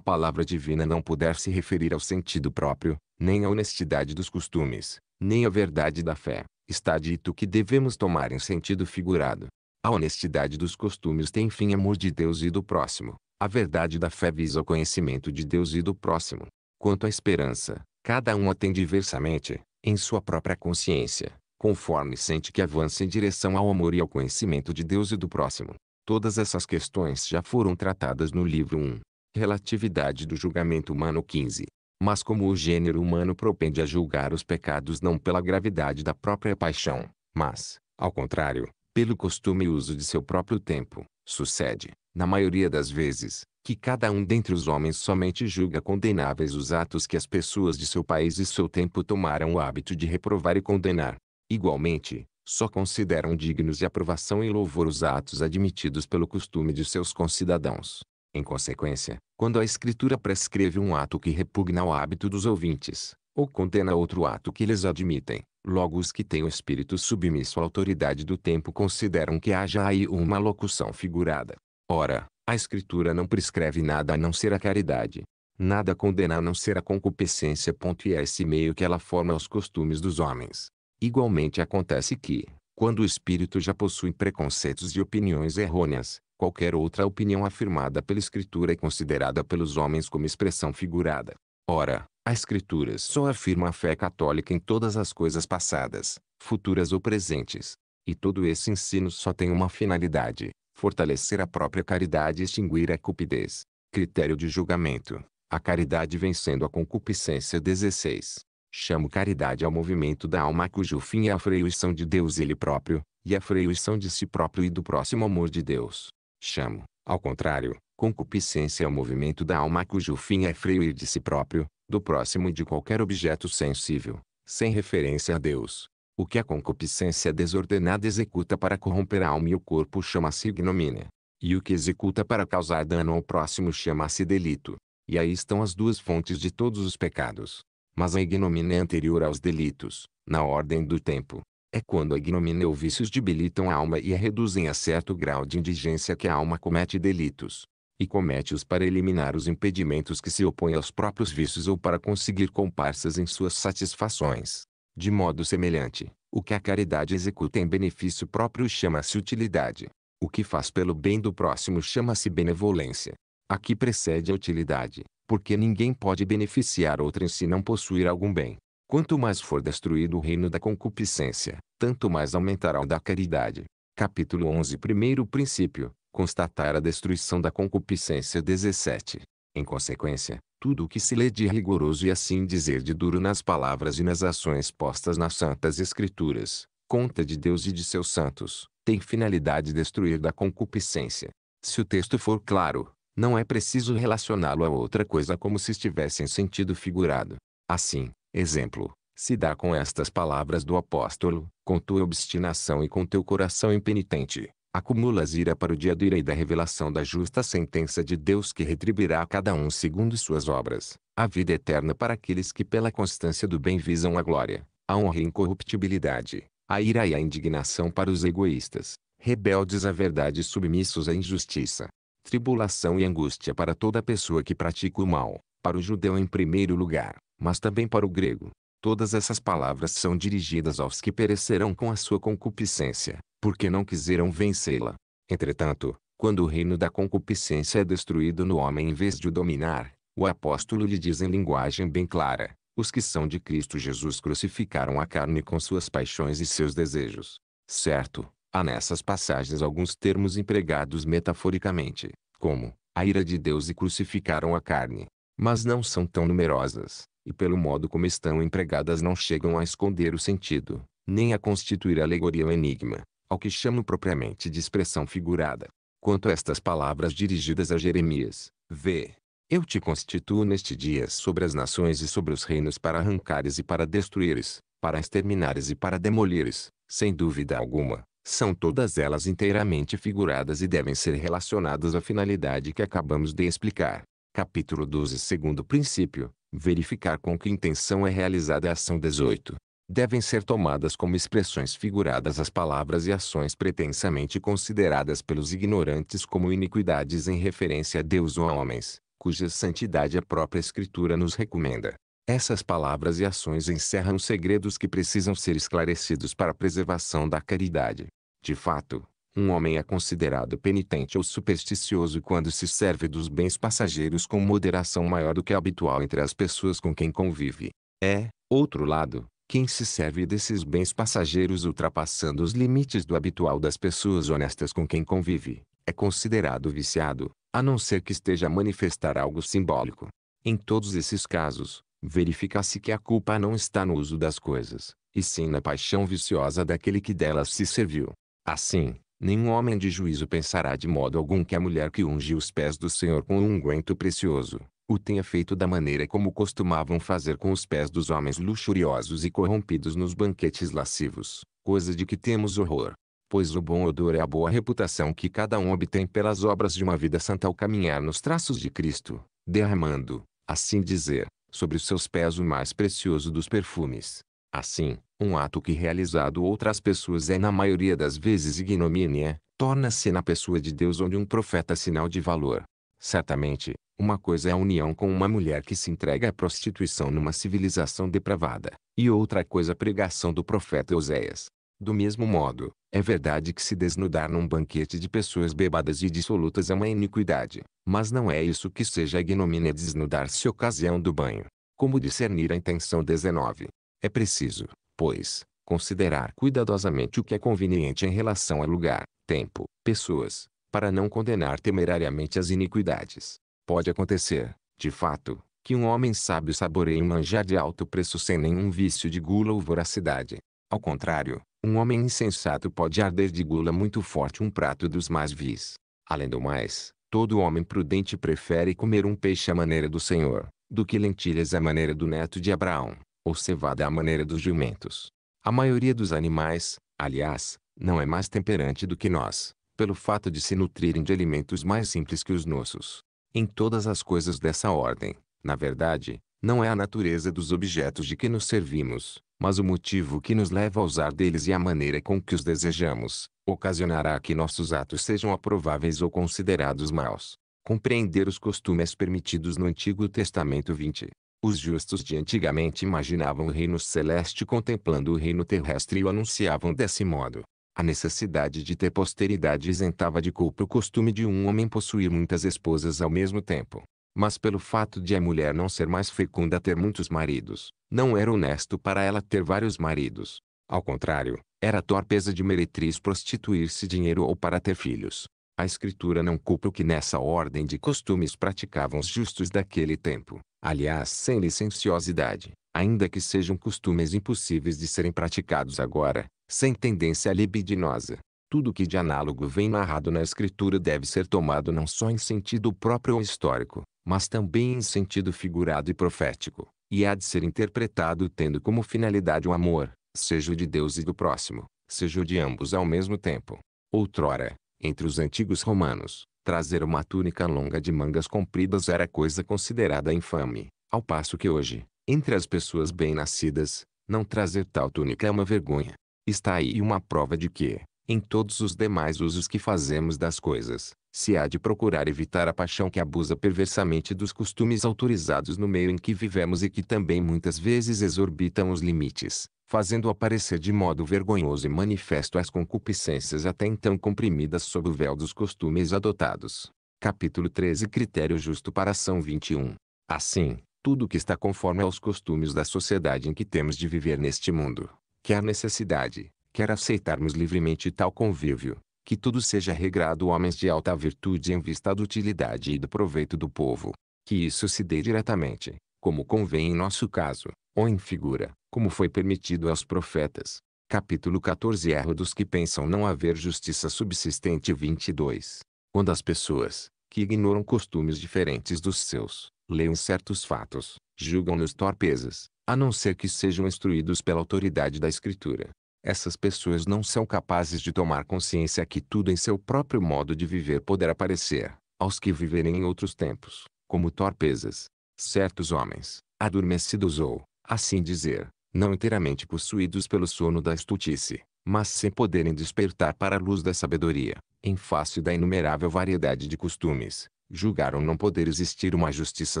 palavra divina não puder se referir ao sentido próprio, nem a honestidade dos costumes, nem a verdade da fé, está dito que devemos tomar em sentido figurado. A honestidade dos costumes tem fim amor de Deus e do próximo. A verdade da fé visa o conhecimento de Deus e do próximo. Quanto à esperança, cada um atende diversamente, em sua própria consciência, conforme sente que avança em direção ao amor e ao conhecimento de Deus e do próximo. Todas essas questões já foram tratadas no livro 1. Relatividade do julgamento humano 15 mas como o gênero humano propende a julgar os pecados não pela gravidade da própria paixão, mas, ao contrário, pelo costume e uso de seu próprio tempo, sucede, na maioria das vezes, que cada um dentre os homens somente julga condenáveis os atos que as pessoas de seu país e seu tempo tomaram o hábito de reprovar e condenar. Igualmente, só consideram dignos de aprovação e louvor os atos admitidos pelo costume de seus concidadãos, em consequência, quando a escritura prescreve um ato que repugna ao hábito dos ouvintes, ou condena outro ato que eles admitem, logo os que têm o espírito submisso à autoridade do tempo consideram que haja aí uma locução figurada. Ora, a escritura não prescreve nada a não ser a caridade. Nada condena a não ser a concupiscência. E é esse meio que ela forma os costumes dos homens. Igualmente acontece que, quando o espírito já possui preconceitos e opiniões errôneas, Qualquer outra opinião afirmada pela Escritura é considerada pelos homens como expressão figurada. Ora, a Escritura só afirma a fé católica em todas as coisas passadas, futuras ou presentes. E todo esse ensino só tem uma finalidade: fortalecer a própria caridade e extinguir a cupidez. Critério de julgamento: a caridade vencendo a concupiscência 16. Chamo caridade ao movimento da alma cujo fim é a freiuição de Deus ele próprio, e a freiuição de si próprio e do próximo amor de Deus. Chamo, ao contrário, concupiscência ao é movimento da alma cujo fim é freio de si próprio, do próximo e de qualquer objeto sensível, sem referência a Deus. O que a concupiscência desordenada executa para corromper a alma e o corpo chama-se ignomínia. E o que executa para causar dano ao próximo chama-se delito. E aí estão as duas fontes de todos os pecados. Mas a ignomínia é anterior aos delitos, na ordem do tempo é quando a ignomínia ou vícios debilitam a alma e a reduzem a certo grau de indigência que a alma comete delitos. E comete-os para eliminar os impedimentos que se opõem aos próprios vícios ou para conseguir comparsas em suas satisfações. De modo semelhante, o que a caridade executa em benefício próprio chama-se utilidade. O que faz pelo bem do próximo chama-se benevolência. Aqui precede a utilidade, porque ninguém pode beneficiar outrem se não possuir algum bem. Quanto mais for destruído o reino da concupiscência, tanto mais aumentará o da caridade. Capítulo 11 Primeiro princípio: constatar a destruição da concupiscência 17. Em consequência, tudo o que se lê de rigoroso e assim dizer de duro nas palavras e nas ações postas nas santas escrituras, conta de Deus e de seus santos, tem finalidade destruir da concupiscência. Se o texto for claro, não é preciso relacioná-lo a outra coisa como se estivesse em sentido figurado. Assim, exemplo, se dá com estas palavras do apóstolo: Com tua obstinação e com teu coração impenitente, acumulas ira para o dia do e da revelação da justa sentença de Deus que retribuirá a cada um segundo suas obras, a vida eterna para aqueles que pela constância do bem visam a glória, a honra e incorruptibilidade, a ira e a indignação para os egoístas, rebeldes à verdade e submissos à injustiça, tribulação e angústia para toda pessoa que pratica o mal, para o judeu em primeiro lugar, mas também para o grego. Todas essas palavras são dirigidas aos que perecerão com a sua concupiscência, porque não quiseram vencê-la. Entretanto, quando o reino da concupiscência é destruído no homem em vez de o dominar, o apóstolo lhe diz em linguagem bem clara: os que são de Cristo Jesus crucificaram a carne com suas paixões e seus desejos. Certo, há nessas passagens alguns termos empregados metaforicamente, como a ira de Deus e crucificaram a carne, mas não são tão numerosas e pelo modo como estão empregadas não chegam a esconder o sentido, nem a constituir alegoria ou enigma, ao que chamo propriamente de expressão figurada. Quanto a estas palavras dirigidas a Jeremias, vê. Eu te constituo neste dia sobre as nações e sobre os reinos para arrancares e para destruires, para exterminares e para demolires, sem dúvida alguma, são todas elas inteiramente figuradas e devem ser relacionadas à finalidade que acabamos de explicar. Capítulo 12 Segundo princípio, verificar com que intenção é realizada a ação 18. Devem ser tomadas como expressões figuradas as palavras e ações pretensamente consideradas pelos ignorantes como iniquidades em referência a Deus ou a homens, cuja santidade a própria Escritura nos recomenda. Essas palavras e ações encerram segredos que precisam ser esclarecidos para a preservação da caridade. De fato, um homem é considerado penitente ou supersticioso quando se serve dos bens passageiros com moderação maior do que habitual entre as pessoas com quem convive. É, outro lado, quem se serve desses bens passageiros ultrapassando os limites do habitual das pessoas honestas com quem convive, é considerado viciado, a não ser que esteja a manifestar algo simbólico. Em todos esses casos, verifica-se que a culpa não está no uso das coisas, e sim na paixão viciosa daquele que delas se serviu. Assim, Nenhum homem de juízo pensará de modo algum que a mulher que ungiu os pés do Senhor com um unguento precioso, o tenha feito da maneira como costumavam fazer com os pés dos homens luxuriosos e corrompidos nos banquetes lascivos, coisa de que temos horror. Pois o bom odor é a boa reputação que cada um obtém pelas obras de uma vida santa ao caminhar nos traços de Cristo, derramando, assim dizer, sobre os seus pés o mais precioso dos perfumes. Assim, um ato que realizado outras pessoas é na maioria das vezes ignomínia, torna-se na pessoa de Deus onde um profeta sinal de valor. Certamente, uma coisa é a união com uma mulher que se entrega à prostituição numa civilização depravada, e outra coisa a pregação do profeta Euséias. Do mesmo modo, é verdade que se desnudar num banquete de pessoas bebadas e dissolutas é uma iniquidade, mas não é isso que seja a ignomínia desnudar-se ocasião do banho. Como discernir a intenção 19? É preciso, pois, considerar cuidadosamente o que é conveniente em relação a lugar, tempo, pessoas, para não condenar temerariamente as iniquidades. Pode acontecer, de fato, que um homem sábio saboreie um manjar de alto preço sem nenhum vício de gula ou voracidade. Ao contrário, um homem insensato pode arder de gula muito forte um prato dos mais vis. Além do mais, todo homem prudente prefere comer um peixe à maneira do Senhor, do que lentilhas à maneira do neto de Abraão ou cevada à é maneira dos jumentos. A maioria dos animais, aliás, não é mais temperante do que nós, pelo fato de se nutrirem de alimentos mais simples que os nossos. Em todas as coisas dessa ordem, na verdade, não é a natureza dos objetos de que nos servimos, mas o motivo que nos leva a usar deles e a maneira com que os desejamos, ocasionará que nossos atos sejam aprováveis ou considerados maus. Compreender os costumes permitidos no Antigo Testamento 20. Os justos de antigamente imaginavam o reino celeste contemplando o reino terrestre e o anunciavam desse modo. A necessidade de ter posteridade isentava de culpa o costume de um homem possuir muitas esposas ao mesmo tempo. Mas pelo fato de a mulher não ser mais fecunda ter muitos maridos, não era honesto para ela ter vários maridos. Ao contrário, era torpeza de meretriz prostituir-se dinheiro ou para ter filhos. A escritura não culpa o que nessa ordem de costumes praticavam os justos daquele tempo aliás sem licenciosidade, ainda que sejam costumes impossíveis de serem praticados agora, sem tendência libidinosa. Tudo que de análogo vem narrado na escritura deve ser tomado não só em sentido próprio ou histórico, mas também em sentido figurado e profético, e há de ser interpretado tendo como finalidade o amor, seja o de Deus e do próximo, seja o de ambos ao mesmo tempo. Outrora, entre os antigos romanos, Trazer uma túnica longa de mangas compridas era coisa considerada infame, ao passo que hoje, entre as pessoas bem nascidas, não trazer tal túnica é uma vergonha. Está aí uma prova de que, em todos os demais usos que fazemos das coisas, se há de procurar evitar a paixão que abusa perversamente dos costumes autorizados no meio em que vivemos e que também muitas vezes exorbitam os limites, fazendo aparecer de modo vergonhoso e manifesto as concupiscências até então comprimidas sob o véu dos costumes adotados. Capítulo 13 Critério justo para ação 21. Assim, tudo que está conforme aos costumes da sociedade em que temos de viver neste mundo, quer necessidade, quer aceitarmos livremente tal convívio, que tudo seja regrado homens de alta virtude em vista da utilidade e do proveito do povo, que isso se dê diretamente, como convém em nosso caso, ou em figura, como foi permitido aos profetas. Capítulo 14 Erro dos que pensam não haver justiça subsistente 22. Quando as pessoas, que ignoram costumes diferentes dos seus, leem certos fatos, julgam-nos torpezas, a não ser que sejam instruídos pela autoridade da Escritura. Essas pessoas não são capazes de tomar consciência que tudo em seu próprio modo de viver poderá parecer, aos que viverem em outros tempos, como torpezas. Certos homens, adormecidos ou, assim dizer, não inteiramente possuídos pelo sono da estultice, mas sem poderem despertar para a luz da sabedoria, em face da inumerável variedade de costumes, julgaram não poder existir uma justiça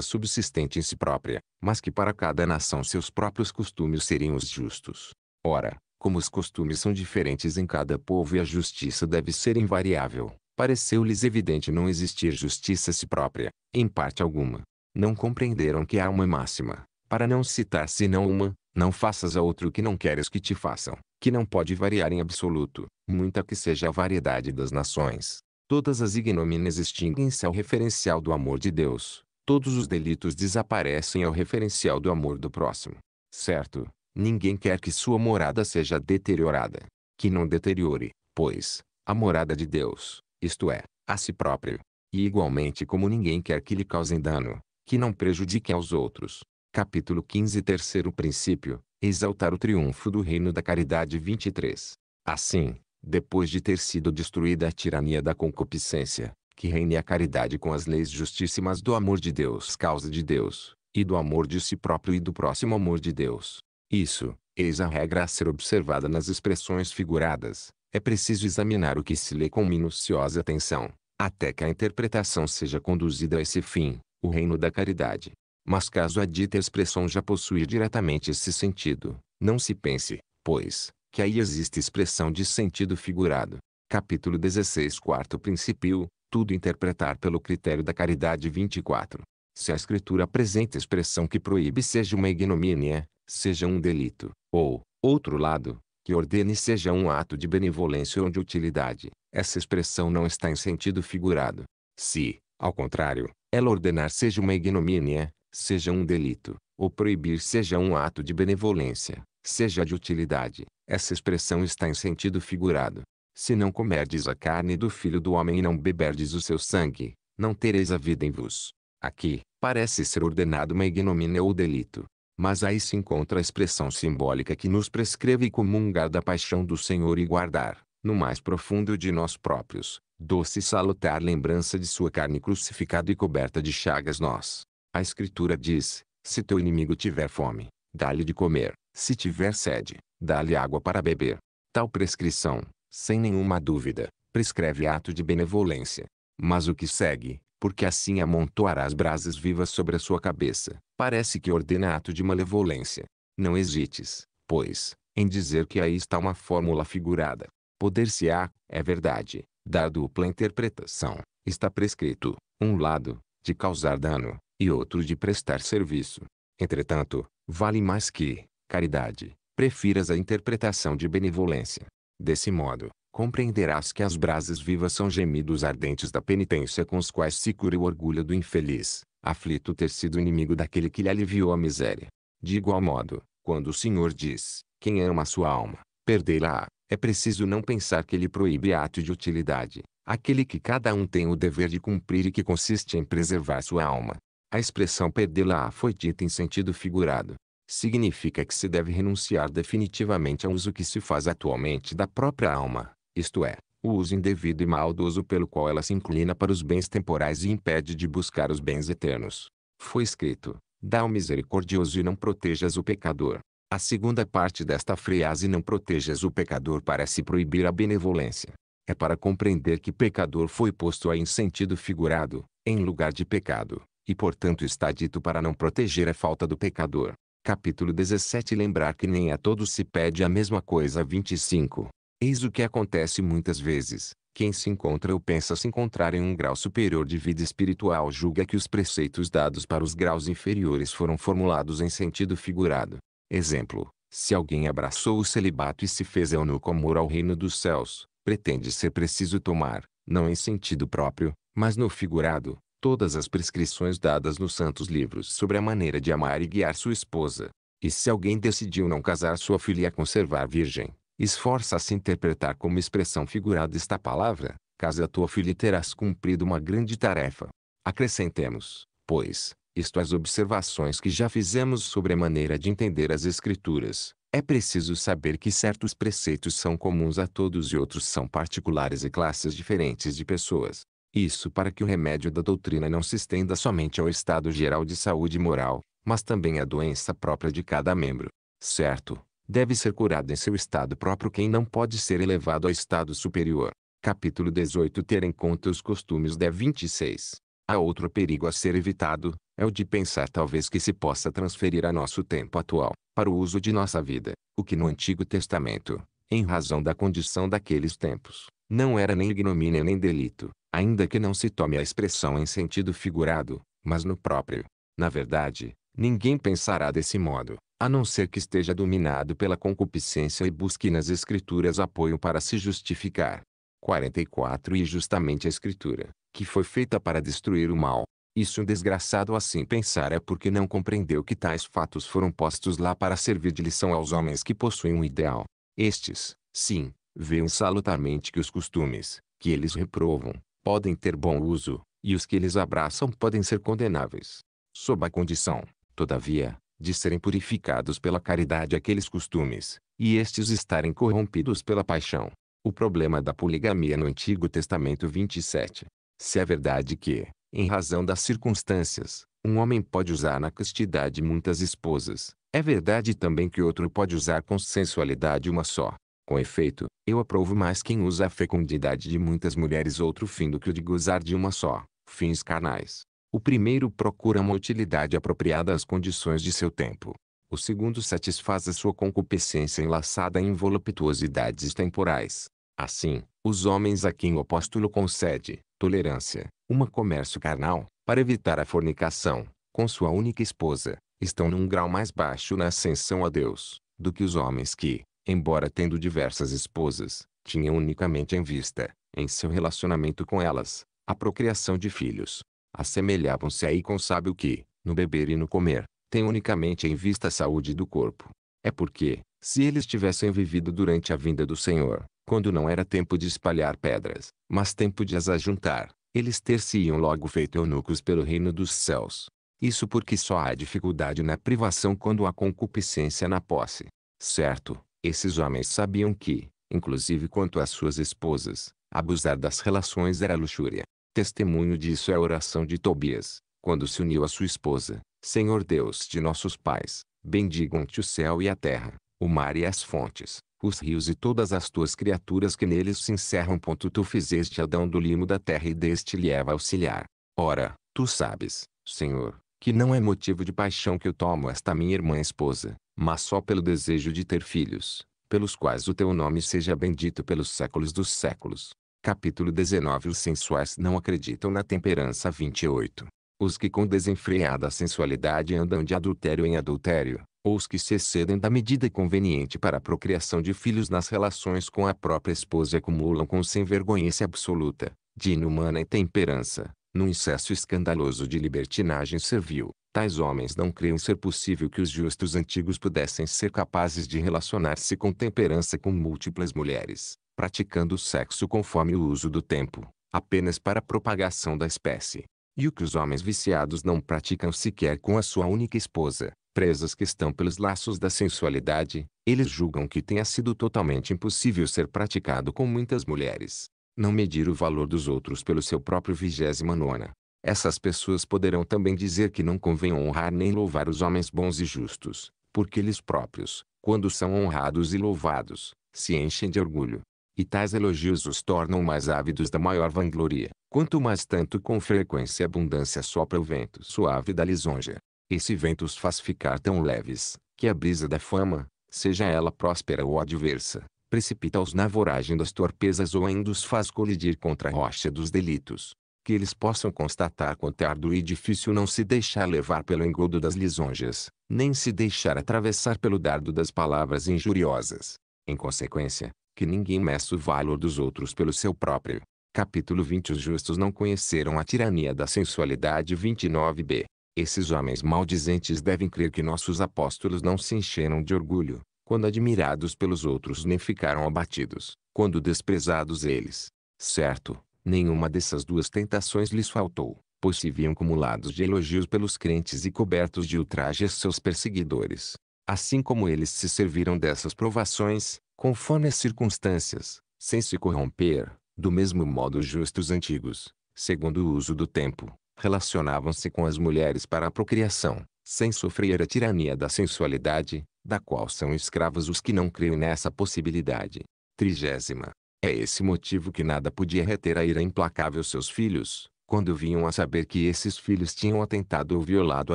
subsistente em si própria, mas que para cada nação seus próprios costumes seriam os justos. Ora, como os costumes são diferentes em cada povo e a justiça deve ser invariável, pareceu-lhes evidente não existir justiça a si própria, em parte alguma. Não compreenderam que há uma máxima, para não citar senão uma, não faças a outro o que não queres que te façam, que não pode variar em absoluto, muita que seja a variedade das nações. Todas as ignomínias extinguem-se ao referencial do amor de Deus. Todos os delitos desaparecem ao referencial do amor do próximo. Certo, ninguém quer que sua morada seja deteriorada. Que não deteriore, pois, a morada de Deus, isto é, a si próprio. E igualmente como ninguém quer que lhe causem dano, que não prejudiquem aos outros, Capítulo 15 Terceiro princípio, exaltar o triunfo do reino da caridade 23. Assim, depois de ter sido destruída a tirania da concupiscência, que reine a caridade com as leis justíssimas do amor de Deus causa de Deus, e do amor de si próprio e do próximo amor de Deus. Isso, eis a regra a ser observada nas expressões figuradas, é preciso examinar o que se lê com minuciosa atenção, até que a interpretação seja conduzida a esse fim, o reino da caridade. Mas caso a dita expressão já possuir diretamente esse sentido, não se pense, pois, que aí existe expressão de sentido figurado. Capítulo 16 Quarto princípio, tudo interpretar pelo critério da caridade 24. Se a escritura apresenta expressão que proíbe seja uma ignomínia, seja um delito, ou, outro lado, que ordene seja um ato de benevolência ou de utilidade, essa expressão não está em sentido figurado. Se, ao contrário, ela ordenar seja uma ignomínia, seja um delito, ou proibir seja um ato de benevolência, seja de utilidade. Essa expressão está em sentido figurado. Se não comerdes a carne do filho do homem e não beberdes o seu sangue, não tereis a vida em vós. Aqui, parece ser ordenado uma ignomínia ou delito. Mas aí se encontra a expressão simbólica que nos prescreve comungar da paixão do Senhor e guardar, no mais profundo de nós próprios, doce e salutar lembrança de sua carne crucificada e coberta de chagas nós, a Escritura diz: Se teu inimigo tiver fome, dá-lhe de comer, se tiver sede, dá-lhe água para beber. Tal prescrição, sem nenhuma dúvida, prescreve ato de benevolência. Mas o que segue, porque assim amontoarás brasas vivas sobre a sua cabeça, parece que ordena ato de malevolência. Não hesites, pois, em dizer que aí está uma fórmula figurada. Poder-se-á, é verdade, dar dupla interpretação, está prescrito, um lado, de causar dano, e outro de prestar serviço. Entretanto, vale mais que caridade, prefiras a interpretação de benevolência. Desse modo, compreenderás que as brasas vivas são gemidos ardentes da penitência com os quais se cura o orgulho do infeliz, aflito ter sido inimigo daquele que lhe aliviou a miséria. De igual modo, quando o Senhor diz, quem ama sua alma, perdê-la, é preciso não pensar que ele proíbe ato de utilidade, aquele que cada um tem o dever de cumprir e que consiste em preservar sua alma. A expressão perdê-la foi dita em sentido figurado. Significa que se deve renunciar definitivamente ao uso que se faz atualmente da própria alma, isto é, o uso indevido e maldoso pelo qual ela se inclina para os bens temporais e impede de buscar os bens eternos. Foi escrito: Dá o misericordioso e não protejas o pecador. A segunda parte desta frase não protejas o pecador parece proibir a benevolência. É para compreender que pecador foi posto aí em sentido figurado, em lugar de pecado e portanto está dito para não proteger a falta do pecador. Capítulo 17 Lembrar que nem a todos se pede a mesma coisa 25. Eis o que acontece muitas vezes. Quem se encontra ou pensa se encontrar em um grau superior de vida espiritual julga que os preceitos dados para os graus inferiores foram formulados em sentido figurado. Exemplo: se alguém abraçou o celibato e se fez eunuco amor ao reino dos céus, pretende ser preciso tomar, não em sentido próprio, mas no figurado, todas as prescrições dadas nos santos livros sobre a maneira de amar e guiar sua esposa. E se alguém decidiu não casar sua filha e é a conservar virgem, esforça-se a interpretar como expressão figurada esta palavra, casa tua filha e terás cumprido uma grande tarefa. Acrescentemos, pois, isto às observações que já fizemos sobre a maneira de entender as Escrituras. É preciso saber que certos preceitos são comuns a todos e outros são particulares e classes diferentes de pessoas. Isso para que o remédio da doutrina não se estenda somente ao estado geral de saúde moral, mas também à doença própria de cada membro. Certo, deve ser curado em seu estado próprio quem não pode ser elevado ao estado superior. Capítulo 18 Ter em conta os costumes de 26. Há outro perigo a ser evitado, é o de pensar talvez que se possa transferir a nosso tempo atual, para o uso de nossa vida, o que no Antigo Testamento, em razão da condição daqueles tempos, não era nem ignomínia nem delito, ainda que não se tome a expressão em sentido figurado, mas no próprio. Na verdade, ninguém pensará desse modo, a não ser que esteja dominado pela concupiscência e busque nas Escrituras apoio para se justificar. 44 E justamente a Escritura, que foi feita para destruir o mal. Isso um desgraçado assim pensar é porque não compreendeu que tais fatos foram postos lá para servir de lição aos homens que possuem um ideal. Estes, sim, veem salutarmente que os costumes, que eles reprovam, podem ter bom uso, e os que eles abraçam podem ser condenáveis. Sob a condição, todavia, de serem purificados pela caridade aqueles costumes, e estes estarem corrompidos pela paixão. O problema da poligamia no Antigo Testamento 27. Se é verdade que, em razão das circunstâncias, um homem pode usar na castidade muitas esposas, é verdade também que outro pode usar com sensualidade uma só. Com efeito, eu aprovo mais quem usa a fecundidade de muitas mulheres outro fim do que o de gozar de uma só, fins carnais. O primeiro procura uma utilidade apropriada às condições de seu tempo. O segundo satisfaz a sua concupiscência enlaçada em voluptuosidades temporais. Assim, os homens a quem o apóstolo concede tolerância, uma comércio carnal, para evitar a fornicação, com sua única esposa, estão num grau mais baixo na ascensão a Deus, do que os homens que, embora tendo diversas esposas, tinha unicamente em vista, em seu relacionamento com elas, a procriação de filhos. Assemelhavam-se aí com o que, no beber e no comer, tem unicamente em vista a saúde do corpo. É porque, se eles tivessem vivido durante a vinda do Senhor, quando não era tempo de espalhar pedras, mas tempo de as ajuntar, eles ter-se-iam logo feito eunucos pelo reino dos céus. Isso porque só há dificuldade na privação quando há concupiscência na posse. Certo, esses homens sabiam que, inclusive quanto às suas esposas, abusar das relações era luxúria. Testemunho disso é a oração de Tobias, quando se uniu à sua esposa: Senhor Deus de nossos pais, bendigam-te o céu e a terra, o mar e as fontes, os rios e todas as tuas criaturas que neles se encerram. Tu fizeste Adão do limo da terra e deste lhe Eva auxiliar. Ora, tu sabes, Senhor, que não é motivo de paixão que eu tomo esta minha irmã esposa, mas só pelo desejo de ter filhos, pelos quais o teu nome seja bendito pelos séculos dos séculos. Capítulo 19 Os sensuais não acreditam na temperança 28. Os que com desenfreada sensualidade andam de adultério em adultério, ou os que se excedem da medida conveniente para a procriação de filhos nas relações com a própria esposa acumulam com sem vergonhice absoluta, de inumana intemperança, num excesso escandaloso de libertinagem servil. Tais homens não creiam ser possível que os justos antigos pudessem ser capazes de relacionar-se com temperança com múltiplas mulheres, praticando o sexo conforme o uso do tempo, apenas para a propagação da espécie. E o que os homens viciados não praticam sequer com a sua única esposa, presas que estão pelos laços da sensualidade, eles julgam que tenha sido totalmente impossível ser praticado com muitas mulheres não medir o valor dos outros pelo seu próprio vigésima nona. Essas pessoas poderão também dizer que não convém honrar nem louvar os homens bons e justos, porque eles próprios, quando são honrados e louvados, se enchem de orgulho. E tais elogios os tornam mais ávidos da maior vangloria, quanto mais tanto com frequência e abundância sopra o vento suave da lisonja. Esse vento os faz ficar tão leves, que a brisa da fama, seja ela próspera ou adversa, precipita-os na voragem das torpezas ou ainda os faz colidir contra a rocha dos delitos. Que eles possam constatar quanto é árduo e difícil não se deixar levar pelo engodo das lisonjas, nem se deixar atravessar pelo dardo das palavras injuriosas. Em consequência, que ninguém meça o valor dos outros pelo seu próprio. Capítulo 20 Os justos não conheceram a tirania da sensualidade 29b. Esses homens maldizentes devem crer que nossos apóstolos não se encheram de orgulho, quando admirados pelos outros nem ficaram abatidos, quando desprezados eles. Certo, nenhuma dessas duas tentações lhes faltou, pois se viam cumulados de elogios pelos crentes e cobertos de ultrajes seus perseguidores. Assim como eles se serviram dessas provações, conforme as circunstâncias, sem se corromper, do mesmo modo os justos antigos, segundo o uso do tempo, relacionavam-se com as mulheres para a procriação, sem sofrer a tirania da sensualidade, da qual são escravos os que não creem nessa possibilidade. Trigésima. É esse motivo que nada podia reter a ira implacável seus filhos, quando vinham a saber que esses filhos tinham atentado ou violado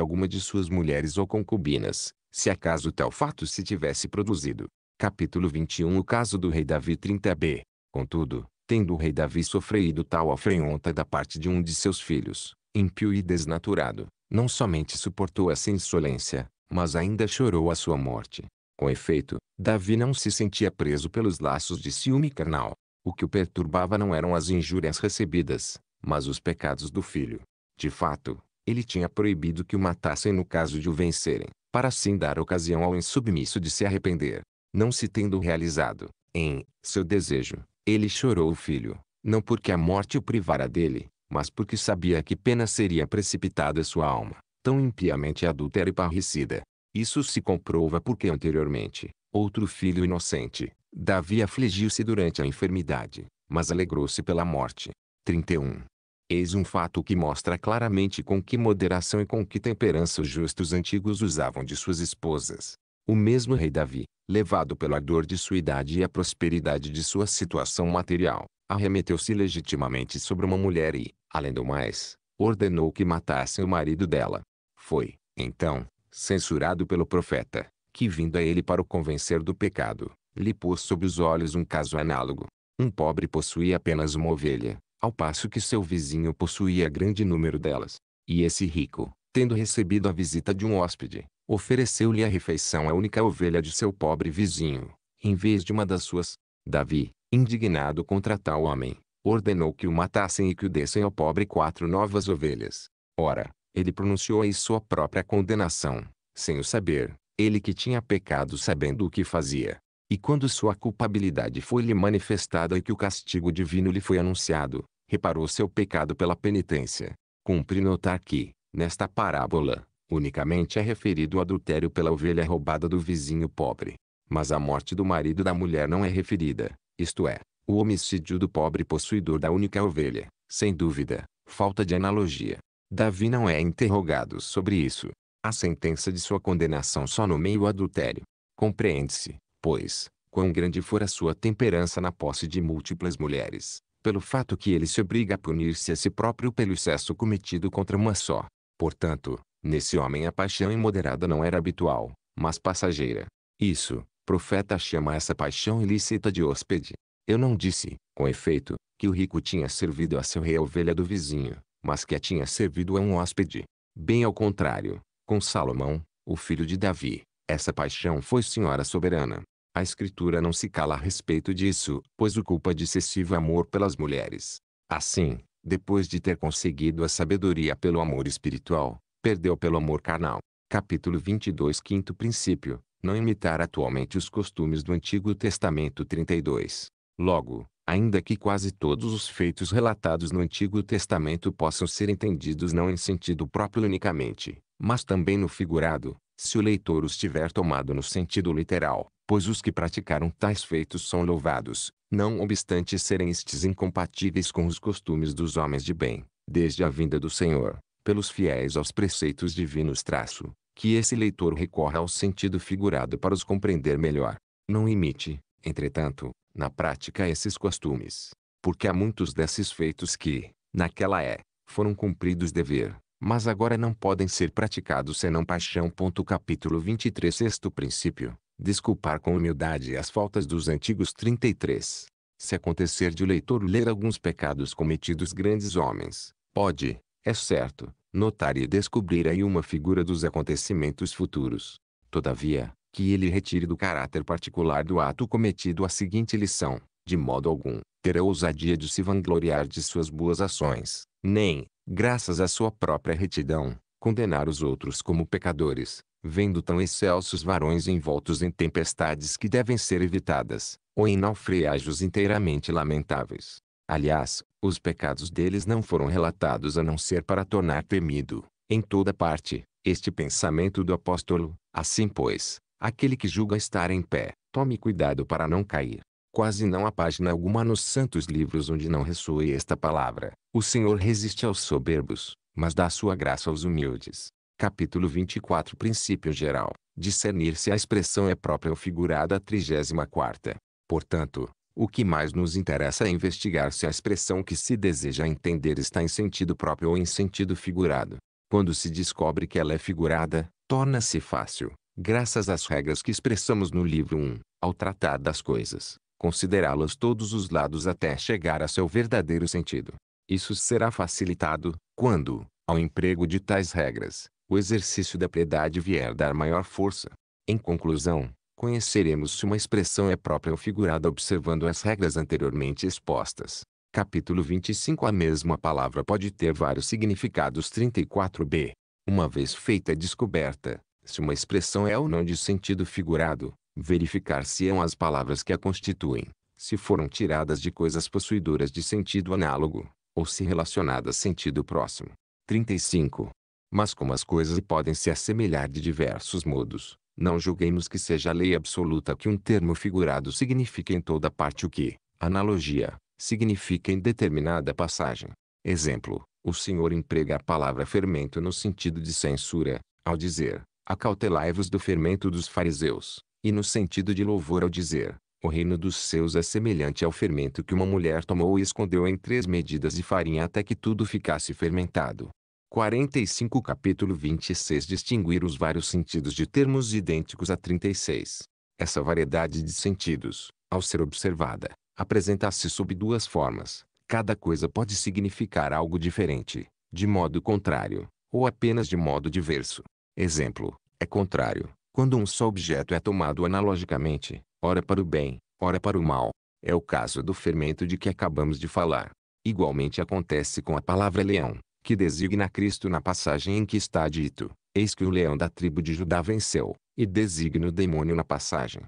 alguma de suas mulheres ou concubinas, se acaso tal fato se tivesse produzido. Capítulo 21 O caso do rei Davi 30b. Contudo, tendo o rei Davi sofrido tal afronta da parte de um de seus filhos, impio e desnaturado, não somente suportou essa insolência, mas ainda chorou a sua morte. Com efeito, Davi não se sentia preso pelos laços de ciúme carnal. O que o perturbava não eram as injúrias recebidas, mas os pecados do filho. De fato, ele tinha proibido que o matassem no caso de o vencerem, para assim dar ocasião ao insubmisso de se arrepender. Não se tendo realizado, em seu desejo, ele chorou o filho, não porque a morte o privara dele, mas porque sabia que pena seria precipitada sua alma, tão impiamente adúltera e parricida. Isso se comprova porque anteriormente, outro filho inocente, Davi afligiu-se durante a enfermidade, mas alegrou-se pela morte. 31. Eis um fato que mostra claramente com que moderação e com que temperança os justos antigos usavam de suas esposas. O mesmo rei Davi, levado pelo ardor de sua idade e a prosperidade de sua situação material, arremeteu-se legitimamente sobre uma mulher e, Além do mais, ordenou que matassem o marido dela. Foi, então, censurado pelo profeta, que vindo a ele para o convencer do pecado, lhe pôs sob os olhos um caso análogo. Um pobre possuía apenas uma ovelha, ao passo que seu vizinho possuía grande número delas. E esse rico, tendo recebido a visita de um hóspede, ofereceu-lhe a refeição à única ovelha de seu pobre vizinho, em vez de uma das suas. Davi, indignado contra tal homem, ordenou que o matassem e que o dessem ao pobre quatro novas ovelhas. Ora, ele pronunciou aí sua própria condenação, sem o saber, ele que tinha pecado sabendo o que fazia. E quando sua culpabilidade foi-lhe manifestada e que o castigo divino lhe foi anunciado, reparou seu pecado pela penitência. Cumpre notar que, nesta parábola, unicamente é referido o adultério pela ovelha roubada do vizinho pobre. Mas a morte do marido da mulher não é referida, isto é, o homicídio do pobre possuidor da única ovelha, sem dúvida, falta de analogia. Davi não é interrogado sobre isso. A sentença de sua condenação só nomeia o adultério. Compreende-se, pois, quão grande for a sua temperança na posse de múltiplas mulheres, pelo fato que ele se obriga a punir-se a si próprio pelo excesso cometido contra uma só. Portanto, nesse homem a paixão imoderada não era habitual, mas passageira. Isso, profeta chama essa paixão ilícita de hóspede. Eu não disse, com efeito, que o rico tinha servido a seu a ovelha do vizinho, mas que a tinha servido a um hóspede. Bem ao contrário, com Salomão, o filho de Davi, essa paixão foi senhora soberana. A escritura não se cala a respeito disso, pois o culpa de excessivo amor pelas mulheres. Assim, depois de ter conseguido a sabedoria pelo amor espiritual, perdeu pelo amor carnal. Capítulo 22 Quinto princípio, não imitar atualmente os costumes do Antigo Testamento 32. Logo, ainda que quase todos os feitos relatados no Antigo Testamento possam ser entendidos não em sentido próprio unicamente, mas também no figurado, se o leitor os tiver tomado no sentido literal, pois os que praticaram tais feitos são louvados, não obstante serem estes incompatíveis com os costumes dos homens de bem, desde a vinda do Senhor, pelos fiéis aos preceitos divinos traço, que esse leitor recorra ao sentido figurado para os compreender melhor. Não imite, entretanto, na prática esses costumes, porque há muitos desses feitos que, naquela é, foram cumpridos dever, mas agora não podem ser praticados senão paixão. Capítulo 23 Sexto princípio, desculpar com humildade as faltas dos antigos 33. Se acontecer de o leitor ler alguns pecados cometidos grandes homens, pode, é certo, notar e descobrir aí uma figura dos acontecimentos futuros. Todavia, que ele retire do caráter particular do ato cometido a seguinte lição: de modo algum, terá ousadia de se vangloriar de suas boas ações, nem, graças à sua própria retidão, condenar os outros como pecadores, vendo tão excelsos varões envoltos em tempestades que devem ser evitadas, ou em naufrágios inteiramente lamentáveis. Aliás, os pecados deles não foram relatados a não ser para tornar temido, em toda parte, este pensamento do apóstolo. Assim pois, Aquele que julga estar em pé, tome cuidado para não cair. Quase não há página alguma nos santos livros onde não ressoe esta palavra. O Senhor resiste aos soberbos, mas dá sua graça aos humildes. Capítulo 24 Princípio geral. Discernir se a expressão é própria ou figurada 34. Portanto, o que mais nos interessa é investigar se a expressão que se deseja entender está em sentido próprio ou em sentido figurado. Quando se descobre que ela é figurada, torna-se fácil, graças às regras que expressamos no livro 1, ao tratar das coisas, considerá-las todos os lados até chegar a seu verdadeiro sentido. Isso será facilitado, quando, ao emprego de tais regras, o exercício da piedade vier dar maior força. Em conclusão, conheceremos se uma expressão é própria ou figurada observando as regras anteriormente expostas. Capítulo 25 A mesma palavra pode ter vários significados 34b. Uma vez feita a descoberta, se uma expressão é ou não de sentido figurado, verificar-se-ão as palavras que a constituem, se foram tiradas de coisas possuidoras de sentido análogo, ou se relacionadas a sentido próximo. 35. Mas como as coisas podem se assemelhar de diversos modos, não julguemos que seja a lei absoluta que um termo figurado signifique em toda parte o que, analogia, significa em determinada passagem. Exemplo, o senhor emprega a palavra fermento no sentido de censura, ao dizer, Acautelai-vos do fermento dos fariseus, e no sentido de louvor ao dizer, o reino dos céus é semelhante ao fermento que uma mulher tomou e escondeu em três medidas de farinha até que tudo ficasse fermentado. 45 Capítulo 26 Distinguir os vários sentidos de termos idênticos a 36. Essa variedade de sentidos, ao ser observada, apresenta-se sob duas formas. Cada coisa pode significar algo diferente, de modo contrário, ou apenas de modo diverso. Exemplo, é contrário, quando um só objeto é tomado analogicamente, ora para o bem, ora para o mal. É o caso do fermento de que acabamos de falar. Igualmente acontece com a palavra leão, que designa Cristo na passagem em que está dito, eis que o leão da tribo de Judá venceu, e designa o demônio na passagem.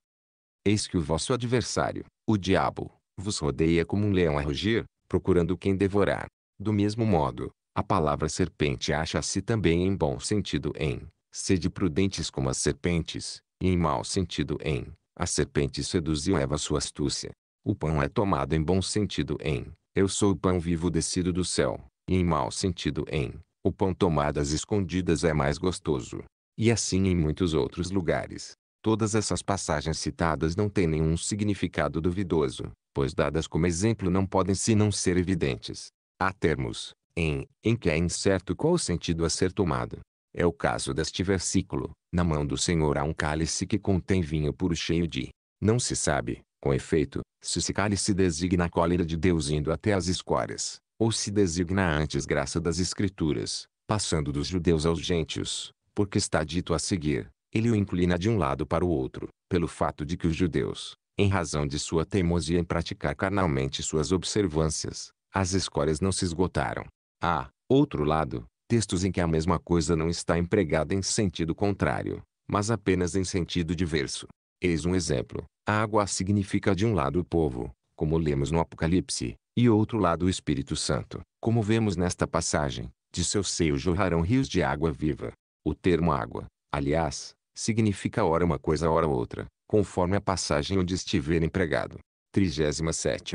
Eis que o vosso adversário, o diabo, vos rodeia como um leão a rugir, procurando quem devorar. Do mesmo modo, a palavra serpente acha-se também em bom sentido em Sede prudentes como as serpentes, e em mau sentido em, a serpente seduziu Eva sua astúcia. O pão é tomado em bom sentido em, eu sou o pão vivo descido do céu, e em mau sentido em, o pão tomado às escondidas é mais gostoso. E assim em muitos outros lugares. Todas essas passagens citadas não têm nenhum significado duvidoso, pois dadas como exemplo não podem senão ser evidentes. Há termos, em, em que é incerto qual sentido a ser tomado. É o caso deste versículo. Na mão do Senhor há um cálice que contém vinho puro cheio de. Não se sabe, com efeito, se esse cálice designa a cólera de Deus indo até as escórias, ou se designa a antes graça das Escrituras, passando dos judeus aos gentios, porque está dito a seguir, ele o inclina de um lado para o outro, pelo fato de que os judeus, em razão de sua teimosia em praticar carnalmente suas observâncias, as escórias não se esgotaram. Ah, outro lado, textos em que a mesma coisa não está empregada em sentido contrário, mas apenas em sentido diverso. Eis um exemplo. A água significa de um lado o povo, como lemos no Apocalipse, e outro lado o Espírito Santo, como vemos nesta passagem. De seu seio jorrarão rios de água viva. O termo água, aliás, significa ora uma coisa ora outra, conforme a passagem onde estiver empregado. 37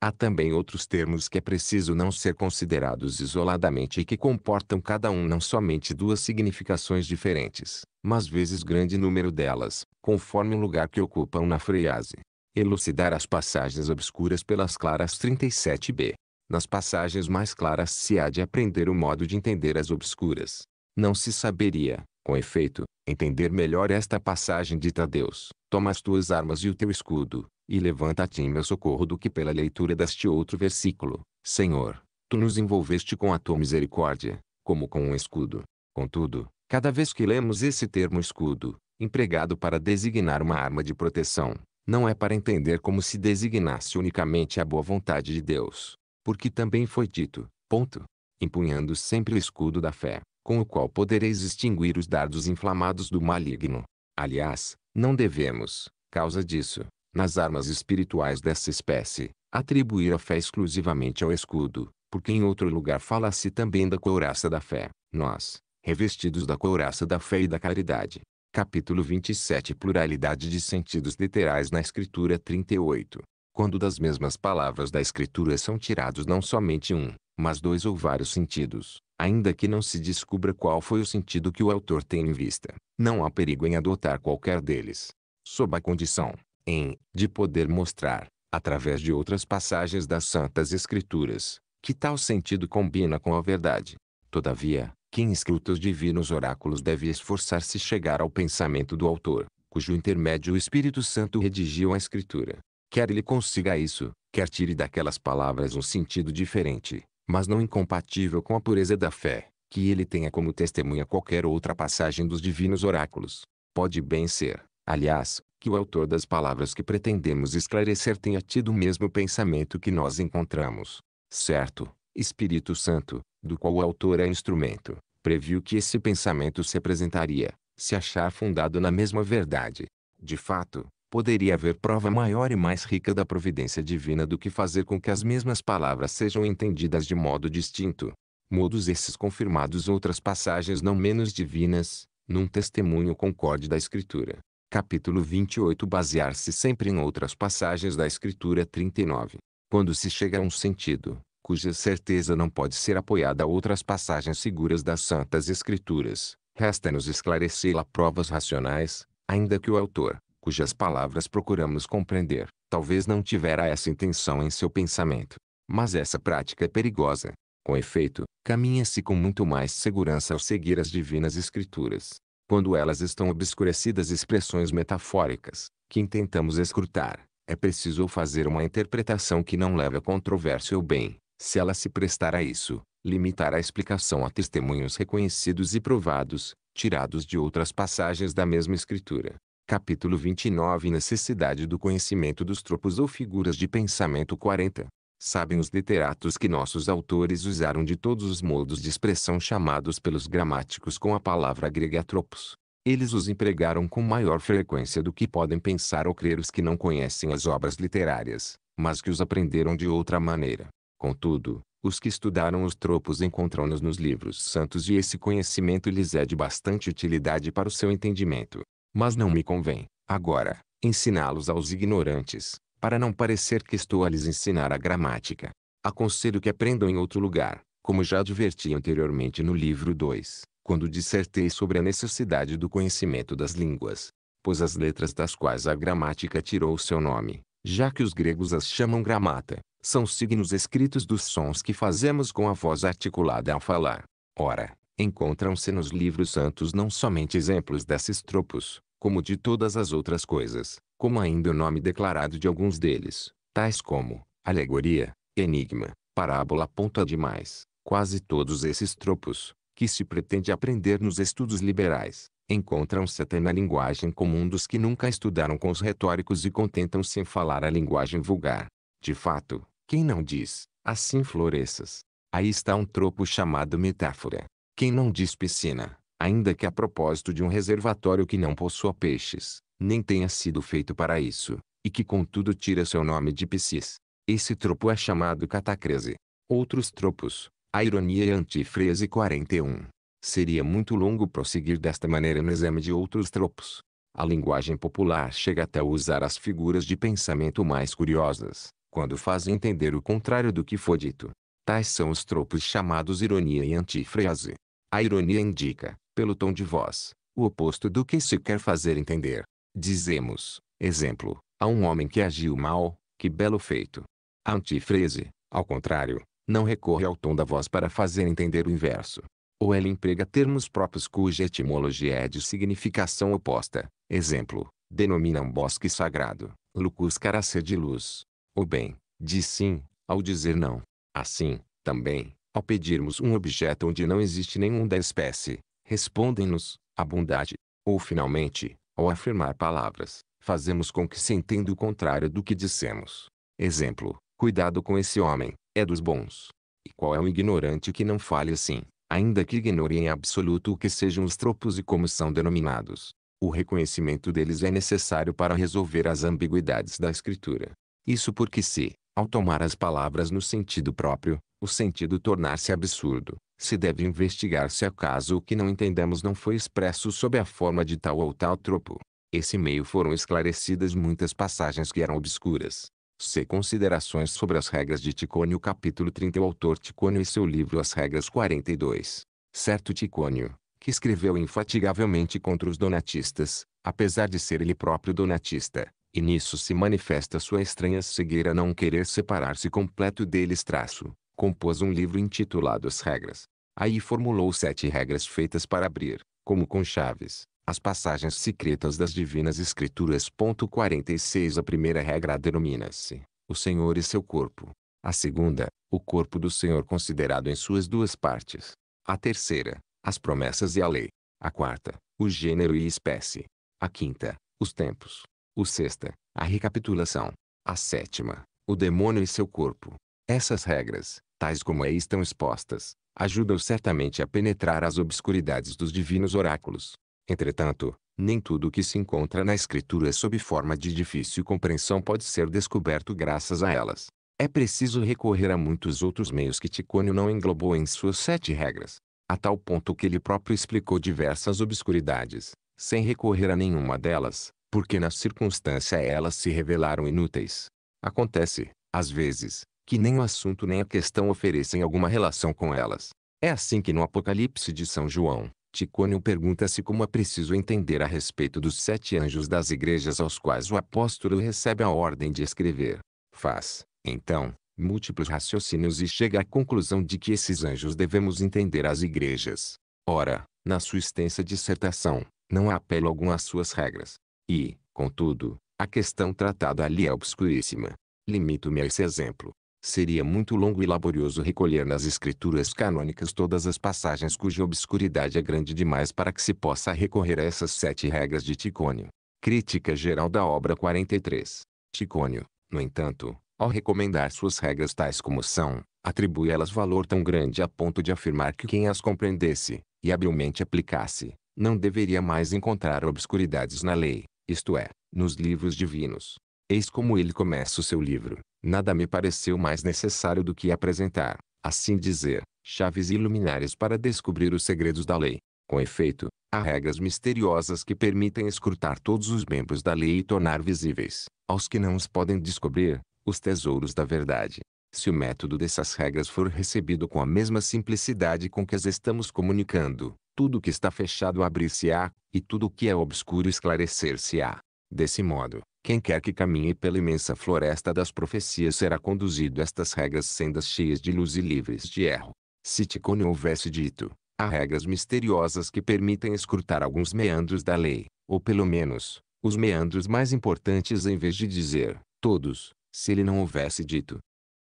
Há também outros termos que é preciso não ser considerados isoladamente e que comportam cada um não somente duas significações diferentes, mas vezes grande número delas, conforme o lugar que ocupam na frase. Elucidar as passagens obscuras pelas claras 37b. Nas passagens mais claras se há de aprender o modo de entender as obscuras. Não se saberia, com efeito, entender melhor esta passagem dita a Deus. Toma as tuas armas e o teu escudo, e levanta te em meu socorro do que pela leitura deste outro versículo. Senhor, tu nos envolveste com a tua misericórdia, como com um escudo. Contudo, cada vez que lemos esse termo escudo, empregado para designar uma arma de proteção, não é para entender como se designasse unicamente a boa vontade de Deus, porque também foi dito, ponto, empunhando sempre o escudo da fé, com o qual podereis extinguir os dardos inflamados do maligno. Aliás, não devemos, causa disso, nas armas espirituais dessa espécie, atribuir a fé exclusivamente ao escudo, porque em outro lugar fala-se também da couraça da fé, nós, revestidos da couraça da fé e da caridade. Capítulo 27 Pluralidade de sentidos literais na Escritura 38 Quando das mesmas palavras da Escritura são tirados não somente um, mas dois ou vários sentidos, ainda que não se descubra qual foi o sentido que o autor tem em vista, não há perigo em adotar qualquer deles. Sob a condição, em de poder mostrar, através de outras passagens das Santas Escrituras, que tal sentido combina com a verdade. Todavia, quem escuta os divinos oráculos deve esforçar-se chegar ao pensamento do autor, cujo intermédio o Espírito Santo redigiu a Escritura. Quer ele consiga isso, quer tire daquelas palavras um sentido diferente, mas não incompatível com a pureza da fé, que ele tenha como testemunha qualquer outra passagem dos divinos oráculos. Pode bem ser, aliás, que o autor das palavras que pretendemos esclarecer tenha tido o mesmo pensamento que nós encontramos. Certo, Espírito Santo, do qual o autor é instrumento, previu que esse pensamento se apresentaria, se achar fundado na mesma verdade. De fato, poderia haver prova maior e mais rica da providência divina do que fazer com que as mesmas palavras sejam entendidas de modo distinto. Modos esses confirmados outras passagens não menos divinas, num testemunho concorde da Escritura capítulo 28 basear-se sempre em outras passagens da Escritura 39. Quando se chega a um sentido, cuja certeza não pode ser apoiada a outras passagens seguras das Santas Escrituras, resta-nos esclarecê-la provas racionais, ainda que o autor, cujas palavras procuramos compreender, talvez não tivera essa intenção em seu pensamento. Mas essa prática é perigosa. Com efeito, caminha-se com muito mais segurança ao seguir as divinas escrituras, quando elas estão obscurecidas expressões metafóricas, que intentamos escrutar, é preciso fazer uma interpretação que não leve a controvérsia ou bem, se ela se prestar a isso, limitar a explicação a testemunhos reconhecidos e provados, tirados de outras passagens da mesma escritura. Capítulo 29 Necessidade do conhecimento dos tropos ou figuras de pensamento 40 Sabem os literatos que nossos autores usaram de todos os modos de expressão chamados pelos gramáticos com a palavra grega tropos. Eles os empregaram com maior frequência do que podem pensar ou crer os que não conhecem as obras literárias, mas que os aprenderam de outra maneira. Contudo, os que estudaram os tropos encontram-nos nos livros santos e esse conhecimento lhes é de bastante utilidade para o seu entendimento. Mas não me convém, agora, ensiná-los aos ignorantes, para não parecer que estou a lhes ensinar a gramática. Aconselho que aprendam em outro lugar, como já adverti anteriormente no livro 2, quando dissertei sobre a necessidade do conhecimento das línguas, pois as letras das quais a gramática tirou o seu nome, já que os gregos as chamam gramata, são signos escritos dos sons que fazemos com a voz articulada ao falar. Ora, encontram-se nos livros santos não somente exemplos desses tropos, como de todas as outras coisas, como ainda o nome declarado de alguns deles, tais como alegoria, enigma, parábola aponta demais, quase todos esses tropos, que se pretende aprender nos estudos liberais, encontram-se até na linguagem comum dos que nunca estudaram com os retóricos e contentam-se em falar a linguagem vulgar. De fato, quem não diz, assim floresças. Aí está um tropo chamado metáfora. Quem não diz piscina, ainda que a propósito de um reservatório que não possua peixes, nem tenha sido feito para isso, e que contudo tira seu nome de Piscis. Esse tropo é chamado catacrese. Outros tropos, a ironia e a antifrese 41. Seria muito longo prosseguir desta maneira no exame de outros tropos. A linguagem popular chega até usar as figuras de pensamento mais curiosas, quando fazem entender o contrário do que foi dito. Tais são os tropos chamados ironia e antifrase. A ironia indica, pelo tom de voz, o oposto do que se quer fazer entender. Dizemos, exemplo, a um homem que agiu mal, que belo feito. A antifrase, ao contrário, não recorre ao tom da voz para fazer entender o inverso. Ou ela emprega termos próprios cuja etimologia é de significação oposta. Exemplo, denomina um bosque sagrado, lucus caracer de luz. Ou bem, diz sim, ao dizer não. Assim, também, ao pedirmos um objeto onde não existe nenhum da espécie, respondem-nos, a bondade. Ou finalmente, ao afirmar palavras, fazemos com que se entenda o contrário do que dissemos. Exemplo, cuidado com esse homem, é dos bons. E qual é o ignorante que não fale assim, ainda que ignore em absoluto o que sejam os tropos e como são denominados? O reconhecimento deles é necessário para resolver as ambiguidades da escritura. Isso porque se, ao tomar as palavras no sentido próprio, o sentido tornar-se absurdo, se deve investigar se acaso o que não entendemos não foi expresso sob a forma de tal ou tal tropo. Esse meio foram esclarecidas muitas passagens que eram obscuras. Se considerações sobre as regras de Ticônio capítulo 30 o autor Ticônio e seu livro As Regras 42. Certo Ticônio, que escreveu infatigavelmente contra os donatistas, apesar de ser ele próprio donatista, e nisso se manifesta sua estranha cegueira não querer separar-se completo deles traço, compôs um livro intitulado As Regras. Aí formulou sete regras feitas para abrir, como com chaves, as passagens secretas das divinas escrituras. 46 A primeira regra denomina-se, o Senhor e seu corpo. A segunda, o corpo do Senhor considerado em suas duas partes. A terceira, as promessas e a lei. A quarta, o gênero e espécie. A quinta, os tempos. O sexta, a recapitulação. A sétima, o demônio e seu corpo. Essas regras, tais como aí estão expostas, ajudam certamente a penetrar as obscuridades dos divinos oráculos. Entretanto, nem tudo o que se encontra na Escritura sob forma de difícil compreensão pode ser descoberto graças a elas. É preciso recorrer a muitos outros meios que Ticônio não englobou em suas sete regras, a tal ponto que ele próprio explicou diversas obscuridades, sem recorrer a nenhuma delas, porque na circunstância elas se revelaram inúteis. Acontece, às vezes, que nem o assunto nem a questão oferecem alguma relação com elas. É assim que no Apocalipse de São João, Ticônio pergunta-se como é preciso entender a respeito dos sete anjos das igrejas aos quais o apóstolo recebe a ordem de escrever. Faz, então, múltiplos raciocínios e chega à conclusão de que esses anjos devemos entender as igrejas. Ora, na sua extensa dissertação, não há apelo algum às suas regras. E, contudo, a questão tratada ali é obscuríssima. Limito-me a esse exemplo. Seria muito longo e laborioso recolher nas escrituras canônicas todas as passagens cuja obscuridade é grande demais para que se possa recorrer a essas sete regras de Ticônio. Crítica geral da obra 43. Ticônio, no entanto, ao recomendar suas regras tais como são, atribui elas valor tão grande a ponto de afirmar que quem as compreendesse, e habilmente aplicasse, não deveria mais encontrar obscuridades na lei, isto é, nos livros divinos. Eis como ele começa o seu livro. Nada me pareceu mais necessário do que apresentar, assim dizer, chaves e luminárias para descobrir os segredos da lei. Com efeito, há regras misteriosas que permitem escrutar todos os membros da lei e tornar visíveis, aos que não os podem descobrir, os tesouros da verdade. Se o método dessas regras for recebido com a mesma simplicidade com que as estamos comunicando, tudo o que está fechado abrir-se-á, e tudo o que é obscuro esclarecer-se-á. Desse modo, quem quer que caminhe pela imensa floresta das profecias será conduzido a estas regras sendas cheias de luz e livres de erro. Se Ticone houvesse dito, há regras misteriosas que permitem escrutar alguns meandros da lei, ou pelo menos, os meandros mais importantes em vez de dizer, todos, se ele não houvesse dito.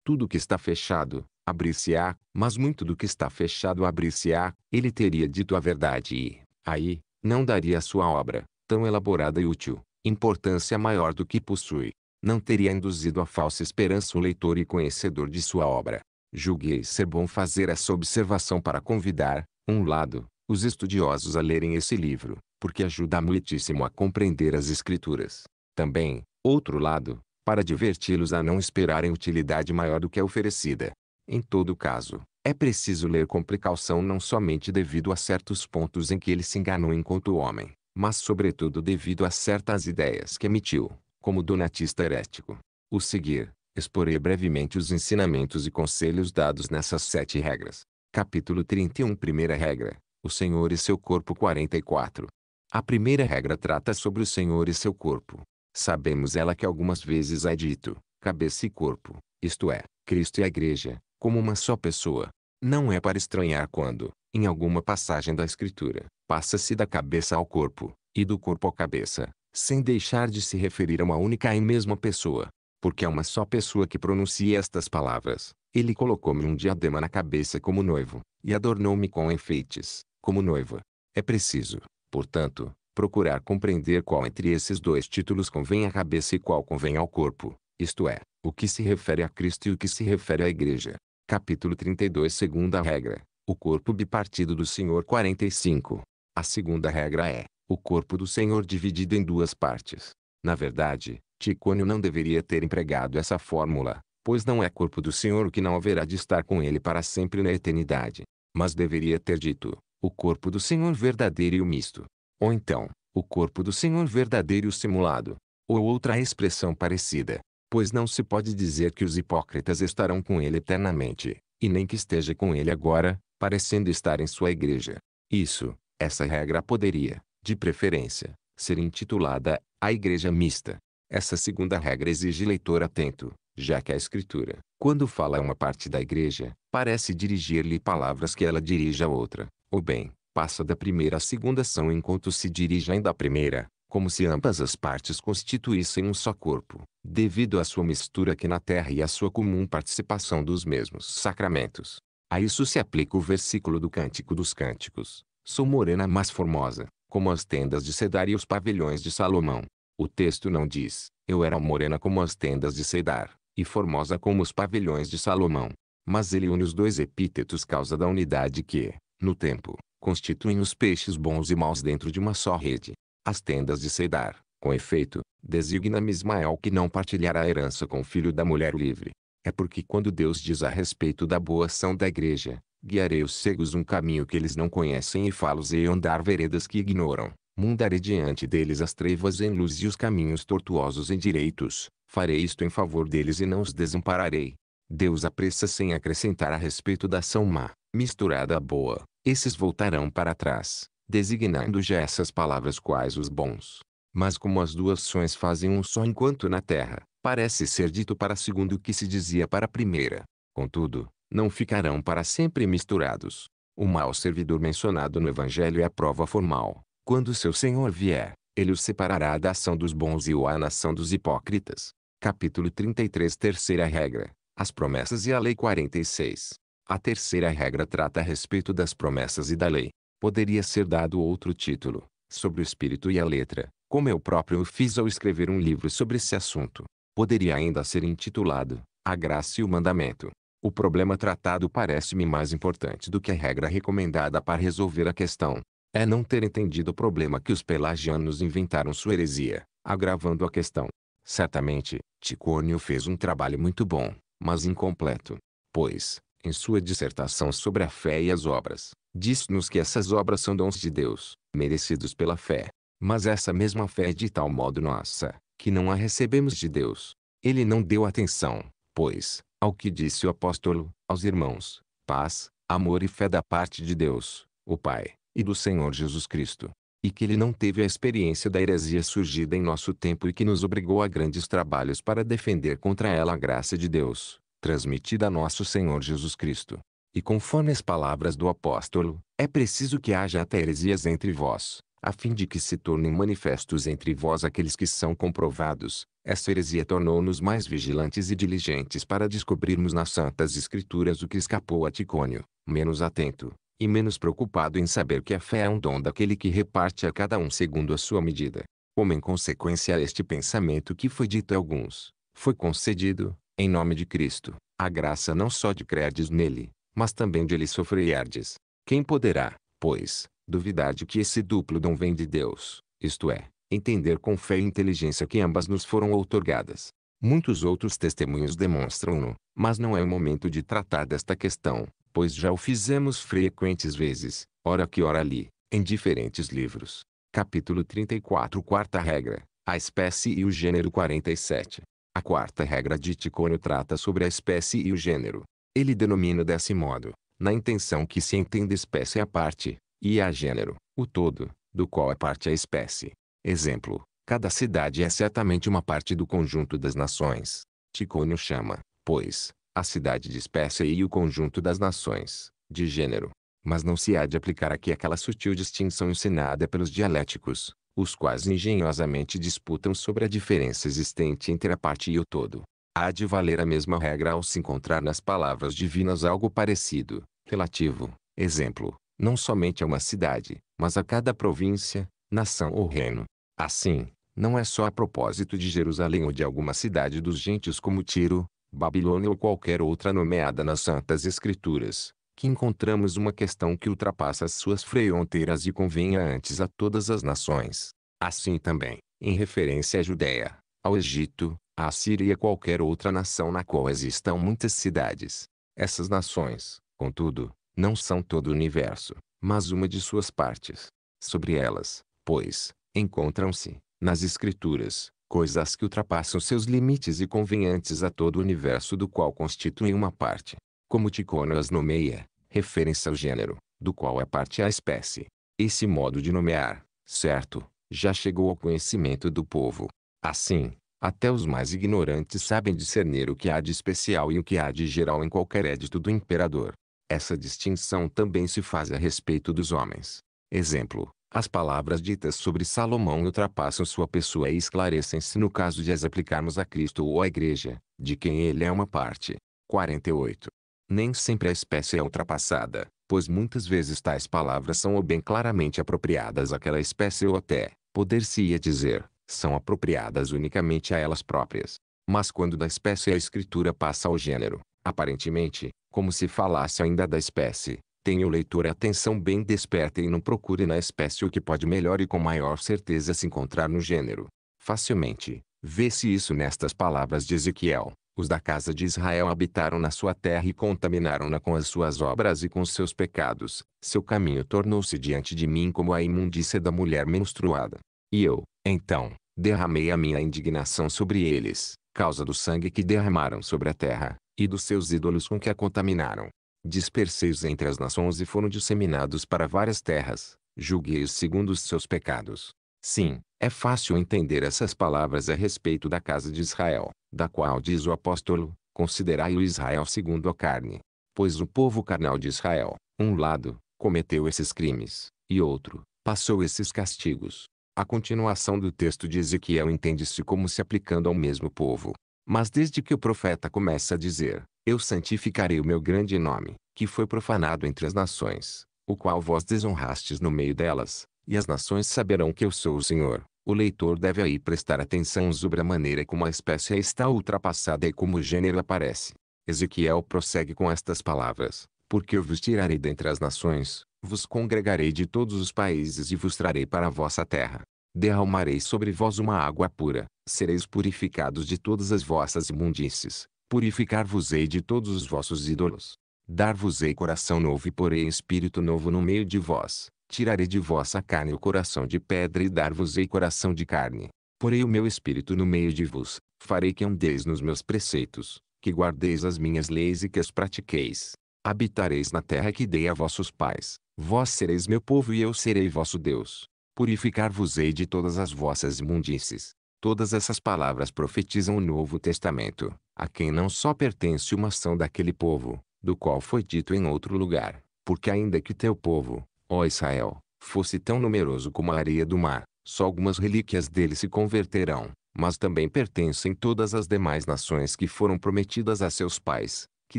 Tudo que está fechado, abrir-se-á, mas muito do que está fechado abrir-se-á, ele teria dito a verdade e, aí, não daria a sua obra, tão elaborada e útil, importância maior do que possui, não teria induzido a falsa esperança o leitor e conhecedor de sua obra. Julguei ser bom fazer essa observação para convidar, um lado, os estudiosos a lerem esse livro, porque ajuda muitíssimo a compreender as escrituras. Também, outro lado, para diverti-los a não esperarem utilidade maior do que a oferecida. Em todo caso, é preciso ler com precaução não somente devido a certos pontos em que ele se enganou enquanto homem, mas sobretudo devido a certas ideias que emitiu, como donatista herético. O seguir, exporei brevemente os ensinamentos e conselhos dados nessas sete regras. Capítulo 31 Primeira regra: O Senhor e seu corpo 44. A primeira regra trata sobre o Senhor e seu corpo. Sabemos ela que algumas vezes é dito, cabeça e corpo, isto é, Cristo e a Igreja, como uma só pessoa. Não é para estranhar quando, em alguma passagem da Escritura, passa-se da cabeça ao corpo, e do corpo à cabeça, sem deixar de se referir a uma única e mesma pessoa. Porque é uma só pessoa que pronuncia estas palavras. Ele colocou-me um diadema na cabeça como noivo, e adornou-me com enfeites, como noiva. É preciso, portanto, procurar compreender qual entre esses dois títulos convém à cabeça e qual convém ao corpo, isto é, o que se refere a Cristo e o que se refere à Igreja. Capítulo 32 Segunda regra, o corpo bipartido do Senhor 45. A segunda regra é, o corpo do Senhor dividido em duas partes. Na verdade, Ticônio não deveria ter empregado essa fórmula, pois não é corpo do Senhor o que não haverá de estar com ele para sempre na eternidade. Mas deveria ter dito, o corpo do Senhor verdadeiro e o misto. Ou então, o corpo do Senhor verdadeiro e o simulado. Ou outra expressão parecida. Pois não se pode dizer que os hipócritas estarão com ele eternamente, e nem que esteja com ele agora, parecendo estar em sua igreja. Isso, essa regra poderia, de preferência, ser intitulada a igreja mista. Essa segunda regra exige leitor atento, já que a Escritura, quando fala a uma parte da igreja, parece dirigir-lhe palavras que ela dirige a outra, ou bem, passa da primeira à segunda ação enquanto se dirige ainda à primeira, como se ambas as partes constituíssem um só corpo, devido à sua mistura aqui na terra e à sua comum participação dos mesmos sacramentos. A isso se aplica o versículo do Cântico dos Cânticos, Sou morena mas formosa, como as tendas de cedar e os pavilhões de Salomão. O texto não diz, eu era morena como as tendas de cedar, e formosa como os pavilhões de Salomão. Mas ele une os dois epítetos causa da unidade que, no tempo, constituem os peixes bons e maus dentro de uma só rede. As tendas de cedar, com efeito, designa-me Ismael que não partilhará a herança com o filho da mulher livre. É porque quando Deus diz a respeito da boa ação da igreja, Guiarei os cegos um caminho que eles não conhecem e falos ei andar veredas que ignoram. Mundarei diante deles as trevas em luz e os caminhos tortuosos em direitos. Farei isto em favor deles e não os desampararei. Deus apressa sem acrescentar a respeito da ação má, misturada à boa. Esses voltarão para trás, designando já essas palavras quais os bons. Mas como as duas ações fazem um só enquanto na terra, parece ser dito para a segunda o que se dizia para a primeira. Contudo, não ficarão para sempre misturados. O mau servidor mencionado no Evangelho é a prova formal. Quando seu Senhor vier, ele os separará da ação dos bons e o a nação dos hipócritas. Capítulo 33 Terceira regra. As promessas e a lei 46. A terceira regra trata a respeito das promessas e da lei. Poderia ser dado outro título, sobre o espírito e a letra, como eu próprio fiz ao escrever um livro sobre esse assunto. Poderia ainda ser intitulado, A Graça e o Mandamento. O problema tratado parece-me mais importante do que a regra recomendada para resolver a questão. É não ter entendido o problema que os pelagianos inventaram sua heresia, agravando a questão. Certamente, Ticônio fez um trabalho muito bom, mas incompleto. Pois, em sua dissertação sobre a fé e as obras, diz-nos que essas obras são dons de Deus, merecidos pela fé. Mas essa mesma fé é de tal modo nossa, que não a recebemos de Deus. Ele não deu atenção, pois, ao que disse o apóstolo, aos irmãos, paz, amor e fé da parte de Deus, o Pai, e do Senhor Jesus Cristo. E que ele não teve a experiência da heresia surgida em nosso tempo e que nos obrigou a grandes trabalhos para defender contra ela a graça de Deus, transmitida a nosso Senhor Jesus Cristo. E conforme as palavras do apóstolo, é preciso que haja até heresias entre vós, a fim de que se tornem manifestos entre vós aqueles que são comprovados. Essa heresia tornou-nos mais vigilantes e diligentes para descobrirmos nas Santas Escrituras o que escapou a Ticônio, menos atento, e menos preocupado em saber que a fé é um dom daquele que reparte a cada um segundo a sua medida. Como em consequência a este pensamento que foi dito a alguns, foi concedido, em nome de Cristo, a graça não só de crerdes nele, mas também de lhe sofrerdes. Quem poderá, pois, duvidar de que esse duplo dom vem de Deus, isto é, entender com fé e inteligência que ambas nos foram outorgadas. Muitos outros testemunhos demonstram-no, mas não é o momento de tratar desta questão, pois já o fizemos frequentes vezes, ora aqui ora ali, em diferentes livros. Capítulo 34 Quarta regra, a espécie e o gênero 47. A quarta regra de Ticônio trata sobre a espécie e o gênero. Ele denomina desse modo, na intenção que se entenda espécie à parte, e há gênero, o todo, do qual é parte a espécie. Exemplo, cada cidade é certamente uma parte do conjunto das nações. Ticônio chama, pois, a cidade de espécie e o conjunto das nações, de gênero. Mas não se há de aplicar aqui aquela sutil distinção ensinada pelos dialéticos, os quais engenhosamente disputam sobre a diferença existente entre a parte e o todo. Há de valer a mesma regra ao se encontrar nas palavras divinas algo parecido, relativo, exemplo, não somente a uma cidade, mas a cada província, nação ou reino. Assim, não é só a propósito de Jerusalém ou de alguma cidade dos gentios como Tiro, Babilônia ou qualquer outra nomeada nas Santas Escrituras, que encontramos uma questão que ultrapassa as suas fronteiras e convenha antes a todas as nações. Assim também, em referência à Judéia, ao Egito, à Síria e a qualquer outra nação na qual existam muitas cidades. Essas nações, contudo, não são todo o universo, mas uma de suas partes. Sobre elas, pois, encontram-se, nas Escrituras, coisas que ultrapassam seus limites e convenientes a todo o universo do qual constituem uma parte. Como Ticono as nomeia, referência ao gênero, do qual é parte a espécie. Esse modo de nomear, certo, já chegou ao conhecimento do povo. Assim, até os mais ignorantes sabem discernir o que há de especial e o que há de geral em qualquer edito do imperador. Essa distinção também se faz a respeito dos homens. Exemplo, as palavras ditas sobre Salomão ultrapassam sua pessoa e esclarecem-se no caso de as aplicarmos a Cristo ou à Igreja, de quem ele é uma parte. 48. Nem sempre a espécie é ultrapassada, pois muitas vezes tais palavras são ou bem claramente apropriadas àquela espécie ou até, poder-se-ia dizer, são apropriadas unicamente a elas próprias. Mas quando da espécie a escritura passa ao gênero, aparentemente, como se falasse ainda da espécie. Tenha o leitor a atenção bem desperta e não procure na espécie o que pode melhor e com maior certeza se encontrar no gênero. Facilmente, vê-se isso nestas palavras de Ezequiel. Os da casa de Israel habitaram na sua terra e contaminaram-na com as suas obras e com seus pecados. Seu caminho tornou-se diante de mim como a imundícia da mulher menstruada. E eu, então, derramei a minha indignação sobre eles, causa do sangue que derramaram sobre a terra, e dos seus ídolos com que a contaminaram. Disperseis entre as nações e foram disseminados para várias terras, julguei-os segundo os seus pecados. Sim, é fácil entender essas palavras a respeito da casa de Israel, da qual diz o apóstolo, considerai o Israel segundo a carne. Pois o povo carnal de Israel, um lado, cometeu esses crimes, e outro, passou esses castigos. A continuação do texto de Ezequiel entende-se como se aplicando ao mesmo povo. Mas desde que o profeta começa a dizer, eu santificarei o meu grande nome, que foi profanado entre as nações, o qual vós desonrastes no meio delas, e as nações saberão que eu sou o Senhor. O leitor deve aí prestar atenção sobre a maneira como a espécie está ultrapassada e como o gênero aparece. Ezequiel prossegue com estas palavras: Porque eu vos tirarei dentre as nações, vos congregarei de todos os países e vos trarei para a vossa terra derramarei sobre vós uma água pura, sereis purificados de todas as vossas imundícies, purificar-vos-ei de todos os vossos ídolos. Dar-vos-ei coração novo e porei espírito novo no meio de vós, tirarei de vossa carne o coração de pedra e dar-vos-ei coração de carne. Porei o meu espírito no meio de vós, farei que andeis nos meus preceitos, que guardeis as minhas leis e que as pratiqueis. Habitareis na terra que dei a vossos pais, vós sereis meu povo e eu serei vosso Deus purificar-vos-ei de todas as vossas imundícies. Todas essas palavras profetizam o Novo Testamento, a quem não só pertence uma ação daquele povo, do qual foi dito em outro lugar, porque ainda que teu povo, ó Israel, fosse tão numeroso como a areia do mar, só algumas relíquias dele se converterão, mas também pertencem todas as demais nações que foram prometidas a seus pais, que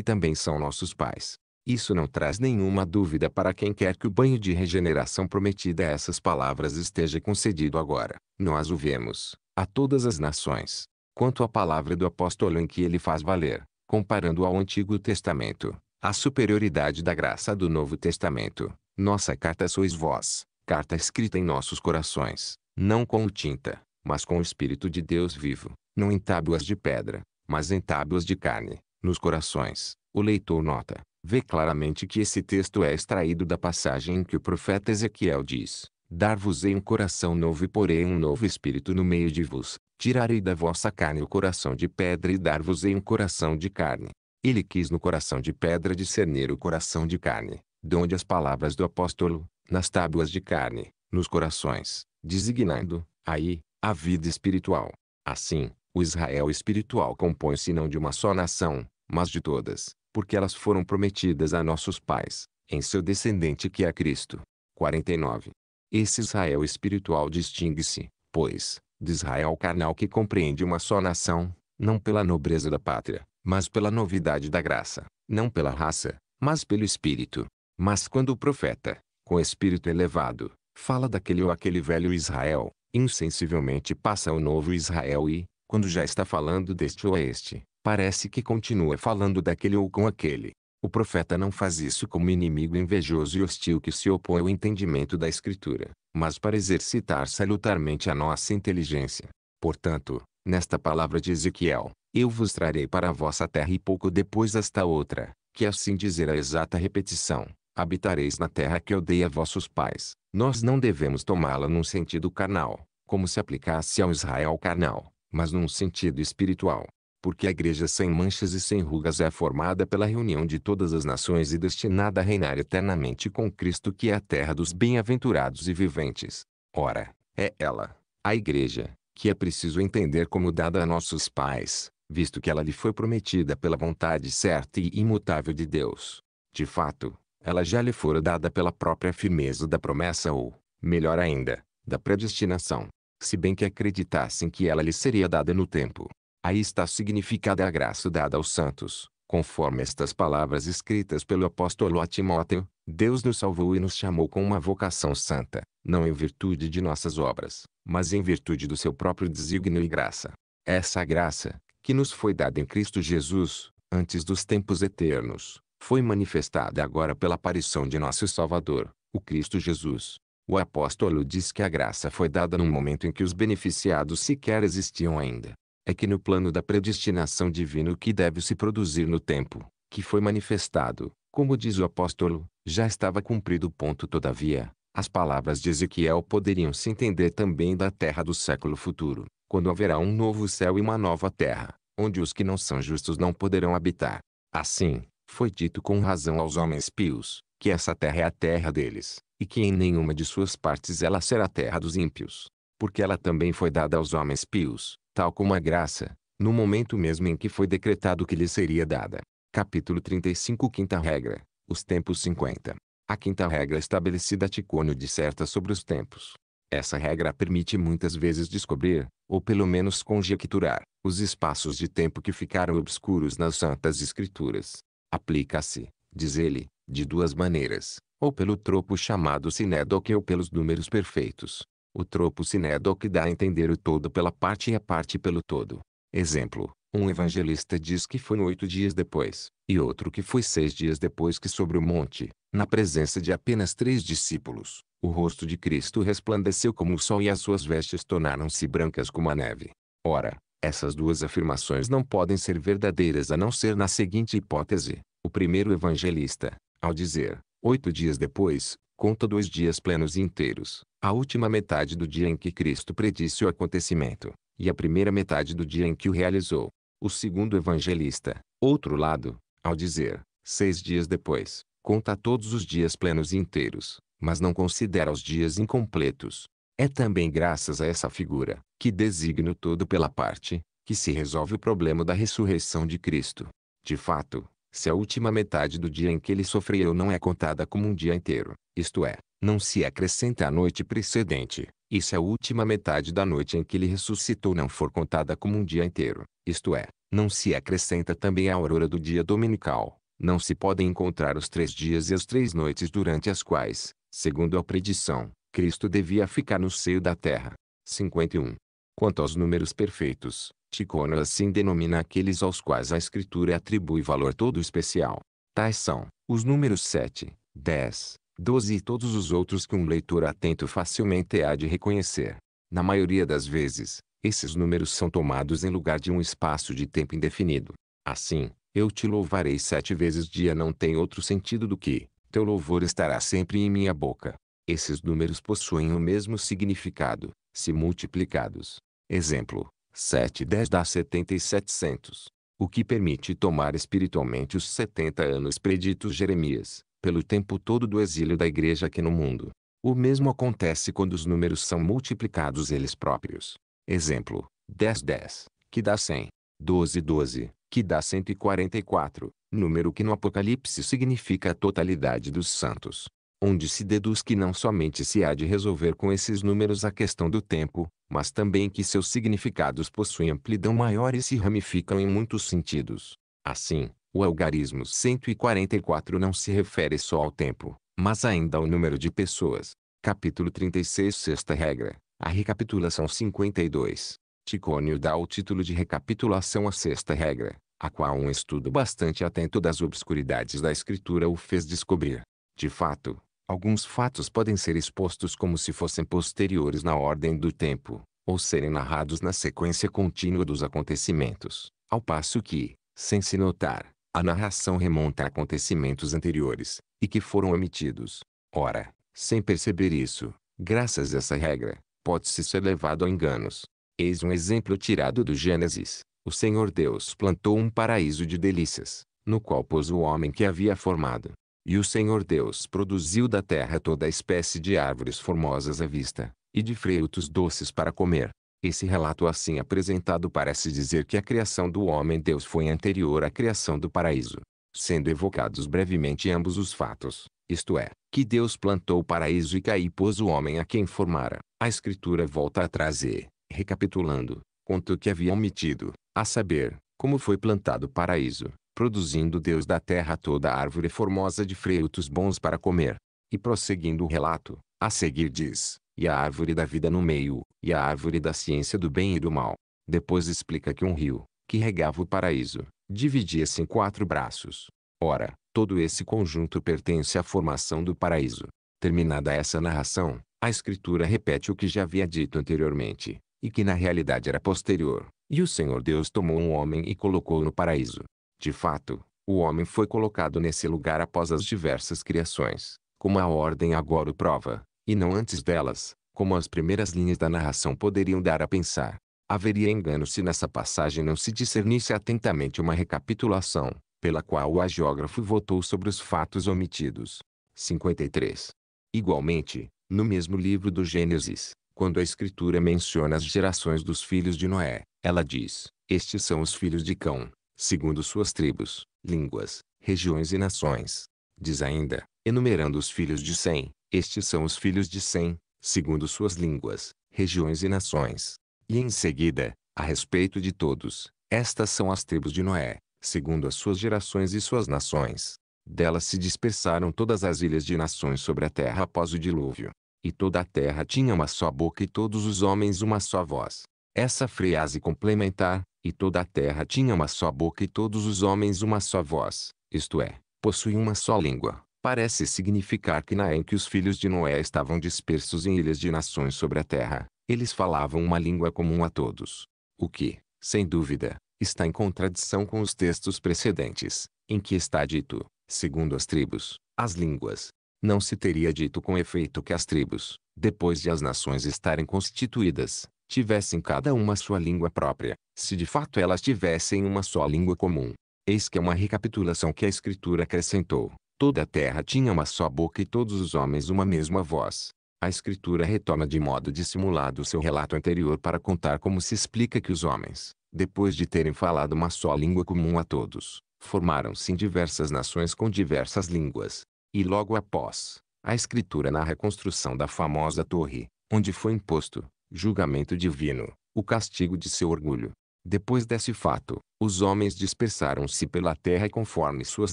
também são nossos pais. Isso não traz nenhuma dúvida para quem quer que o banho de regeneração prometida a essas palavras esteja concedido agora. Nós o vemos, a todas as nações. Quanto à palavra do apóstolo em que ele faz valer, comparando ao Antigo Testamento, a superioridade da graça do Novo Testamento, nossa carta sois vós, carta escrita em nossos corações, não com tinta, mas com o Espírito de Deus vivo, não em tábuas de pedra, mas em tábuas de carne, nos corações. O leitor nota, vê claramente que esse texto é extraído da passagem em que o profeta Ezequiel diz: Dar-vos-ei um coração novo e porei um novo espírito no meio de vós, tirarei da vossa carne o coração de pedra e dar-vos-ei um coração de carne. Ele quis no coração de pedra discernir o coração de carne, donde as palavras do apóstolo, nas tábuas de carne, nos corações, designando, aí, a vida espiritual. Assim, o Israel espiritual compõe-se não de uma só nação, mas de todas porque elas foram prometidas a nossos pais, em seu descendente que é Cristo. 49. Esse Israel espiritual distingue-se, pois, de Israel carnal que compreende uma só nação, não pela nobreza da pátria, mas pela novidade da graça, não pela raça, mas pelo espírito. Mas quando o profeta, com espírito elevado, fala daquele ou aquele velho Israel, insensivelmente passa ao novo Israel e, quando já está falando deste ou este, parece que continua falando daquele ou com aquele. O profeta não faz isso como inimigo invejoso e hostil que se opõe ao entendimento da Escritura, mas para exercitar salutarmente a nossa inteligência. Portanto, nesta palavra de Ezequiel, eu vos trarei para a vossa terra e pouco depois esta outra, que assim dizer a exata repetição, habitareis na terra que eu dei a vossos pais. Nós não devemos tomá-la num sentido carnal, como se aplicasse ao Israel carnal, mas num sentido espiritual porque a igreja sem manchas e sem rugas é formada pela reunião de todas as nações e destinada a reinar eternamente com Cristo que é a terra dos bem-aventurados e viventes. Ora, é ela, a igreja, que é preciso entender como dada a nossos pais, visto que ela lhe foi prometida pela vontade certa e imutável de Deus. De fato, ela já lhe fora dada pela própria firmeza da promessa ou, melhor ainda, da predestinação, se bem que acreditassem que ela lhe seria dada no tempo Aí está significada a graça dada aos santos. Conforme estas palavras escritas pelo apóstolo a Timóteo, Deus nos salvou e nos chamou com uma vocação santa, não em virtude de nossas obras, mas em virtude do seu próprio desígnio e graça. Essa graça, que nos foi dada em Cristo Jesus, antes dos tempos eternos, foi manifestada agora pela aparição de nosso Salvador, o Cristo Jesus. O apóstolo diz que a graça foi dada num momento em que os beneficiados sequer existiam ainda é que no plano da predestinação divina o que deve se produzir no tempo, que foi manifestado, como diz o apóstolo, já estava cumprido. o Ponto todavia, as palavras de Ezequiel poderiam se entender também da terra do século futuro, quando haverá um novo céu e uma nova terra, onde os que não são justos não poderão habitar. Assim, foi dito com razão aos homens pios, que essa terra é a terra deles, e que em nenhuma de suas partes ela será a terra dos ímpios. Porque ela também foi dada aos homens pios, tal como a graça, no momento mesmo em que foi decretado que lhe seria dada. Capítulo 35 Quinta regra, os tempos 50. A quinta regra estabelecida a Ticônio disserta sobre os tempos. Essa regra permite muitas vezes descobrir, ou pelo menos conjecturar, os espaços de tempo que ficaram obscuros nas Santas Escrituras. Aplica-se, diz ele, de duas maneiras, ou pelo tropo chamado sinédoque ou pelos números perfeitos. O tropo sinédoque dá a entender o todo pela parte e a parte pelo todo. Exemplo, um evangelista diz que foi oito dias depois, e outro que foi seis dias depois que sobre o monte, na presença de apenas três discípulos, o rosto de Cristo resplandeceu como o sol e as suas vestes tornaram-se brancas como a neve. Ora, essas duas afirmações não podem ser verdadeiras a não ser na seguinte hipótese. O primeiro evangelista, ao dizer, oito dias depois, conta dois dias plenos e inteiros, a última metade do dia em que Cristo predisse o acontecimento, e a primeira metade do dia em que o realizou. O segundo evangelista, outro lado, ao dizer, seis dias depois, conta todos os dias plenos e inteiros, mas não considera os dias incompletos. É também graças a essa figura, que designa o todo pela parte, que se resolve o problema da ressurreição de Cristo. De fato, se a última metade do dia em que ele sofreu não é contada como um dia inteiro, isto é, não se acrescenta à noite precedente, e se a última metade da noite em que ele ressuscitou não for contada como um dia inteiro, isto é, não se acrescenta também a aurora do dia dominical, não se podem encontrar os três dias e as três noites durante as quais, segundo a predição, Cristo devia ficar no seio da terra. 51. Quanto aos números perfeitos, Ticono assim denomina aqueles aos quais a escritura atribui valor todo especial. Tais são, os números 7, 10, 12 e todos os outros que um leitor atento facilmente há de reconhecer. Na maioria das vezes, esses números são tomados em lugar de um espaço de tempo indefinido. Assim, eu te louvarei sete vezes dia não tem outro sentido do que, teu louvor estará sempre em minha boca. Esses números possuem o mesmo significado, se multiplicados. Exemplo, 710 dá 7700, o que permite tomar espiritualmente os 70 anos preditos Jeremias, pelo tempo todo do exílio da igreja aqui no mundo. O mesmo acontece quando os números são multiplicados eles próprios. Exemplo, 1010, que dá 100, 1212, que dá 144, número que no Apocalipse significa a totalidade dos santos. Onde se deduz que não somente se há de resolver com esses números a questão do tempo, mas também que seus significados possuem amplidão maior e se ramificam em muitos sentidos. Assim, o algarismo 144 não se refere só ao tempo, mas ainda ao número de pessoas. Capítulo 36 Sexta regra. A recapitulação 52. Ticônio dá o título de recapitulação à sexta regra, a qual um estudo bastante atento das obscuridades da escritura o fez descobrir. De fato, Alguns fatos podem ser expostos como se fossem posteriores na ordem do tempo, ou serem narrados na sequência contínua dos acontecimentos, ao passo que, sem se notar, a narração remonta a acontecimentos anteriores, e que foram omitidos. Ora, sem perceber isso, graças a essa regra, pode-se ser levado a enganos. Eis um exemplo tirado do Gênesis. O Senhor Deus plantou um paraíso de delícias, no qual pôs o homem que havia formado. E o Senhor Deus produziu da terra toda a espécie de árvores formosas à vista, e de frutos doces para comer. Esse relato assim apresentado parece dizer que a criação do homem Deus foi anterior à criação do paraíso, sendo evocados brevemente ambos os fatos, isto é, que Deus plantou o paraíso e caí pôs o homem a quem formara. A escritura volta a trazer, recapitulando, conta o que havia omitido, a saber, como foi plantado o paraíso, produzindo Deus da terra toda árvore formosa de frutos bons para comer. E prosseguindo o relato, a seguir diz, e a árvore da vida no meio, e a árvore da ciência do bem e do mal. Depois explica que um rio, que regava o paraíso, dividia-se em quatro braços. Ora, todo esse conjunto pertence à formação do paraíso. Terminada essa narração, a escritura repete o que já havia dito anteriormente, e que na realidade era posterior. E o Senhor Deus tomou um homem e colocou no paraíso. De fato, o homem foi colocado nesse lugar após as diversas criações, como a ordem agora o prova, e não antes delas, como as primeiras linhas da narração poderiam dar a pensar. Haveria engano se nessa passagem não se discernisse atentamente uma recapitulação, pela qual o agiógrafo votou sobre os fatos omitidos. 53. Igualmente, no mesmo livro do Gênesis, quando a Escritura menciona as gerações dos filhos de Noé, ela diz: Estes são os filhos de Cão, segundo suas tribos, línguas, regiões e nações. Diz ainda, enumerando os filhos de Sem, estes são os filhos de Sem, segundo suas línguas, regiões e nações. E em seguida, a respeito de todos, estas são as tribos de Noé, segundo as suas gerações e suas nações. Delas se dispersaram todas as ilhas de nações sobre a terra após o dilúvio. E toda a terra tinha uma só boca e todos os homens uma só voz. Essa frase complementar, e toda a terra tinha uma só boca e todos os homens uma só voz, isto é, possui uma só língua. Parece significar que na em que os filhos de Noé estavam dispersos em ilhas de nações sobre a terra, eles falavam uma língua comum a todos. O que, sem dúvida, está em contradição com os textos precedentes, em que está dito, segundo as tribos, as línguas. Não se teria dito com efeito que as tribos, depois de as nações estarem constituídas, tivessem cada uma sua língua própria, se de fato elas tivessem uma só língua comum. Eis que é uma recapitulação que a Escritura acrescentou. Toda a terra tinha uma só boca e todos os homens uma mesma voz. A escritura retoma de modo dissimulado seu relato anterior para contar como se explica que os homens, depois de terem falado uma só língua comum a todos, formaram-se em diversas nações com diversas línguas. E logo após, a escritura narra a construção da famosa torre, onde foi imposto, julgamento divino, o castigo de seu orgulho. Depois desse fato, os homens dispersaram-se pela terra conforme suas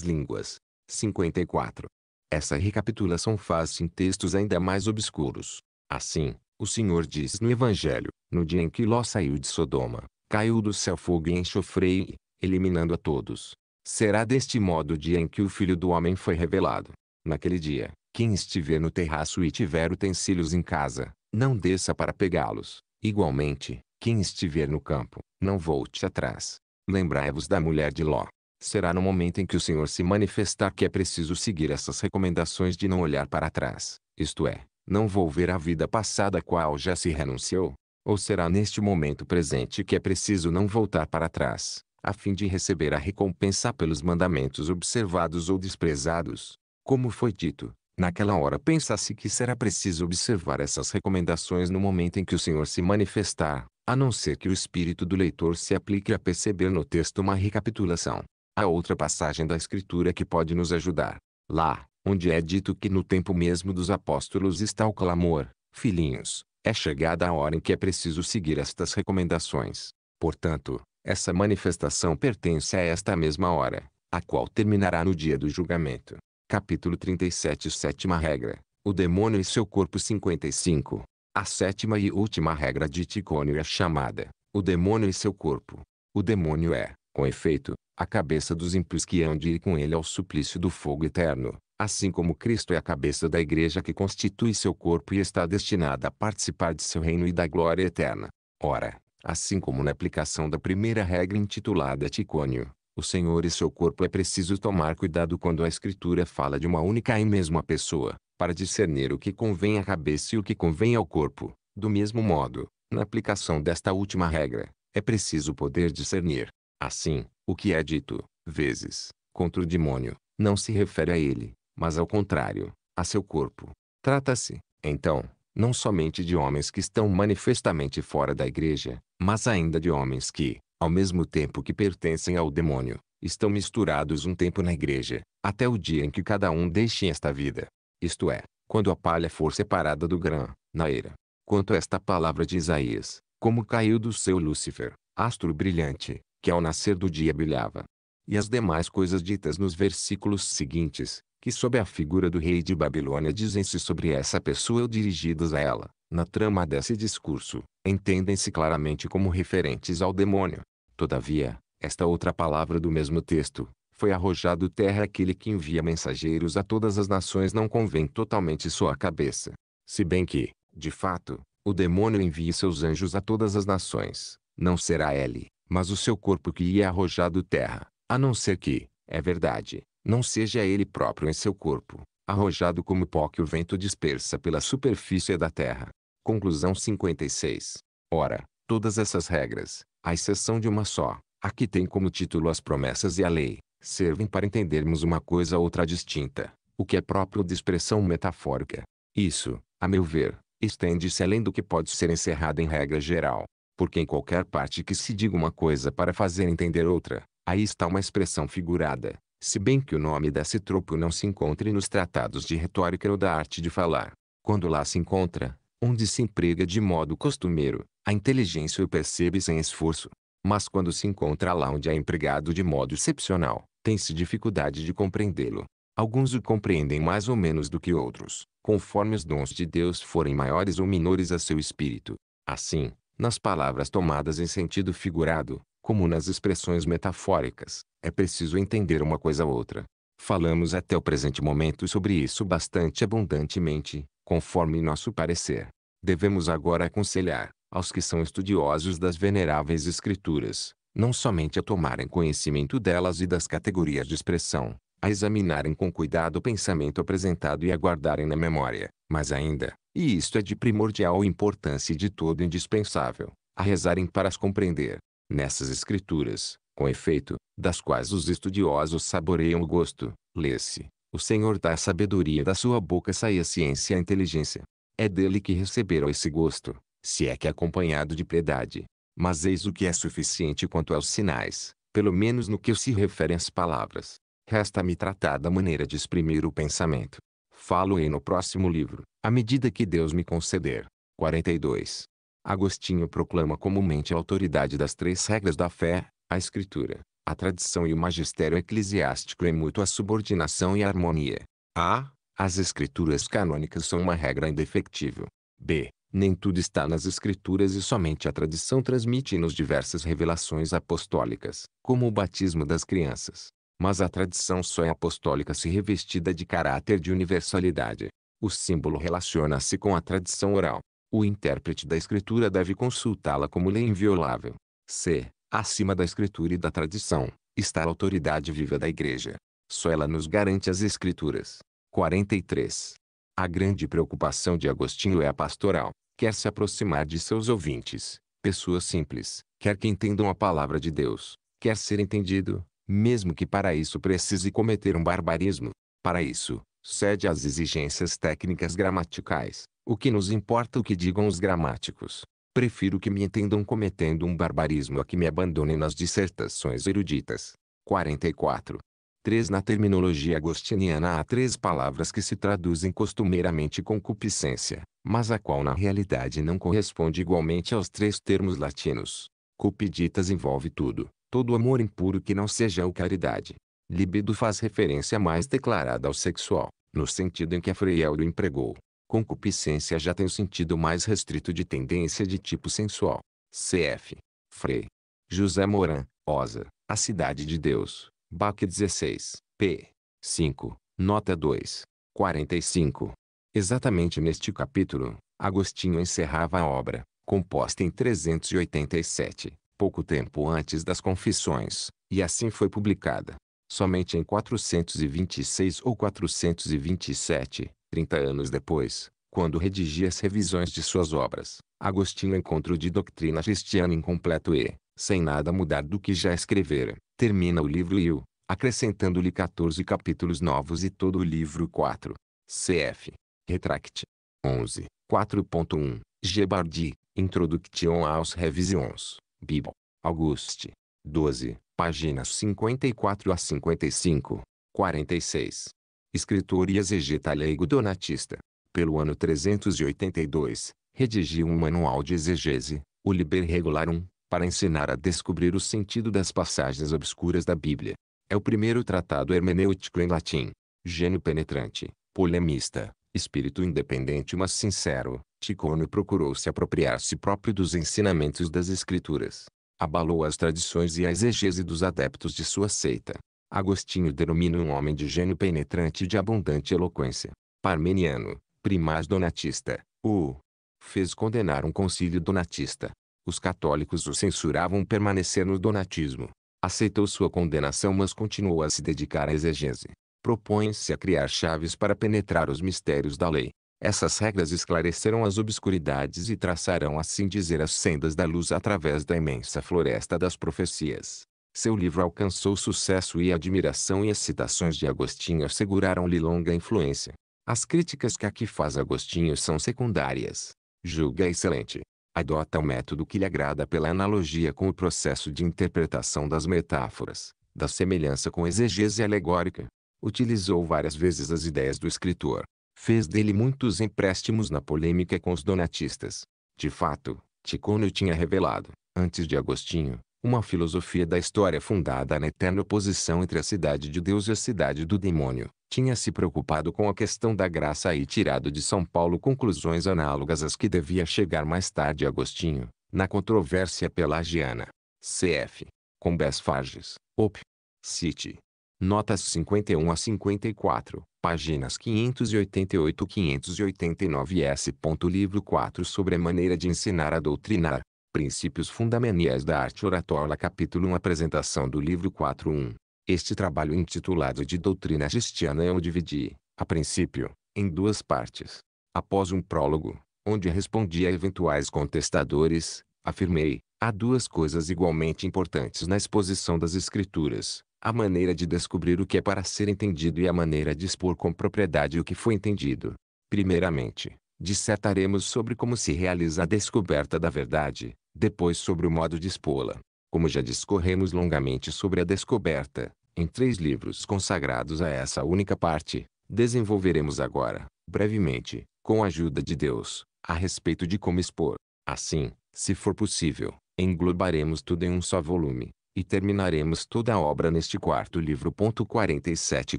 línguas. 54. Essa recapitulação faz-se em textos ainda mais obscuros. Assim, o Senhor diz no Evangelho, no dia em que Ló saiu de Sodoma, caiu do céu fogo e enxofrei, eliminando a todos. Será deste modo o dia em que o Filho do Homem foi revelado. Naquele dia, quem estiver no terraço e tiver utensílios em casa, não desça para pegá-los. Igualmente, quem estiver no campo, não volte atrás. Lembrai-vos da mulher de Ló. Será no momento em que o Senhor se manifestar que é preciso seguir essas recomendações de não olhar para trás, isto é, não volver à vida passada a qual já se renunciou? Ou será neste momento presente que é preciso não voltar para trás, a fim de receber a recompensa pelos mandamentos observados ou desprezados? Como foi dito, Naquela hora pensa-se que será preciso observar essas recomendações no momento em que o Senhor se manifestar, a não ser que o espírito do leitor se aplique a perceber no texto uma recapitulação. Há outra passagem da Escritura que pode nos ajudar. Lá, onde é dito que no tempo mesmo dos apóstolos está o clamor, filhinhos, é chegada a hora em que é preciso seguir estas recomendações. Portanto, essa manifestação pertence a esta mesma hora, a qual terminará no dia do julgamento. Capítulo 37 Sétima regra. O demônio e seu corpo 55. A sétima e última regra de Ticônio é chamada o demônio e seu corpo. O demônio é, com efeito, a cabeça dos ímpios que hão de ir com ele ao suplício do fogo eterno, assim como Cristo é a cabeça da igreja que constitui seu corpo e está destinada a participar de seu reino e da glória eterna. Ora, assim como na aplicação da primeira regra intitulada Ticônio, o Senhor e seu corpo é preciso tomar cuidado quando a Escritura fala de uma única e mesma pessoa, para discernir o que convém à cabeça e o que convém ao corpo. Do mesmo modo, na aplicação desta última regra, é preciso poder discernir. Assim, o que é dito, vezes, contra o demônio, não se refere a ele, mas ao contrário, a seu corpo. Trata-se, então, não somente de homens que estão manifestamente fora da igreja, mas ainda de homens que, ao mesmo tempo que pertencem ao demônio, estão misturados um tempo na igreja, até o dia em que cada um deixe esta vida. Isto é, quando a palha for separada do grão, na era. Quanto a esta palavra de Isaías, como caiu do seu Lúcifer, astro brilhante, que ao nascer do dia brilhava. E as demais coisas ditas nos versículos seguintes, que sob a figura do rei de Babilônia dizem-se sobre essa pessoa ou dirigidas a ela, na trama desse discurso, entendem-se claramente como referentes ao demônio. Todavia, esta outra palavra do mesmo texto, foi arrojado terra aquele que envia mensageiros a todas as nações não convém totalmente sua cabeça. Se bem que, de fato, o demônio envie seus anjos a todas as nações, não será ele, mas o seu corpo que é arrojado terra, a não ser que, é verdade, não seja ele próprio em seu corpo, arrojado como pó que o vento dispersa pela superfície da terra. Conclusão 56. Ora, todas essas regras, à exceção de uma só, a que tem como título as promessas e a lei, servem para entendermos uma coisa ou outra distinta, o que é próprio de expressão metafórica. Isso, a meu ver, estende-se além do que pode ser encerrado em regra geral, porque em qualquer parte que se diga uma coisa para fazer entender outra, aí está uma expressão figurada, se bem que o nome desse tropo não se encontre nos tratados de retórica ou da arte de falar. Quando lá se encontra, onde se emprega de modo costumeiro, a inteligência o percebe sem esforço. Mas quando se encontra lá onde é empregado de modo excepcional, tem-se dificuldade de compreendê-lo. Alguns o compreendem mais ou menos do que outros, conforme os dons de Deus forem maiores ou menores a seu espírito. Assim, nas palavras tomadas em sentido figurado, como nas expressões metafóricas, é preciso entender uma coisa ou outra. Falamos até o presente momento sobre isso bastante abundantemente, Conforme nosso parecer, devemos agora aconselhar, aos que são estudiosos das veneráveis escrituras, não somente a tomarem conhecimento delas e das categorias de expressão, a examinarem com cuidado o pensamento apresentado e a guardarem na memória, mas ainda, e isto é de primordial importância e de todo indispensável, a rezarem para as compreender. Nessas escrituras, com efeito, das quais os estudiosos saboreiam o gosto, lê-se, o Senhor dá a sabedoria da sua boca sai a ciência e a inteligência. É dele que receberam esse gosto, se é que acompanhado de piedade. Mas eis o que é suficiente quanto aos sinais, pelo menos no que se refere às palavras. Resta-me tratar da maneira de exprimir o pensamento. Falo-ei no próximo livro, à medida que Deus me conceder. 42. Agostinho proclama comumente a autoridade das três regras da fé, a Escritura, a tradição e o magistério eclesiástico é mútua subordinação e harmonia. A. As escrituras canônicas são uma regra indefectível. B. Nem tudo está nas escrituras e somente a tradição transmite-nos diversas revelações apostólicas, como o batismo das crianças. Mas a tradição só é apostólica se revestida de caráter de universalidade. O símbolo relaciona-se com a tradição oral. O intérprete da escritura deve consultá-la como lei inviolável. C. Acima da escritura e da tradição, está a autoridade viva da igreja. Só ela nos garante as escrituras. 43. A grande preocupação de Agostinho é a pastoral. Quer se aproximar de seus ouvintes, pessoas simples, quer que entendam a palavra de Deus, quer ser entendido, mesmo que para isso precise cometer um barbarismo. Para isso, cede às exigências técnicas gramaticais, o que nos importa é o que digam os gramáticos. Prefiro que me entendam cometendo um barbarismo a que me abandonem nas dissertações eruditas. 44. 3. Na terminologia agostiniana há três palavras que se traduzem costumeiramente cupiscência, mas a qual na realidade não corresponde igualmente aos três termos latinos. Cupiditas envolve tudo, todo amor impuro que não seja o caridade. Libido faz referência mais declarada ao sexual, no sentido em que a Frei o empregou, Concupiscência já tem o sentido mais restrito de tendência de tipo sensual. CF. Frei. José Moran, Osa, A Cidade de Deus, Bach 16, p. 5, nota 2. 45. Exatamente neste capítulo, Agostinho encerrava a obra, composta em 387, pouco tempo antes das Confissões, e assim foi publicada. Somente em 426 ou 427, 30 anos depois, quando redigia as revisões de suas obras, Agostinho Encontro de Doutrina Cristiana incompleto e, sem nada mudar do que já escrevera, termina o livro o acrescentando-lhe 14 capítulos novos e todo o livro 4. Cf. Retract. 11. 4.1. Gebardi, Introduction aos Revisions, Bible. Auguste. 12, páginas 54 a 55. 46 escritor e exegeta leigo donatista. Pelo ano 382, redigiu um manual de exegese, o Liber Regularum, para ensinar a descobrir o sentido das passagens obscuras da Bíblia. É o primeiro tratado hermenêutico em latim. Gênio penetrante, polemista, espírito independente mas sincero, Ticono procurou se apropriar-se próprio dos ensinamentos das Escrituras. Abalou as tradições e a exegese dos adeptos de sua seita. Agostinho denomina um homem de gênio penetrante e de abundante eloquência. Parmeniano, primaz donatista, o fez condenar um concílio donatista. Os católicos o censuravam permanecer no donatismo. Aceitou sua condenação mas continuou a se dedicar à exegese. Propõe-se a criar chaves para penetrar os mistérios da lei. Essas regras esclareceram as obscuridades e traçarão assim dizer as sendas da luz através da imensa floresta das profecias. Seu livro alcançou sucesso e admiração e as citações de Agostinho asseguraram-lhe longa influência. As críticas que aqui faz Agostinho são secundárias. Julga excelente. Adota o método que lhe agrada pela analogia com o processo de interpretação das metáforas, da semelhança com exegese alegórica. Utilizou várias vezes as ideias do escritor. Fez dele muitos empréstimos na polêmica com os donatistas. De fato, Ticônio tinha revelado, antes de Agostinho, uma filosofia da história fundada na eterna oposição entre a cidade de Deus e a cidade do demônio, tinha se preocupado com a questão da graça e tirado de São Paulo conclusões análogas às que devia chegar mais tarde Agostinho, na controvérsia pelagiana. Cf. Combes Farges, Op. City. Notas 51 a 54, páginas 588-589 S. Livro 4 sobre a maneira de ensinar a doutrinar. Princípios Fundamentais da Arte Oratória Capítulo 1 Apresentação do livro 4.1 Este trabalho intitulado de Doutrina Cristiana eu é dividi, a princípio, em duas partes. Após um prólogo, onde respondi a eventuais contestadores, afirmei, há duas coisas igualmente importantes na exposição das escrituras, a maneira de descobrir o que é para ser entendido e a maneira de expor com propriedade o que foi entendido. Primeiramente, dissertaremos sobre como se realiza a descoberta da verdade, depois sobre o modo de expô-la. Como já discorremos longamente sobre a descoberta, em três livros consagrados a essa única parte, desenvolveremos agora, brevemente, com a ajuda de Deus, a respeito de como expor. Assim, se for possível, englobaremos tudo em um só volume, e terminaremos toda a obra neste quarto livro. 47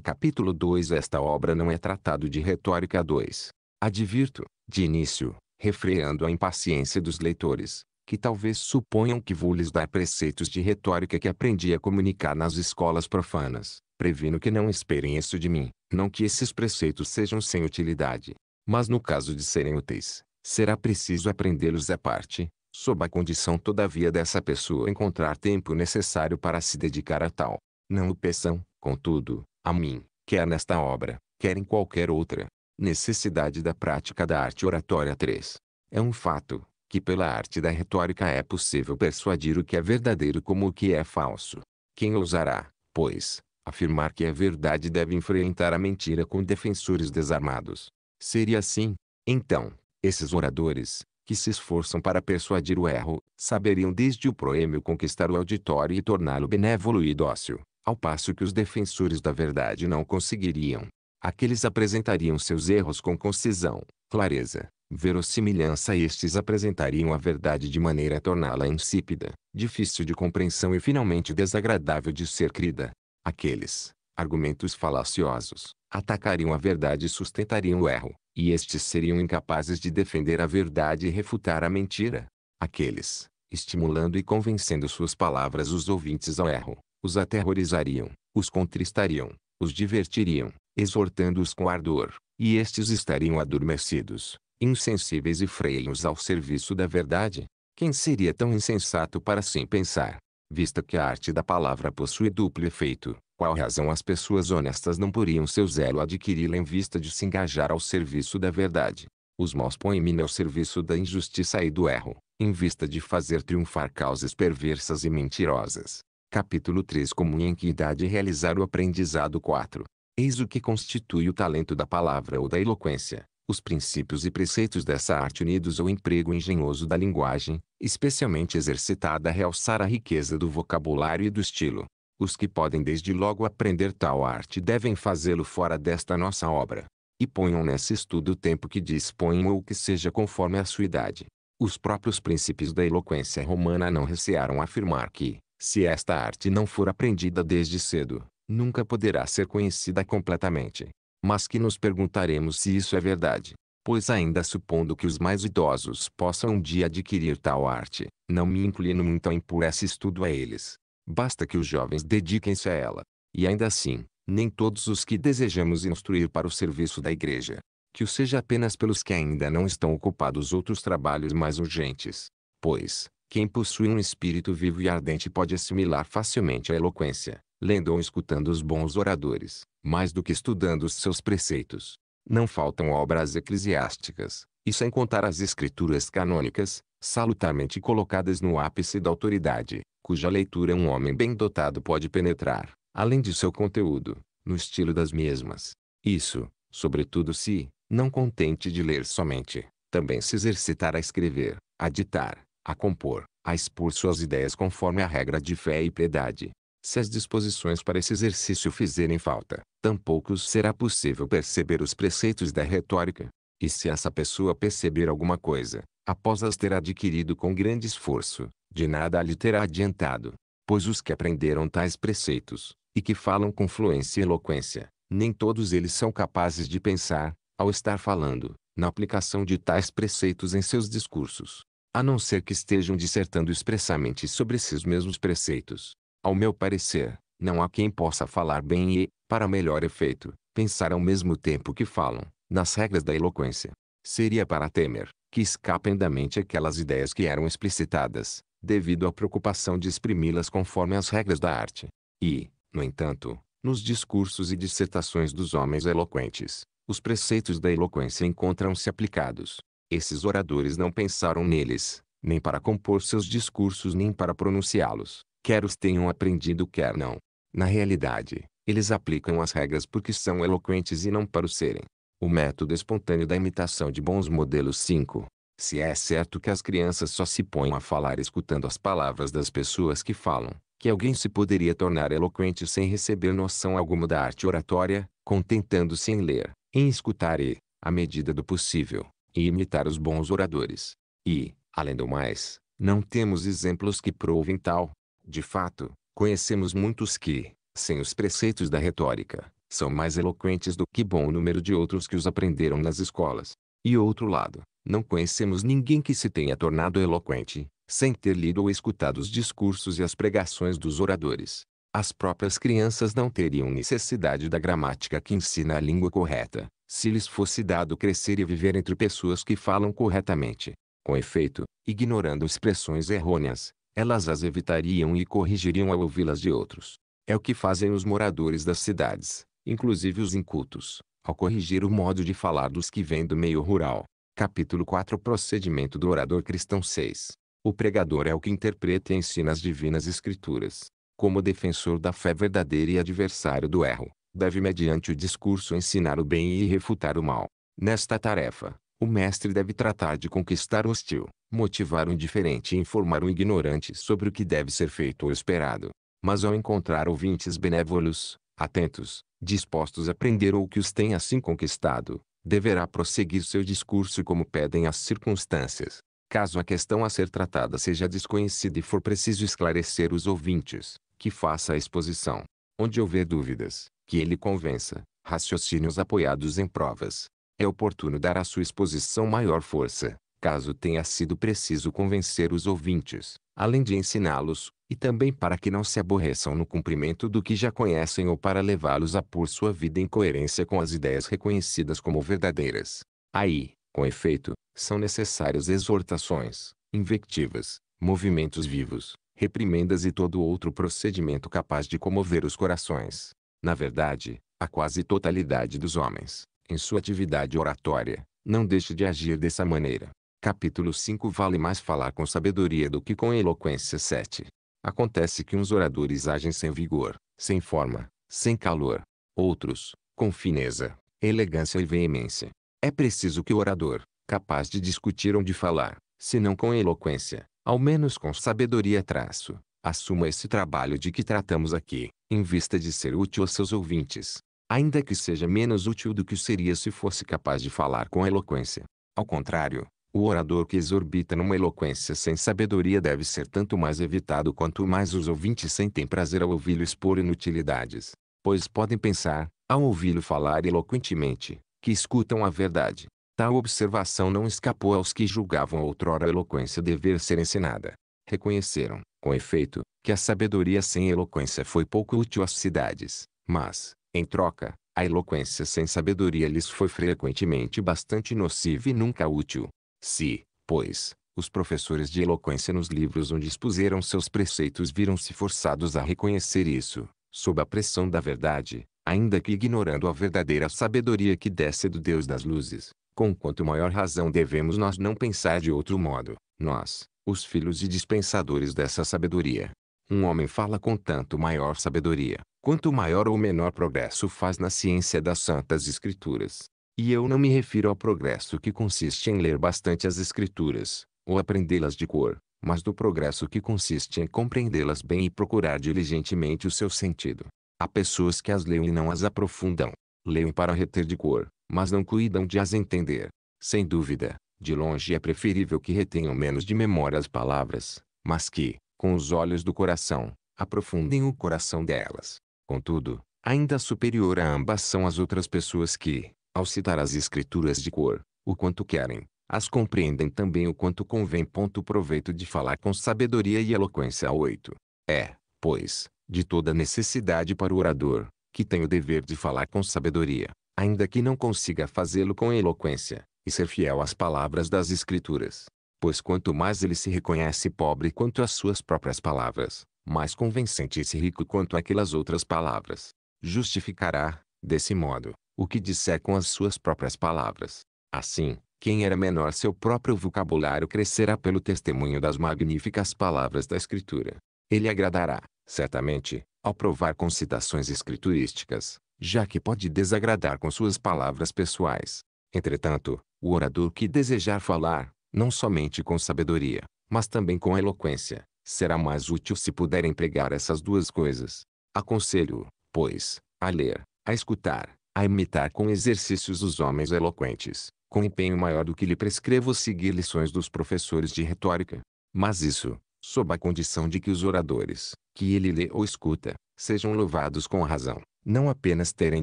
Capítulo 2 Esta obra não é tratado de retórica 2. Advirto, de início, refreando a impaciência dos leitores, que talvez suponham que vou lhes dar preceitos de retórica que aprendi a comunicar nas escolas profanas. Previno que não esperem isso de mim, não que esses preceitos sejam sem utilidade. Mas no caso de serem úteis, será preciso aprendê-los à parte, sob a condição todavia dessa pessoa encontrar tempo necessário para se dedicar a tal. Não o peçam, contudo, a mim, quer nesta obra, quer em qualquer outra. Necessidade da prática da arte oratória 3. É um fato, que pela arte da retórica é possível persuadir o que é verdadeiro como o que é falso. Quem ousará, pois, afirmar que é verdade deve enfrentar a mentira com defensores desarmados. Seria assim, então, esses oradores, que se esforçam para persuadir o erro, saberiam desde o proêmio conquistar o auditório e torná-lo benévolo e dócil, ao passo que os defensores da verdade não conseguiriam. Aqueles apresentariam seus erros com concisão, clareza, verossimilhança estes apresentariam a verdade de maneira a torná-la insípida, difícil de compreensão e finalmente desagradável de ser crida. Aqueles argumentos falaciosos atacariam a verdade e sustentariam o erro, e estes seriam incapazes de defender a verdade e refutar a mentira. Aqueles, estimulando e convencendo suas palavras os ouvintes ao erro, os aterrorizariam, os contristariam, os divertiriam, exortando-os com ardor, e estes estariam adormecidos, insensíveis e freios ao serviço da verdade, quem seria tão insensato para assim pensar? Vista que a arte da palavra possui duplo efeito, qual razão as pessoas honestas não poriam seu zelo adquiri-la em vista de se engajar ao serviço da verdade? Os maus põem-me ao serviço da injustiça e do erro, em vista de fazer triunfar causas perversas e mentirosas. Capítulo 3 Como em que idade realizar o aprendizado 4. Eis o que constitui o talento da palavra ou da eloquência, os princípios e preceitos dessa arte unidos ao emprego engenhoso da linguagem, especialmente exercitada a realçar a riqueza do vocabulário e do estilo. Os que podem desde logo aprender tal arte devem fazê-lo fora desta nossa obra. E ponham nesse estudo o tempo que dispõem ou que seja conforme a sua idade. Os próprios príncipes da eloquência romana não recearam afirmar que, se esta arte não for aprendida desde cedo, nunca poderá ser conhecida completamente mas que nos perguntaremos se isso é verdade. Pois ainda supondo que os mais idosos possam um dia adquirir tal arte, não me inclino muito a impor esse estudo a eles. Basta que os jovens dediquem-se a ela. E ainda assim, nem todos os que desejamos instruir para o serviço da igreja. Que o seja apenas pelos que ainda não estão ocupados outros trabalhos mais urgentes. Pois, quem possui um espírito vivo e ardente pode assimilar facilmente a eloquência, lendo ou escutando os bons oradores mais do que estudando os seus preceitos. Não faltam obras eclesiásticas, e sem contar as escrituras canônicas, salutarmente colocadas no ápice da autoridade, cuja leitura um homem bem dotado pode penetrar, além de seu conteúdo, no estilo das mesmas. Isso, sobretudo se, não contente de ler somente, também se exercitar a escrever, a ditar, a compor, a expor suas ideias conforme a regra de fé e piedade, se as disposições para esse exercício fizerem falta, tampouco será possível perceber os preceitos da retórica. E se essa pessoa perceber alguma coisa, após as ter adquirido com grande esforço, de nada lhe terá adiantado. Pois os que aprenderam tais preceitos, e que falam com fluência e eloquência, nem todos eles são capazes de pensar, ao estar falando, na aplicação de tais preceitos em seus discursos. A não ser que estejam dissertando expressamente sobre esses mesmos preceitos, ao meu parecer, não há quem possa falar bem e, para melhor efeito, pensar ao mesmo tempo que falam, nas regras da eloquência. Seria para temer que escapem da mente aquelas ideias que eram explicitadas, devido à preocupação de exprimi-las conforme as regras da arte. E, no entanto, nos discursos e dissertações dos homens eloquentes, os preceitos da eloquência encontram-se aplicados. Esses oradores não pensaram neles, nem para compor seus discursos nem para pronunciá-los quer os tenham aprendido quer não. Na realidade, eles aplicam as regras porque são eloquentes e não para o serem. O método espontâneo da imitação de bons modelos 5. Se é certo que as crianças só se põem a falar escutando as palavras das pessoas que falam, que alguém se poderia tornar eloquente sem receber noção alguma da arte oratória, contentando-se em ler, em escutar e, à medida do possível, em imitar os bons oradores. E, além do mais, não temos exemplos que provem tal, de fato, conhecemos muitos que, sem os preceitos da retórica, são mais eloquentes do que bom número de outros que os aprenderam nas escolas. E outro lado, não conhecemos ninguém que se tenha tornado eloquente, sem ter lido ou escutado os discursos e as pregações dos oradores. As próprias crianças não teriam necessidade da gramática que ensina a língua correta, se lhes fosse dado crescer e viver entre pessoas que falam corretamente. Com efeito, ignorando expressões errôneas, elas as evitariam e corrigiriam ao ouvi-las de outros. É o que fazem os moradores das cidades, inclusive os incultos, ao corrigir o modo de falar dos que vêm do meio rural. Capítulo 4 Procedimento do orador cristão 6 O pregador é o que interpreta e ensina as divinas escrituras. Como defensor da fé verdadeira e adversário do erro, deve mediante o discurso ensinar o bem e refutar o mal. Nesta tarefa, o mestre deve tratar de conquistar o hostil, motivar o indiferente e informar o ignorante sobre o que deve ser feito ou esperado. Mas ao encontrar ouvintes benévolos, atentos, dispostos a aprender ou que os tenha assim conquistado, deverá prosseguir seu discurso como pedem as circunstâncias. Caso a questão a ser tratada seja desconhecida e for preciso esclarecer os ouvintes, que faça a exposição. Onde houver dúvidas, que ele convença, raciocínios apoiados em provas. É oportuno dar à sua exposição maior força, caso tenha sido preciso convencer os ouvintes, além de ensiná-los, e também para que não se aborreçam no cumprimento do que já conhecem ou para levá-los a pôr sua vida em coerência com as ideias reconhecidas como verdadeiras. Aí, com efeito, são necessárias exortações, invectivas, movimentos vivos, reprimendas e todo outro procedimento capaz de comover os corações. Na verdade, a quase totalidade dos homens, em sua atividade oratória, não deixa de agir dessa maneira. Capítulo 5 Vale mais falar com sabedoria do que com eloquência 7. Acontece que uns oradores agem sem vigor, sem forma, sem calor. Outros, com fineza, elegância e veemência. É preciso que o orador, capaz de discutir ou de falar, se não com eloquência, ao menos com sabedoria traço, assuma esse trabalho de que tratamos aqui, em vista de ser útil a seus ouvintes. Ainda que seja menos útil do que seria se fosse capaz de falar com eloquência. Ao contrário, o orador que exorbita numa eloquência sem sabedoria deve ser tanto mais evitado quanto mais os ouvintes sentem prazer ao ouvi-lo expor inutilidades, pois podem pensar, ao ouvi-lo falar eloquentemente, que escutam a verdade. Tal observação não escapou aos que julgavam outrora a eloquência dever ser ensinada. Reconheceram, com efeito, que a sabedoria sem eloquência foi pouco útil às cidades, mas, em troca, a eloquência sem sabedoria lhes foi frequentemente bastante nociva e nunca útil. Se, pois, os professores de eloquência nos livros onde expuseram seus preceitos viram-se forçados a reconhecer isso, sob a pressão da verdade, ainda que ignorando a verdadeira sabedoria que desce do Deus das luzes, com quanto maior razão devemos nós não pensar de outro modo, nós, os filhos e dispensadores dessa sabedoria. Um homem fala com tanto maior sabedoria, quanto maior ou menor progresso faz na ciência das santas escrituras, e eu não me refiro ao progresso que consiste em ler bastante as escrituras, ou aprendê-las de cor, mas do progresso que consiste em compreendê-las bem e procurar diligentemente o seu sentido. Há pessoas que as leem e não as aprofundam. Leem para reter de cor, mas não cuidam de as entender. Sem dúvida, de longe é preferível que retenham menos de memória as palavras, mas que, com os olhos do coração, aprofundem o coração delas. Contudo, ainda superior a ambas são as outras pessoas que, ao citar as escrituras de cor, o quanto querem, as compreendem também o quanto convém. Ponto proveito de falar com sabedoria e eloquência. 8. É, pois, de toda necessidade para o orador, que tem o dever de falar com sabedoria, ainda que não consiga fazê-lo com eloquência, e ser fiel às palavras das Escrituras. Pois quanto mais ele se reconhece pobre quanto às suas próprias palavras, mais convencente e rico quanto aquelas outras palavras, justificará, desse modo, o que com as suas próprias palavras. Assim, quem era menor seu próprio vocabulário crescerá pelo testemunho das magníficas palavras da Escritura. Ele agradará, certamente, ao provar com citações escriturísticas, já que pode desagradar com suas palavras pessoais. Entretanto, o orador que desejar falar, não somente com sabedoria, mas também com eloquência, será mais útil se puder empregar essas duas coisas. Aconselho, pois, a ler, a escutar, a imitar com exercícios os homens eloquentes, com empenho maior do que lhe prescrevo seguir lições dos professores de retórica. Mas isso, sob a condição de que os oradores, que ele lê ou escuta, sejam louvados com razão, não apenas terem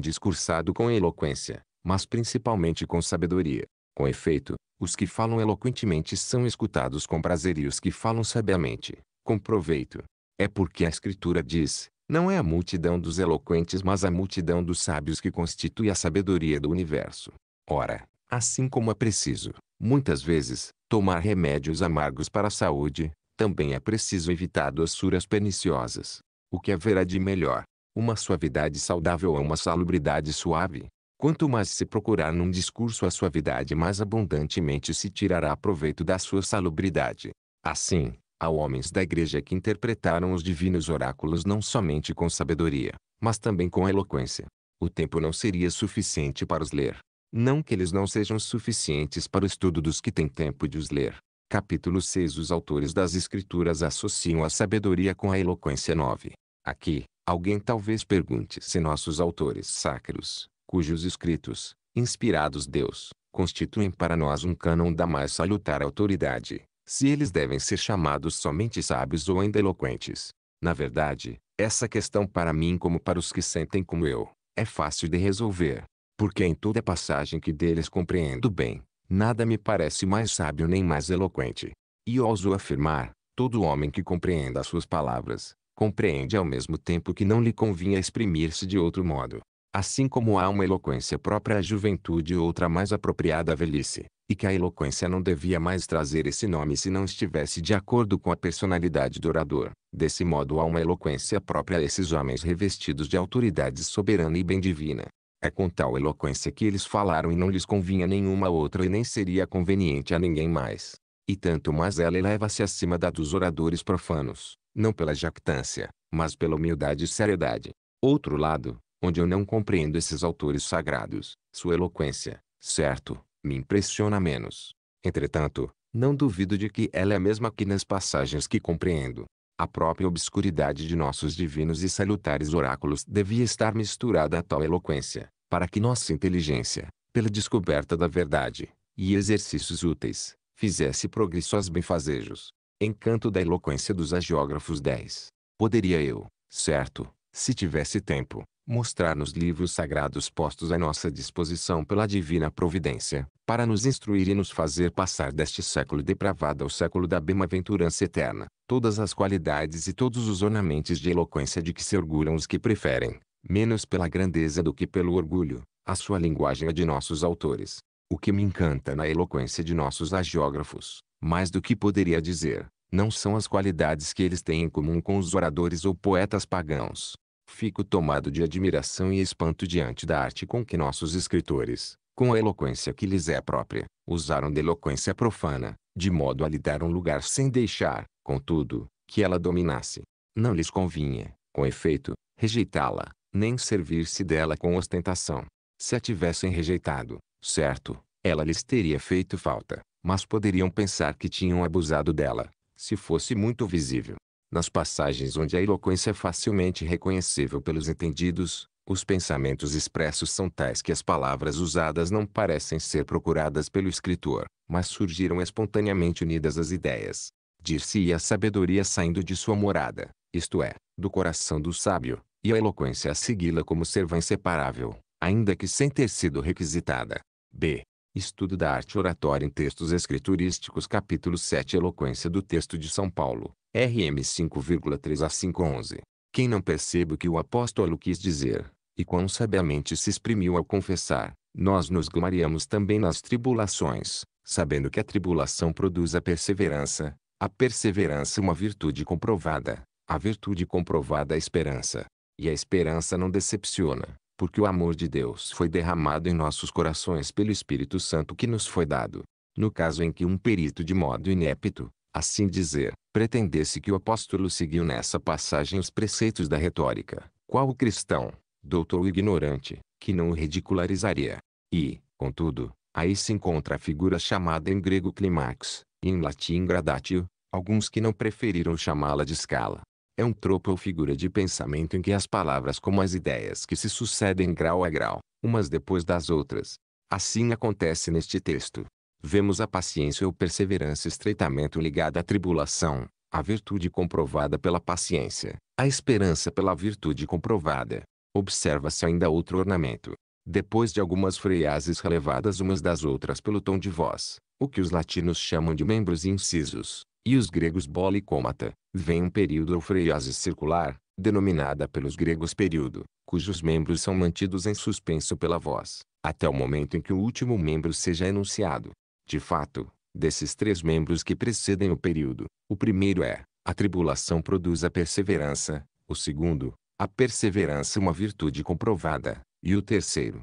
discursado com eloquência, mas principalmente com sabedoria. Com efeito, os que falam eloquentemente são escutados com prazer e os que falam sabiamente, com proveito. É porque a Escritura diz, não é a multidão dos eloquentes, mas a multidão dos sábios que constitui a sabedoria do universo. Ora, assim como é preciso, muitas vezes, tomar remédios amargos para a saúde, também é preciso evitar doçuras perniciosas. O que haverá de melhor? Uma suavidade saudável ou uma salubridade suave. Quanto mais se procurar num discurso a suavidade, mais abundantemente se tirará proveito da sua salubridade. Assim, Há homens da igreja que interpretaram os divinos oráculos não somente com sabedoria, mas também com eloquência. O tempo não seria suficiente para os ler. Não que eles não sejam suficientes para o estudo dos que têm tempo de os ler. Capítulo 6 Os autores das escrituras associam a sabedoria com a eloquência 9. Aqui, alguém talvez pergunte se nossos autores sacros, cujos escritos, inspirados Deus, constituem para nós um cânon da mais salutar autoridade, se eles devem ser chamados somente sábios ou ainda eloquentes. Na verdade, essa questão para mim como para os que sentem como eu, é fácil de resolver. Porque em toda passagem que deles compreendo bem, nada me parece mais sábio nem mais eloquente. E ouso afirmar, todo homem que compreenda as suas palavras, compreende ao mesmo tempo que não lhe convinha exprimir-se de outro modo. Assim como há uma eloquência própria à juventude e outra mais apropriada à velhice, e que a eloquência não devia mais trazer esse nome se não estivesse de acordo com a personalidade do orador. Desse modo há uma eloquência própria a esses homens revestidos de autoridade soberana e bem divina. É com tal eloquência que eles falaram e não lhes convinha nenhuma outra e nem seria conveniente a ninguém mais. E tanto mais ela eleva-se acima da dos oradores profanos, não pela jactância, mas pela humildade e seriedade. Outro lado, onde eu não compreendo esses autores sagrados, sua eloquência, certo, me impressiona menos. Entretanto, não duvido de que ela é a mesma que nas passagens que compreendo. A própria obscuridade de nossos divinos e salutares oráculos devia estar misturada a tal eloquência, para que nossa inteligência, pela descoberta da verdade, e exercícios úteis, fizesse progresso aos benfazejos. Encanto da eloquência dos agiógrafos 10. Poderia eu, certo, se tivesse tempo, mostrar nos livros sagrados postos à nossa disposição pela divina providência, para nos instruir e nos fazer passar deste século depravado ao século da bem-aventurança eterna, todas as qualidades e todos os ornamentos de eloquência de que se orgulham os que preferem, menos pela grandeza do que pelo orgulho, a sua linguagem é de nossos autores. O que me encanta na eloquência de nossos agiógrafos, mais do que poderia dizer, não são as qualidades que eles têm em comum com os oradores ou poetas pagãos, Fico tomado de admiração e espanto diante da arte com que nossos escritores, com a eloquência que lhes é própria, usaram da eloquência profana, de modo a lhe dar um lugar sem deixar, contudo, que ela dominasse. Não lhes convinha, com efeito, rejeitá-la, nem servir-se dela com ostentação. Se a tivessem rejeitado, certo, ela lhes teria feito falta, mas poderiam pensar que tinham abusado dela, se fosse muito visível. Nas passagens onde a eloquência é facilmente reconhecível pelos entendidos, os pensamentos expressos são tais que as palavras usadas não parecem ser procuradas pelo escritor, mas surgiram espontaneamente unidas às ideias. Dir-se-ia a sabedoria saindo de sua morada, isto é, do coração do sábio, e a eloquência a segui-la como serva inseparável, ainda que sem ter sido requisitada. B. Estudo da arte oratória em textos escriturísticos capítulo 7 Eloquência do texto de São Paulo, RM 5,3 a 5,11. Quem não percebe o que o apóstolo quis dizer, e quão sabiamente se exprimiu ao confessar, nós nos gloriamos também nas tribulações, sabendo que a tribulação produz a perseverança, a perseverança é uma virtude comprovada, a virtude comprovada é a esperança. E a esperança não decepciona, porque o amor de Deus foi derramado em nossos corações pelo Espírito Santo que nos foi dado. No caso em que um perito de modo inepto, Assim dizer, pretendesse que o apóstolo seguiu nessa passagem os preceitos da retórica, qual o cristão, doutor ou ignorante, que não o ridicularizaria. E, contudo, aí se encontra a figura chamada em grego clímax, e em latim gradatio, alguns que não preferiram chamá-la de escala. É um tropo ou figura de pensamento em que as palavras como as ideias que se sucedem grau a grau, umas depois das outras. Assim acontece neste texto. Vemos a paciência ou perseverança estreitamente ligada à tribulação, a virtude comprovada pela paciência, a esperança pela virtude comprovada. Observa-se ainda outro ornamento. Depois de algumas freiases relevadas umas das outras pelo tom de voz, o que os latinos chamam de membros incisos, e os gregos bolicômata, vem um período ou freiose circular, denominada pelos gregos período, cujos membros são mantidos em suspenso pela voz, até o momento em que o último membro seja enunciado. De fato, desses três membros que precedem o período, o primeiro é, a tribulação produz a perseverança, o segundo, a perseverança é uma virtude comprovada, e o terceiro,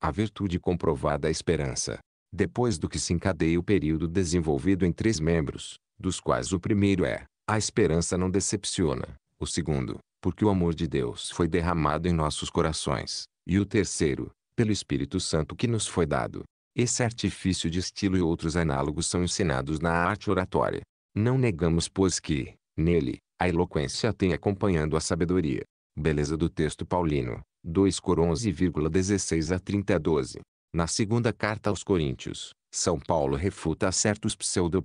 a virtude comprovada é a esperança. Depois do que se encadeia o período desenvolvido em três membros, dos quais o primeiro é, a esperança não decepciona, o segundo, porque o amor de Deus foi derramado em nossos corações, e o terceiro, pelo Espírito Santo que nos foi dado. Esse artifício de estilo e outros análogos são ensinados na arte oratória. Não negamos, pois, que, nele, a eloquência tem acompanhando a sabedoria. Beleza do texto paulino, 2 Cor 11,16 a 30 12. Na segunda carta aos Coríntios, São Paulo refuta certos pseudo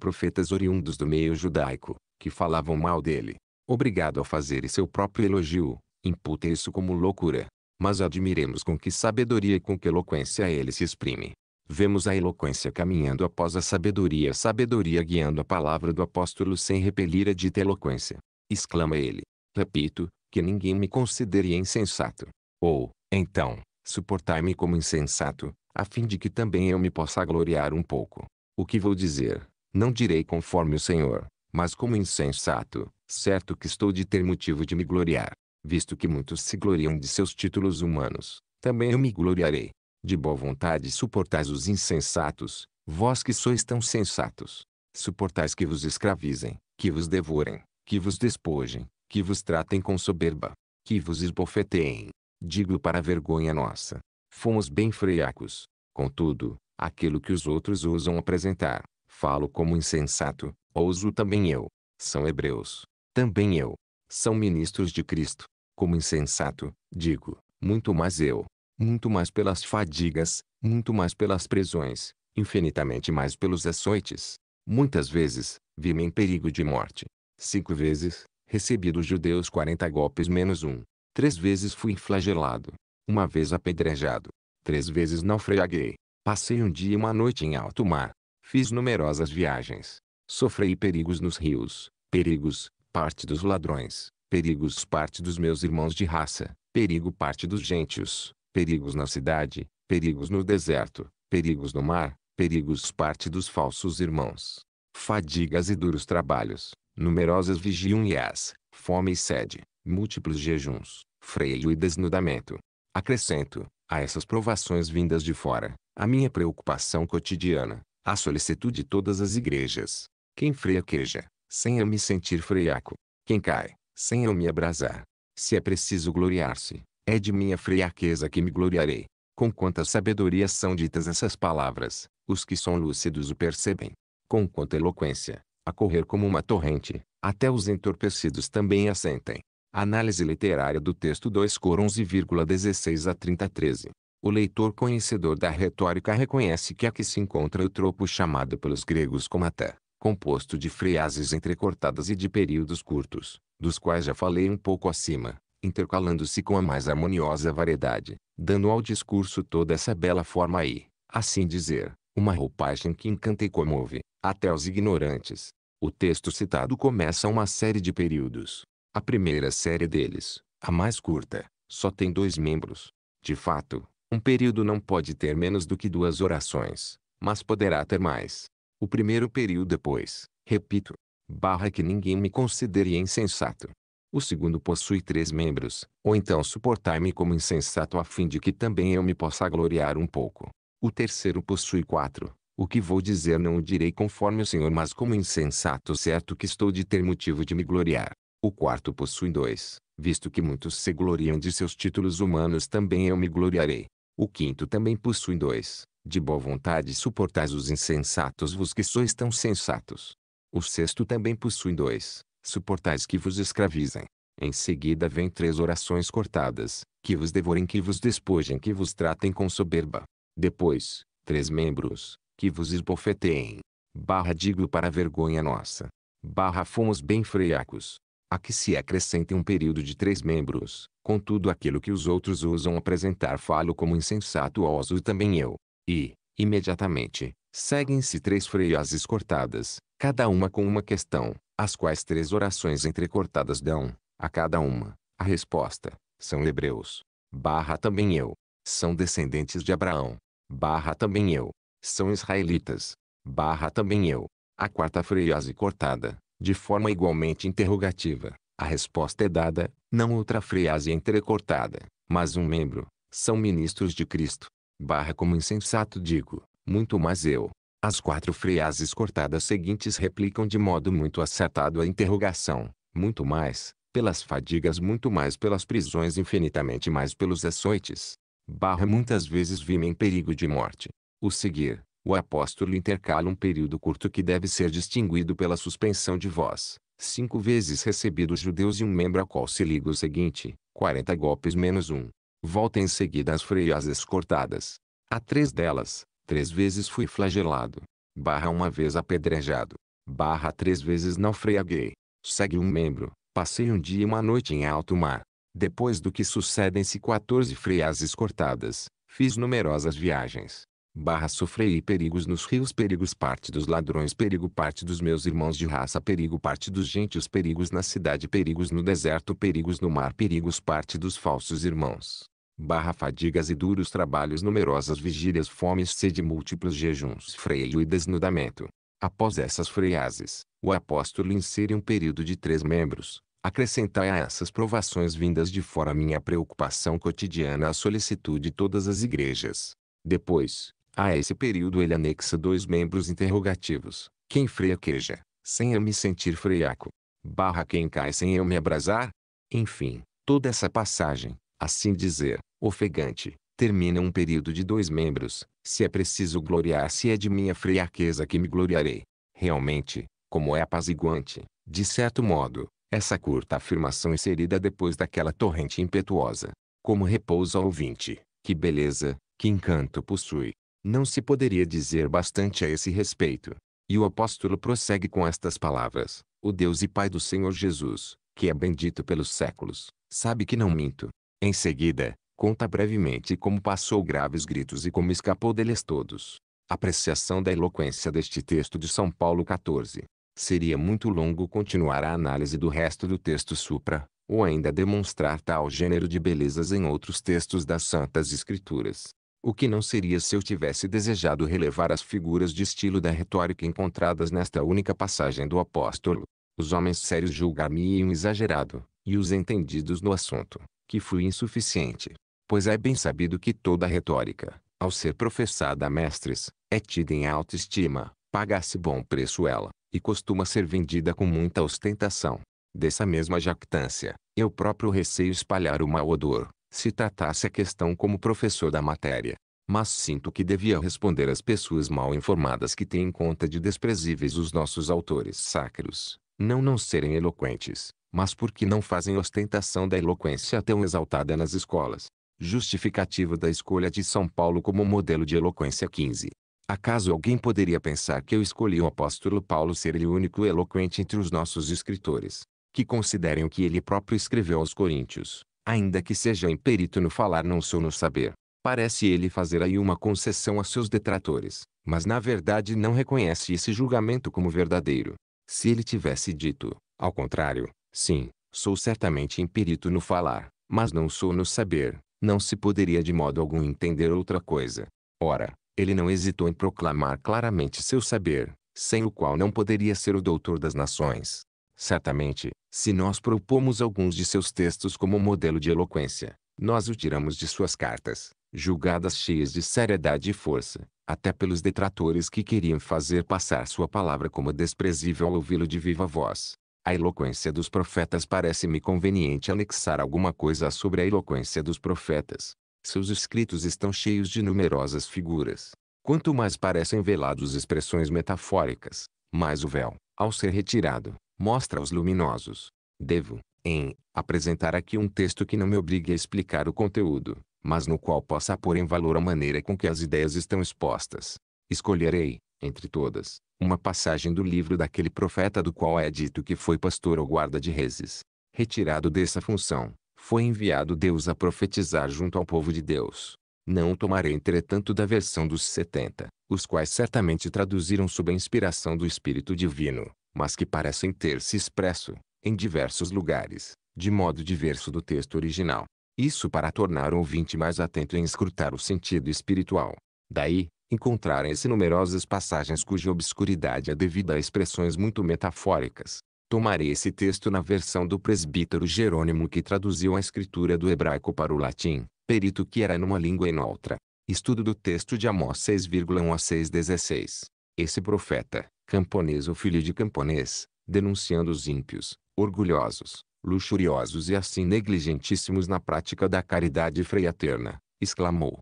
oriundos do meio judaico, que falavam mal dele. Obrigado a fazer seu próprio elogio, imputa isso como loucura. Mas admiremos com que sabedoria e com que eloquência ele se exprime. Vemos a eloquência caminhando após a sabedoria, a sabedoria guiando a palavra do apóstolo sem repelir a dita eloquência. Exclama ele: Repito, que ninguém me considere insensato. Ou, então, suportai-me como insensato, a fim de que também eu me possa gloriar um pouco. O que vou dizer, não direi conforme o Senhor, mas como insensato, certo que estou de ter motivo de me gloriar, visto que muitos se gloriam de seus títulos humanos, também eu me gloriarei. De boa vontade suportais os insensatos, vós que sois tão sensatos. Suportais que vos escravizem, que vos devorem, que vos despojem, que vos tratem com soberba, que vos esbofeteiem. Digo para vergonha nossa. Fomos bem freiacos. Contudo, aquilo que os outros ousam apresentar, falo como insensato, ouso também eu. São hebreus, também eu. São ministros de Cristo, como insensato, digo, muito mais eu muito mais pelas fadigas, muito mais pelas prisões, infinitamente mais pelos açoites. Muitas vezes, vi-me em perigo de morte. Cinco vezes, recebi dos judeus quarenta golpes menos um. Três vezes fui flagelado. Uma vez apedrejado. Três vezes naufraguei. Passei um dia e uma noite em alto mar. Fiz numerosas viagens. Sofrei perigos nos rios. Perigos, parte dos ladrões. Perigos parte dos meus irmãos de raça. Perigo parte dos gentios perigos na cidade, perigos no deserto, perigos no mar, perigos parte dos falsos irmãos, fadigas e duros trabalhos, numerosas vigílias, fome e sede, múltiplos jejuns, freio e desnudamento. Acrescento, a essas provações vindas de fora, a minha preocupação cotidiana, a solicitude de todas as igrejas. Quem freia queja, sem eu me sentir freiaco. Quem cai, sem eu me abrasar. Se é preciso gloriar-se, é de minha friaqueza que me gloriarei. Com quanta sabedoria são ditas essas palavras, os que são lúcidos o percebem. Com quanta eloquência, a correr como uma torrente, até os entorpecidos também assentem. Análise literária do texto 2 Cor 11,16 a 30,13. O leitor conhecedor da retórica reconhece que aqui se encontra o tropo chamado pelos gregos como até, composto de frases entrecortadas e de períodos curtos, dos quais já falei um pouco acima, intercalando-se com a mais harmoniosa variedade, dando ao discurso toda essa bela forma e, assim dizer, uma roupagem que encanta e comove, até os ignorantes. O texto citado começa uma série de períodos. A primeira série deles, a mais curta, só tem dois membros. De fato, um período não pode ter menos do que duas orações, mas poderá ter mais. O primeiro período depois, repito, barra que ninguém me considere insensato, o segundo possui três membros, ou então suportai-me como insensato a fim de que também eu me possa gloriar um pouco. O terceiro possui quatro. O que vou dizer não o direi conforme o Senhor, mas como insensato certo que estou de ter motivo de me gloriar. O quarto possui dois, visto que muitos se gloriam de seus títulos humanos também eu me gloriarei. O quinto também possui dois, de boa vontade suportais os insensatos vos que sois tão sensatos. O sexto também possui dois, suportais que vos escravizem. Em seguida vem três orações cortadas, que vos devorem, que vos despojem, que vos tratem com soberba. Depois, três membros, que vos esbofeteiem. Barra digo para vergonha nossa. Barra fomos bem freiacos. A que se acrescente um período de três membros, contudo aquilo que os outros usam apresentar falo como insensato oso também eu. E, imediatamente, seguem-se três freias cortadas, cada uma com uma questão, as quais três orações entrecortadas dão, a cada uma, a resposta, são hebreus. Barra também eu. São descendentes de Abraão. Barra também eu. São israelitas. Barra também eu. A quarta freiose cortada, de forma igualmente interrogativa, a resposta é dada, não outra frase entrecortada, mas um membro, são ministros de Cristo. Barra como insensato digo, muito mais eu, as quatro frases cortadas seguintes replicam de modo muito acertado a interrogação, muito mais, pelas fadigas muito mais pelas prisões infinitamente mais pelos açoites. Barra muitas vezes vime em perigo de morte. O seguir, o apóstolo intercala um período curto que deve ser distinguido pela suspensão de voz. Cinco vezes recebido os judeus e um membro ao qual se liga o seguinte, 40 golpes menos um. Volta em seguida as freias cortadas. Há três delas, Três vezes fui flagelado. Barra uma vez apedrejado. Barra três vezes naufraguei. Segue um membro. Passei um dia e uma noite em alto mar. Depois do que sucedem-se 14 freases cortadas, fiz numerosas viagens. Barra sofrei perigos nos rios perigos parte dos ladrões perigo parte dos meus irmãos de raça perigo parte dos gentios perigos na cidade perigos no deserto perigos no mar perigos parte dos falsos irmãos barra fadigas e duros trabalhos numerosas vigílias fomes sede múltiplos jejuns freio e desnudamento. Após essas freases, o apóstolo insere um período de três membros. Acrescentai a essas provações vindas de fora minha preocupação cotidiana a solicitude de todas as igrejas. Depois, a esse período ele anexa dois membros interrogativos. Quem freia queja, sem eu me sentir freiaco. Barra quem cai sem eu me abrasar? Enfim, toda essa passagem, assim dizer, ofegante, termina um período de dois membros, se é preciso gloriar-se é de minha fraqueza que me gloriarei. Realmente, como é apaziguante, de certo modo, essa curta afirmação é inserida depois daquela torrente impetuosa. Como repouso ao ouvinte, que beleza, que encanto possui. Não se poderia dizer bastante a esse respeito. E o apóstolo prossegue com estas palavras: O Deus e Pai do Senhor Jesus, que é bendito pelos séculos, sabe que não minto. Em seguida, Conta brevemente como passou graves gritos e como escapou deles todos. Apreciação da eloquência deste texto de São Paulo 14. Seria muito longo continuar a análise do resto do texto supra, ou ainda demonstrar tal gênero de belezas em outros textos das Santas Escrituras. O que não seria se eu tivesse desejado relevar as figuras de estilo da retórica encontradas nesta única passagem do apóstolo. Os homens sérios julgar-me um exagerado, e os entendidos no assunto, que fui insuficiente pois é bem sabido que toda retórica, ao ser professada a mestres, é tida em alta estima, paga-se bom preço ela, e costuma ser vendida com muita ostentação. Dessa mesma jactância, eu próprio receio espalhar o mau odor, se tratasse a questão como professor da matéria. Mas sinto que devia responder às pessoas mal informadas que têm em conta de desprezíveis os nossos autores sacros, não não serem eloquentes, mas porque não fazem ostentação da eloquência tão exaltada nas escolas. Justificativa da escolha de São Paulo como modelo de eloquência 15. Acaso alguém poderia pensar que eu escolhi o apóstolo Paulo ser ele o único eloquente entre os nossos escritores, que considerem o que ele próprio escreveu aos coríntios, ainda que seja imperito no falar não sou no saber. Parece ele fazer aí uma concessão a seus detratores, mas na verdade não reconhece esse julgamento como verdadeiro. Se ele tivesse dito, ao contrário, sim, sou certamente imperito no falar, mas não sou no saber, não se poderia de modo algum entender outra coisa. Ora, ele não hesitou em proclamar claramente seu saber, sem o qual não poderia ser o doutor das nações. Certamente, se nós propomos alguns de seus textos como modelo de eloquência, nós o tiramos de suas cartas, julgadas cheias de seriedade e força, até pelos detratores que queriam fazer passar sua palavra como desprezível ao ouvi-lo de viva voz. A eloquência dos profetas parece-me conveniente anexar alguma coisa sobre a eloquência dos profetas. Seus escritos estão cheios de numerosas figuras. Quanto mais parecem velados expressões metafóricas, mais o véu, ao ser retirado, mostra os luminosos. Devo, em, apresentar aqui um texto que não me obrigue a explicar o conteúdo, mas no qual possa pôr em valor a maneira com que as ideias estão expostas. Escolherei, entre todas, uma passagem do livro daquele profeta do qual é dito que foi pastor ou guarda de reses. Retirado dessa função, foi enviado Deus a profetizar junto ao povo de Deus. Não tomarei entretanto da versão dos setenta, os quais certamente traduziram sob a inspiração do Espírito Divino, mas que parecem ter se expresso, em diversos lugares, de modo diverso do texto original. Isso para tornar o ouvinte mais atento em escrutar o sentido espiritual. Daí, encontrarem-se numerosas passagens cuja obscuridade é devida a expressões muito metafóricas. Tomarei esse texto na versão do presbítero Jerônimo que traduziu a escritura do hebraico para o latim, perito que era numa língua e noutra. Estudo do texto de Amós 6,1 a 6,16. Esse profeta, camponês ou filho de camponês, denunciando os ímpios, orgulhosos, luxuriosos e assim negligentíssimos na prática da caridade freiaterna, exclamou,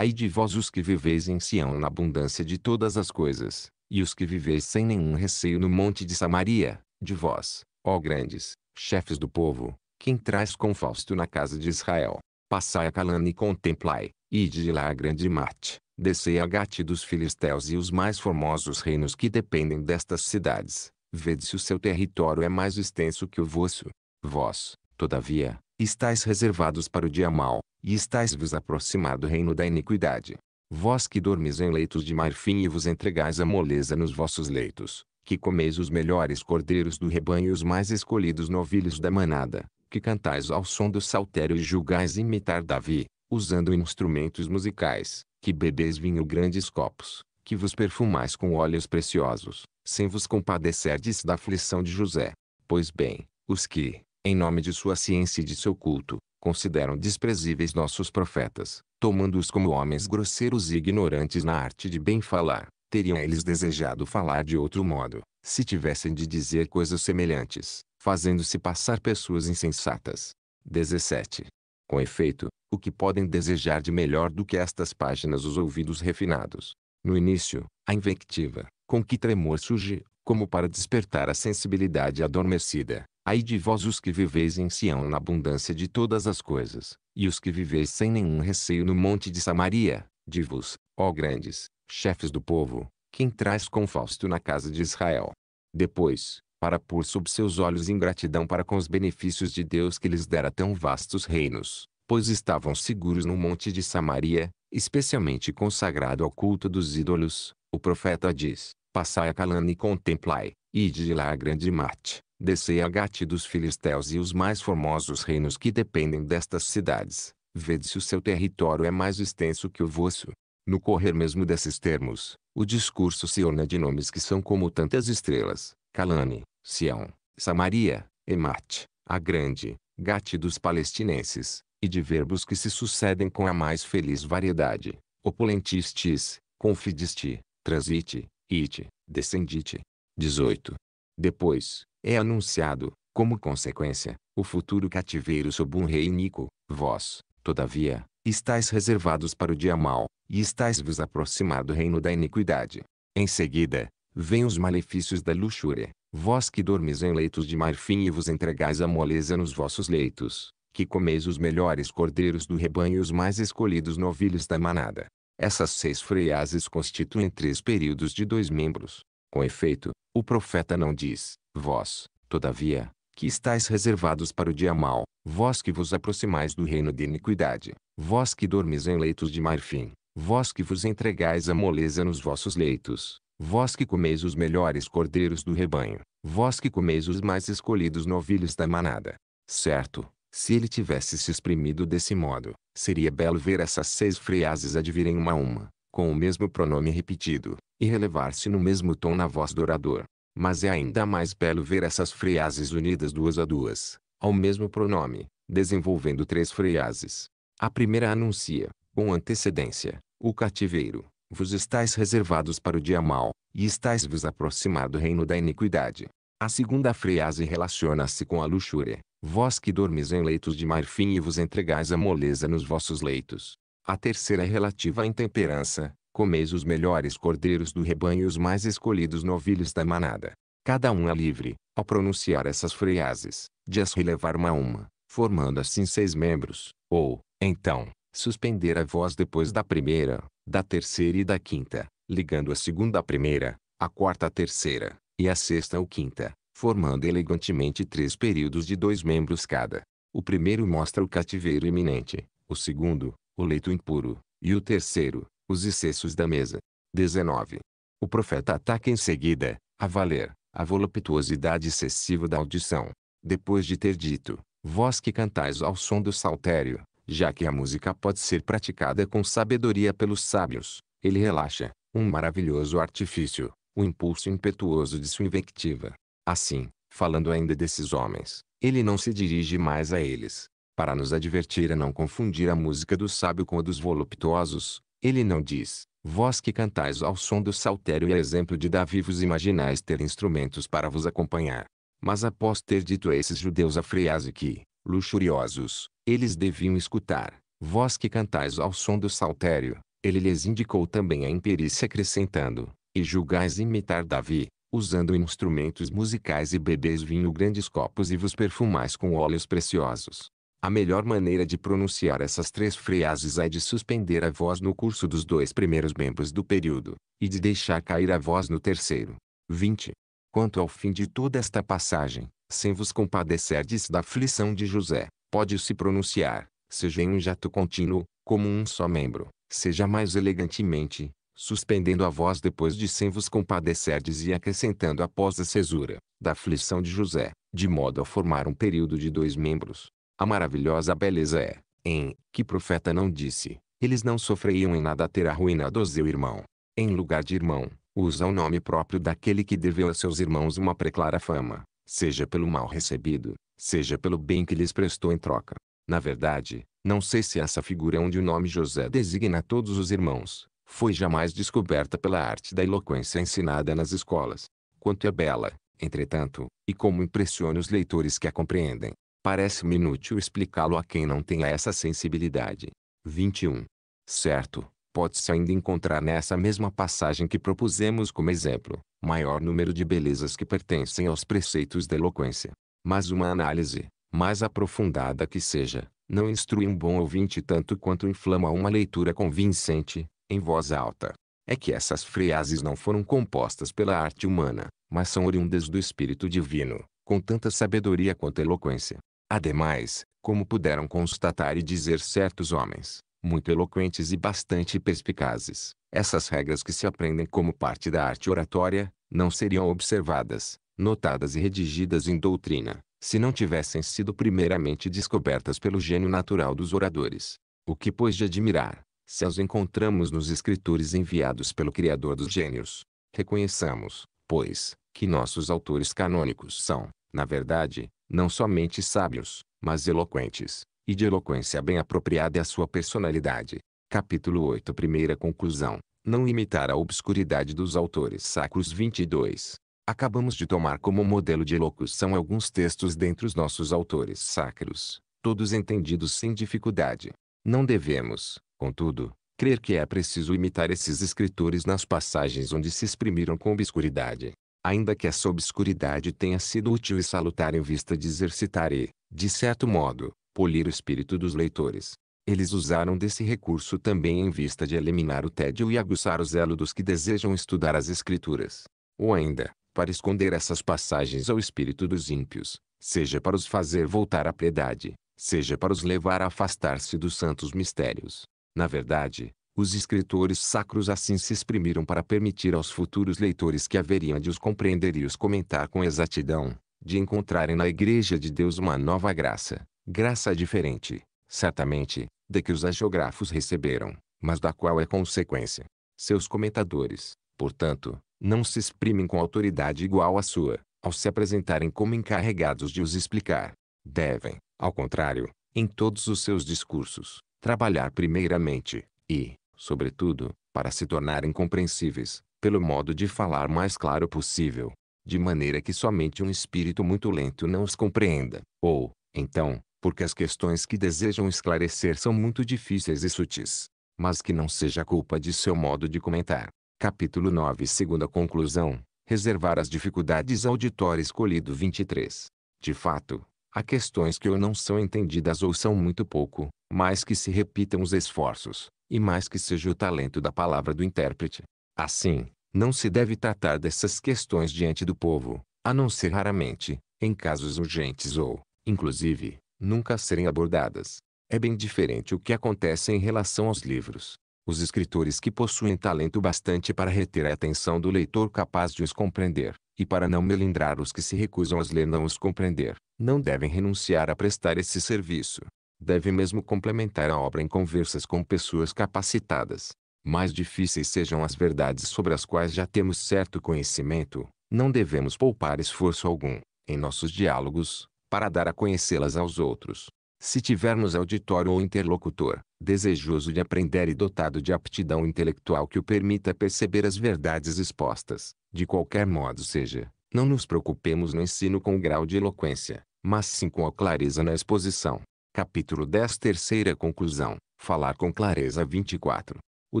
Ai de vós os que viveis em Sião na abundância de todas as coisas, e os que viveis sem nenhum receio no monte de Samaria, de vós, ó grandes, chefes do povo, que entrais com Fausto na casa de Israel. Passai a Calana e contemplai, ide de lá a grande Marte, descei a Gate dos filisteus e os mais formosos reinos que dependem destas cidades. Vede se o seu território é mais extenso que o vosso. Vós, todavia, estais reservados para o dia mau, e estáis vos aproximado do reino da iniquidade. Vós que dormis em leitos de marfim e vos entregais à moleza nos vossos leitos, que comeis os melhores cordeiros do rebanho e os mais escolhidos novilhos da manada, que cantais ao som do saltério e julgais imitar Davi, usando instrumentos musicais, que bebeis vinho grandes copos, que vos perfumais com óleos preciosos, sem vos compadecerdes da aflição de José. Pois bem, os que, em nome de sua ciência e de seu culto, consideram desprezíveis nossos profetas, tomando-os como homens grosseiros e ignorantes na arte de bem falar. Teriam eles desejado falar de outro modo, se tivessem de dizer coisas semelhantes, fazendo-se passar pessoas insensatas. 17. Com efeito, o que podem desejar de melhor do que estas páginas os ouvidos refinados? No início, a invectiva, com que tremor surge, como para despertar a sensibilidade adormecida, Ai de vós os que viveis em Sião na abundância de todas as coisas, e os que viveis sem nenhum receio no monte de Samaria, de vos, ó grandes, chefes do povo, quem traz com Fausto na casa de Israel. Depois, para pôr sob seus olhos ingratidão para com os benefícios de Deus que lhes dera tão vastos reinos, pois estavam seguros no monte de Samaria, especialmente consagrado ao culto dos ídolos, o profeta diz, passai a Calane e contemplai, e de lá a grande Marte, descei a Gate dos filisteus e os mais formosos reinos que dependem destas cidades, vede se o seu território é mais extenso que o vosso. No correr mesmo desses termos, o discurso se orna de nomes que são como tantas estrelas, Calane, Sião, Samaria, Emate, a grande, Gate dos palestinenses, e de verbos que se sucedem com a mais feliz variedade, opulentistis, confidisti, transite, Ite, descendite. 18. Depois, é anunciado, como consequência, o futuro cativeiro sob um rei Nico, vós, todavia, estáis reservados para o dia mau, e estáis vos aproximado do reino da iniquidade. Em seguida, vêm os malefícios da luxúria, vós que dormis em leitos de marfim e vos entregais à moleza nos vossos leitos, que comeis os melhores cordeiros do rebanho e os mais escolhidos novilhos da manada. Essas seis frases constituem três períodos de dois membros. Com efeito, o profeta não diz, vós, todavia, que estáis reservados para o dia mau, vós que vos aproximais do reino de iniquidade, vós que dormis em leitos de marfim, vós que vos entregais à moleza nos vossos leitos, vós que comeis os melhores cordeiros do rebanho, vós que comeis os mais escolhidos novilhos da manada. Certo, se ele tivesse se exprimido desse modo, seria belo ver essas seis frases advirem uma a uma, com o mesmo pronome repetido, e relevar-se no mesmo tom na voz do orador. Mas é ainda mais belo ver essas frases unidas duas a duas, ao mesmo pronome, desenvolvendo três frases. A primeira anuncia, com antecedência, o cativeiro. Vos estáis reservados para o dia mau, e estáis vos aproximar do reino da iniquidade. A segunda frase relaciona-se com a luxúria, Vós que dormis em leitos de marfim e vos entregais à moleza nos vossos leitos. A terceira é relativa à intemperança. Comeis os melhores cordeiros do rebanho e os mais escolhidos novilhos da manada. Cada um é livre, ao pronunciar essas freiases, de as relevar uma a uma, formando assim seis membros, ou, então, suspender a voz depois da primeira, da terceira e da quinta, ligando a segunda à primeira, a quarta à terceira, e a sexta ou quinta, formando elegantemente três períodos de dois membros cada. O primeiro mostra o cativeiro iminente, o segundo, o leito impuro, e o terceiro, os excessos da mesa. 19. O profeta ataca em seguida, a valer, a voluptuosidade excessiva da audição. Depois de ter dito, vós que cantais ao som do saltério, já que a música pode ser praticada com sabedoria pelos sábios, ele relaxa, um maravilhoso artifício, o impulso impetuoso de sua invectiva. Assim, falando ainda desses homens, ele não se dirige mais a eles. Para nos advertir a não confundir a música do sábio com a dos voluptuosos, ele não diz, vós que cantais ao som do saltério e a exemplo de Davi vos imaginais ter instrumentos para vos acompanhar. Mas após ter dito a esses judeus a frase que, luxuriosos, eles deviam escutar, vós que cantais ao som do saltério, ele lhes indicou também a imperícia acrescentando, e julgais imitar Davi, usando instrumentos musicais e bebês vinho grandes copos e vos perfumais com óleos preciosos. A melhor maneira de pronunciar essas três frases é de suspender a voz no curso dos dois primeiros membros do período, e de deixar cair a voz no terceiro. 20. Quanto ao fim de toda esta passagem, sem vos compadecerdes da aflição de José, pode-se pronunciar, seja em um jato contínuo, como um só membro, seja mais elegantemente, suspendendo a voz depois de sem vos compadecerdes e acrescentando após a cesura, da aflição de José, de modo a formar um período de dois membros. A maravilhosa beleza é, em, que profeta não disse, eles não sofreriam em nada ter arruinado seu irmão. Em lugar de irmão, usa o nome próprio daquele que deveu a seus irmãos uma preclara fama, seja pelo mal recebido, seja pelo bem que lhes prestou em troca. Na verdade, não sei se essa figura é onde o nome José designa todos os irmãos, foi jamais descoberta pela arte da eloquência ensinada nas escolas. Quanto é bela, entretanto, e como impressiona os leitores que a compreendem, parece-me inútil explicá-lo a quem não tenha essa sensibilidade. 21. Certo, pode-se ainda encontrar nessa mesma passagem que propusemos como exemplo, maior número de belezas que pertencem aos preceitos da eloquência. Mas uma análise, mais aprofundada que seja, não instrui um bom ouvinte tanto quanto inflama uma leitura convincente, em voz alta, é que essas frases não foram compostas pela arte humana, mas são oriundas do Espírito Divino, com tanta sabedoria quanto eloquência. Ademais, como puderam constatar e dizer certos homens, muito eloquentes e bastante perspicazes, essas regras que se aprendem como parte da arte oratória, não seriam observadas, notadas e redigidas em doutrina, se não tivessem sido primeiramente descobertas pelo gênio natural dos oradores. O que, pois, de admirar, se as encontramos nos escritores enviados pelo Criador dos gênios, reconheçamos, pois, que nossos autores canônicos são, na verdade, não somente sábios, mas eloquentes, e de eloquência bem apropriada à sua personalidade. Capítulo 8 Primeira conclusão. Não imitar a obscuridade dos autores sacros 22. Acabamos de tomar como modelo de elocução alguns textos dentre os nossos autores sacros, todos entendidos sem dificuldade. Não devemos, Contudo, crer que é preciso imitar esses escritores nas passagens onde se exprimiram com obscuridade, ainda que essa obscuridade tenha sido útil e salutar em vista de exercitar e, de certo modo, polir o espírito dos leitores. Eles usaram desse recurso também em vista de eliminar o tédio e aguçar o zelo dos que desejam estudar as escrituras. Ou ainda, para esconder essas passagens ao espírito dos ímpios, seja para os fazer voltar à piedade, seja para os levar a afastar-se dos santos mistérios. Na verdade, os escritores sacros assim se exprimiram para permitir aos futuros leitores que haveriam de os compreender e os comentar com exatidão, de encontrarem na Igreja de Deus uma nova graça, graça diferente, certamente, de que os agiógrafos receberam, mas da qual é consequência. Seus comentadores, portanto, não se exprimem com autoridade igual à sua, ao se apresentarem como encarregados de os explicar. Devem, ao contrário, em todos os seus discursos, trabalhar primeiramente, e, sobretudo, para se tornarem compreensíveis, pelo modo de falar mais claro possível, de maneira que somente um espírito muito lento não os compreenda, ou, então, porque as questões que desejam esclarecer são muito difíceis e sutis, mas que não seja culpa de seu modo de comentar. Capítulo 9 Segunda conclusão, reservar as dificuldades ao auditório escolhido 23. De fato, há questões que ou não são entendidas ou são muito pouco, mais que se repitam os esforços, e mais que seja o talento da palavra do intérprete. Assim, não se deve tratar dessas questões diante do povo, a não ser raramente, em casos urgentes ou, inclusive, nunca serem abordadas. É bem diferente o que acontece em relação aos livros. Os escritores que possuem talento bastante para reter a atenção do leitor capaz de os compreender, e para não melindrar os que se recusam a ler não os compreender, não devem renunciar a prestar esse serviço. Deve mesmo complementar a obra em conversas com pessoas capacitadas. Mais difíceis sejam as verdades sobre as quais já temos certo conhecimento, não devemos poupar esforço algum, em nossos diálogos, para dar a conhecê-las aos outros. Se tivermos auditório ou interlocutor, desejoso de aprender e dotado de aptidão intelectual que o permita perceber as verdades expostas, de qualquer modo seja, não nos preocupemos no ensino com o grau de eloquência, mas sim com a clareza na exposição. Capítulo 10 Terceira conclusão: Falar com clareza 24. O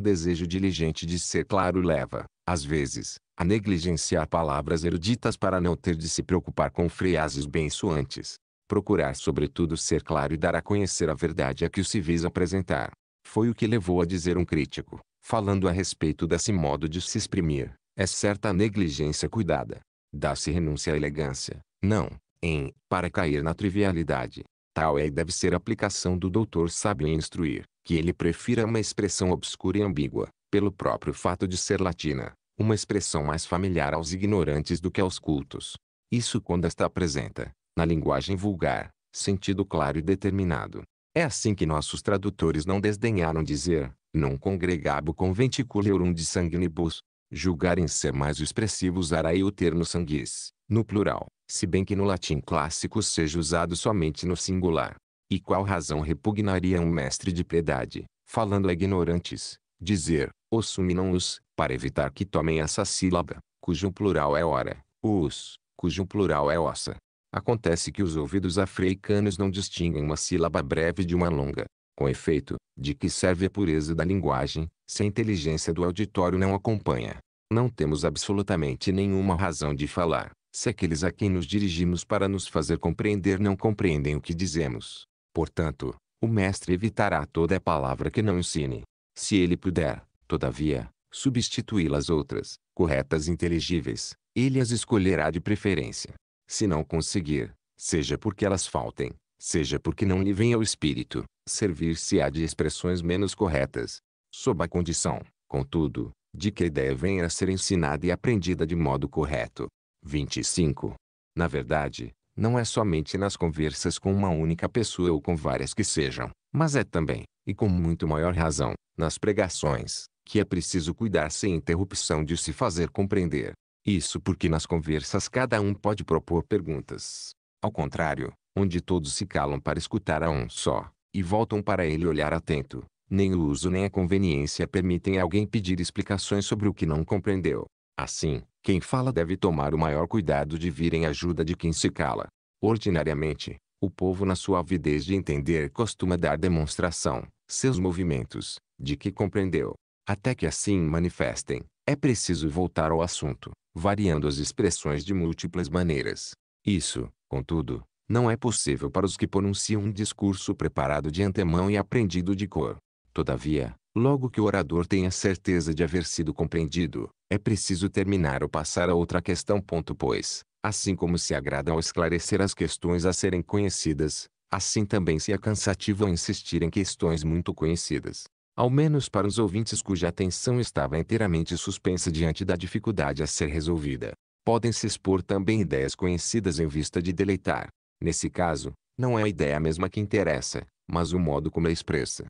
desejo diligente de ser claro leva, às vezes, a negligenciar palavras eruditas para não ter de se preocupar com frases bençoantes. Procurar sobretudo ser claro e dar a conhecer a verdade a que o se visa apresentar. Foi o que levou a dizer um crítico, falando a respeito desse modo de se exprimir. É certa negligência cuidada. Dá-se renúncia à elegância, não, em, para cair na trivialidade, Tal é e deve ser a aplicação do doutor sábio em instruir, que ele prefira uma expressão obscura e ambígua, pelo próprio fato de ser latina, uma expressão mais familiar aos ignorantes do que aos cultos. Isso quando esta apresenta, na linguagem vulgar, sentido claro e determinado. É assim que nossos tradutores não desdenharam dizer, não congregabo conventiculeurum de sanguinibus, julgarem ser mais expressivo usar aí o termo sanguis, no plural, se bem que no latim clássico seja usado somente no singular. E qual razão repugnaria um mestre de piedade, falando a ignorantes, dizer, os suminam-os, para evitar que tomem essa sílaba, cujo plural é hora, os, cujo plural é ossa. Acontece que os ouvidos africanos não distinguem uma sílaba breve de uma longa. Com efeito, de que serve a pureza da linguagem, se a inteligência do auditório não acompanha? Não temos absolutamente nenhuma razão de falar, se aqueles a quem nos dirigimos para nos fazer compreender não compreendem o que dizemos. Portanto, o mestre evitará toda a palavra que não ensine. Se ele puder, todavia, substituí-las outras, corretas e inteligíveis, ele as escolherá de preferência. Se não conseguir, seja porque elas faltem, seja porque não lhe venha o espírito, servir-se-á de expressões menos corretas. Sob a condição, contudo, de que a ideia venha a ser ensinada e aprendida de modo correto, 25. Na verdade, não é somente nas conversas com uma única pessoa ou com várias que sejam, mas é também, e com muito maior razão, nas pregações, que é preciso cuidar sem interrupção de se fazer compreender. Isso porque nas conversas cada um pode propor perguntas. Ao contrário, onde todos se calam para escutar a um só, e voltam para ele olhar atento, nem o uso nem a conveniência permitem a alguém pedir explicações sobre o que não compreendeu. Assim, quem fala deve tomar o maior cuidado de vir em ajuda de quem se cala. Ordinariamente, o povo na sua avidez de entender costuma dar demonstração, seus movimentos, de que compreendeu. Até que assim manifestem, é preciso voltar ao assunto, variando as expressões de múltiplas maneiras. Isso, contudo, não é possível para os que pronunciam um discurso preparado de antemão e aprendido de cor. Todavia, logo que o orador tenha certeza de haver sido compreendido, é preciso terminar ou passar a outra questão. Ponto, pois, assim como se agrada ao esclarecer as questões a serem conhecidas, assim também se é cansativo ao insistir em questões muito conhecidas. Ao menos para os ouvintes cuja atenção estava inteiramente suspensa diante da dificuldade a ser resolvida. Podem se expor também ideias conhecidas em vista de deleitar. Nesse caso, não é a ideia mesma que interessa, mas o modo como é expressa.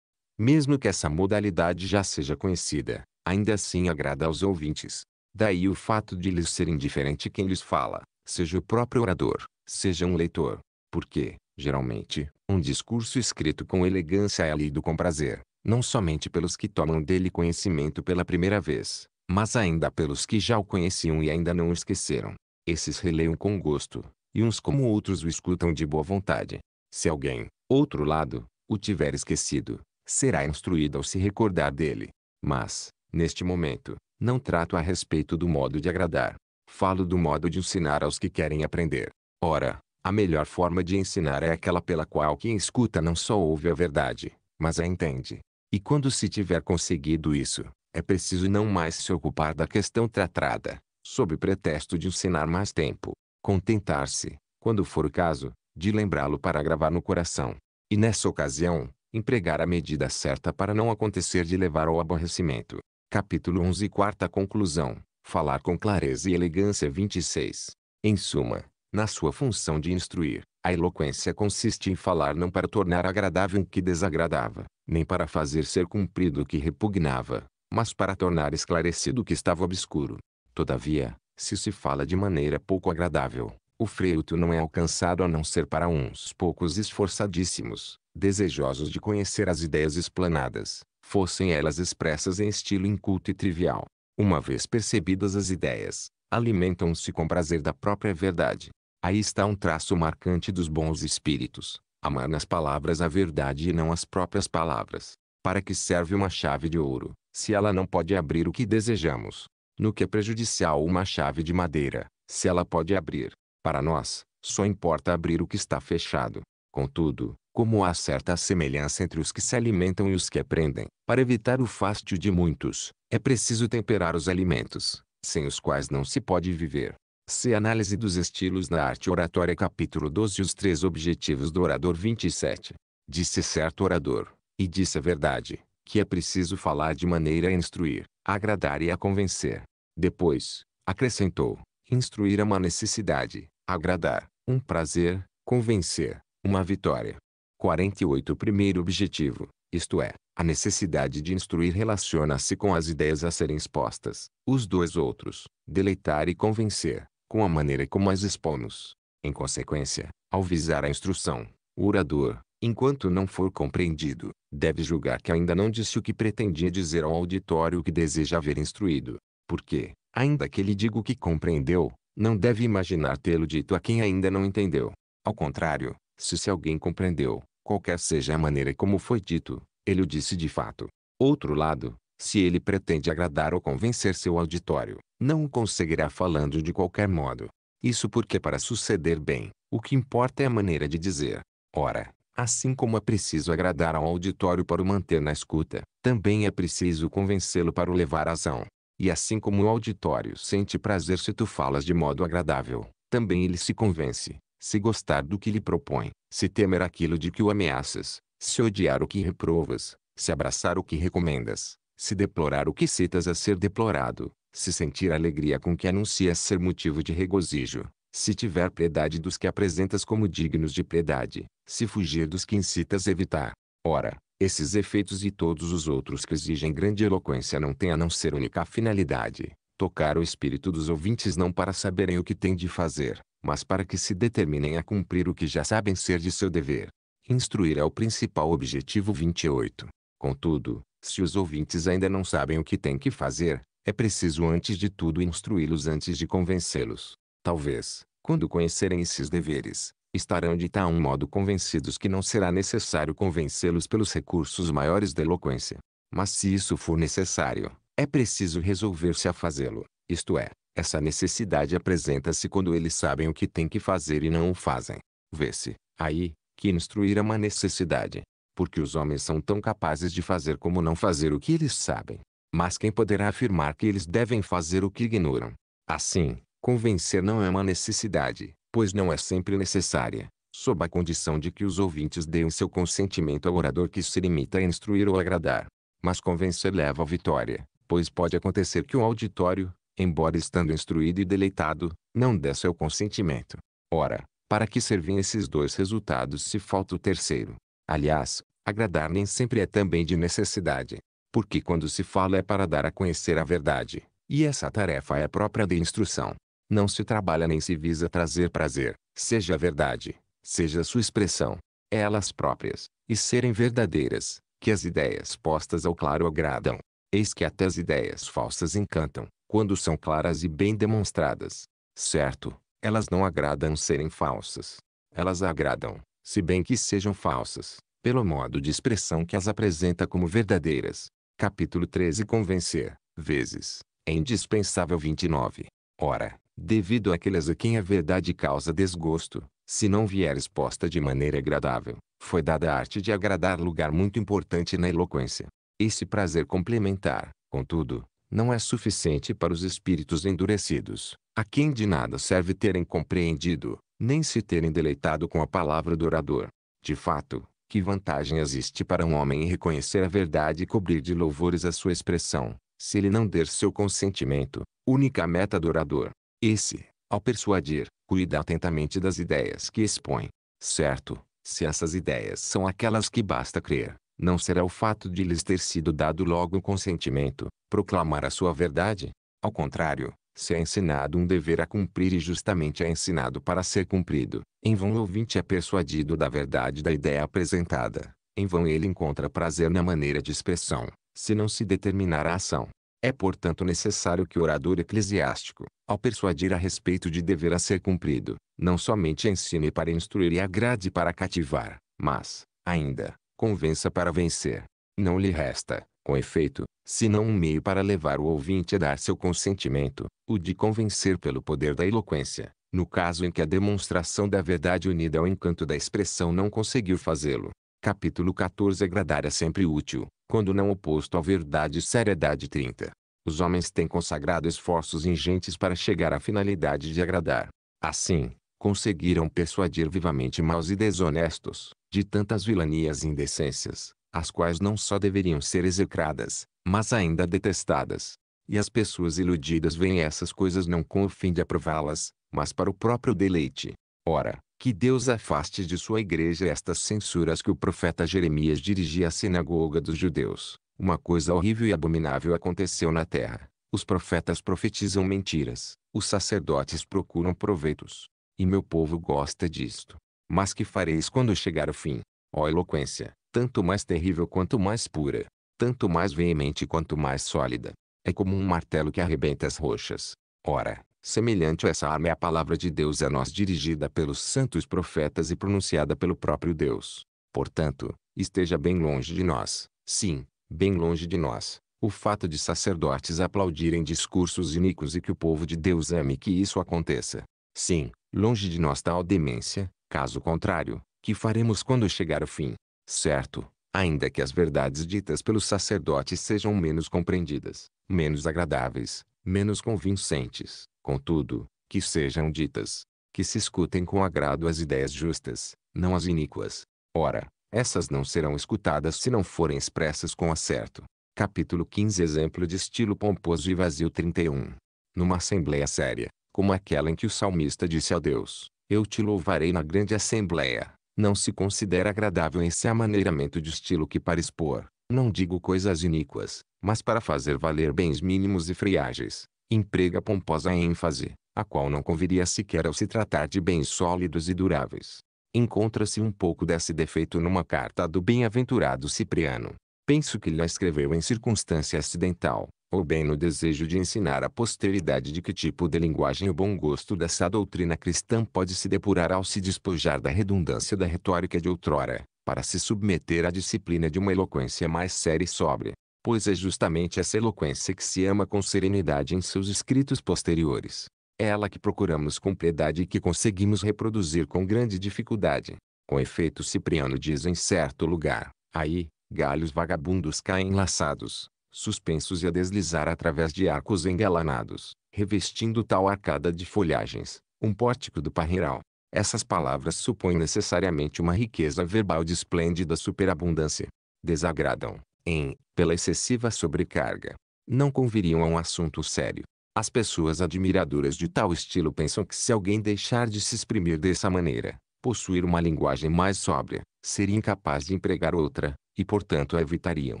Mesmo que essa modalidade já seja conhecida, ainda assim agrada aos ouvintes. Daí o fato de lhes ser indiferente quem lhes fala, seja o próprio orador, seja um leitor. Porque, geralmente, um discurso escrito com elegância é lido com prazer, não somente pelos que tomam dele conhecimento pela primeira vez, mas ainda pelos que já o conheciam e ainda não o esqueceram. Esses releiam com gosto, e uns como outros o escutam de boa vontade. Se alguém, outro lado, o tiver esquecido, será instruído ao se recordar dele. Mas, Neste momento, não trato a respeito do modo de agradar. Falo do modo de ensinar aos que querem aprender. Ora, a melhor forma de ensinar é aquela pela qual quem escuta não só ouve a verdade, mas a entende. E quando se tiver conseguido isso, é preciso não mais se ocupar da questão tratada, sob pretexto de ensinar mais tempo. Contentar-se, quando for o caso, de lembrá-lo para gravar no coração. E nessa ocasião, empregar a medida certa para não acontecer de levar ao aborrecimento. Capítulo 11 Quarta conclusão. Falar com clareza e elegância 26. Em suma, na sua função de instruir, a eloquência consiste em falar não para tornar agradável o que desagradava, nem para fazer ser cumprido o que repugnava, mas para tornar esclarecido o que estava obscuro. Todavia, se se fala de maneira pouco agradável, o freuto não é alcançado a não ser para uns poucos esforçadíssimos, desejosos de conhecer as ideias explanadas, fossem elas expressas em estilo inculto e trivial. Uma vez percebidas as ideias, alimentam-se com prazer da própria verdade. Aí está um traço marcante dos bons espíritos. Amar nas palavras a verdade e não as próprias palavras. Para que serve uma chave de ouro, se ela não pode abrir o que desejamos? No que é prejudicial uma chave de madeira, se ela pode abrir? Para nós, só importa abrir o que está fechado. Contudo, como há certa semelhança entre os que se alimentam e os que aprendem, para evitar o fástio de muitos, é preciso temperar os alimentos, sem os quais não se pode viver. Se análise dos estilos na arte oratória capítulo 12 os três objetivos do orador 27. Disse certo orador, e disse a verdade, que é preciso falar de maneira a instruir, a agradar e a convencer. Depois, acrescentou, instruir é uma necessidade, agradar, um prazer, convencer, uma vitória. 48 primeiro objetivo, isto é, a necessidade de instruir relaciona-se com as ideias a serem expostas. Os dois outros, deleitar e convencer, com a maneira como as expomos. Em consequência, ao visar a instrução, o orador, enquanto não for compreendido, deve julgar que ainda não disse o que pretendia dizer ao auditório que deseja haver instruído. Porque, ainda que ele diga o que compreendeu, não deve imaginar tê-lo dito a quem ainda não entendeu. Ao contrário, se se alguém compreendeu, Qualquer seja a maneira como foi dito, ele o disse de fato. Outro lado, se ele pretende agradar ou convencer seu auditório, não o conseguirá falando de qualquer modo. Isso porque para suceder bem, o que importa é a maneira de dizer. Ora, assim como é preciso agradar ao auditório para o manter na escuta, também é preciso convencê-lo para o levar à ação. E assim como o auditório sente prazer se tu falas de modo agradável, também ele se convence, se gostar do que lhe propõe, se temer aquilo de que o ameaças, se odiar o que reprovas, se abraçar o que recomendas, se deplorar o que citas a ser deplorado, se sentir alegria com que anuncias ser motivo de regozijo, se tiver piedade dos que apresentas como dignos de piedade, se fugir dos que incitas a evitar. Ora, esses efeitos e todos os outros que exigem grande eloquência não têm a não ser única finalidade, tocar o espírito dos ouvintes não para saberem o que têm de fazer, mas para que se determinem a cumprir o que já sabem ser de seu dever. Instruir é o principal objetivo 28. Contudo, se os ouvintes ainda não sabem o que têm que fazer, é preciso antes de tudo instruí-los antes de convencê-los. Talvez, quando conhecerem esses deveres, estarão de tal modo convencidos que não será necessário convencê-los pelos recursos maiores da eloquência. Mas se isso for necessário, é preciso resolver-se a fazê-lo, isto é, essa necessidade apresenta-se quando eles sabem o que têm que fazer e não o fazem. Vê-se, aí, que instruir é uma necessidade. Porque os homens são tão capazes de fazer como não fazer o que eles sabem. Mas quem poderá afirmar que eles devem fazer o que ignoram? Assim, convencer não é uma necessidade, pois não é sempre necessária, sob a condição de que os ouvintes deem seu consentimento ao orador que se limita a instruir ou agradar. Mas convencer leva à vitória, pois pode acontecer que o auditório, embora estando instruído e deleitado, não dê seu consentimento. Ora, para que servem esses dois resultados se falta o terceiro? Aliás, agradar nem sempre é também de necessidade. Porque quando se fala é para dar a conhecer a verdade, e essa tarefa é própria de instrução. Não se trabalha nem se visa trazer prazer, seja a verdade, seja a sua expressão, é elas próprias, e serem verdadeiras, que as ideias postas ao claro agradam. Eis que até as ideias falsas encantam, quando são claras e bem demonstradas. Certo, elas não agradam serem falsas. Elas agradam, se bem que sejam falsas, pelo modo de expressão que as apresenta como verdadeiras. Capítulo 13 Convencer, vezes, é indispensável 29. Ora, devido àqueles a quem a verdade causa desgosto, se não vier exposta de maneira agradável, foi dada a arte de agradar lugar muito importante na eloquência. Esse prazer complementar, contudo, não é suficiente para os espíritos endurecidos, a quem de nada serve terem compreendido, nem se terem deleitado com a palavra do orador. De fato, que vantagem existe para um homem reconhecer a verdade e cobrir de louvores a sua expressão, se ele não der seu consentimento, única meta do orador? Esse, ao persuadir, cuida atentamente das ideias que expõe. Certo, se essas ideias são aquelas que basta crer, não será o fato de lhes ter sido dado logo o consentimento, proclamar a sua verdade. Ao contrário, se é ensinado um dever a cumprir e justamente é ensinado para ser cumprido, em vão o ouvinte é persuadido da verdade da ideia apresentada, em vão ele encontra prazer na maneira de expressão, se não se determinar a ação. É portanto necessário que o orador eclesiástico, ao persuadir a respeito de dever a ser cumprido, não somente ensine para instruir e agrade para cativar, mas, ainda, convença para vencer. Não lhe resta, com efeito, não um meio para levar o ouvinte a dar seu consentimento, o de convencer pelo poder da eloquência, no caso em que a demonstração da verdade unida ao encanto da expressão não conseguiu fazê-lo. Capítulo 14 Agradar é sempre útil, quando não oposto à verdade e seriedade 30. Os homens têm consagrado esforços ingentes para chegar à finalidade de agradar. Assim, conseguiram persuadir vivamente maus e desonestos, de tantas vilanias e indecências, as quais não só deveriam ser execradas, mas ainda detestadas. E as pessoas iludidas veem essas coisas não com o fim de aprová-las, mas para o próprio deleite. Ora, que Deus afaste de sua igreja estas censuras que o profeta Jeremias dirigia à sinagoga dos judeus. Uma coisa horrível e abominável aconteceu na terra. Os profetas profetizam mentiras, os sacerdotes procuram proveitos. E meu povo gosta disto. Mas que fareis quando chegar o fim? Ó eloquência, tanto mais terrível quanto mais pura, tanto mais veemente quanto mais sólida. É como um martelo que arrebenta as rochas. Ora, semelhante a essa arma é a palavra de Deus a nós dirigida pelos santos profetas e pronunciada pelo próprio Deus. Portanto, esteja bem longe de nós, sim, bem longe de nós, o fato de sacerdotes aplaudirem discursos iníquos e que o povo de Deus ame que isso aconteça. Sim, longe de nós tal demência, caso contrário, que faremos quando chegar o fim? Certo, ainda que as verdades ditas pelos sacerdotes sejam menos compreendidas, menos agradáveis, menos convincentes, contudo, que sejam ditas, que se escutem com agrado as ideias justas, não as iníquas. Ora, essas não serão escutadas se não forem expressas com acerto. Capítulo 15 Exemplo de estilo pomposo e vazio 31 Numa assembleia séria, como aquela em que o salmista disse a Deus, Eu te louvarei na grande assembleia, não se considera agradável esse amaneiramento de estilo que para expor, não digo coisas iníquas, mas para fazer valer bens mínimos e friagens, emprega pomposa ênfase, a qual não conviria sequer ao se tratar de bens sólidos e duráveis. Encontra-se um pouco desse defeito numa carta do bem-aventurado Cipriano. Penso que lhe escreveu em circunstância acidental, ou bem no desejo de ensinar à posteridade de que tipo de linguagem o bom gosto dessa doutrina cristã pode se depurar ao se despojar da redundância da retórica de outrora, para se submeter à disciplina de uma eloquência mais séria e sóbria, pois é justamente essa eloquência que se ama com serenidade em seus escritos posteriores. É ela que procuramos com piedade e que conseguimos reproduzir com grande dificuldade. Com efeito Cipriano diz em certo lugar, aí, galhos vagabundos caem laçados, suspensos e a deslizar através de arcos engalanados, revestindo tal arcada de folhagens, um pórtico do parreiral. Essas palavras supõem necessariamente uma riqueza verbal de esplêndida superabundância. Desagradam, em, pela excessiva sobrecarga. Não conviriam a um assunto sério. As pessoas admiradoras de tal estilo pensam que se alguém deixar de se exprimir dessa maneira, possuir uma linguagem mais sóbria, seria incapaz de empregar outra, e portanto a evitariam.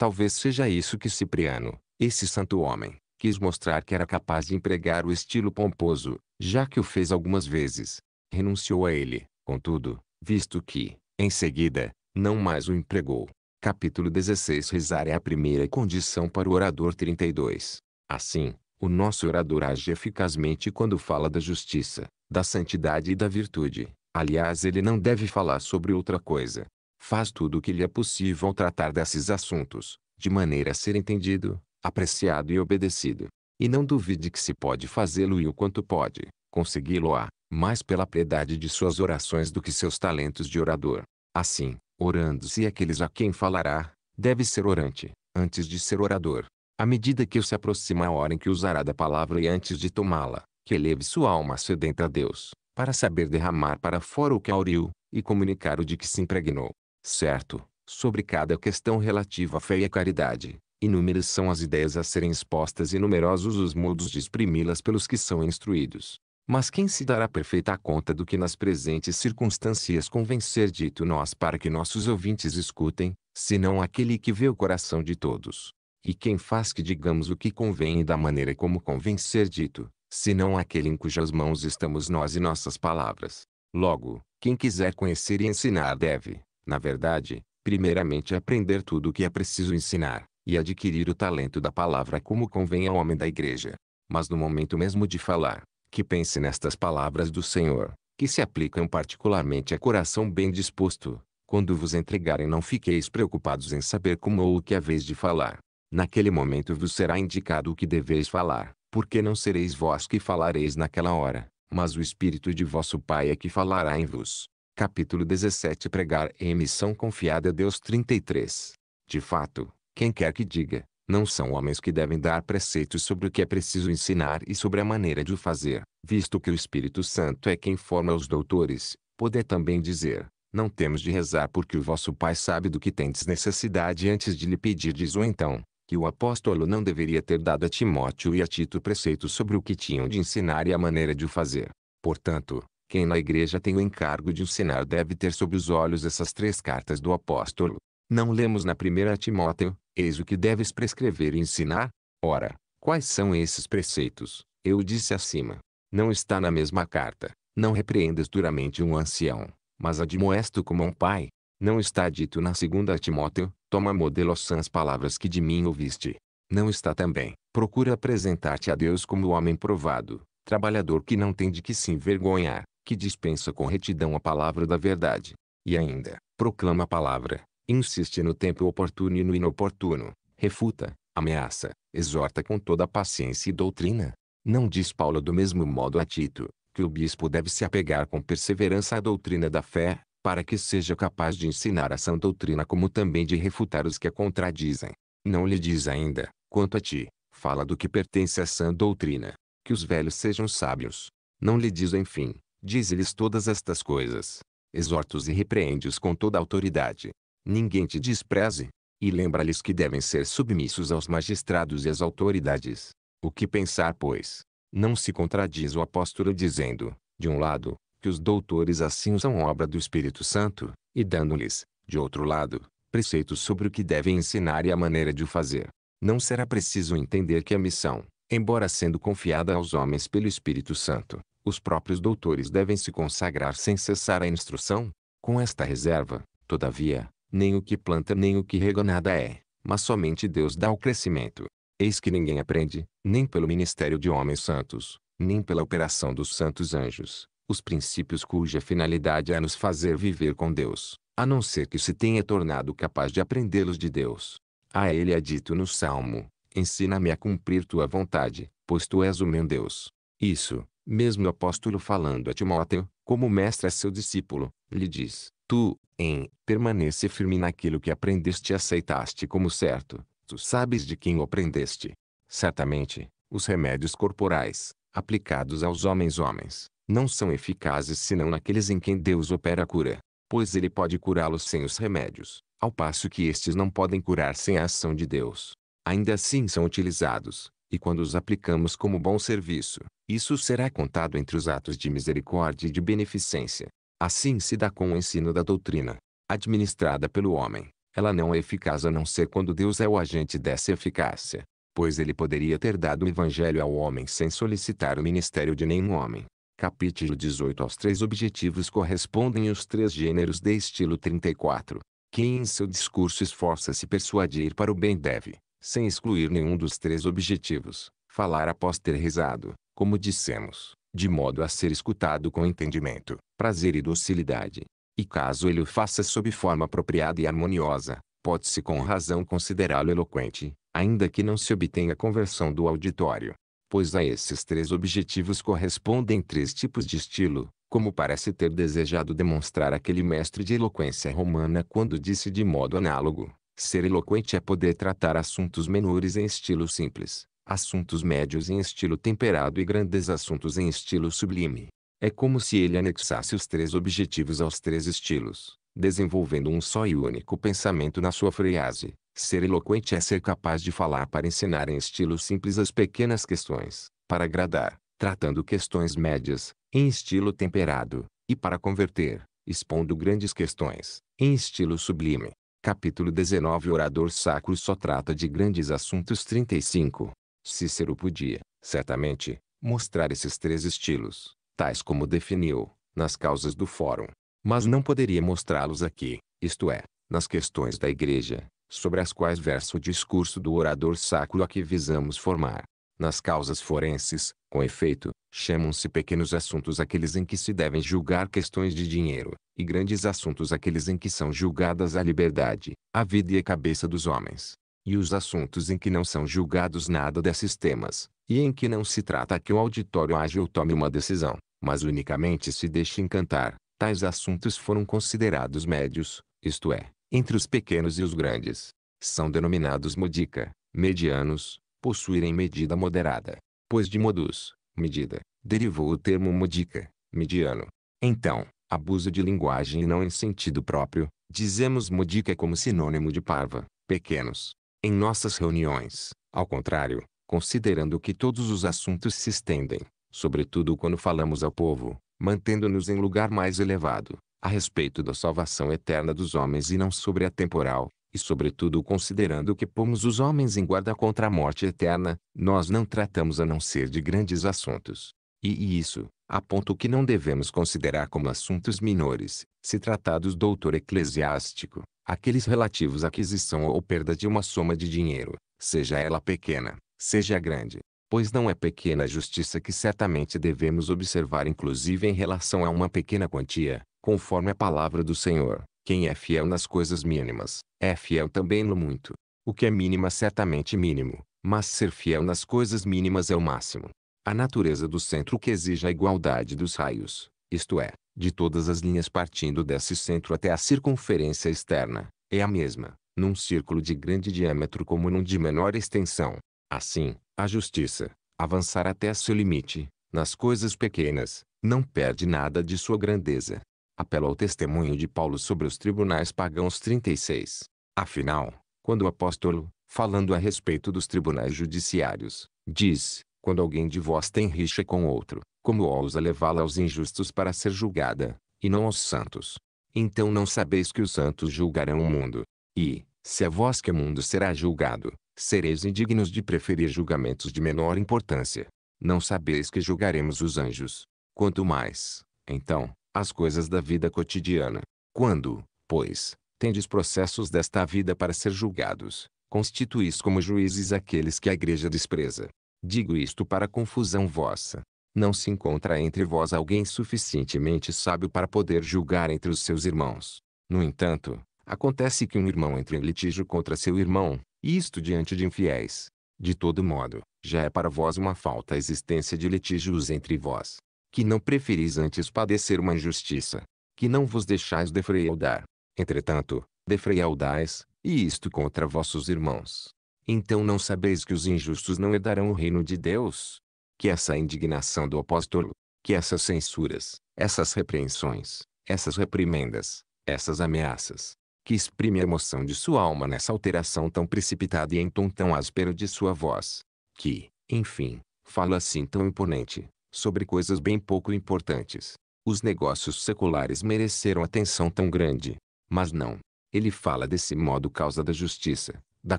Talvez seja isso que Cipriano, esse santo homem, quis mostrar que era capaz de empregar o estilo pomposo, já que o fez algumas vezes. Renunciou a ele, contudo, visto que, em seguida, não mais o empregou. Capítulo 16 Rezar é a primeira condição para o orador 32. Assim, o nosso orador age eficazmente quando fala da justiça, da santidade e da virtude. Aliás, ele não deve falar sobre outra coisa faz tudo o que lhe é possível tratar desses assuntos, de maneira a ser entendido, apreciado e obedecido. E não duvide que se pode fazê-lo e o quanto pode, consegui-lo-á, mais pela piedade de suas orações do que seus talentos de orador. Assim, orando-se aqueles a quem falará, deve ser orante, antes de ser orador. À medida que se aproxima a hora em que usará da palavra e antes de tomá-la, que eleve sua alma sedenta a Deus, para saber derramar para fora o que auriu, e comunicar o de que se impregnou certo, sobre cada questão relativa à fé e à caridade. Inúmeras são as ideias a serem expostas e numerosos os modos de exprimi-las pelos que são instruídos. Mas quem se dará perfeita conta do que nas presentes circunstâncias convém ser dito nós para que nossos ouvintes escutem, senão aquele que vê o coração de todos? E quem faz que digamos o que convém e da maneira como convém ser dito, senão aquele em cujas mãos estamos nós e nossas palavras? Logo, quem quiser conhecer e ensinar deve, na verdade, primeiramente aprender tudo o que é preciso ensinar, e adquirir o talento da palavra como convém ao homem da igreja. Mas no momento mesmo de falar, que pense nestas palavras do Senhor, que se aplicam particularmente a coração bem disposto. Quando vos entregarem não fiqueis preocupados em saber como ou o que haveis de falar. Naquele momento vos será indicado o que deveis falar, porque não sereis vós que falareis naquela hora, mas o Espírito de vosso Pai é que falará em vos capítulo 17 pregar é missão confiada a Deus 33. De fato, quem quer que diga, não são homens que devem dar preceitos sobre o que é preciso ensinar e sobre a maneira de o fazer, visto que o Espírito Santo é quem forma os doutores, poder também dizer, não temos de rezar porque o vosso Pai sabe do que tendes necessidade antes de lhe pedirdes ou então, que o apóstolo não deveria ter dado a Timóteo e a Tito preceitos sobre o que tinham de ensinar e a maneira de o fazer. Portanto, quem na igreja tem o encargo de ensinar deve ter sob os olhos essas três cartas do apóstolo. Não lemos na primeira Timóteo, eis o que deves prescrever e ensinar? Ora, quais são esses preceitos? Eu disse acima. Não está na mesma carta. Não repreendas duramente um ancião, mas admoesto como um pai. Não está dito na segunda Timóteo, toma modelo sãs palavras que de mim ouviste. Não está também, procura apresentar-te a Deus como homem provado, trabalhador que não tem de que se envergonhar, que dispensa com retidão a palavra da verdade. E ainda, proclama a palavra, insiste no tempo oportuno e no inoportuno, refuta, ameaça, exorta com toda paciência e doutrina. Não diz Paulo do mesmo modo a Tito, que o bispo deve se apegar com perseverança à doutrina da fé, para que seja capaz de ensinar a sã doutrina como também de refutar os que a contradizem. Não lhe diz ainda, quanto a ti, fala do que pertence à sã doutrina, que os velhos sejam sábios. Não lhe diz enfim, Diz-lhes todas estas coisas. Exortos e repreende-os com toda autoridade. Ninguém te despreze. E lembra-lhes que devem ser submissos aos magistrados e às autoridades. O que pensar, pois? Não se contradiz o apóstolo dizendo, de um lado, que os doutores assim são obra do Espírito Santo, e dando-lhes, de outro lado, preceitos sobre o que devem ensinar e a maneira de o fazer. Não será preciso entender que a missão, embora sendo confiada aos homens pelo Espírito Santo, os próprios doutores devem se consagrar sem cessar à instrução? Com esta reserva, todavia, nem o que planta nem o que rega nada é, mas somente Deus dá o crescimento. Eis que ninguém aprende, nem pelo ministério de homens santos, nem pela operação dos santos anjos, os princípios cuja finalidade é nos fazer viver com Deus, a não ser que se tenha tornado capaz de aprendê-los de Deus. A ele é dito no Salmo: Ensina-me a cumprir tua vontade, pois tu és o meu Deus. Isso, mesmo o apóstolo falando a Timóteo, como mestre a é seu discípulo, lhe diz, tu, em, permanece firme naquilo que aprendeste e aceitaste como certo, tu sabes de quem o aprendeste. Certamente, os remédios corporais, aplicados aos homens homens, não são eficazes senão naqueles em quem Deus opera a cura, pois ele pode curá-los sem os remédios, ao passo que estes não podem curar sem a ação de Deus. Ainda assim são utilizados, e quando os aplicamos como bom serviço, isso será contado entre os atos de misericórdia e de beneficência. Assim se dá com o ensino da doutrina, administrada pelo homem. Ela não é eficaz a não ser quando Deus é o agente dessa eficácia, pois ele poderia ter dado o evangelho ao homem sem solicitar o ministério de nenhum homem. Capítulo 18 Aos três objetivos correspondem os três gêneros de estilo 34, Quem em seu discurso esforça-se persuadir para o bem deve sem excluir nenhum dos três objetivos, falar após ter rezado, como dissemos, de modo a ser escutado com entendimento, prazer e docilidade. E caso ele o faça sob forma apropriada e harmoniosa, pode-se com razão considerá-lo eloquente, ainda que não se obtenha a conversão do auditório. Pois a esses três objetivos correspondem três tipos de estilo, como parece ter desejado demonstrar aquele mestre de eloquência romana quando disse de modo análogo, Ser eloquente é poder tratar assuntos menores em estilo simples, assuntos médios em estilo temperado e grandes assuntos em estilo sublime. É como se ele anexasse os três objetivos aos três estilos, desenvolvendo um só e único pensamento na sua frase. Ser eloquente é ser capaz de falar para ensinar em estilo simples as pequenas questões, para agradar, tratando questões médias, em estilo temperado, e para converter, expondo grandes questões, em estilo sublime. Capítulo 19 Orador sacro só trata de grandes assuntos 35. Cícero podia, certamente, mostrar esses três estilos, tais como definiu, nas causas do fórum. Mas não poderia mostrá-los aqui, isto é, nas questões da igreja, sobre as quais versa o discurso do orador sacro a que visamos formar. Nas causas forenses, com efeito, chamam-se pequenos assuntos aqueles em que se devem julgar questões de dinheiro, e grandes assuntos aqueles em que são julgadas a liberdade, a vida e a cabeça dos homens, e os assuntos em que não são julgados nada desses temas, e em que não se trata que o auditório age ou tome uma decisão, mas unicamente se deixe encantar, tais assuntos foram considerados médios, isto é, entre os pequenos e os grandes. São denominados modica, medianos, possuírem medida moderada, pois de modus, medida, derivou o termo modica, mediano. Então, abuso de linguagem e não em sentido próprio, dizemos modica é como sinônimo de parva, pequenos. Em nossas reuniões, ao contrário, considerando que todos os assuntos se estendem, sobretudo quando falamos ao povo, mantendo-nos em lugar mais elevado, a respeito da salvação eterna dos homens e não sobre a temporal, e sobretudo considerando que pomos os homens em guarda contra a morte eterna, nós não tratamos a não ser de grandes assuntos, e, e isso, a ponto que não devemos considerar como assuntos minores, se tratados do autor eclesiástico, aqueles relativos à aquisição ou perda de uma soma de dinheiro, seja ela pequena, seja grande. Pois não é pequena a justiça que certamente devemos observar inclusive em relação a uma pequena quantia, conforme a palavra do Senhor. Quem é fiel nas coisas mínimas, é fiel também no muito. O que é mínimo é certamente mínimo, mas ser fiel nas coisas mínimas é o máximo. A natureza do centro que exige a igualdade dos raios, isto é, de todas as linhas partindo desse centro até a circunferência externa, é a mesma, num círculo de grande diâmetro como num de menor extensão. Assim, a justiça, avançar até seu limite, nas coisas pequenas, não perde nada de sua grandeza. Apelo ao testemunho de Paulo sobre os tribunais pagãos 36. Afinal, quando o apóstolo, falando a respeito dos tribunais judiciários, diz, quando alguém de vós tem rixa com outro, como ousa levá-la aos injustos para ser julgada, e não aos santos? Então não sabeis que os santos julgarão o mundo. E, se é vós que o é mundo será julgado, sereis indignos de preferir julgamentos de menor importância. Não sabeis que julgaremos os anjos. Quanto mais, então, as coisas da vida cotidiana. Quando, pois, tendes processos desta vida para ser julgados, constituís como juízes aqueles que a igreja despreza. Digo isto para confusão vossa. Não se encontra entre vós alguém suficientemente sábio para poder julgar entre os seus irmãos. No entanto, acontece que um irmão entre em litígio contra seu irmão, isto diante de infiéis. De todo modo, já é para vós uma falta a existência de litígios entre vós. Que não preferis antes padecer uma injustiça. Que não vos deixais defraudar. Entretanto, defraudais, e isto contra vossos irmãos. Então não sabeis que os injustos não herdarão o reino de Deus? Que essa indignação do apóstolo, que essas censuras, essas repreensões, essas reprimendas, essas ameaças, que exprime a emoção de sua alma nessa alteração tão precipitada e em tom tão áspero de sua voz, que, enfim, fala assim tão imponente, sobre coisas bem pouco importantes. Os negócios seculares mereceram atenção tão grande, mas não. Ele fala desse modo causa da justiça, da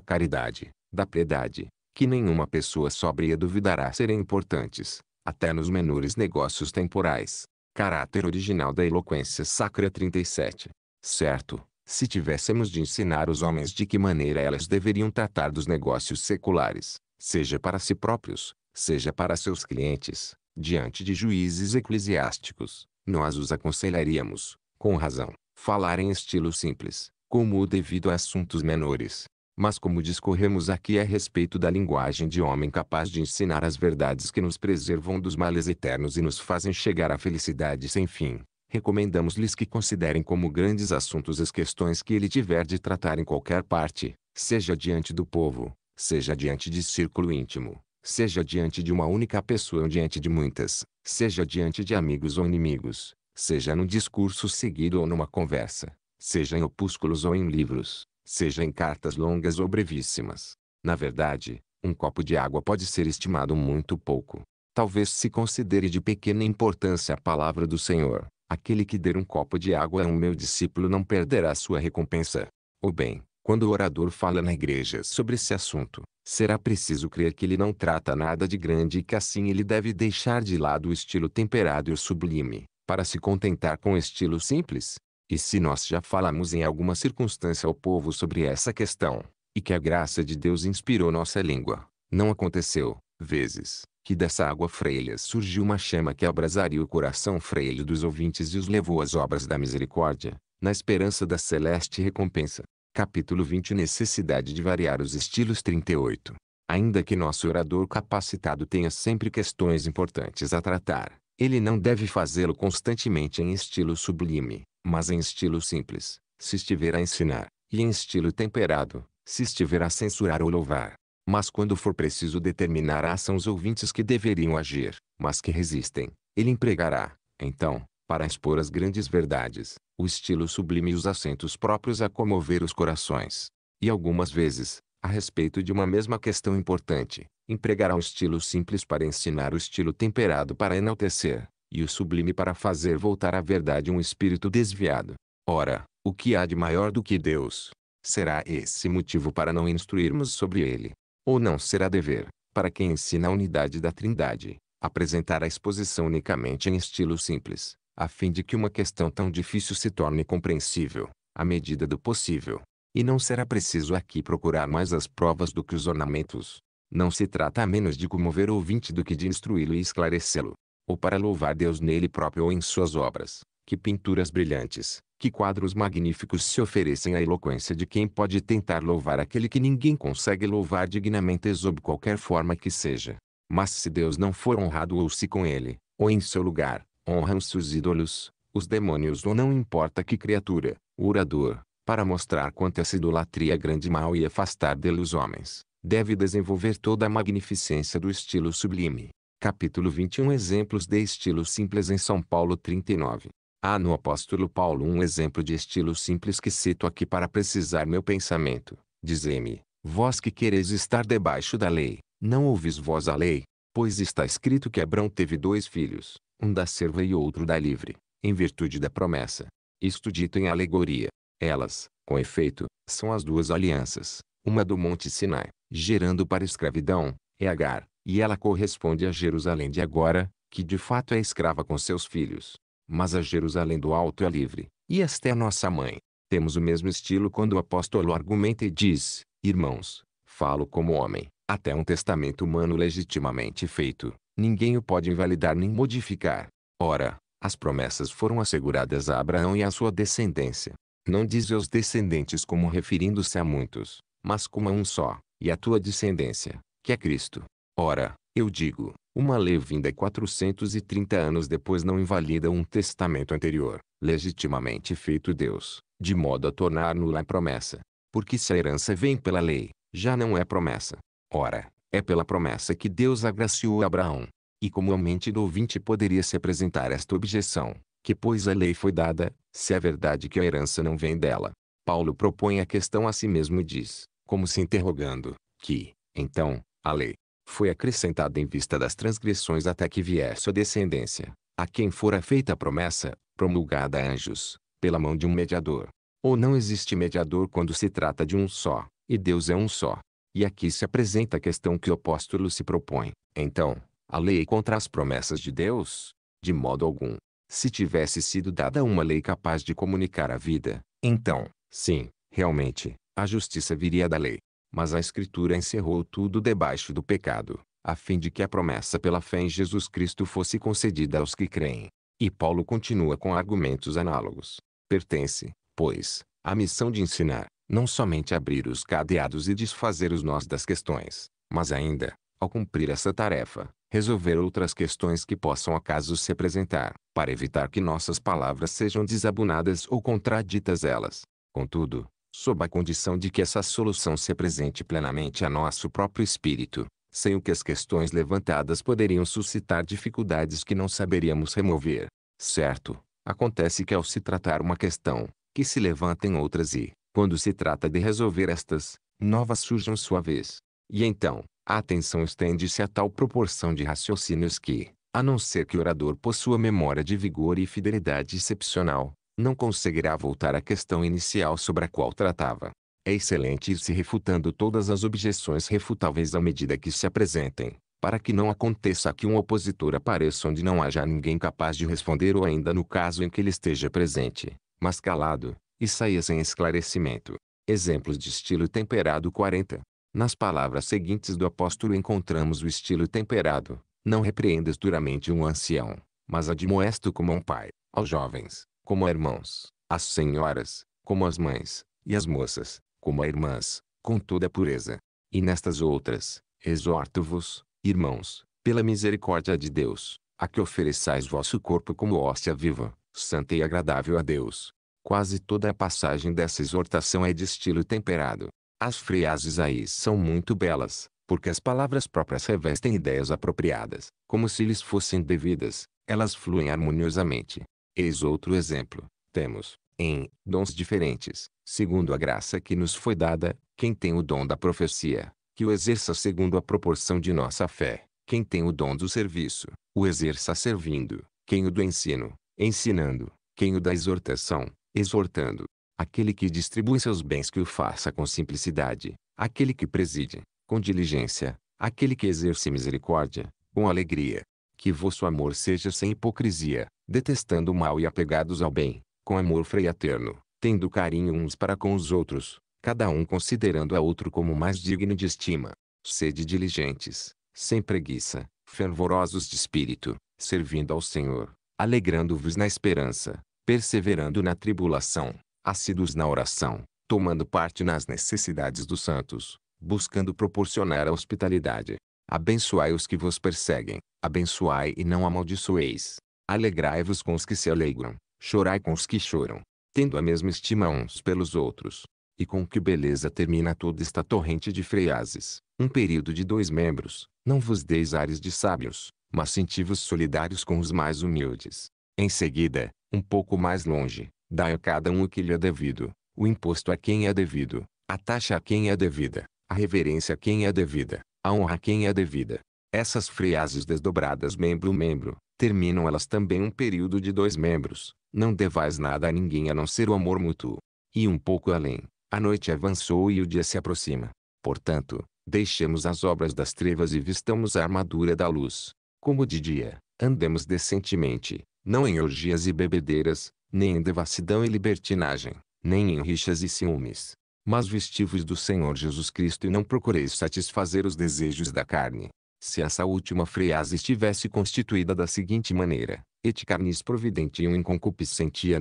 caridade, da piedade, que nenhuma pessoa sóbria duvidará serem importantes, até nos menores negócios temporais. Caráter original da eloquência sacra 37. Certo, se tivéssemos de ensinar os homens de que maneira elas deveriam tratar dos negócios seculares, seja para si próprios, seja para seus clientes, diante de juízes eclesiásticos, nós os aconselharíamos, com razão, falar em estilo simples, como o devido a assuntos menores, mas como discorremos aqui a respeito da linguagem de homem capaz de ensinar as verdades que nos preservam dos males eternos e nos fazem chegar à felicidade sem fim, recomendamos-lhes que considerem como grandes assuntos as questões que ele tiver de tratar em qualquer parte, seja diante do povo, seja diante de círculo íntimo, seja diante de uma única pessoa ou diante de muitas, seja diante de amigos ou inimigos, seja num discurso seguido ou numa conversa, seja em opúsculos ou em livros seja em cartas longas ou brevíssimas. Na verdade, um copo de água pode ser estimado muito pouco. Talvez se considere de pequena importância a palavra do Senhor. Aquele que der um copo de água a um meu discípulo não perderá sua recompensa. Ou bem, quando o orador fala na igreja sobre esse assunto, será preciso crer que ele não trata nada de grande e que assim ele deve deixar de lado o estilo temperado e o sublime, para se contentar com o estilo simples, e se nós já falamos em alguma circunstância ao povo sobre essa questão, e que a graça de Deus inspirou nossa língua, não aconteceu, vezes, que dessa água freilha surgiu uma chama que abrasaria o coração freio dos ouvintes e os levou às obras da misericórdia, na esperança da celeste recompensa. Capítulo 20 Necessidade de variar os estilos 38. Ainda que nosso orador capacitado tenha sempre questões importantes a tratar, ele não deve fazê-lo constantemente em estilo sublime, mas em estilo simples, se estiver a ensinar, e em estilo temperado, se estiver a censurar ou louvar. Mas quando for preciso determinar a ação os ouvintes que deveriam agir, mas que resistem, ele empregará, então, para expor as grandes verdades, o estilo sublime e os acentos próprios a comover os corações. E algumas vezes, a respeito de uma mesma questão importante, empregará o estilo simples para ensinar o estilo temperado para enaltecer, e o sublime para fazer voltar à verdade um espírito desviado. Ora, o que há de maior do que Deus? Será esse motivo para não instruirmos sobre ele? Ou não será dever, para quem ensina a unidade da Trindade, apresentar a exposição unicamente em estilo simples, a fim de que uma questão tão difícil se torne compreensível, à medida do possível? E não será preciso aqui procurar mais as provas do que os ornamentos, não se trata menos de comover o ouvinte do que de instruí-lo e esclarecê-lo. Ou para louvar Deus nele próprio ou em suas obras, que pinturas brilhantes, que quadros magníficos se oferecem à eloquência de quem pode tentar louvar aquele que ninguém consegue louvar dignamente sob qualquer forma que seja. Mas se Deus não for honrado ou se com ele, ou em seu lugar, honram-se os ídolos, os demônios ou não importa que criatura, o orador, para mostrar quanto é essa idolatria é grande mal e afastar dele os homens deve desenvolver toda a magnificência do estilo sublime. Capítulo 21 Exemplos de estilo simples em São Paulo 39. Há ah, no apóstolo Paulo um exemplo de estilo simples que cito aqui para precisar meu pensamento. Dizei-me, vós que quereis estar debaixo da lei, não ouvis vós a lei, pois está escrito que Abrão teve dois filhos, um da serva e outro da livre, em virtude da promessa. Isto dito em alegoria. Elas, com efeito, são as duas alianças, uma do Monte Sinai, gerando para escravidão, é Agar, e ela corresponde a Jerusalém de agora, que de fato é escrava com seus filhos. Mas a Jerusalém do alto é livre, e esta é nossa mãe. Temos o mesmo estilo quando o apóstolo argumenta e diz, irmãos, falo como homem, até um testamento humano legitimamente feito, ninguém o pode invalidar nem modificar. Ora, as promessas foram asseguradas a Abraão e à sua descendência. Não diz aos descendentes como referindo-se a muitos, mas como a um só, e a tua descendência, que é Cristo. Ora, eu digo, uma lei vinda 430 anos depois não invalida um testamento anterior, legitimamente feito Deus, de modo a tornar nula a promessa. Porque se a herança vem pela lei, já não é promessa. Ora, é pela promessa que Deus agraciou Abraão. E como a mente do ouvinte poderia se apresentar esta objeção, que pois a lei foi dada, se é verdade que a herança não vem dela. Paulo propõe a questão a si mesmo e diz, como se interrogando, que, então, a lei, foi acrescentada em vista das transgressões até que viesse a descendência, a quem fora feita a promessa, promulgada a anjos, pela mão de um mediador. Ou não existe mediador quando se trata de um só, e Deus é um só. E aqui se apresenta a questão que o apóstolo se propõe. Então, a lei é contra as promessas de Deus? De modo algum. Se tivesse sido dada uma lei capaz de comunicar a vida, então, sim, realmente, a justiça viria da lei. Mas a Escritura encerrou tudo debaixo do pecado, a fim de que a promessa pela fé em Jesus Cristo fosse concedida aos que creem. E Paulo continua com argumentos análogos. Pertence, pois, à missão de ensinar, não somente abrir os cadeados e desfazer os nós das questões, mas ainda, ao cumprir essa tarefa, resolver outras questões que possam acaso se apresentar, para evitar que nossas palavras sejam desabonadas ou contraditas elas. Contudo, sob a condição de que essa solução se apresente plenamente a nosso próprio espírito, sem o que as questões levantadas poderiam suscitar dificuldades que não saberíamos remover. Certo, acontece que ao se tratar uma questão, que se levantem outras e, quando se trata de resolver estas, novas surjam sua vez. E então, a atenção estende-se a tal proporção de raciocínios que, a não ser que o orador possua memória de vigor e fidelidade excepcional, não conseguirá voltar à questão inicial sobre a qual tratava. É excelente ir-se refutando todas as objeções refutáveis à medida que se apresentem, para que não aconteça que um opositor apareça onde não haja ninguém capaz de responder ou ainda no caso em que ele esteja presente, mas calado, e saia sem esclarecimento. Exemplos de estilo temperado 40. Nas palavras seguintes do apóstolo encontramos o estilo temperado. Não repreendas duramente um ancião, mas admoesto como um pai, aos jovens, como irmãos, as senhoras, como as mães, e as moças, como irmãs, com toda a pureza. E nestas outras, exorto-vos, irmãos, pela misericórdia de Deus, a que ofereçais vosso corpo como hóstia viva, santa e agradável a Deus. Quase toda a passagem dessa exortação é de estilo temperado. As frases aí são muito belas, porque as palavras próprias revestem ideias apropriadas, como se lhes fossem devidas, elas fluem harmoniosamente, Eis outro exemplo. Temos, em, dons diferentes, segundo a graça que nos foi dada, quem tem o dom da profecia, que o exerça segundo a proporção de nossa fé. Quem tem o dom do serviço, o exerça servindo. Quem o do ensino, ensinando. Quem o da exortação, exortando. Aquele que distribui seus bens que o faça com simplicidade. Aquele que preside, com diligência. Aquele que exerce misericórdia, com alegria. Que vosso amor seja sem hipocrisia, detestando o mal e apegados ao bem, com amor fraterno, tendo carinho uns para com os outros, cada um considerando a outro como mais digno de estima. Sede diligentes, sem preguiça, fervorosos de espírito, servindo ao Senhor, alegrando-vos na esperança, perseverando na tribulação, assíduos na oração, tomando parte nas necessidades dos santos, buscando proporcionar a hospitalidade, Abençoai os que vos perseguem, abençoai e não amaldiçoeis. Alegrai-vos com os que se alegram, chorai com os que choram. Tendo a mesma estima uns pelos outros. E com que beleza termina toda esta torrente de freases, um período de dois membros, não vos deis ares de sábios, mas senti-vos solidários com os mais humildes. Em seguida, um pouco mais longe, dai a cada um o que lhe é devido, o imposto a quem é devido, a taxa a quem é devida, a reverência a quem é devida, a honra a quem é devida. Essas frases desdobradas membro-membro, terminam elas também um período de dois membros. Não devais nada a ninguém a não ser o amor mútuo. E um pouco além, a noite avançou e o dia se aproxima. Portanto, deixemos as obras das trevas e vistamos a armadura da luz. Como de dia, andemos decentemente, não em orgias e bebedeiras, nem em devassidão e libertinagem, nem em rixas e ciúmes, mas vestivos do Senhor Jesus Cristo e não procureis satisfazer os desejos da carne. Se essa última frase estivesse constituída da seguinte maneira, et carnis providentium in concupiscentia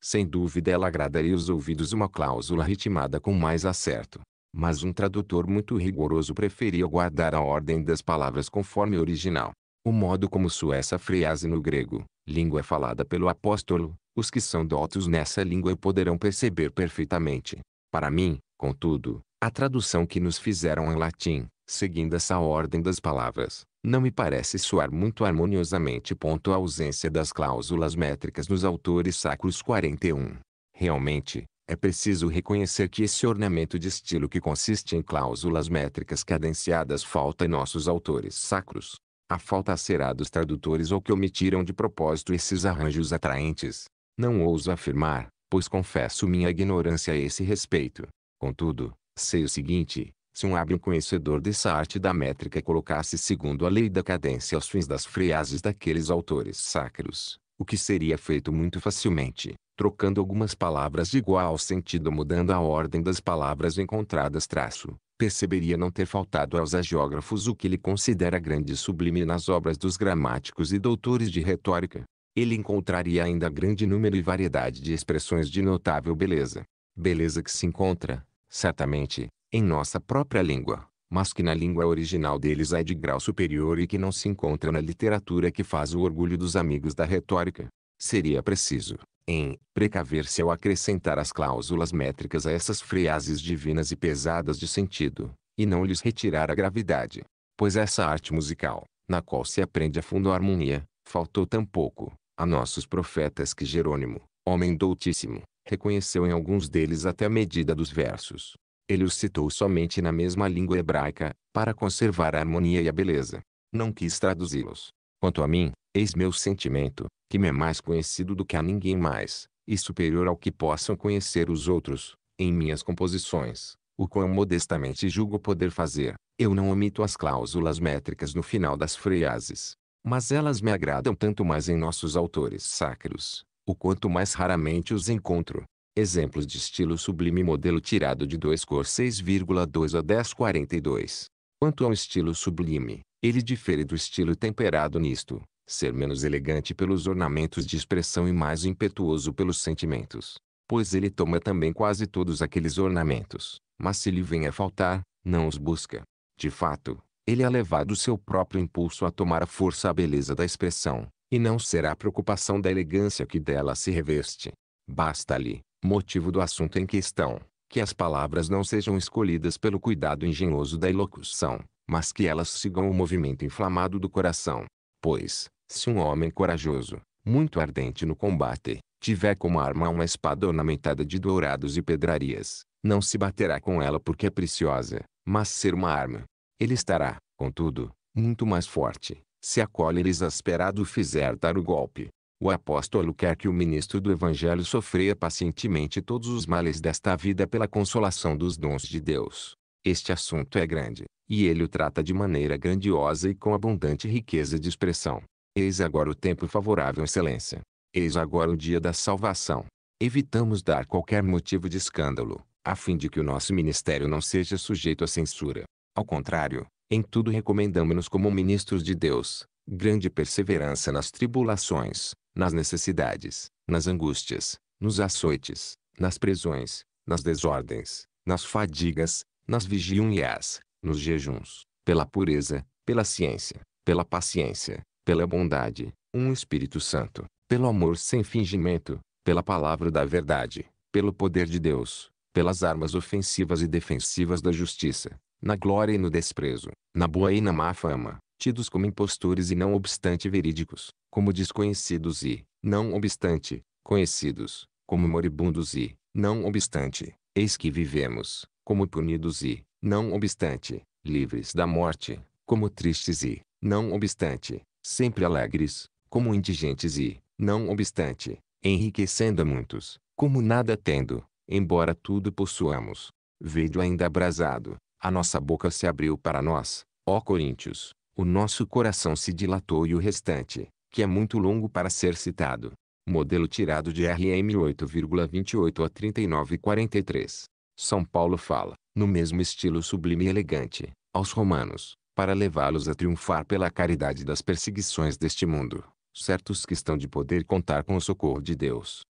sem dúvida ela agradaria os ouvidos uma cláusula ritmada com mais acerto. Mas um tradutor muito rigoroso preferia guardar a ordem das palavras conforme o original. O modo como soa essa frase no grego, língua é falada pelo apóstolo, os que são dotos nessa língua o poderão perceber perfeitamente. Para mim, contudo, a tradução que nos fizeram em latim, seguindo essa ordem das palavras, não me parece soar muito harmoniosamente. Ponto a ausência das cláusulas métricas nos autores sacros 41. Realmente, é preciso reconhecer que esse ornamento de estilo que consiste em cláusulas métricas cadenciadas falta em nossos autores sacros. A falta será dos tradutores ou que omitiram de propósito esses arranjos atraentes. Não ouso afirmar, pois confesso minha ignorância a esse respeito. Contudo, sei o seguinte, se um hábil conhecedor dessa arte da métrica colocasse segundo a lei da cadência os fins das frases daqueles autores sacros, o que seria feito muito facilmente, trocando algumas palavras de igual sentido mudando a ordem das palavras encontradas traço, perceberia não ter faltado aos agiógrafos o que ele considera grande e sublime nas obras dos gramáticos e doutores de retórica. Ele encontraria ainda grande número e variedade de expressões de notável beleza. Beleza que se encontra, certamente, em nossa própria língua, mas que na língua original deles é de grau superior e que não se encontra na literatura que faz o orgulho dos amigos da retórica. Seria preciso, em precaver-se ao acrescentar as cláusulas métricas a essas frases divinas e pesadas de sentido, e não lhes retirar a gravidade. Pois essa arte musical, na qual se aprende a fundo a harmonia, faltou tampouco, a nossos profetas que Jerônimo, homem doutíssimo, reconheceu em alguns deles até a medida dos versos. Ele os citou somente na mesma língua hebraica, para conservar a harmonia e a beleza. Não quis traduzi-los. Quanto a mim, eis meu sentimento, que me é mais conhecido do que a ninguém mais, e superior ao que possam conhecer os outros, em minhas composições, o qual modestamente julgo poder fazer, eu não omito as cláusulas métricas no final das frases. Mas elas me agradam tanto mais em nossos autores sacros, o quanto mais raramente os encontro. Exemplos de estilo sublime modelo tirado de 2 cor 6,2 a 10,42. Quanto ao estilo sublime, ele difere do estilo temperado nisto, ser menos elegante pelos ornamentos de expressão e mais impetuoso pelos sentimentos, pois ele toma também quase todos aqueles ornamentos, mas se lhe vem a faltar, não os busca. De fato, ele é levado o seu próprio impulso a tomar a força a beleza da expressão, e não será a preocupação da elegância que dela se reveste. Basta-lhe, motivo do assunto em questão, que as palavras não sejam escolhidas pelo cuidado engenhoso da elocução, mas que elas sigam o movimento inflamado do coração. Pois, se um homem corajoso, muito ardente no combate, tiver como arma uma espada ornamentada de dourados e pedrarias, não se baterá com ela porque é preciosa, mas ser uma arma. Ele estará, contudo, muito mais forte, se a cólera exasperado fizer dar o golpe. O apóstolo quer que o ministro do Evangelho sofreia pacientemente todos os males desta vida pela consolação dos dons de Deus. Este assunto é grande, e ele o trata de maneira grandiosa e com abundante riqueza de expressão. Eis agora o tempo favorável, Excelência. Eis agora o dia da salvação. Evitamos dar qualquer motivo de escândalo, a fim de que o nosso ministério não seja sujeito à censura. Ao contrário, em tudo recomendamos-nos como ministros de Deus, grande perseverança nas tribulações, nas necessidades, nas angústias, nos açoites, nas prisões, nas desordens, nas fadigas, nas vigílias, nos jejuns, pela pureza, pela ciência, pela paciência, pela bondade, um Espírito Santo, pelo amor sem fingimento, pela palavra da verdade, pelo poder de Deus, pelas armas ofensivas e defensivas da justiça, na glória e no desprezo, na boa e na má fama, tidos como impostores e não obstante verídicos, como desconhecidos e, não obstante, conhecidos, como moribundos e, não obstante, eis que vivemos, como punidos e, não obstante, livres da morte, como tristes e, não obstante, sempre alegres, como indigentes e, não obstante, enriquecendo a muitos, como nada tendo, embora tudo possuamos. Vejo ainda abrasado, a nossa boca se abriu para nós, ó Coríntios, o nosso coração se dilatou e o restante, que é muito longo para ser citado. Modelo tirado de RM 8,28 a 39,43. São Paulo fala, no mesmo estilo sublime e elegante, aos Romanos, para levá-los a triunfar pela caridade das perseguições deste mundo, certos que estão de poder contar com o socorro de Deus.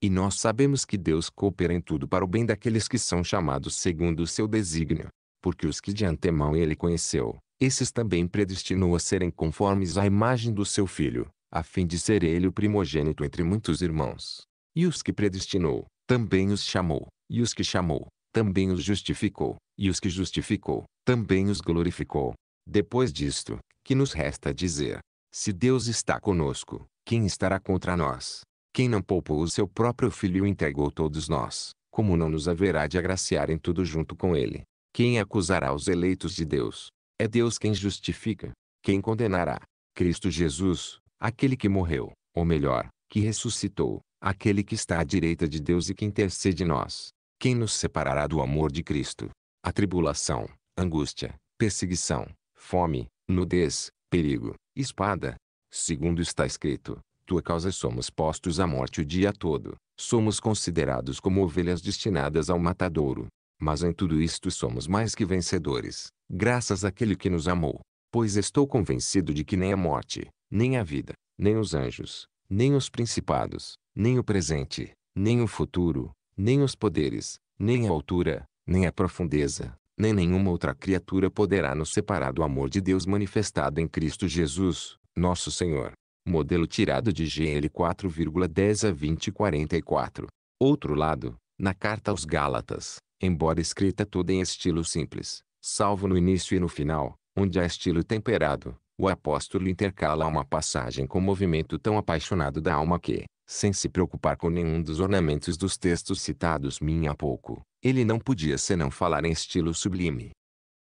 E nós sabemos que Deus coopera em tudo para o bem daqueles que são chamados segundo o seu desígnio, porque os que de antemão ele conheceu, esses também predestinou a serem conformes à imagem do seu filho, a fim de ser ele o primogênito entre muitos irmãos. E os que predestinou, também os chamou, e os que chamou, também os justificou, e os que justificou, também os glorificou. Depois disto, que nos resta dizer? Se Deus está conosco, quem estará contra nós? Quem não poupou o seu próprio filho e o entregou todos nós, como não nos haverá de agraciar em tudo junto com ele? Quem acusará os eleitos de Deus? É Deus quem justifica. Quem condenará? Cristo Jesus, aquele que morreu, ou melhor, que ressuscitou, aquele que está à direita de Deus e que intercede nós. Quem nos separará do amor de Cristo? A tribulação, angústia, perseguição, fome, nudez, perigo, espada. Segundo está escrito, tua causa somos postos à morte o dia todo, somos considerados como ovelhas destinadas ao matadouro. Mas em tudo isto somos mais que vencedores, graças àquele que nos amou. Pois estou convencido de que nem a morte, nem a vida, nem os anjos, nem os principados, nem o presente, nem o futuro, nem os poderes, nem a altura, nem a profundeza, nem nenhuma outra criatura poderá nos separar do amor de Deus manifestado em Cristo Jesus, nosso Senhor. Modelo tirado de GL 4,10 a 20,44. Outro lado, na carta aos Gálatas, embora escrita toda em estilo simples, salvo no início e no final, onde há estilo temperado, o apóstolo intercala uma passagem com movimento tão apaixonado da alma que, sem se preocupar com nenhum dos ornamentos dos textos citados minha há pouco, ele não podia senão falar em estilo sublime.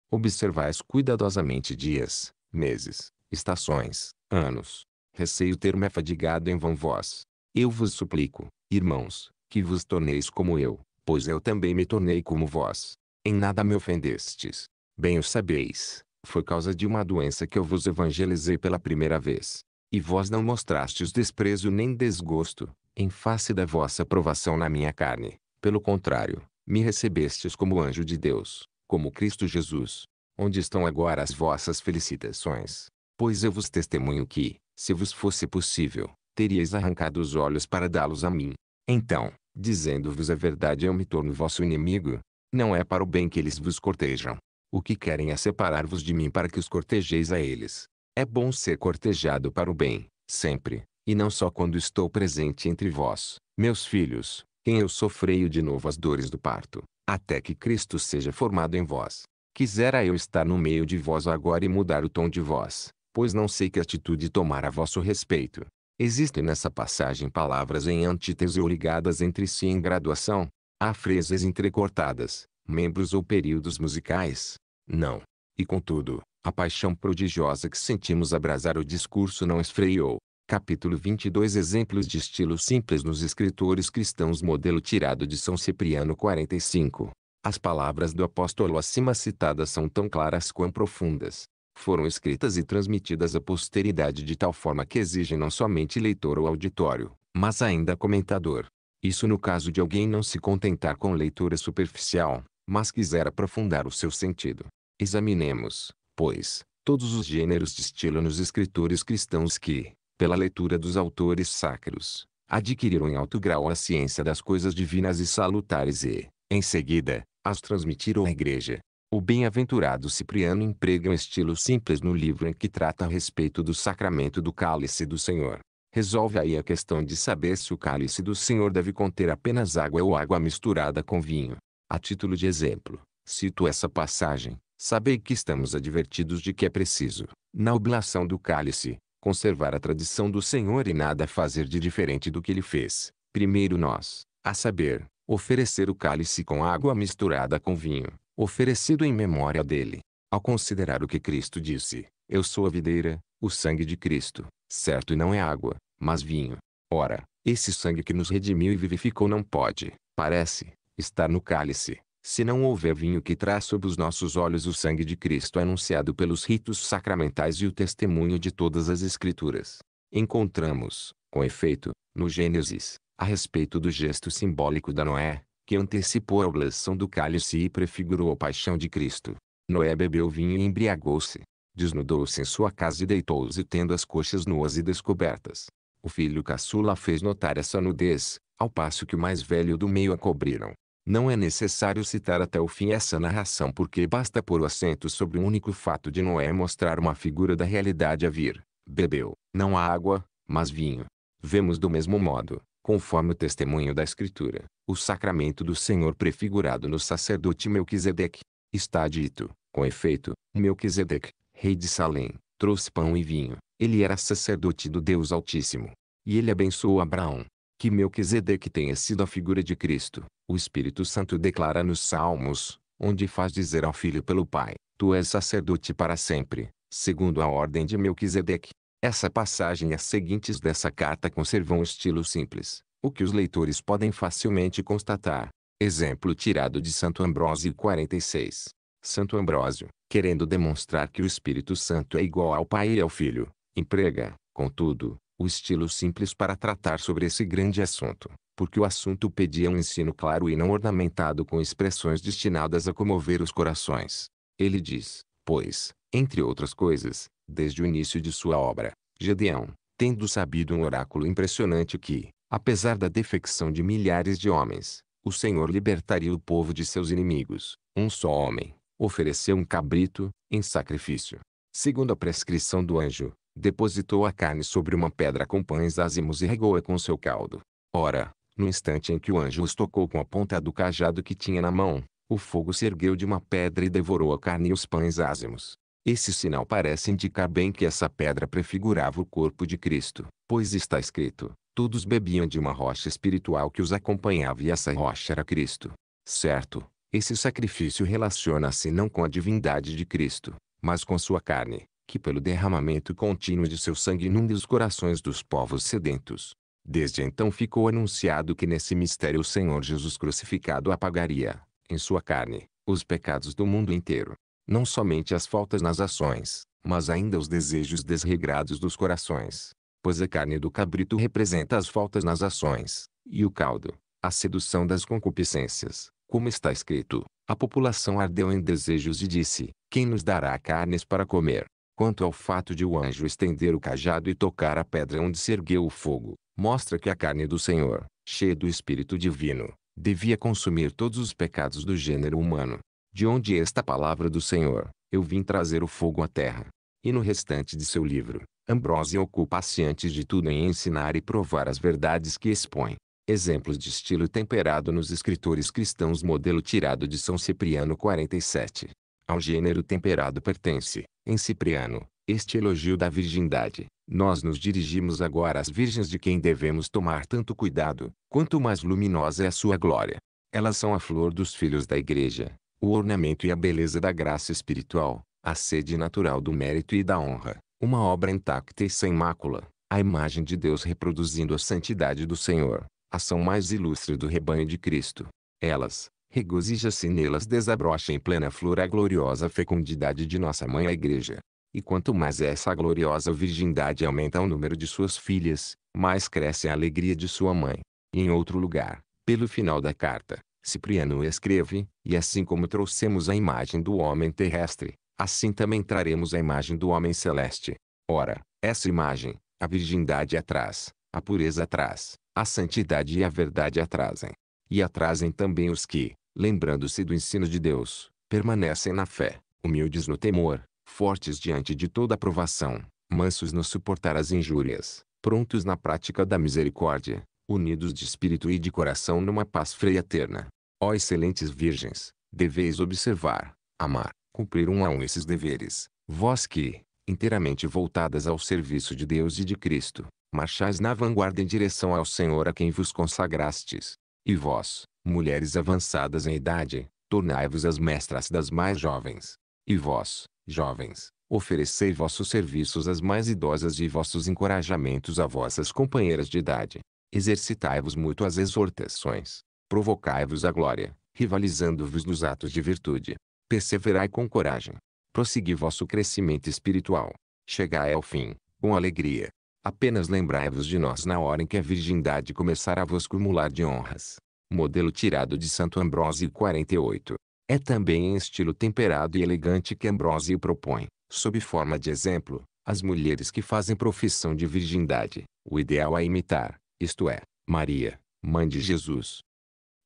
Observais cuidadosamente dias, meses, estações, anos. Receio ter-me afadigado em vão vós. Eu vos suplico, irmãos, que vos torneis como eu, pois eu também me tornei como vós. Em nada me ofendestes. Bem o sabeis, foi causa de uma doença que eu vos evangelizei pela primeira vez. E vós não mostrastes desprezo nem desgosto, em face da vossa provação na minha carne. Pelo contrário, me recebestes como anjo de Deus, como Cristo Jesus. Onde estão agora as vossas felicitações? Pois eu vos testemunho que, se vos fosse possível, teríeis arrancado os olhos para dá-los a mim. Então, dizendo-vos a verdade eu me torno vosso inimigo. Não é para o bem que eles vos cortejam, o que querem é separar-vos de mim para que os cortejeis a eles. É bom ser cortejado para o bem, sempre, e não só quando estou presente entre vós, meus filhos, quem eu sofreio de novo as dores do parto, até que Cristo seja formado em vós. Quisera eu estar no meio de vós agora e mudar o tom de vós, pois não sei que atitude tomar a vosso respeito. Existem nessa passagem palavras em antítese ou ligadas entre si em graduação, há fresas entrecortadas, membros ou períodos musicais. Não. E contudo, a paixão prodigiosa que sentimos abrasar o discurso não esfreou. Capítulo 22 Exemplos de estilo simples nos escritores cristãos Modelo tirado de São Cipriano 45 As palavras do apóstolo acima citadas são tão claras quanto profundas. Foram escritas e transmitidas à posteridade de tal forma que exigem não somente leitor ou auditório, mas ainda comentador. Isso no caso de alguém não se contentar com leitura superficial, mas quiser aprofundar o seu sentido. Examinemos, pois, todos os gêneros de estilo nos escritores cristãos que, pela leitura dos autores sacros, adquiriram em alto grau a ciência das coisas divinas e salutares e, em seguida, as transmitiram à igreja. O bem-aventurado Cipriano emprega um estilo simples no livro em que trata a respeito do sacramento do cálice do Senhor. Resolve aí a questão de saber se o cálice do Senhor deve conter apenas água ou água misturada com vinho. A título de exemplo, cito essa passagem. Sabei que estamos advertidos de que é preciso, na oblação do cálice, conservar a tradição do Senhor e nada fazer de diferente do que ele fez. Primeiro nós, a saber, oferecer o cálice com água misturada com vinho, oferecido em memória dele. Ao considerar o que Cristo disse, eu sou a videira, o sangue de Cristo, certo não é água, mas vinho. Ora, esse sangue que nos redimiu e vivificou não pode, parece, estar no cálice. Se não houver vinho que traz sob os nossos olhos o sangue de Cristo anunciado pelos ritos sacramentais e o testemunho de todas as Escrituras. Encontramos, com efeito, no Gênesis, a respeito do gesto simbólico da Noé, que antecipou a oblação do cálice e prefigurou a paixão de Cristo. Noé bebeu vinho e embriagou-se. Desnudou-se em sua casa e deitou-se tendo as coxas nuas e descobertas. O filho caçula fez notar essa nudez, ao passo que o mais velho do meio a cobriram. Não é necessário citar até o fim essa narração porque basta pôr o acento sobre o um único fato de Noé mostrar uma figura da realidade a vir. Bebeu, não água, mas vinho. Vemos do mesmo modo, conforme o testemunho da Escritura, o sacramento do Senhor prefigurado no sacerdote Melquisedeque. Está dito, com efeito, Melquisedeque, rei de Salém, trouxe pão e vinho. Ele era sacerdote do Deus Altíssimo. E ele abençoou Abraão, que Melquisedeque tenha sido a figura de Cristo. O Espírito Santo declara nos Salmos, onde faz dizer ao Filho pelo Pai, Tu és sacerdote para sempre, segundo a ordem de Melquisedeque. Essa passagem e as seguintes dessa carta conservam um estilo simples, o que os leitores podem facilmente constatar. Exemplo tirado de Santo Ambrósio 46. Santo Ambrósio, querendo demonstrar que o Espírito Santo é igual ao Pai e ao Filho, emprega, contudo, o estilo simples para tratar sobre esse grande assunto, porque o assunto pedia um ensino claro e não ornamentado com expressões destinadas a comover os corações. Ele diz, pois, entre outras coisas, desde o início de sua obra, Gedeão, tendo sabido um oráculo impressionante que, apesar da defecção de milhares de homens, o Senhor libertaria o povo de seus inimigos, um só homem, ofereceu um cabrito, em sacrifício. Segundo a prescrição do anjo, depositou a carne sobre uma pedra com pães ázimos e regou-a com seu caldo. Ora, no instante em que o anjo os tocou com a ponta do cajado que tinha na mão, o fogo se ergueu de uma pedra e devorou a carne e os pães ázimos. Esse sinal parece indicar bem que essa pedra prefigurava o corpo de Cristo, pois está escrito: todos bebiam de uma rocha espiritual que os acompanhava e essa rocha era Cristo. Certo, esse sacrifício relaciona-se não com a divindade de Cristo, mas com sua carne, que pelo derramamento contínuo de seu sangue inunda os corações dos povos sedentos. Desde então ficou anunciado que nesse mistério o Senhor Jesus crucificado apagaria, em sua carne, os pecados do mundo inteiro. Não somente as faltas nas ações, mas ainda os desejos desregrados dos corações. Pois a carne do cabrito representa as faltas nas ações, e o caldo, a sedução das concupiscências. Como está escrito, a população ardeu em desejos e disse: Quem nos dará carnes para comer? Quanto ao fato de o anjo estender o cajado e tocar a pedra onde se ergueu o fogo, mostra que a carne do Senhor, cheia do Espírito Divino, devia consumir todos os pecados do gênero humano. De onde esta palavra do Senhor, eu vim trazer o fogo à terra. E no restante de seu livro, Ambrósio ocupa-se antes de tudo em ensinar e provar as verdades que expõe. Exemplos de estilo temperado nos escritores cristãos modelo tirado de São Cipriano 47. Ao gênero temperado pertence, em Cipriano, este elogio da virgindade. Nós nos dirigimos agora às virgens de quem devemos tomar tanto cuidado, quanto mais luminosa é a sua glória. Elas são a flor dos filhos da igreja, o ornamento e a beleza da graça espiritual, a sede natural do mérito e da honra, uma obra intacta e sem mácula, a imagem de Deus reproduzindo a santidade do Senhor, ação mais ilustre do rebanho de Cristo. Elas, regozija-se nelas desabrocha em plena flor a gloriosa fecundidade de nossa mãe a igreja. E quanto mais essa gloriosa virgindade aumenta o número de suas filhas, mais cresce a alegria de sua mãe. E em outro lugar, pelo final da carta, Cipriano escreve, e assim como trouxemos a imagem do homem terrestre, assim também traremos a imagem do homem celeste. Ora, essa imagem, a virgindade atrás, a pureza atrás, a santidade e a verdade atrasem. E atrasem também os que, lembrando-se do ensino de Deus, permanecem na fé, humildes no temor, fortes diante de toda aprovação, mansos no suportar as injúrias, prontos na prática da misericórdia, unidos de espírito e de coração numa paz freia eterna. Ó excelentes virgens, deveis observar, amar, cumprir um a um esses deveres, vós que, inteiramente voltadas ao serviço de Deus e de Cristo, marchais na vanguarda em direção ao Senhor a quem vos consagrastes. E vós, mulheres avançadas em idade, tornai-vos as mestras das mais jovens. E vós, jovens, oferecei vossos serviços às mais idosas e vossos encorajamentos a vossas companheiras de idade. Exercitai-vos muito as exortações, provocai-vos a glória, rivalizando-vos nos atos de virtude. Perseverai com coragem. Prossegui vosso crescimento espiritual. Chegai ao fim, com alegria. Apenas lembrai-vos de nós na hora em que a virgindade começar a vos acumular de honras modelo tirado de Santo Ambrósio 48. É também em estilo temperado e elegante que Ambrósio propõe, sob forma de exemplo, as mulheres que fazem profissão de virgindade, o ideal a é imitar, isto é, Maria, mãe de Jesus.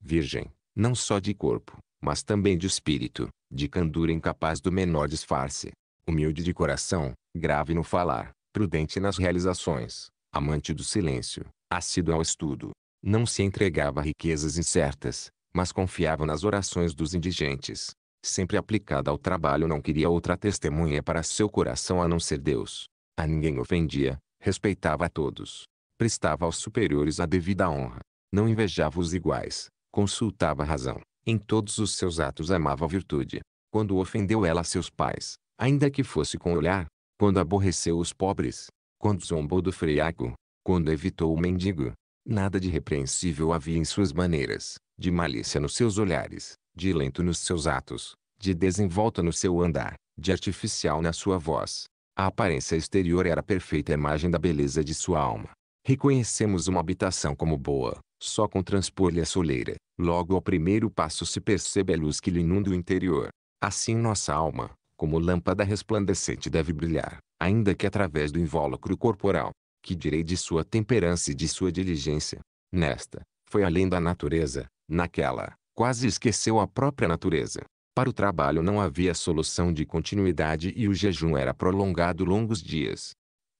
Virgem, não só de corpo, mas também de espírito, de candura incapaz do menor disfarce, humilde de coração, grave no falar, prudente nas realizações, amante do silêncio, assíduo ao estudo, não se entregava a riquezas incertas, mas confiava nas orações dos indigentes. Sempre aplicada ao trabalho não queria outra testemunha para seu coração a não ser Deus. A ninguém ofendia, respeitava a todos. Prestava aos superiores a devida honra. Não invejava os iguais, consultava a razão. Em todos os seus atos amava a virtude. Quando ofendeu ela seus pais, ainda que fosse com olhar, quando aborreceu os pobres, quando zombou do freaco, quando evitou o mendigo, Nada de repreensível havia em suas maneiras, de malícia nos seus olhares, de lento nos seus atos, de desenvolta no seu andar, de artificial na sua voz. A aparência exterior era a perfeita imagem da beleza de sua alma. Reconhecemos uma habitação como boa, só com transpor-lhe a soleira. Logo ao primeiro passo se percebe a luz que lhe inunda o interior. Assim nossa alma, como lâmpada resplandecente deve brilhar, ainda que através do invólucro corporal, que direi de sua temperança e de sua diligência? Nesta, foi além da natureza, naquela, quase esqueceu a própria natureza. Para o trabalho não havia solução de continuidade e o jejum era prolongado longos dias.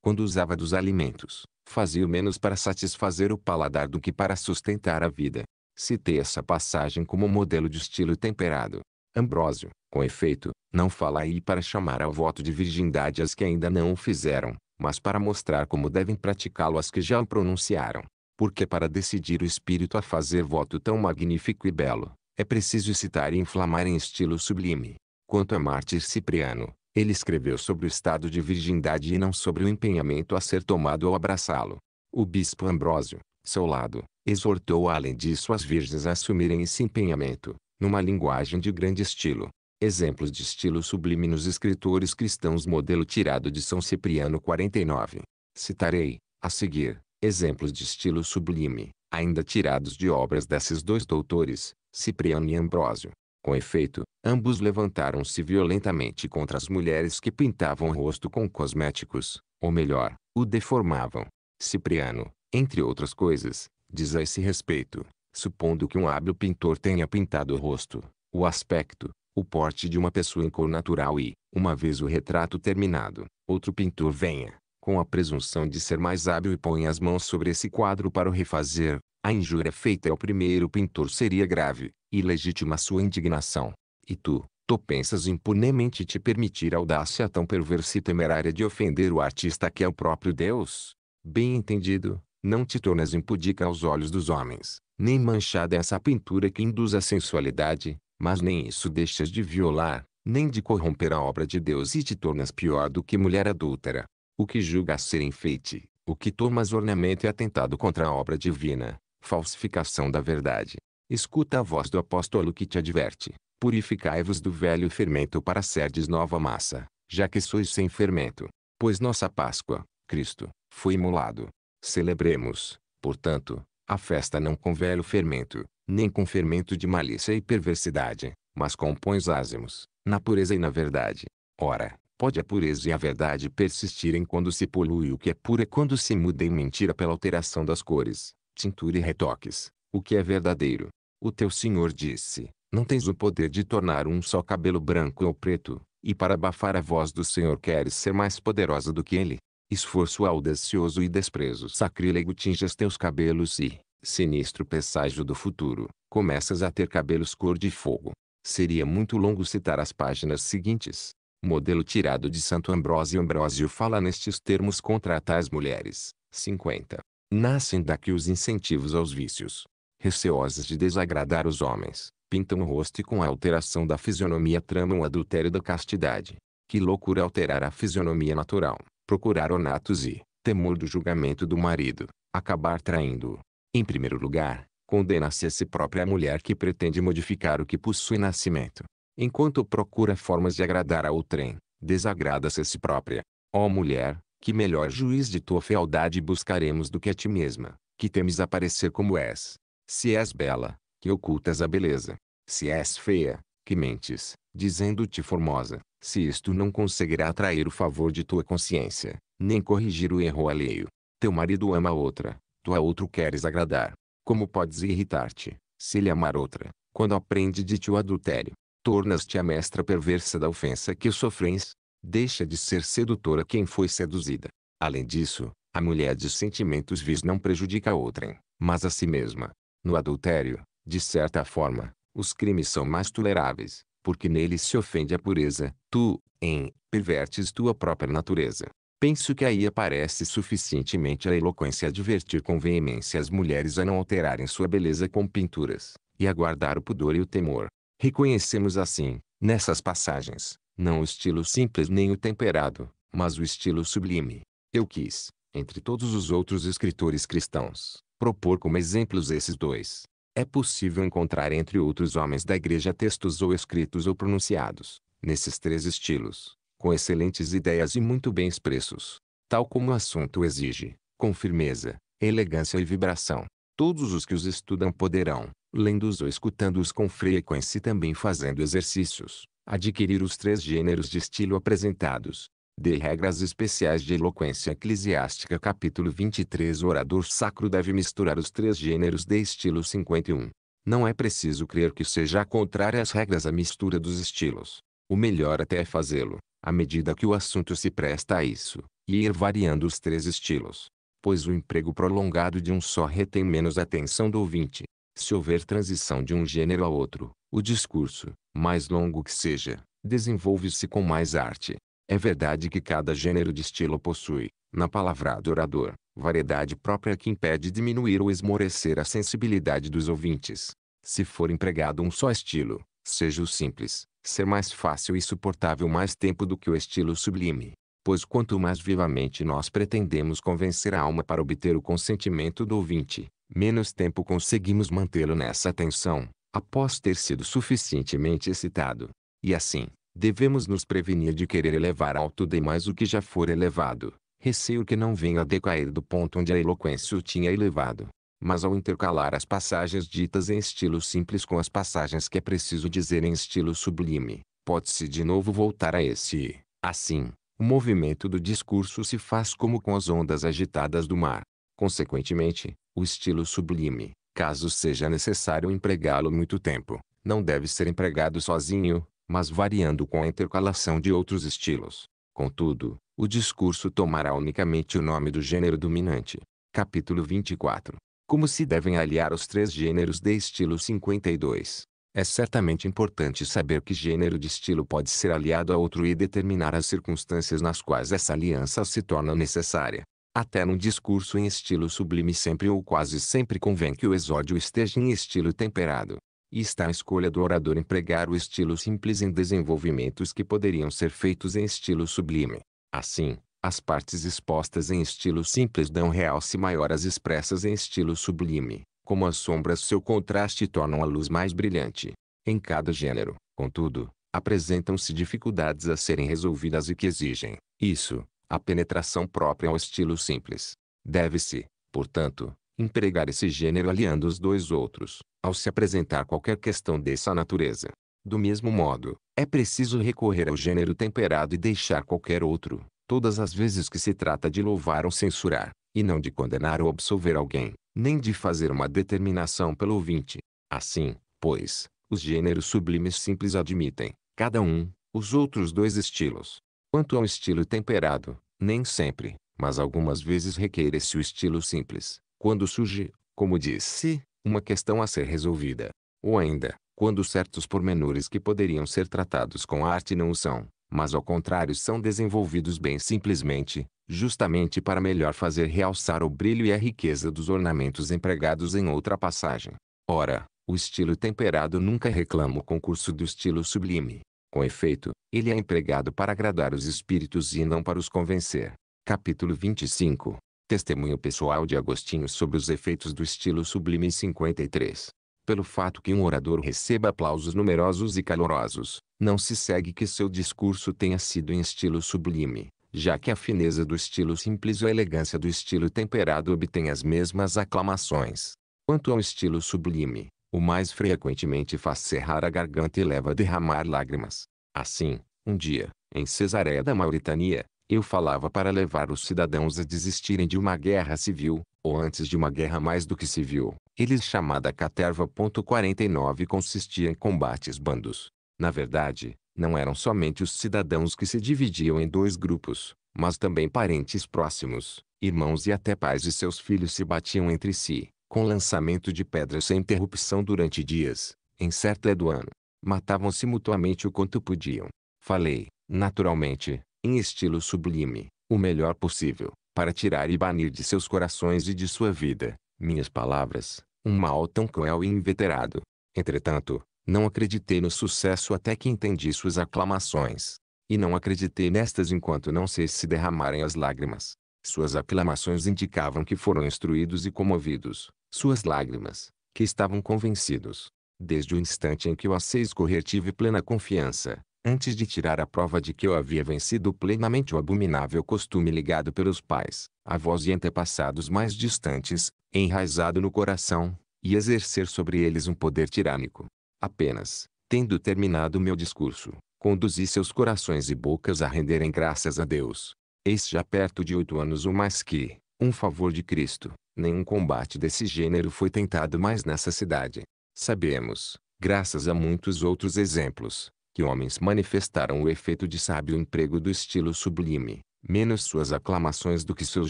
Quando usava dos alimentos, fazia o menos para satisfazer o paladar do que para sustentar a vida. Citei essa passagem como modelo de estilo temperado. Ambrósio, com efeito, não fala aí para chamar ao voto de virgindade as que ainda não o fizeram, mas para mostrar como devem praticá-lo as que já o pronunciaram. Porque para decidir o espírito a fazer voto tão magnífico e belo, é preciso citar e inflamar em estilo sublime. Quanto a Marte Cipriano, ele escreveu sobre o estado de virgindade e não sobre o empenhamento a ser tomado ao abraçá-lo. O bispo Ambrósio, seu lado, exortou além disso as virgens a assumirem esse empenhamento, numa linguagem de grande estilo, Exemplos de estilo sublime nos escritores cristãos modelo tirado de São Cipriano 49. Citarei, a seguir, exemplos de estilo sublime, ainda tirados de obras desses dois doutores, Cipriano e Ambrósio. Com efeito, ambos levantaram-se violentamente contra as mulheres que pintavam o rosto com cosméticos, ou melhor, o deformavam. Cipriano, entre outras coisas, diz a esse respeito, supondo que um hábil pintor tenha pintado o rosto, o aspecto, o porte de uma pessoa em cor natural e, uma vez o retrato terminado, outro pintor venha, com a presunção de ser mais hábil e ponha as mãos sobre esse quadro para o refazer, a injúria feita ao primeiro pintor seria grave, e legítima sua indignação. E tu, tu pensas impunemente te permitir a audácia tão perversa e temerária de ofender o artista que é o próprio Deus? Bem entendido, não te tornas impudica aos olhos dos homens, nem manchada essa pintura que induz a sensualidade, mas nem isso deixas de violar, nem de corromper a obra de Deus e te tornas pior do que mulher adúltera. O que julgas ser enfeite, o que tomas ornamento é atentado contra a obra divina, falsificação da verdade. Escuta a voz do apóstolo que te adverte, purificai-vos do velho fermento para serdes nova massa, já que sois sem fermento. Pois nossa Páscoa, Cristo, foi imolado. Celebremos, portanto, a festa não com velho fermento, nem com fermento de malícia e perversidade, mas com pães ázimos, na pureza e na verdade. Ora, pode a pureza e a verdade persistirem quando se polui o que é puro e quando se muda em mentira pela alteração das cores, tintura e retoques, o que é verdadeiro. O teu Senhor disse, não tens o poder de tornar um só cabelo branco ou preto, e para abafar a voz do Senhor queres ser mais poderosa do que ele. Esforço audacioso e desprezo sacrílego tinges teus cabelos e, sinistro presságio do futuro, começas a ter cabelos cor de fogo. Seria muito longo citar as páginas seguintes. Modelo tirado de Santo Ambrósio. Ambrósio fala nestes termos contra tais mulheres. 50. Nascem daqui os incentivos aos vícios. Receosas de desagradar os homens, pintam o rosto e com a alteração da fisionomia tramam o adultério da castidade. Que loucura alterar a fisionomia natural, procurar ornatos e, temor do julgamento do marido, acabar traindo-o em primeiro lugar, condena-se a si própria a mulher que pretende modificar o que possui nascimento. Enquanto procura formas de agradar a outrem, desagrada-se a si própria. Ó mulher, que melhor juiz de tua fealdade buscaremos do que a ti mesma, que temes aparecer como és. Se és bela, que ocultas a beleza. Se és feia, que mentes, dizendo-te formosa. Se isto não conseguirá atrair o favor de tua consciência, nem corrigir o erro alheio. Teu marido ama outra, tu a outro queres agradar. Como podes irritar-te, se ele amar outra, quando aprende de ti o adultério? Tornas-te a mestra perversa da ofensa que sofres. deixa de ser sedutora quem foi seduzida. Além disso, a mulher de sentimentos vis não prejudica a outrem, mas a si mesma. No adultério, de certa forma, os crimes são mais toleráveis, porque neles se ofende a pureza, tu, em, pervertes tua própria natureza. Penso que aí aparece suficientemente a eloquência advertir com veemência as mulheres a não alterarem sua beleza com pinturas, e a guardar o pudor e o temor. Reconhecemos assim, nessas passagens, não o estilo simples nem o temperado, mas o estilo sublime. Eu quis, entre todos os outros escritores cristãos, propor como exemplos esses dois. É possível encontrar entre outros homens da igreja textos ou escritos ou pronunciados, nesses três estilos, com excelentes ideias e muito bens preços, tal como o assunto exige, com firmeza, elegância e vibração. Todos os que os estudam poderão, lendo-os ou escutando-os com frequência e também fazendo exercícios, adquirir os três gêneros de estilo apresentados. De regras especiais de eloquência eclesiástica capítulo 23 O orador sacro deve misturar os três gêneros de estilo 51. Não é preciso crer que seja contrária às regras a mistura dos estilos. O melhor até é fazê-lo, à medida que o assunto se presta a isso, e ir variando os três estilos. Pois o emprego prolongado de um só retém menos atenção do ouvinte. Se houver transição de um gênero a outro, o discurso, mais longo que seja, desenvolve-se com mais arte. É verdade que cada gênero de estilo possui, na palavra do orador, variedade própria que impede diminuir ou esmorecer a sensibilidade dos ouvintes. Se for empregado um só estilo, seja o simples, ser mais fácil e suportável mais tempo do que o estilo sublime. Pois quanto mais vivamente nós pretendemos convencer a alma para obter o consentimento do ouvinte, menos tempo conseguimos mantê-lo nessa atenção, após ter sido suficientemente excitado. E assim, devemos nos prevenir de querer elevar alto demais o que já for elevado, receio que não venha a decair do ponto onde a eloquência o tinha elevado mas ao intercalar as passagens ditas em estilo simples com as passagens que é preciso dizer em estilo sublime, pode-se de novo voltar a esse. Assim, o movimento do discurso se faz como com as ondas agitadas do mar. Consequentemente, o estilo sublime, caso seja necessário empregá-lo muito tempo, não deve ser empregado sozinho, mas variando com a intercalação de outros estilos. Contudo, o discurso tomará unicamente o nome do gênero dominante. Capítulo 24 como se devem aliar os três gêneros de estilo 52? É certamente importante saber que gênero de estilo pode ser aliado a outro e determinar as circunstâncias nas quais essa aliança se torna necessária. Até num discurso em estilo sublime sempre ou quase sempre convém que o exódio esteja em estilo temperado. E está a escolha do orador empregar o estilo simples em desenvolvimentos que poderiam ser feitos em estilo sublime. Assim, as partes expostas em estilo simples dão realce maior às expressas em estilo sublime, como as sombras seu contraste tornam a luz mais brilhante. Em cada gênero, contudo, apresentam-se dificuldades a serem resolvidas e que exigem, isso, a penetração própria ao estilo simples. Deve-se, portanto, empregar esse gênero aliando os dois outros, ao se apresentar qualquer questão dessa natureza. Do mesmo modo, é preciso recorrer ao gênero temperado e deixar qualquer outro, todas as vezes que se trata de louvar ou censurar, e não de condenar ou absolver alguém, nem de fazer uma determinação pelo ouvinte. Assim, pois, os gêneros sublimes simples admitem, cada um, os outros dois estilos. Quanto ao estilo temperado, nem sempre, mas algumas vezes requer esse o estilo simples, quando surge, como disse, uma questão a ser resolvida. Ou ainda, quando certos pormenores que poderiam ser tratados com arte não o são, mas ao contrário são desenvolvidos bem simplesmente, justamente para melhor fazer realçar o brilho e a riqueza dos ornamentos empregados em outra passagem. Ora, o estilo temperado nunca reclama o concurso do estilo sublime. Com efeito, ele é empregado para agradar os espíritos e não para os convencer. Capítulo 25 Testemunho pessoal de Agostinho sobre os efeitos do estilo sublime 53 pelo fato que um orador receba aplausos numerosos e calorosos, não se segue que seu discurso tenha sido em estilo sublime, já que a fineza do estilo simples e a elegância do estilo temperado obtêm as mesmas aclamações. Quanto ao estilo sublime, o mais frequentemente faz cerrar a garganta e leva a derramar lágrimas. Assim, um dia, em Cesareia da Mauritânia, eu falava para levar os cidadãos a desistirem de uma guerra civil, ou antes de uma guerra mais do que civil. Eles chamada Caterva. 49 consistia em combates bandos. Na verdade, não eram somente os cidadãos que se dividiam em dois grupos, mas também parentes próximos, irmãos e até pais e seus filhos se batiam entre si, com lançamento de pedras sem interrupção durante dias, em certa do ano. Matavam-se mutuamente o quanto podiam. Falei, naturalmente, em estilo sublime, o melhor possível, para tirar e banir de seus corações e de sua vida, minhas palavras, um mal tão cruel e inveterado. Entretanto, não acreditei no sucesso até que entendi suas aclamações. E não acreditei nestas enquanto não sei se derramarem as lágrimas. Suas aclamações indicavam que foram instruídos e comovidos. Suas lágrimas, que estavam convencidos. Desde o instante em que o assei escorrer tive plena confiança, antes de tirar a prova de que eu havia vencido plenamente o abominável costume ligado pelos pais, avós e antepassados mais distantes, enraizado no coração, e exercer sobre eles um poder tirânico. Apenas, tendo terminado meu discurso, conduzi seus corações e bocas a renderem graças a Deus. Eis já perto de oito anos ou mais que, um favor de Cristo, nenhum combate desse gênero foi tentado mais nessa cidade. Sabemos, graças a muitos outros exemplos, que homens manifestaram o efeito de sábio emprego do estilo sublime, menos suas aclamações do que seus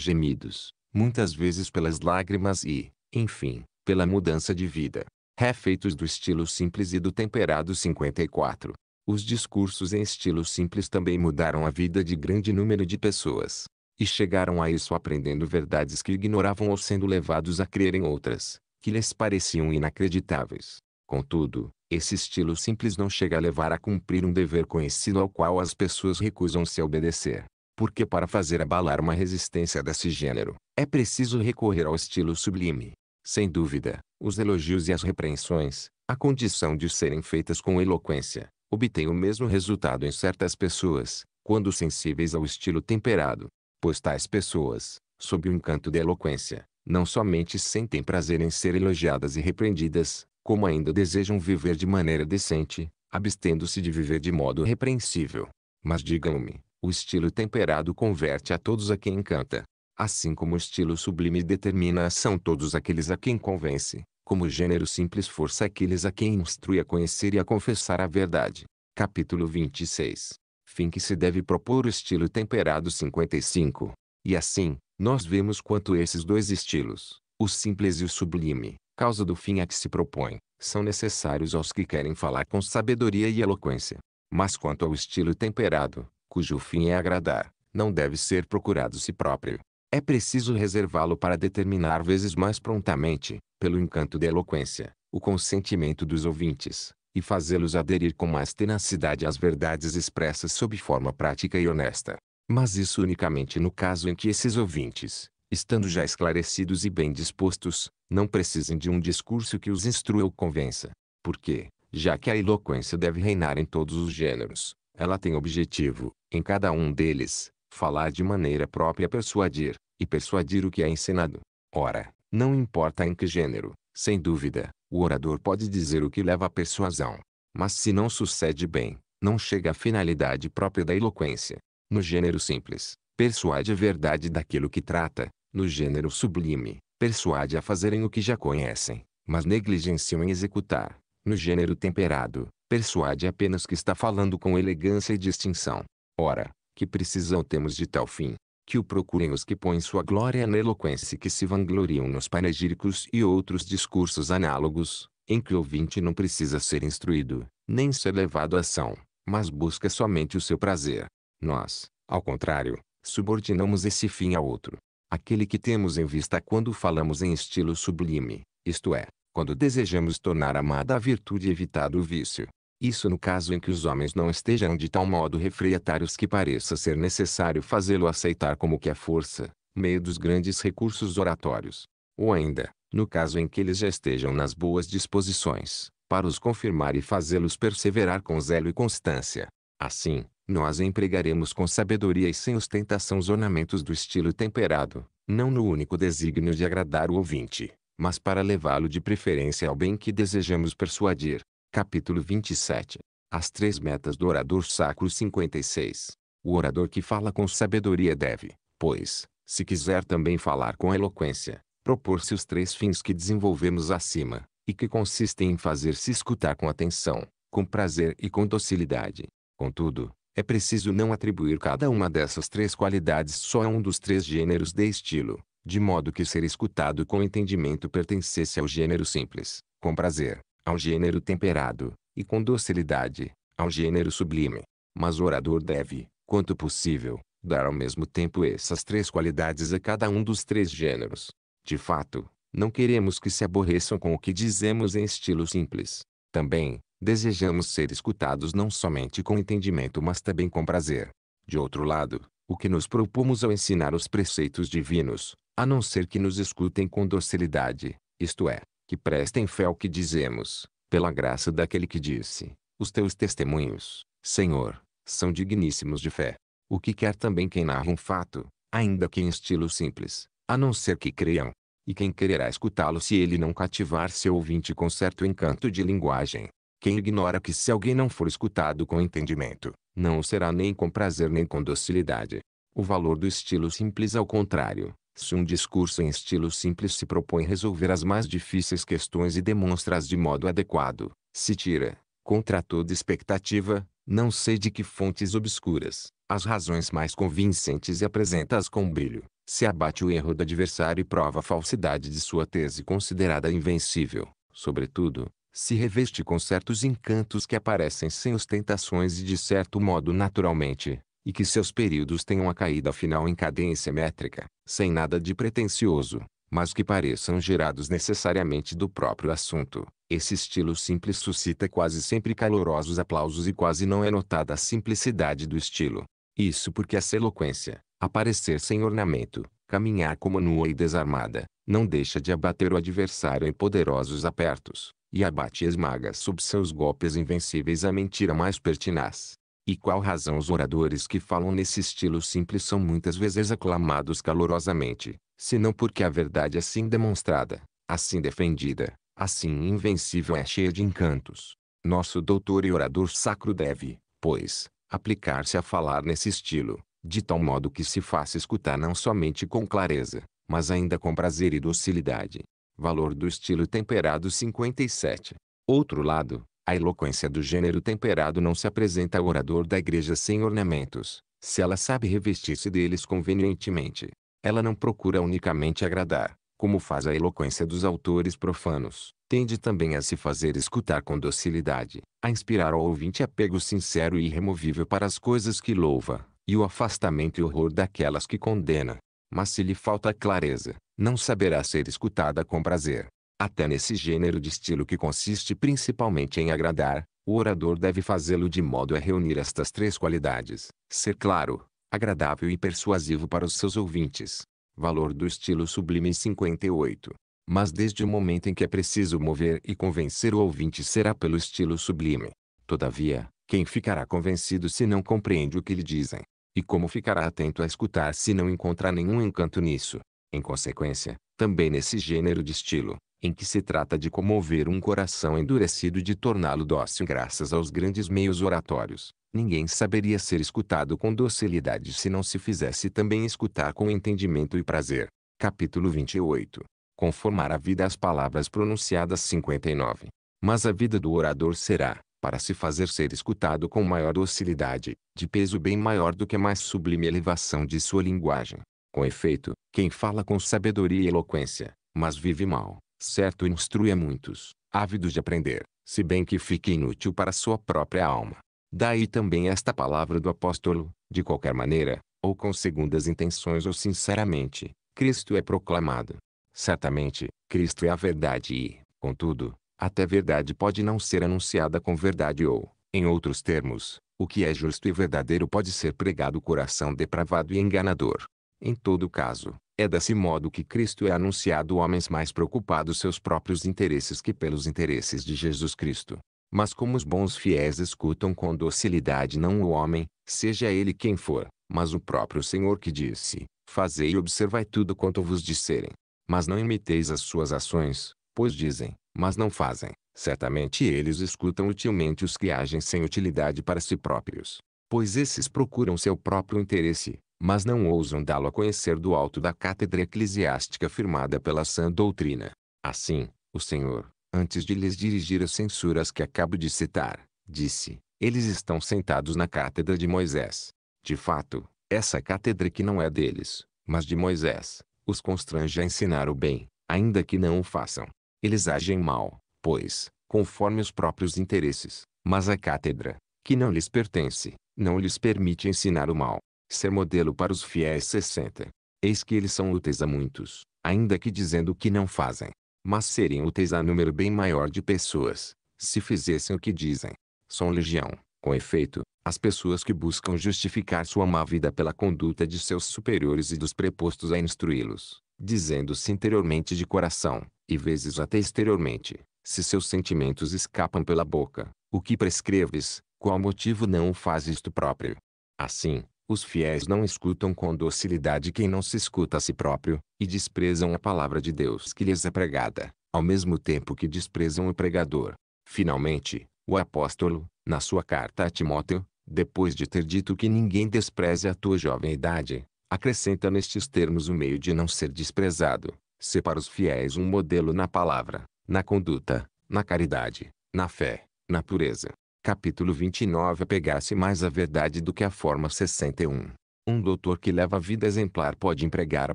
gemidos, muitas vezes pelas lágrimas e, enfim, pela mudança de vida. Refeitos do estilo simples e do temperado 54. Os discursos em estilo simples também mudaram a vida de grande número de pessoas. E chegaram a isso aprendendo verdades que ignoravam ou sendo levados a crer em outras, que lhes pareciam inacreditáveis. Contudo, esse estilo simples não chega a levar a cumprir um dever conhecido ao qual as pessoas recusam-se obedecer. Porque para fazer abalar uma resistência desse gênero, é preciso recorrer ao estilo sublime. Sem dúvida, os elogios e as repreensões, a condição de serem feitas com eloquência, obtêm o mesmo resultado em certas pessoas, quando sensíveis ao estilo temperado. Pois tais pessoas, sob o encanto da eloquência, não somente sentem prazer em ser elogiadas e repreendidas, como ainda desejam viver de maneira decente, abstendo-se de viver de modo repreensível. Mas digam-me, o estilo temperado converte a todos a quem encanta. Assim como o estilo sublime determina a ação todos aqueles a quem convence, como o gênero simples força aqueles a quem instrui a conhecer e a confessar a verdade. Capítulo 26 Fim que se deve propor o estilo temperado 55. E assim, nós vemos quanto esses dois estilos, o simples e o sublime, causa do fim a é que se propõe, são necessários aos que querem falar com sabedoria e eloquência. Mas quanto ao estilo temperado, cujo fim é agradar, não deve ser procurado si próprio. É preciso reservá-lo para determinar vezes mais prontamente, pelo encanto da eloquência, o consentimento dos ouvintes, e fazê-los aderir com mais tenacidade às verdades expressas sob forma prática e honesta. Mas isso unicamente no caso em que esses ouvintes, estando já esclarecidos e bem dispostos, não precisem de um discurso que os instrua ou convença. Porque, já que a eloquência deve reinar em todos os gêneros, ela tem objetivo, em cada um deles, falar de maneira própria persuadir, e persuadir o que é ensinado. Ora, não importa em que gênero, sem dúvida, o orador pode dizer o que leva à persuasão. Mas se não sucede bem, não chega à finalidade própria da eloquência. No gênero simples, persuade a verdade daquilo que trata, no gênero sublime, persuade a fazerem o que já conhecem, mas negligenciam em executar. No gênero temperado, persuade apenas que está falando com elegância e distinção. Ora, que precisão temos de tal fim? Que o procurem os que põem sua glória na eloquência e que se vangloriam nos panegíricos e outros discursos análogos, em que o ouvinte não precisa ser instruído, nem ser levado à ação, mas busca somente o seu prazer. Nós, ao contrário, subordinamos esse fim a outro aquele que temos em vista quando falamos em estilo sublime, isto é, quando desejamos tornar amada a virtude e evitar o vício. Isso no caso em que os homens não estejam de tal modo refratários que pareça ser necessário fazê-lo aceitar como que a é força, meio dos grandes recursos oratórios. Ou ainda, no caso em que eles já estejam nas boas disposições, para os confirmar e fazê-los perseverar com zelo e constância. Assim, nós empregaremos com sabedoria e sem ostentação os ornamentos do estilo temperado, não no único desígnio de agradar o ouvinte, mas para levá-lo de preferência ao bem que desejamos persuadir. Capítulo 27 As três metas do orador sacro 56 O orador que fala com sabedoria deve, pois, se quiser também falar com eloquência, propor-se os três fins que desenvolvemos acima, e que consistem em fazer-se escutar com atenção, com prazer e com docilidade. Contudo, é preciso não atribuir cada uma dessas três qualidades só a um dos três gêneros de estilo, de modo que ser escutado com entendimento pertencesse ao gênero simples, com prazer, ao gênero temperado, e com docilidade, ao gênero sublime. Mas o orador deve, quanto possível, dar ao mesmo tempo essas três qualidades a cada um dos três gêneros. De fato, não queremos que se aborreçam com o que dizemos em estilo simples. Também, desejamos ser escutados não somente com entendimento mas também com prazer. De outro lado, o que nos propomos ao ensinar os preceitos divinos, a não ser que nos escutem com docilidade, isto é, que prestem fé ao que dizemos, pela graça daquele que disse, os teus testemunhos, Senhor, são digníssimos de fé. O que quer também quem narra um fato, ainda que em estilo simples, a não ser que creiam. E quem quererá escutá-lo se ele não cativar seu ouvinte com certo encanto de linguagem? Quem ignora que se alguém não for escutado com entendimento, não o será nem com prazer nem com docilidade. O valor do estilo simples ao é contrário. Se um discurso em estilo simples se propõe resolver as mais difíceis questões e demonstra-as de modo adequado, se tira, contra toda expectativa, não sei de que fontes obscuras, as razões mais convincentes e apresenta-as com brilho, se abate o erro do adversário e prova a falsidade de sua tese considerada invencível. Sobretudo, se reveste com certos encantos que aparecem sem ostentações e de certo modo naturalmente, e que seus períodos tenham a caída final em cadência métrica, sem nada de pretensioso, mas que pareçam gerados necessariamente do próprio assunto. Esse estilo simples suscita quase sempre calorosos aplausos e quase não é notada a simplicidade do estilo. Isso porque essa eloquência, aparecer sem ornamento, caminhar como nua e desarmada, não deixa de abater o adversário em poderosos apertos e abate e esmaga sob seus golpes invencíveis a mentira mais pertinaz. E qual razão os oradores que falam nesse estilo simples são muitas vezes aclamados calorosamente, senão porque a verdade é assim demonstrada, assim defendida, assim invencível é cheia de encantos. Nosso doutor e orador sacro deve, pois, aplicar-se a falar nesse estilo, de tal modo que se faça escutar não somente com clareza, mas ainda com prazer e docilidade valor do estilo temperado 57. Outro lado, a eloquência do gênero temperado não se apresenta ao orador da igreja sem ornamentos, se ela sabe revestir-se deles convenientemente. Ela não procura unicamente agradar, como faz a eloquência dos autores profanos, tende também a se fazer escutar com docilidade, a inspirar ao ouvinte apego sincero e irremovível para as coisas que louva, e o afastamento e horror daquelas que condena mas se lhe falta clareza, não saberá ser escutada com prazer. Até nesse gênero de estilo que consiste principalmente em agradar, o orador deve fazê-lo de modo a reunir estas três qualidades: ser claro, agradável e persuasivo para os seus ouvintes. Valor do estilo sublime 58. Mas desde o momento em que é preciso mover e convencer o ouvinte será pelo estilo sublime. Todavia, quem ficará convencido se não compreende o que lhe dizem? E como ficará atento a escutar se não encontrar nenhum encanto nisso? Em consequência, também nesse gênero de estilo, em que se trata de comover um coração endurecido e de torná-lo dócil graças aos grandes meios oratórios, ninguém saberia ser escutado com docilidade se não se fizesse também escutar com entendimento e prazer. Capítulo 28 Conformar a vida às palavras pronunciadas 59 Mas a vida do orador será, para se fazer ser escutado com maior docilidade, de peso bem maior do que a mais sublime elevação de sua linguagem. Com efeito, quem fala com sabedoria e eloquência, mas vive mal, certo instrui a muitos, ávidos de aprender, se bem que fique inútil para sua própria alma. Daí também esta palavra do apóstolo, de qualquer maneira, ou com segundas intenções ou sinceramente, Cristo é proclamado. Certamente, Cristo é a verdade e, contudo, até verdade pode não ser anunciada com verdade ou, em outros termos, o que é justo e verdadeiro pode ser pregado coração depravado e enganador. Em todo caso, é desse modo que Cristo é anunciado homens mais preocupados seus próprios interesses que pelos interesses de Jesus Cristo. Mas como os bons fiéis escutam com docilidade não o homem, seja ele quem for, mas o próprio Senhor que disse, fazei e observai tudo quanto vos disserem. Mas não imiteis as suas ações, pois dizem, mas não fazem. Certamente eles escutam utilmente os que agem sem utilidade para si próprios. Pois esses procuram seu próprio interesse, mas não ousam dá-lo a conhecer do alto da cátedra eclesiástica firmada pela sã doutrina. Assim, o Senhor, antes de lhes dirigir as censuras que acabo de citar, disse: Eles estão sentados na cátedra de Moisés. De fato, essa cátedra que não é deles, mas de Moisés, os constrange a ensinar o bem, ainda que não o façam. Eles agem mal, pois, conforme os próprios interesses, mas a cátedra, que não lhes pertence, não lhes permite ensinar o mal. Ser modelo para os fiéis 60. Eis que eles são úteis a muitos, ainda que dizendo o que não fazem, mas serem úteis a número bem maior de pessoas, se fizessem o que dizem. São legião, com efeito, as pessoas que buscam justificar sua má vida pela conduta de seus superiores e dos prepostos a instruí-los, dizendo-se interiormente de coração, e vezes até exteriormente, se seus sentimentos escapam pela boca, o que prescreves, qual motivo não o fazes isto próprio? Assim, os fiéis não escutam com docilidade quem não se escuta a si próprio, e desprezam a palavra de Deus que lhes é pregada, ao mesmo tempo que desprezam o pregador. Finalmente, o apóstolo, na sua carta a Timóteo, depois de ter dito que ninguém despreze a tua jovem idade, acrescenta nestes termos o meio de não ser desprezado, ser para os fiéis um modelo na palavra, na conduta, na caridade, na fé, na pureza. Capítulo 29 Apegar-se mais à verdade do que à forma 61. Um doutor que leva a vida exemplar pode empregar a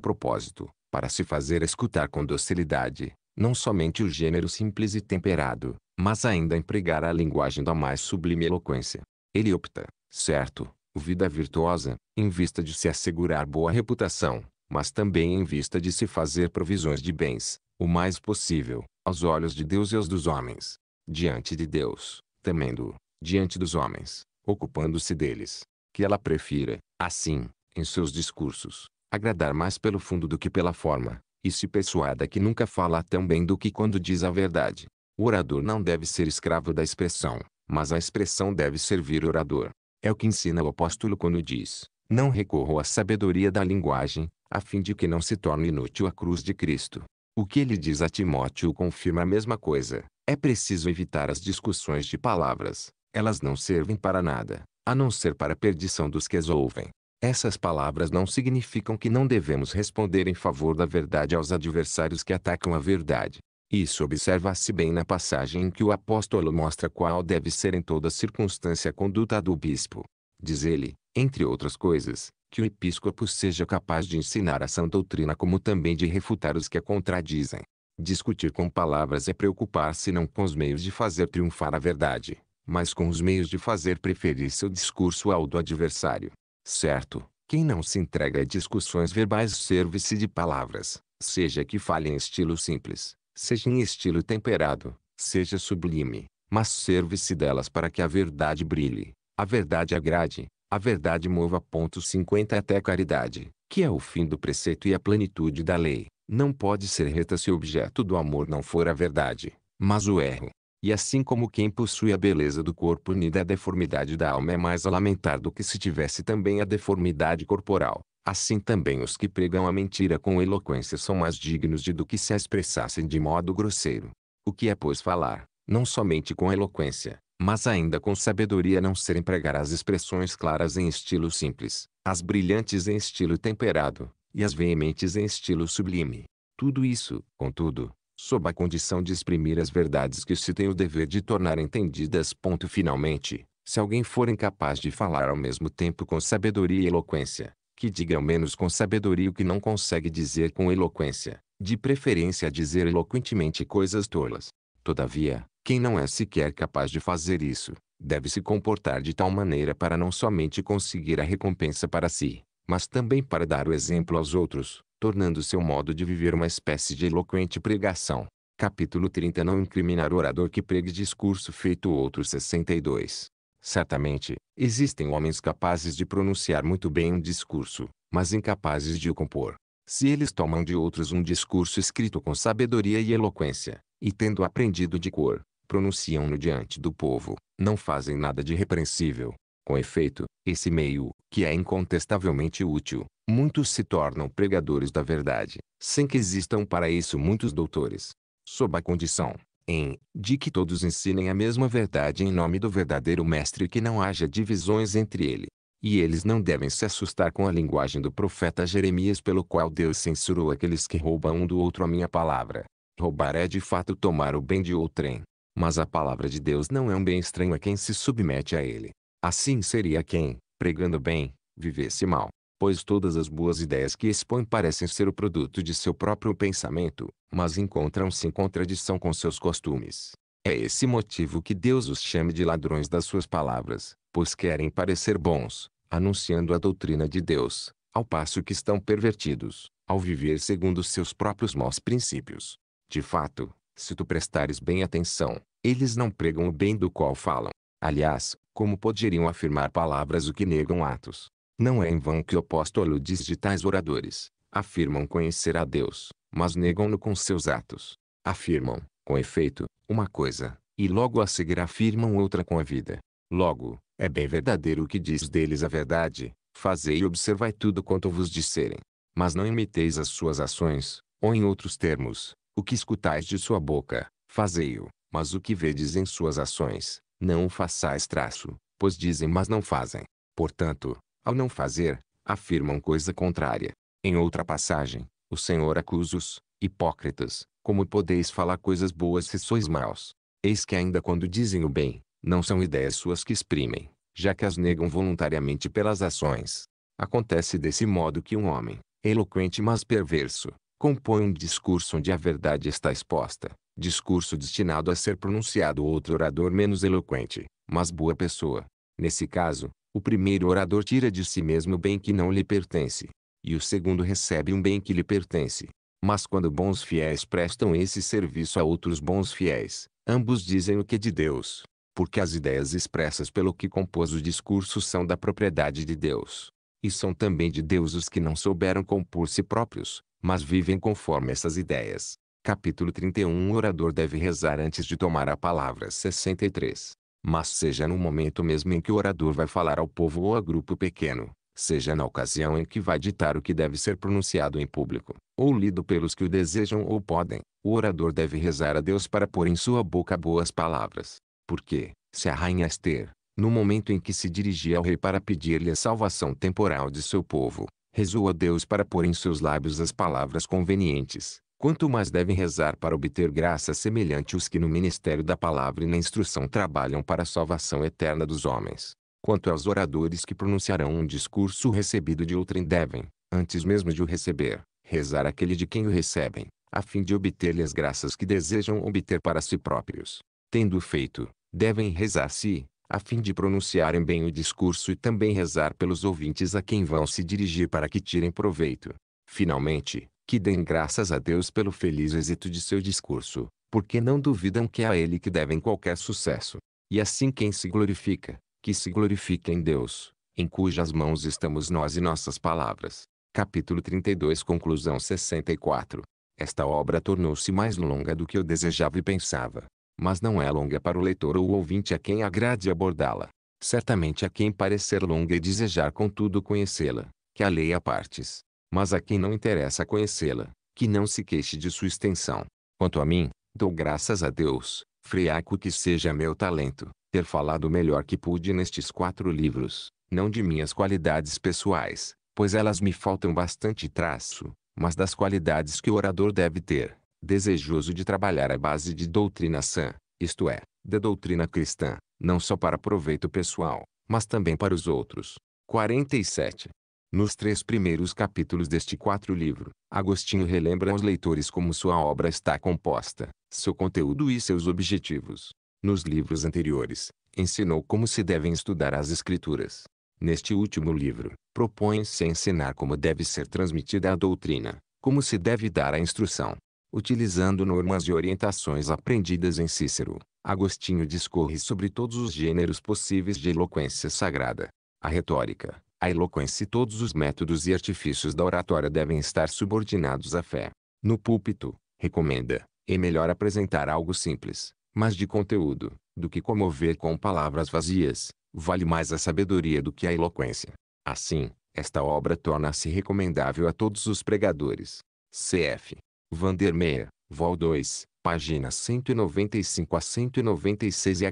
propósito, para se fazer escutar com docilidade, não somente o gênero simples e temperado, mas ainda empregar a linguagem da mais sublime eloquência. Ele opta, certo, vida virtuosa, em vista de se assegurar boa reputação, mas também em vista de se fazer provisões de bens, o mais possível, aos olhos de Deus e aos dos homens. Diante de Deus, temendo-o, diante dos homens, ocupando-se deles. Que ela prefira, assim, em seus discursos, agradar mais pelo fundo do que pela forma, e se persuada que nunca fala tão bem do que quando diz a verdade. O orador não deve ser escravo da expressão, mas a expressão deve servir o orador. É o que ensina o apóstolo quando diz: Não recorro à sabedoria da linguagem, a fim de que não se torne inútil a cruz de Cristo. O que ele diz a Timóteo confirma a mesma coisa. É preciso evitar as discussões de palavras. Elas não servem para nada, a não ser para a perdição dos que as ouvem. Essas palavras não significam que não devemos responder em favor da verdade aos adversários que atacam a verdade. Isso observa-se bem na passagem em que o apóstolo mostra qual deve ser em toda circunstância a conduta do bispo. Diz ele, entre outras coisas, que o episcopo seja capaz de ensinar a sã doutrina como também de refutar os que a contradizem. Discutir com palavras é preocupar-se não com os meios de fazer triunfar a verdade, mas com os meios de fazer preferir seu discurso ao do adversário. Certo, quem não se entrega a discussões verbais serve-se de palavras, seja que fale em estilo simples, seja em estilo temperado, seja sublime, mas serve-se delas para que a verdade brilhe, a verdade agrade, a verdade mova ponto 50 até caridade, que é o fim do preceito e a plenitude da lei, não pode ser reta se o objeto do amor não for a verdade, mas o erro. E assim como quem possui a beleza do corpo unida à deformidade da alma é mais a lamentar do que se tivesse também a deformidade corporal, assim também os que pregam a mentira com eloquência são mais dignos de do que se a expressassem de modo grosseiro. O que é pois falar, não somente com eloquência, mas ainda com sabedoria não ser empregar as expressões claras em estilo simples, as brilhantes em estilo temperado, e as veementes em estilo sublime. Tudo isso, contudo, sob a condição de exprimir as verdades que se tem o dever de tornar entendidas. Ponto finalmente, se alguém for incapaz de falar ao mesmo tempo com sabedoria e eloquência, que diga ao menos com sabedoria o que não consegue dizer com eloquência, de preferência a dizer eloquentemente coisas tolas. Todavia, quem não é sequer capaz de fazer isso, deve se comportar de tal maneira para não somente conseguir a recompensa para si, mas também para dar o exemplo aos outros, tornando seu modo de viver uma espécie de eloquente pregação. Capítulo 30 Não incriminar o orador que pregue discurso feito outro 62. Certamente, existem homens capazes de pronunciar muito bem um discurso, mas incapazes de o compor. Se eles tomam de outros um discurso escrito com sabedoria e eloquência, e tendo aprendido de cor, pronunciam-no diante do povo, não fazem nada de repreensível. Com efeito, esse meio, que é incontestavelmente útil, muitos se tornam pregadores da verdade, sem que existam para isso muitos doutores. Sob a condição, em, de que todos ensinem a mesma verdade em nome do verdadeiro mestre e que não haja divisões entre ele. E eles não devem se assustar com a linguagem do profeta Jeremias pelo qual Deus censurou aqueles que roubam um do outro a minha palavra. Roubar é de fato tomar o bem de outrem, mas a palavra de Deus não é um bem estranho a quem se submete a ele. Assim seria quem, pregando bem, vivesse mal. Pois todas as boas ideias que expõe parecem ser o produto de seu próprio pensamento, mas encontram-se em contradição com seus costumes. É esse motivo que Deus os chame de ladrões das suas palavras, pois querem parecer bons, anunciando a doutrina de Deus, ao passo que estão pervertidos, ao viver segundo seus próprios maus princípios. De fato, se tu prestares bem atenção, eles não pregam o bem do qual falam. Aliás, como poderiam afirmar palavras o que negam atos? Não é em vão que o apóstolo diz de tais oradores. Afirmam conhecer a Deus, mas negam-no com seus atos. Afirmam, com efeito, uma coisa, e logo a seguir afirmam outra com a vida. Logo, é bem verdadeiro o que diz deles a verdade, fazei e observai tudo quanto vos disserem. Mas não imiteis as suas ações, ou em outros termos, o que escutais de sua boca, fazei-o, mas o que vedes em suas ações, não o façais traço, pois dizem mas não fazem. Portanto, ao não fazer, afirmam coisa contrária. Em outra passagem, o Senhor acusa-os, hipócritas, como podeis falar coisas boas se sois maus? Eis que ainda quando dizem o bem, não são ideias suas que exprimem, já que as negam voluntariamente pelas ações. Acontece desse modo que um homem, eloquente mas perverso, compõe um discurso onde a verdade está exposta, discurso destinado a ser pronunciado outro orador menos eloquente, mas boa pessoa. Nesse caso, o primeiro orador tira de si mesmo o bem que não lhe pertence, e o segundo recebe um bem que lhe pertence. Mas quando bons fiéis prestam esse serviço a outros bons fiéis, ambos dizem o que é de Deus, porque as ideias expressas pelo que compôs o discurso são da propriedade de Deus. E são também de Deus os que não souberam compor si próprios, mas vivem conforme essas ideias. Capítulo 31 O orador deve rezar antes de tomar a palavra 63. Mas seja no momento mesmo em que o orador vai falar ao povo ou a grupo pequeno, seja na ocasião em que vai ditar o que deve ser pronunciado em público, ou lido pelos que o desejam ou podem, o orador deve rezar a Deus para pôr em sua boca boas palavras. Porque, se a rainha Esther, no momento em que se dirigia ao rei para pedir-lhe a salvação temporal de seu povo, Rezou a Deus para pôr em seus lábios as palavras convenientes. Quanto mais devem rezar para obter graça semelhante os que no ministério da palavra e na instrução trabalham para a salvação eterna dos homens. Quanto aos oradores que pronunciarão um discurso recebido de outrem devem, antes mesmo de o receber, rezar aquele de quem o recebem, a fim de obter-lhe as graças que desejam obter para si próprios. Tendo feito, devem rezar-se, a fim de pronunciarem bem o discurso e também rezar pelos ouvintes a quem vão se dirigir para que tirem proveito. Finalmente, que deem graças a Deus pelo feliz êxito de seu discurso, porque não duvidam que é a Ele que devem qualquer sucesso. E assim quem se glorifica, que se glorifique em Deus, em cujas mãos estamos nós e nossas palavras. Capítulo 32 Conclusão 64 Esta obra tornou-se mais longa do que eu desejava e pensava, mas não é longa para o leitor ou ouvinte a quem agrade abordá-la. Certamente a quem parecer longa e desejar contudo conhecê-la, que a leia partes. Mas a quem não interessa conhecê-la, que não se queixe de sua extensão. Quanto a mim, dou graças a Deus, freaco que seja meu talento, ter falado melhor que pude nestes quatro livros, não de minhas qualidades pessoais, pois elas me faltam bastante traço, mas das qualidades que o orador deve ter desejoso de trabalhar à base de doutrina sã, isto é, da doutrina cristã, não só para proveito pessoal, mas também para os outros. 47. Nos três primeiros capítulos deste quatro livro, Agostinho relembra aos leitores como sua obra está composta, seu conteúdo e seus objetivos. Nos livros anteriores, ensinou como se devem estudar as escrituras. Neste último livro, propõe-se ensinar como deve ser transmitida a doutrina, como se deve dar a instrução, utilizando normas e orientações aprendidas em Cícero, Agostinho discorre sobre todos os gêneros possíveis de eloquência sagrada. A retórica, a eloquência e todos os métodos e artifícios da oratória devem estar subordinados à fé. No púlpito, recomenda, é melhor apresentar algo simples, mas de conteúdo, do que comover com palavras vazias, vale mais a sabedoria do que a eloquência. Assim, esta obra torna-se recomendável a todos os pregadores. Cf. Vandermeer, Vol 2, páginas 195 a 196 e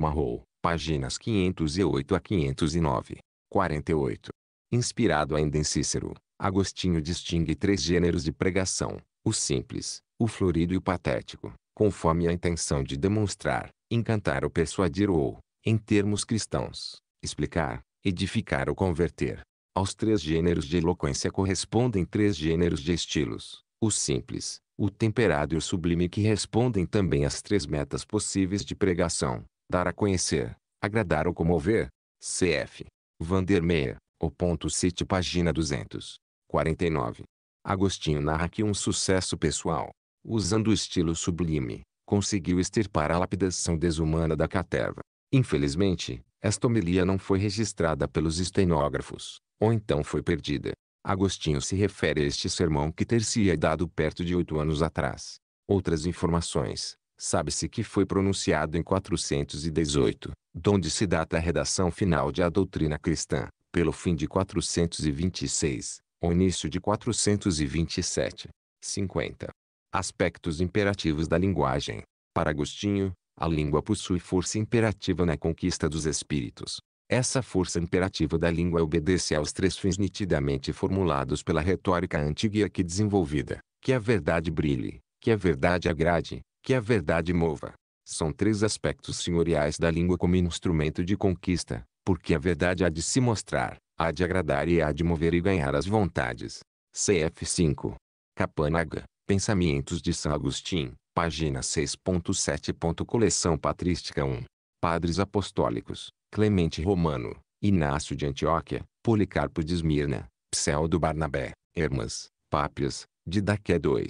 Marrou, páginas 508 a 509. 48. Inspirado ainda em Cícero, Agostinho distingue três gêneros de pregação: o simples, o florido e o patético, conforme a intenção de demonstrar, encantar ou persuadir ou, em termos cristãos, explicar, edificar ou converter. Aos três gêneros de eloquência correspondem três gêneros de estilos: o simples, o temperado e o sublime que respondem também às três metas possíveis de pregação: dar a conhecer, agradar ou comover. Cf. Vandermeer, o ponto página 249. Agostinho narra que um sucesso pessoal, usando o estilo sublime, conseguiu extirpar a lapidação desumana da caterva. Infelizmente, esta homilia não foi registrada pelos estenógrafos, ou então foi perdida. Agostinho se refere a este sermão que ter-se-ia dado perto de oito anos atrás. Outras informações. Sabe-se que foi pronunciado em 418, onde se data a redação final de A Doutrina Cristã, pelo fim de 426, ou início de 427. 50. Aspectos imperativos da linguagem. Para Agostinho, a língua possui força imperativa na conquista dos espíritos. Essa força imperativa da língua obedece aos três fins nitidamente formulados pela retórica antiga e aqui desenvolvida: que a verdade brilhe, que a verdade agrade, que a verdade mova. São três aspectos senhoriais da língua como instrumento de conquista, porque a verdade há de se mostrar, há de agradar e há de mover e ganhar as vontades. CF 5. Capanaga, Pensamentos de São Agostinho, página 6.7. Coleção Patrística 1. Padres Apostólicos. Clemente Romano, Inácio de Antioquia, Policarpo de Esmirna, Pseudo Barnabé, Hermas, Pápias, Didaqué II.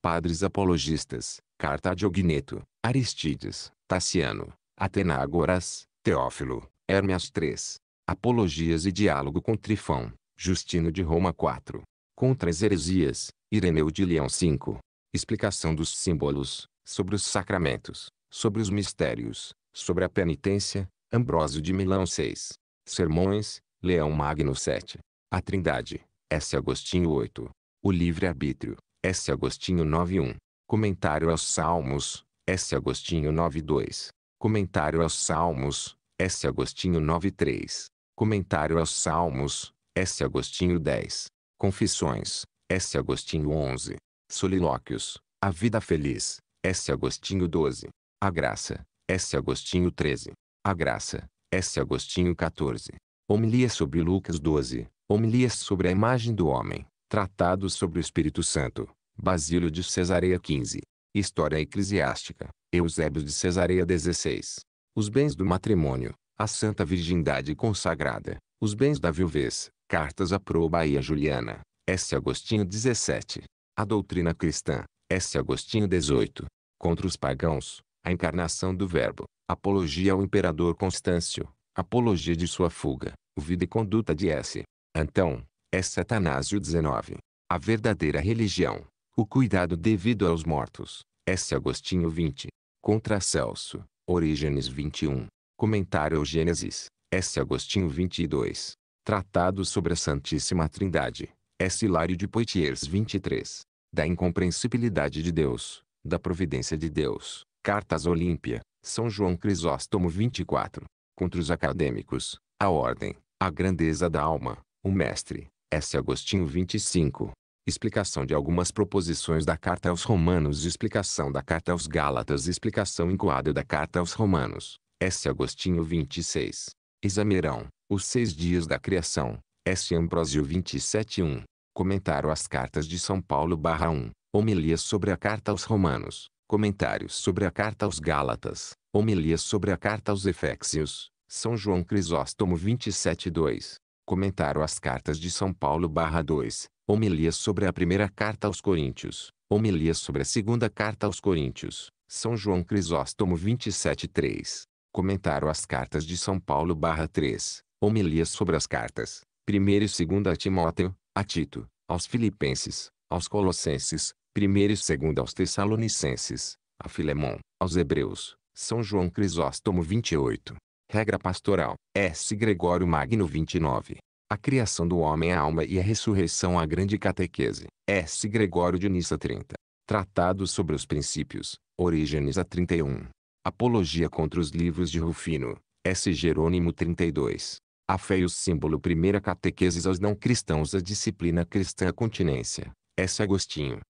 Padres apologistas, Carta de Ogneto, Aristides, Tassiano, Atenágoras, Teófilo, Hermes III. Apologias e diálogo com Trifão, Justino de Roma IV. Contra as heresias, Ireneu de Leão V. Explicação dos símbolos, sobre os sacramentos, sobre os mistérios, sobre a penitência, Ambrósio de Milão 6. Sermões, Leão Magno 7. A Trindade, S. Agostinho 8. O Livre-Arbítrio, S. Agostinho 9.1. Comentário aos Salmos, S. Agostinho 9.2. Comentário aos Salmos, S. Agostinho 9.3. Comentário aos Salmos, S. Agostinho 10. Confissões, S. Agostinho 11. Solilóquios, A Vida Feliz, S. Agostinho 12. A Graça, S. Agostinho 13. A graça. S. Agostinho 14. Homilia sobre Lucas 12. Homilias sobre a imagem do homem. Tratados sobre o Espírito Santo. Basílio de Cesareia 15. História Eclesiástica. Eusébio de Cesareia 16. Os bens do matrimônio. A Santa Virgindade consagrada. Os bens da viuvez. Cartas a e a Juliana. S. Agostinho 17. A doutrina cristã. S. Agostinho 18. Contra os pagãos a encarnação do Verbo, apologia ao imperador Constâncio, apologia de sua fuga, vida e conduta de S. Então, é Satanásio 19. A verdadeira religião, o cuidado devido aos mortos, S. Agostinho 20. Contra Celso, Orígenes 21. Comentário ao Gênesis, S. Agostinho 22. Tratado sobre a Santíssima Trindade, S. Hilário de Poitiers 23. Da incompreensibilidade de Deus, da providência de Deus, Cartas Olímpia, São João Crisóstomo 24. Contra os acadêmicos, a ordem, a grandeza da alma, o mestre, S. Agostinho 25. Explicação de algumas proposições da Carta aos Romanos Explicação da Carta aos Gálatas Explicação encoada da Carta aos Romanos, S. Agostinho 26. Examerão, os seis dias da criação, S. Ambrosio 27.1. Comentário às cartas de São Paulo barra 1. Homilia sobre a Carta aos Romanos. Comentários sobre a Carta aos Gálatas, Homilias sobre a Carta aos Efésios, São João Crisóstomo 27.2. Comentário às Cartas de São Paulo 2, Homilias sobre a Primeira Carta aos Coríntios, Homilias sobre a Segunda Carta aos Coríntios, São João Crisóstomo 27.3. Comentário às Cartas de São Paulo 3, Homilias sobre as Cartas, 1 e 2 a Timóteo, a Tito, aos Filipenses, aos Colossenses, primeiro e segunda aos Tessalonicenses, a Filemon, aos Hebreus, São João Crisóstomo 28. Regra pastoral, S. Gregório Magno 29. A criação do homem à alma e a ressurreição à grande catequese, S. Gregório de Nissa 30. Tratado sobre os princípios, Orígenes a 31. Apologia contra os livros de Rufino, S. Jerônimo 32. A fé e o símbolo Primeira catequeses aos não cristãos A disciplina cristã a continência, S. Agostinho.